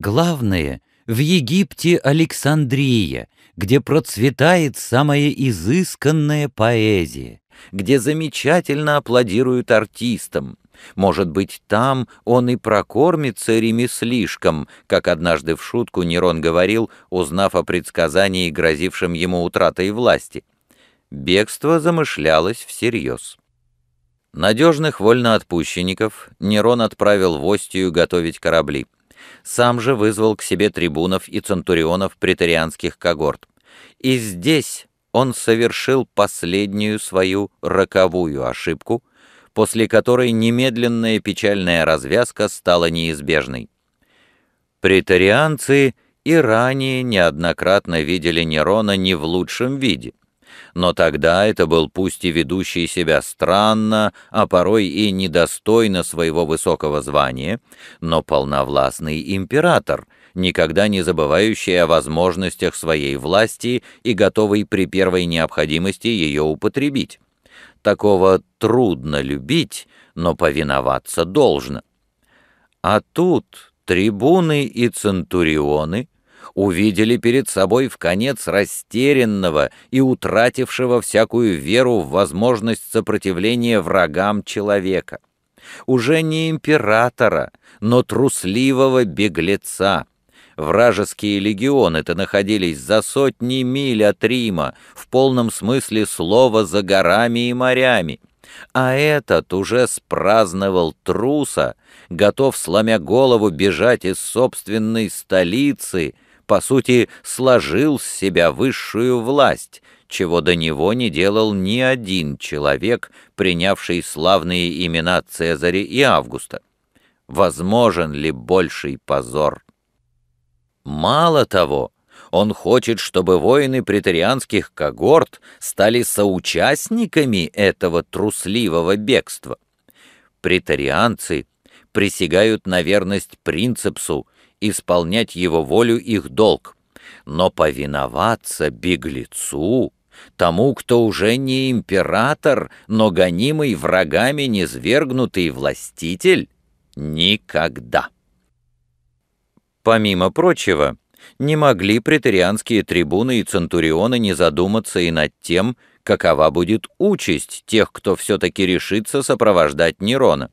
A: Главное, в Египте Александрия, где процветает самая изысканная поэзия, где замечательно аплодируют артистам, может быть, там он и прокормится ремеслишком, как однажды в шутку Нерон говорил, узнав о предсказании, грозившем ему утратой власти. Бегство замышлялось всерьез. Надежных вольноотпущенников Нерон отправил в Остию готовить корабли. Сам же вызвал к себе трибунов и центурионов претарианских когорт. И здесь он совершил последнюю свою роковую ошибку — после которой немедленная печальная развязка стала неизбежной. Претарианцы и ранее неоднократно видели Нерона не в лучшем виде, но тогда это был пусть и ведущий себя странно, а порой и недостойно своего высокого звания, но полновластный император, никогда не забывающий о возможностях своей власти и готовый при первой необходимости ее употребить. Такого трудно любить, но повиноваться должно. А тут трибуны и центурионы увидели перед собой в конец растерянного и утратившего всякую веру в возможность сопротивления врагам человека. Уже не императора, но трусливого беглеца — Вражеские легионы-то находились за сотни миль от Рима, в полном смысле слова за горами и морями. А этот уже спраздновал труса, готов, сломя голову, бежать из собственной столицы, по сути, сложил с себя высшую власть, чего до него не делал ни один человек, принявший славные имена Цезаря и Августа. Возможен ли больший позор? Мало того, он хочет, чтобы воины претарианских когорт стали соучастниками этого трусливого бегства. Претарианцы присягают на верность принципсу, исполнять его волю их долг, но повиноваться беглецу, тому, кто уже не император, но гонимый врагами низвергнутый властитель, никогда. Помимо прочего, не могли претерианские трибуны и центурионы не задуматься и над тем, какова будет участь тех, кто все-таки решится сопровождать Нерона.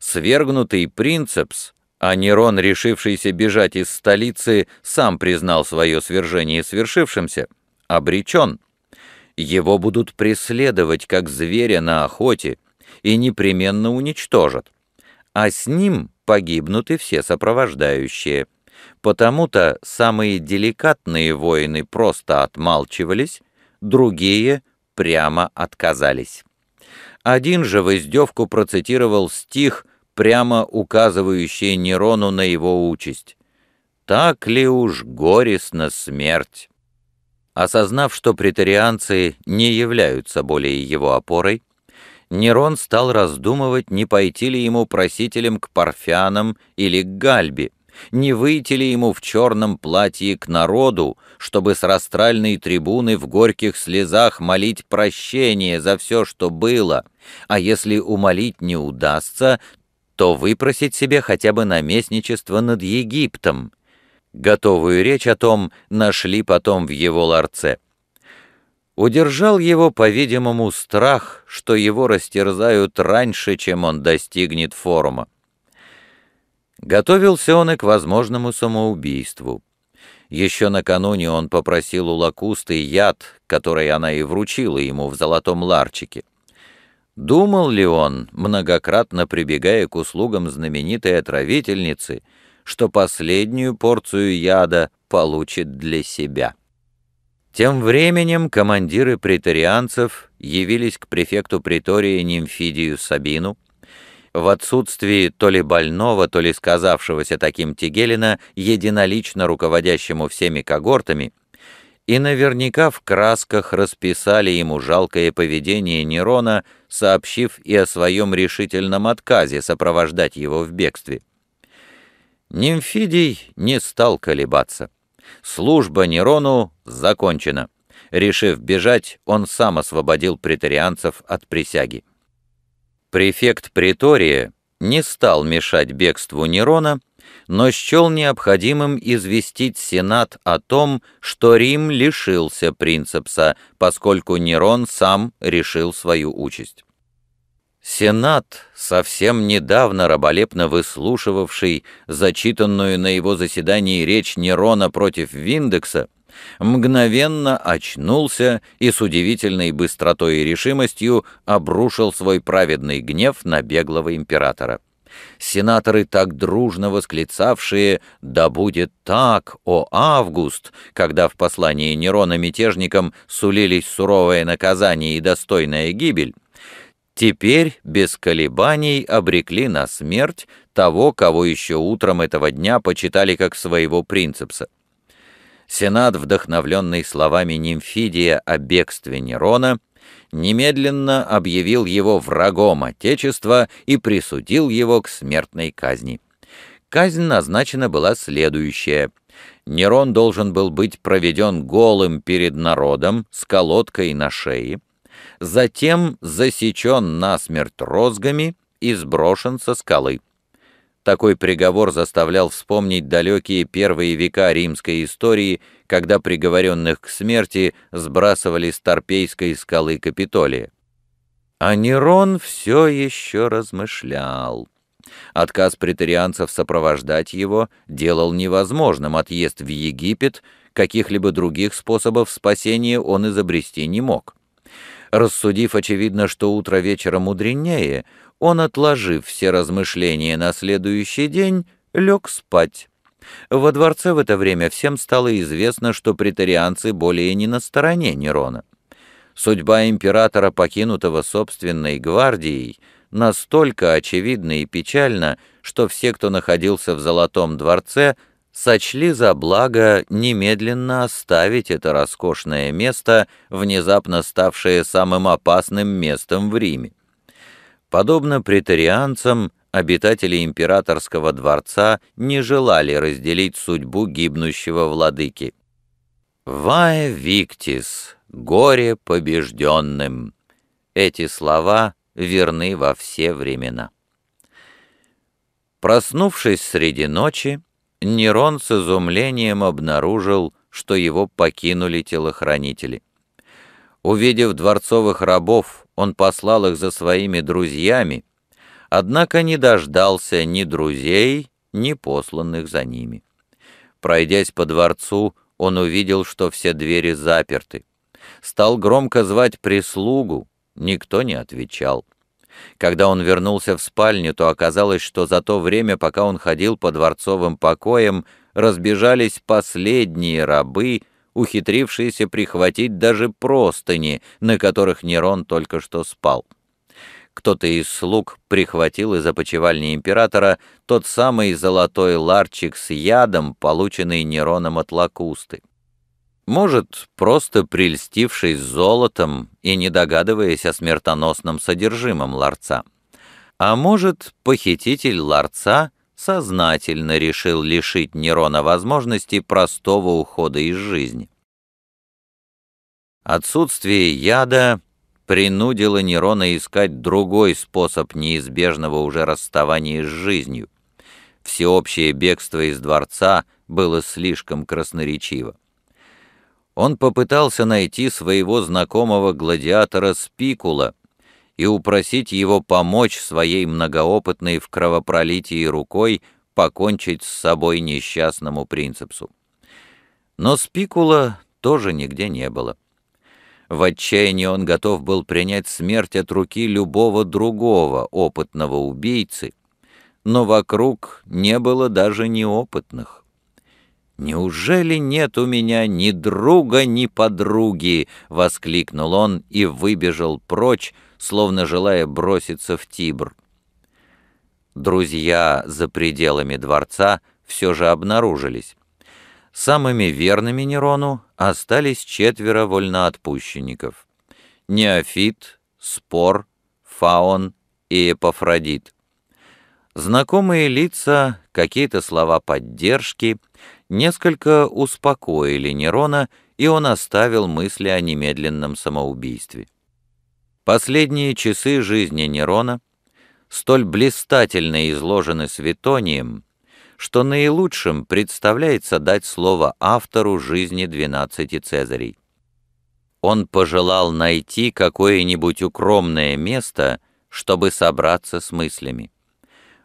A: Свергнутый принцепс, а Нерон, решившийся бежать из столицы, сам признал свое свержение свершившимся, обречен. Его будут преследовать, как зверя на охоте, и непременно уничтожат. А с ним погибнут и все сопровождающие – Потому-то самые деликатные воины просто отмалчивались, другие прямо отказались. Один же в издевку процитировал стих, прямо указывающий Нерону на его участь. «Так ли уж горестна смерть?» Осознав, что претарианцы не являются более его опорой, Нерон стал раздумывать, не пойти ли ему просителем к парфянам или к Гальби, не выйти ли ему в черном платье к народу, чтобы с растральной трибуны в горьких слезах молить прощение за все, что было, а если умолить не удастся, то выпросить себе хотя бы наместничество над Египтом? Готовую речь о том нашли потом в его ларце. Удержал его, по-видимому, страх, что его растерзают раньше, чем он достигнет форума. Готовился он и к возможному самоубийству. Еще накануне он попросил у лакусты яд, который она и вручила ему в золотом ларчике. Думал ли он, многократно прибегая к услугам знаменитой отравительницы, что последнюю порцию яда получит для себя? Тем временем командиры претарианцев явились к префекту притории Нимфидию Сабину, в отсутствии то ли больного, то ли сказавшегося таким Тигелина, единолично руководящему всеми когортами, и наверняка в красках расписали ему жалкое поведение Нерона, сообщив и о своем решительном отказе сопровождать его в бегстве. Нимфидий не стал колебаться. Служба Нерону закончена. Решив бежать, он сам освободил претарианцев от присяги. Префект Притория не стал мешать бегству Нерона, но счел необходимым известить Сенат о том, что Рим лишился принцепса, поскольку Нерон сам решил свою участь. Сенат, совсем недавно раболепно выслушивавший зачитанную на его заседании речь Нерона против Виндекса, мгновенно очнулся и с удивительной быстротой и решимостью обрушил свой праведный гнев на беглого императора. Сенаторы, так дружно восклицавшие «Да будет так, о Август!», когда в послании Нерона мятежникам сулились суровое наказание и достойная гибель, теперь без колебаний обрекли на смерть того, кого еще утром этого дня почитали как своего принципса. Сенат, вдохновленный словами Нимфидия о бегстве Нерона, немедленно объявил его врагом Отечества и присудил его к смертной казни. Казнь назначена была следующая. Нерон должен был быть проведен голым перед народом с колодкой на шее, затем засечен насмерть розгами и сброшен со скалы. Такой приговор заставлял вспомнить далекие первые века римской истории, когда приговоренных к смерти сбрасывали с Торпейской скалы Капитолия. А Нерон все еще размышлял. Отказ претарианцев сопровождать его делал невозможным отъезд в Египет, каких-либо других способов спасения он изобрести не мог. Рассудив, очевидно, что утро вечера мудренее, он, отложив все размышления на следующий день, лег спать. Во дворце в это время всем стало известно, что претарианцы более не на стороне Нерона. Судьба императора, покинутого собственной гвардией, настолько очевидна и печальна, что все, кто находился в Золотом дворце, сочли за благо немедленно оставить это роскошное место, внезапно ставшее самым опасным местом в Риме. Подобно претарианцам, обитатели императорского дворца не желали разделить судьбу гибнущего владыки. «Вае виктис, горе побежденным» — эти слова верны во все времена. Проснувшись среди ночи, Нерон с изумлением обнаружил, что его покинули телохранители — Увидев дворцовых рабов, он послал их за своими друзьями, однако не дождался ни друзей, ни посланных за ними. Пройдясь по дворцу, он увидел, что все двери заперты. Стал громко звать прислугу, никто не отвечал. Когда он вернулся в спальню, то оказалось, что за то время, пока он ходил по дворцовым покоям, разбежались последние рабы — ухитрившийся прихватить даже простыни, на которых Нерон только что спал. Кто-то из слуг прихватил из опочивальни императора тот самый золотой ларчик с ядом, полученный Нероном от лакусты. Может, просто прельстившись золотом и не догадываясь о смертоносном содержимом ларца. А может, похититель ларца — сознательно решил лишить Нерона возможности простого ухода из жизни. Отсутствие яда принудило Нерона искать другой способ неизбежного уже расставания с жизнью. Всеобщее бегство из дворца было слишком красноречиво. Он попытался найти своего знакомого гладиатора Спикула, и упросить его помочь своей многоопытной в кровопролитии рукой покончить с собой несчастному принципсу. Но Спикула тоже нигде не было. В отчаянии он готов был принять смерть от руки любого другого опытного убийцы, но вокруг не было даже неопытных. «Неужели нет у меня ни друга, ни подруги?» — воскликнул он и выбежал прочь, словно желая броситься в Тибр. Друзья за пределами дворца все же обнаружились. Самыми верными Нерону остались четверо вольноотпущенников. Неофит, Спор, Фаон и Эпафродит. Знакомые лица, какие-то слова поддержки несколько успокоили Нерона, и он оставил мысли о немедленном самоубийстве. Последние часы жизни Нерона столь блистательно изложены Светонием, что наилучшим представляется дать слово автору жизни двенадцати Цезарей. Он пожелал найти какое-нибудь укромное место, чтобы собраться с мыслями.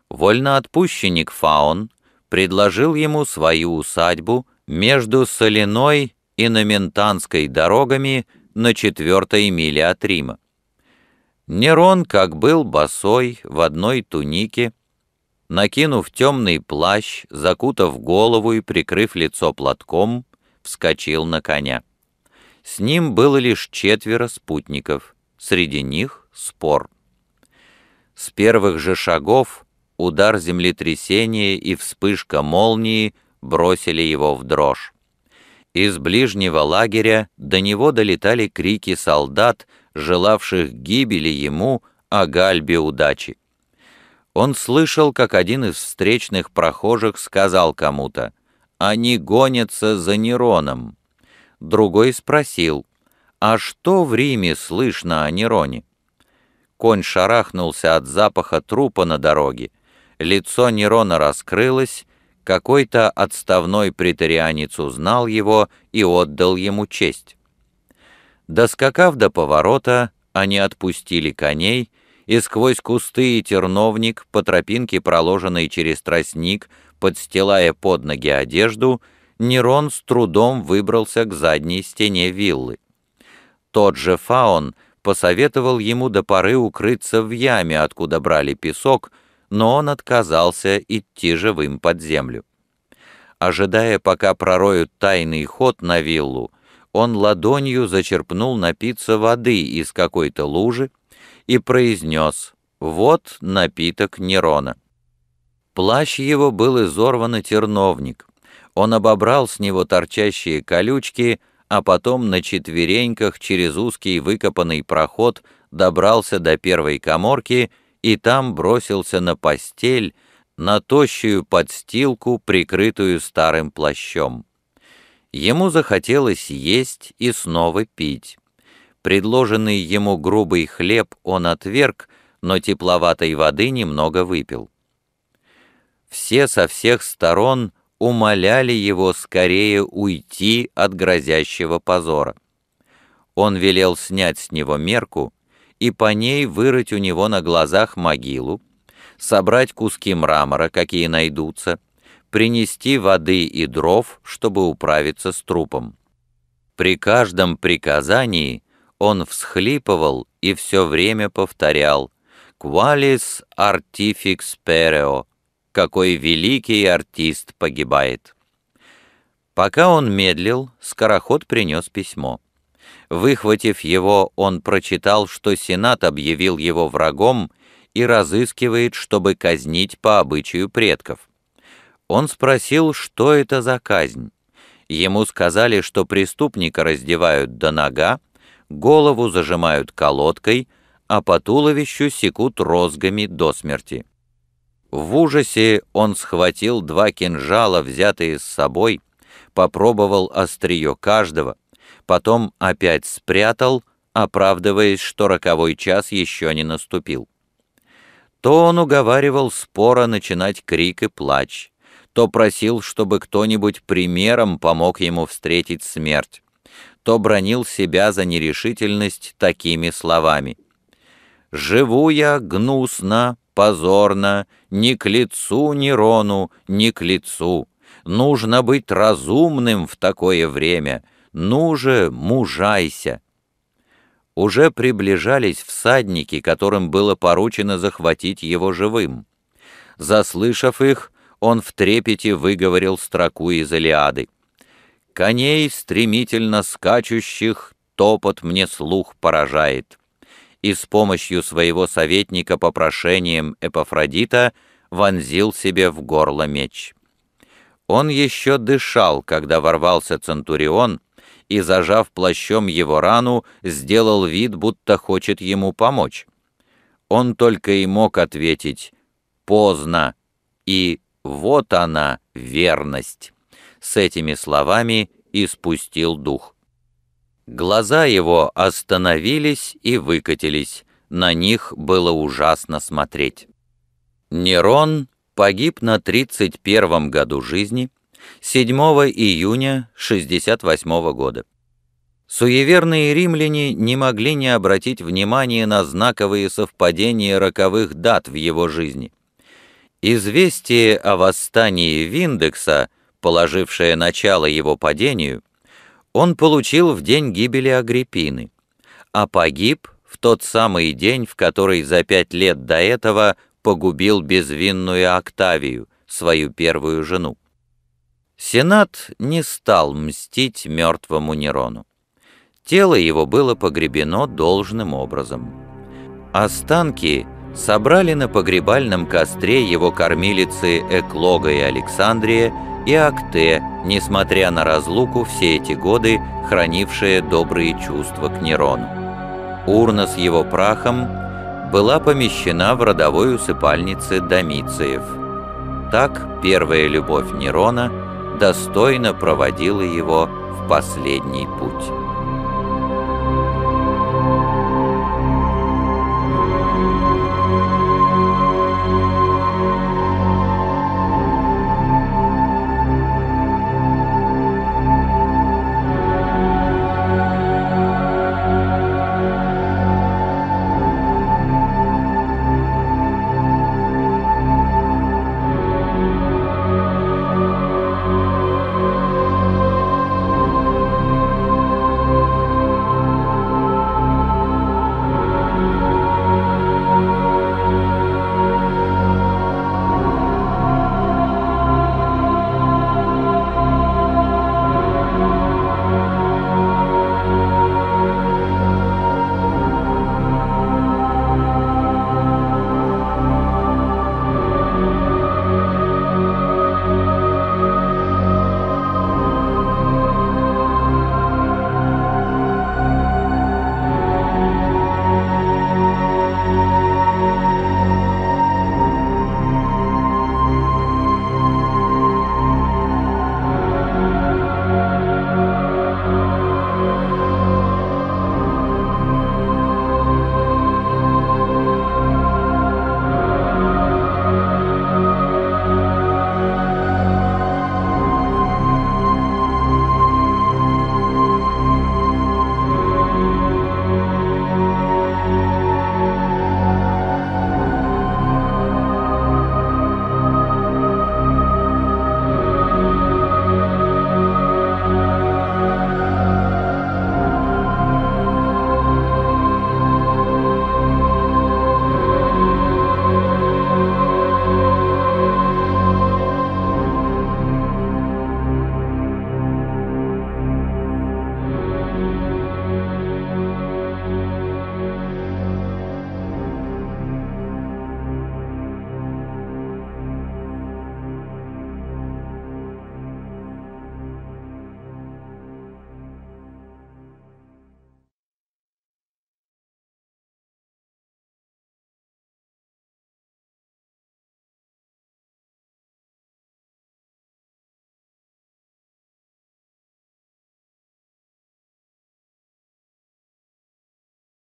A: Вольноотпущенник Фаон предложил ему свою усадьбу между Соляной и Номентанской дорогами на четвертой миле от Рима. Нерон, как был босой, в одной тунике, накинув темный плащ, закутав голову и прикрыв лицо платком, вскочил на коня. С ним было лишь четверо спутников, среди них спор. С первых же шагов удар землетрясения и вспышка молнии бросили его в дрожь. Из ближнего лагеря до него долетали крики солдат, желавших гибели ему, а Гальбе удачи. Он слышал, как один из встречных прохожих сказал кому-то «Они гонятся за Нероном». Другой спросил «А что в Риме слышно о Нероне?» Конь шарахнулся от запаха трупа на дороге. Лицо Нерона раскрылось, какой-то отставной претарианец узнал его и отдал ему честь. Доскакав до поворота, они отпустили коней, и сквозь кусты и терновник, по тропинке, проложенной через тростник, подстилая под ноги одежду, Нерон с трудом выбрался к задней стене виллы. Тот же Фаон посоветовал ему до поры укрыться в яме, откуда брали песок, но он отказался идти живым под землю. Ожидая, пока пророют тайный ход на виллу, он ладонью зачерпнул напиться воды из какой-то лужи и произнес «Вот напиток Нерона». Плащ его был изорван терновник. Он обобрал с него торчащие колючки, а потом на четвереньках через узкий выкопанный проход добрался до первой коморки и там бросился на постель, на тощую подстилку, прикрытую старым плащом. Ему захотелось есть и снова пить. Предложенный ему грубый хлеб он отверг, но тепловатой воды немного выпил. Все со всех сторон умоляли его скорее уйти от грозящего позора. Он велел снять с него мерку и по ней вырыть у него на глазах могилу, собрать куски мрамора, какие найдутся, принести воды и дров, чтобы управиться с трупом. При каждом приказании он всхлипывал и все время повторял «Qualis artifix pereo» — «Какой великий артист погибает». Пока он медлил, скороход принес письмо. Выхватив его, он прочитал, что Сенат объявил его врагом и разыскивает, чтобы казнить по обычаю предков. Он спросил, что это за казнь. Ему сказали, что преступника раздевают до нога, голову зажимают колодкой, а по туловищу секут розгами до смерти. В ужасе он схватил два кинжала, взятые с собой, попробовал острие каждого, потом опять спрятал, оправдываясь, что роковой час еще не наступил. То он уговаривал спора начинать крик и плач, то просил, чтобы кто-нибудь примером помог ему встретить смерть, то бронил себя за нерешительность такими словами. «Живу я гнусно, позорно, ни к лицу ни рону, ни к лицу. Нужно быть разумным в такое время, ну же, мужайся!» Уже приближались всадники, которым было поручено захватить его живым. Заслышав их, он в трепете выговорил строку из Илиады. «Коней стремительно скачущих топот мне слух поражает» и с помощью своего советника по прошениям Эпафродита вонзил себе в горло меч. Он еще дышал, когда ворвался Центурион, и, зажав плащом его рану, сделал вид, будто хочет ему помочь. Он только и мог ответить «поздно» и вот она, верность. С этими словами испустил дух. Глаза его остановились и выкатились. На них было ужасно смотреть. Нерон погиб на 31 году жизни, 7 июня 68 года. Суеверные римляне не могли не обратить внимания на знаковые совпадения роковых дат в его жизни. Известие о восстании Виндекса, положившее начало его падению, он получил в день гибели Агриппины, а погиб в тот самый день, в который за пять лет до этого погубил безвинную Октавию, свою первую жену. Сенат не стал мстить мертвому Нерону. Тело его было погребено должным образом. Останки — собрали на погребальном костре его кормилицы Эклога и Александрия и Акте, несмотря на разлуку все эти годы, хранившие добрые чувства к Нерону. Урна с его прахом была помещена в родовой усыпальнице Домициев. Так первая любовь Нерона достойно проводила его в последний путь.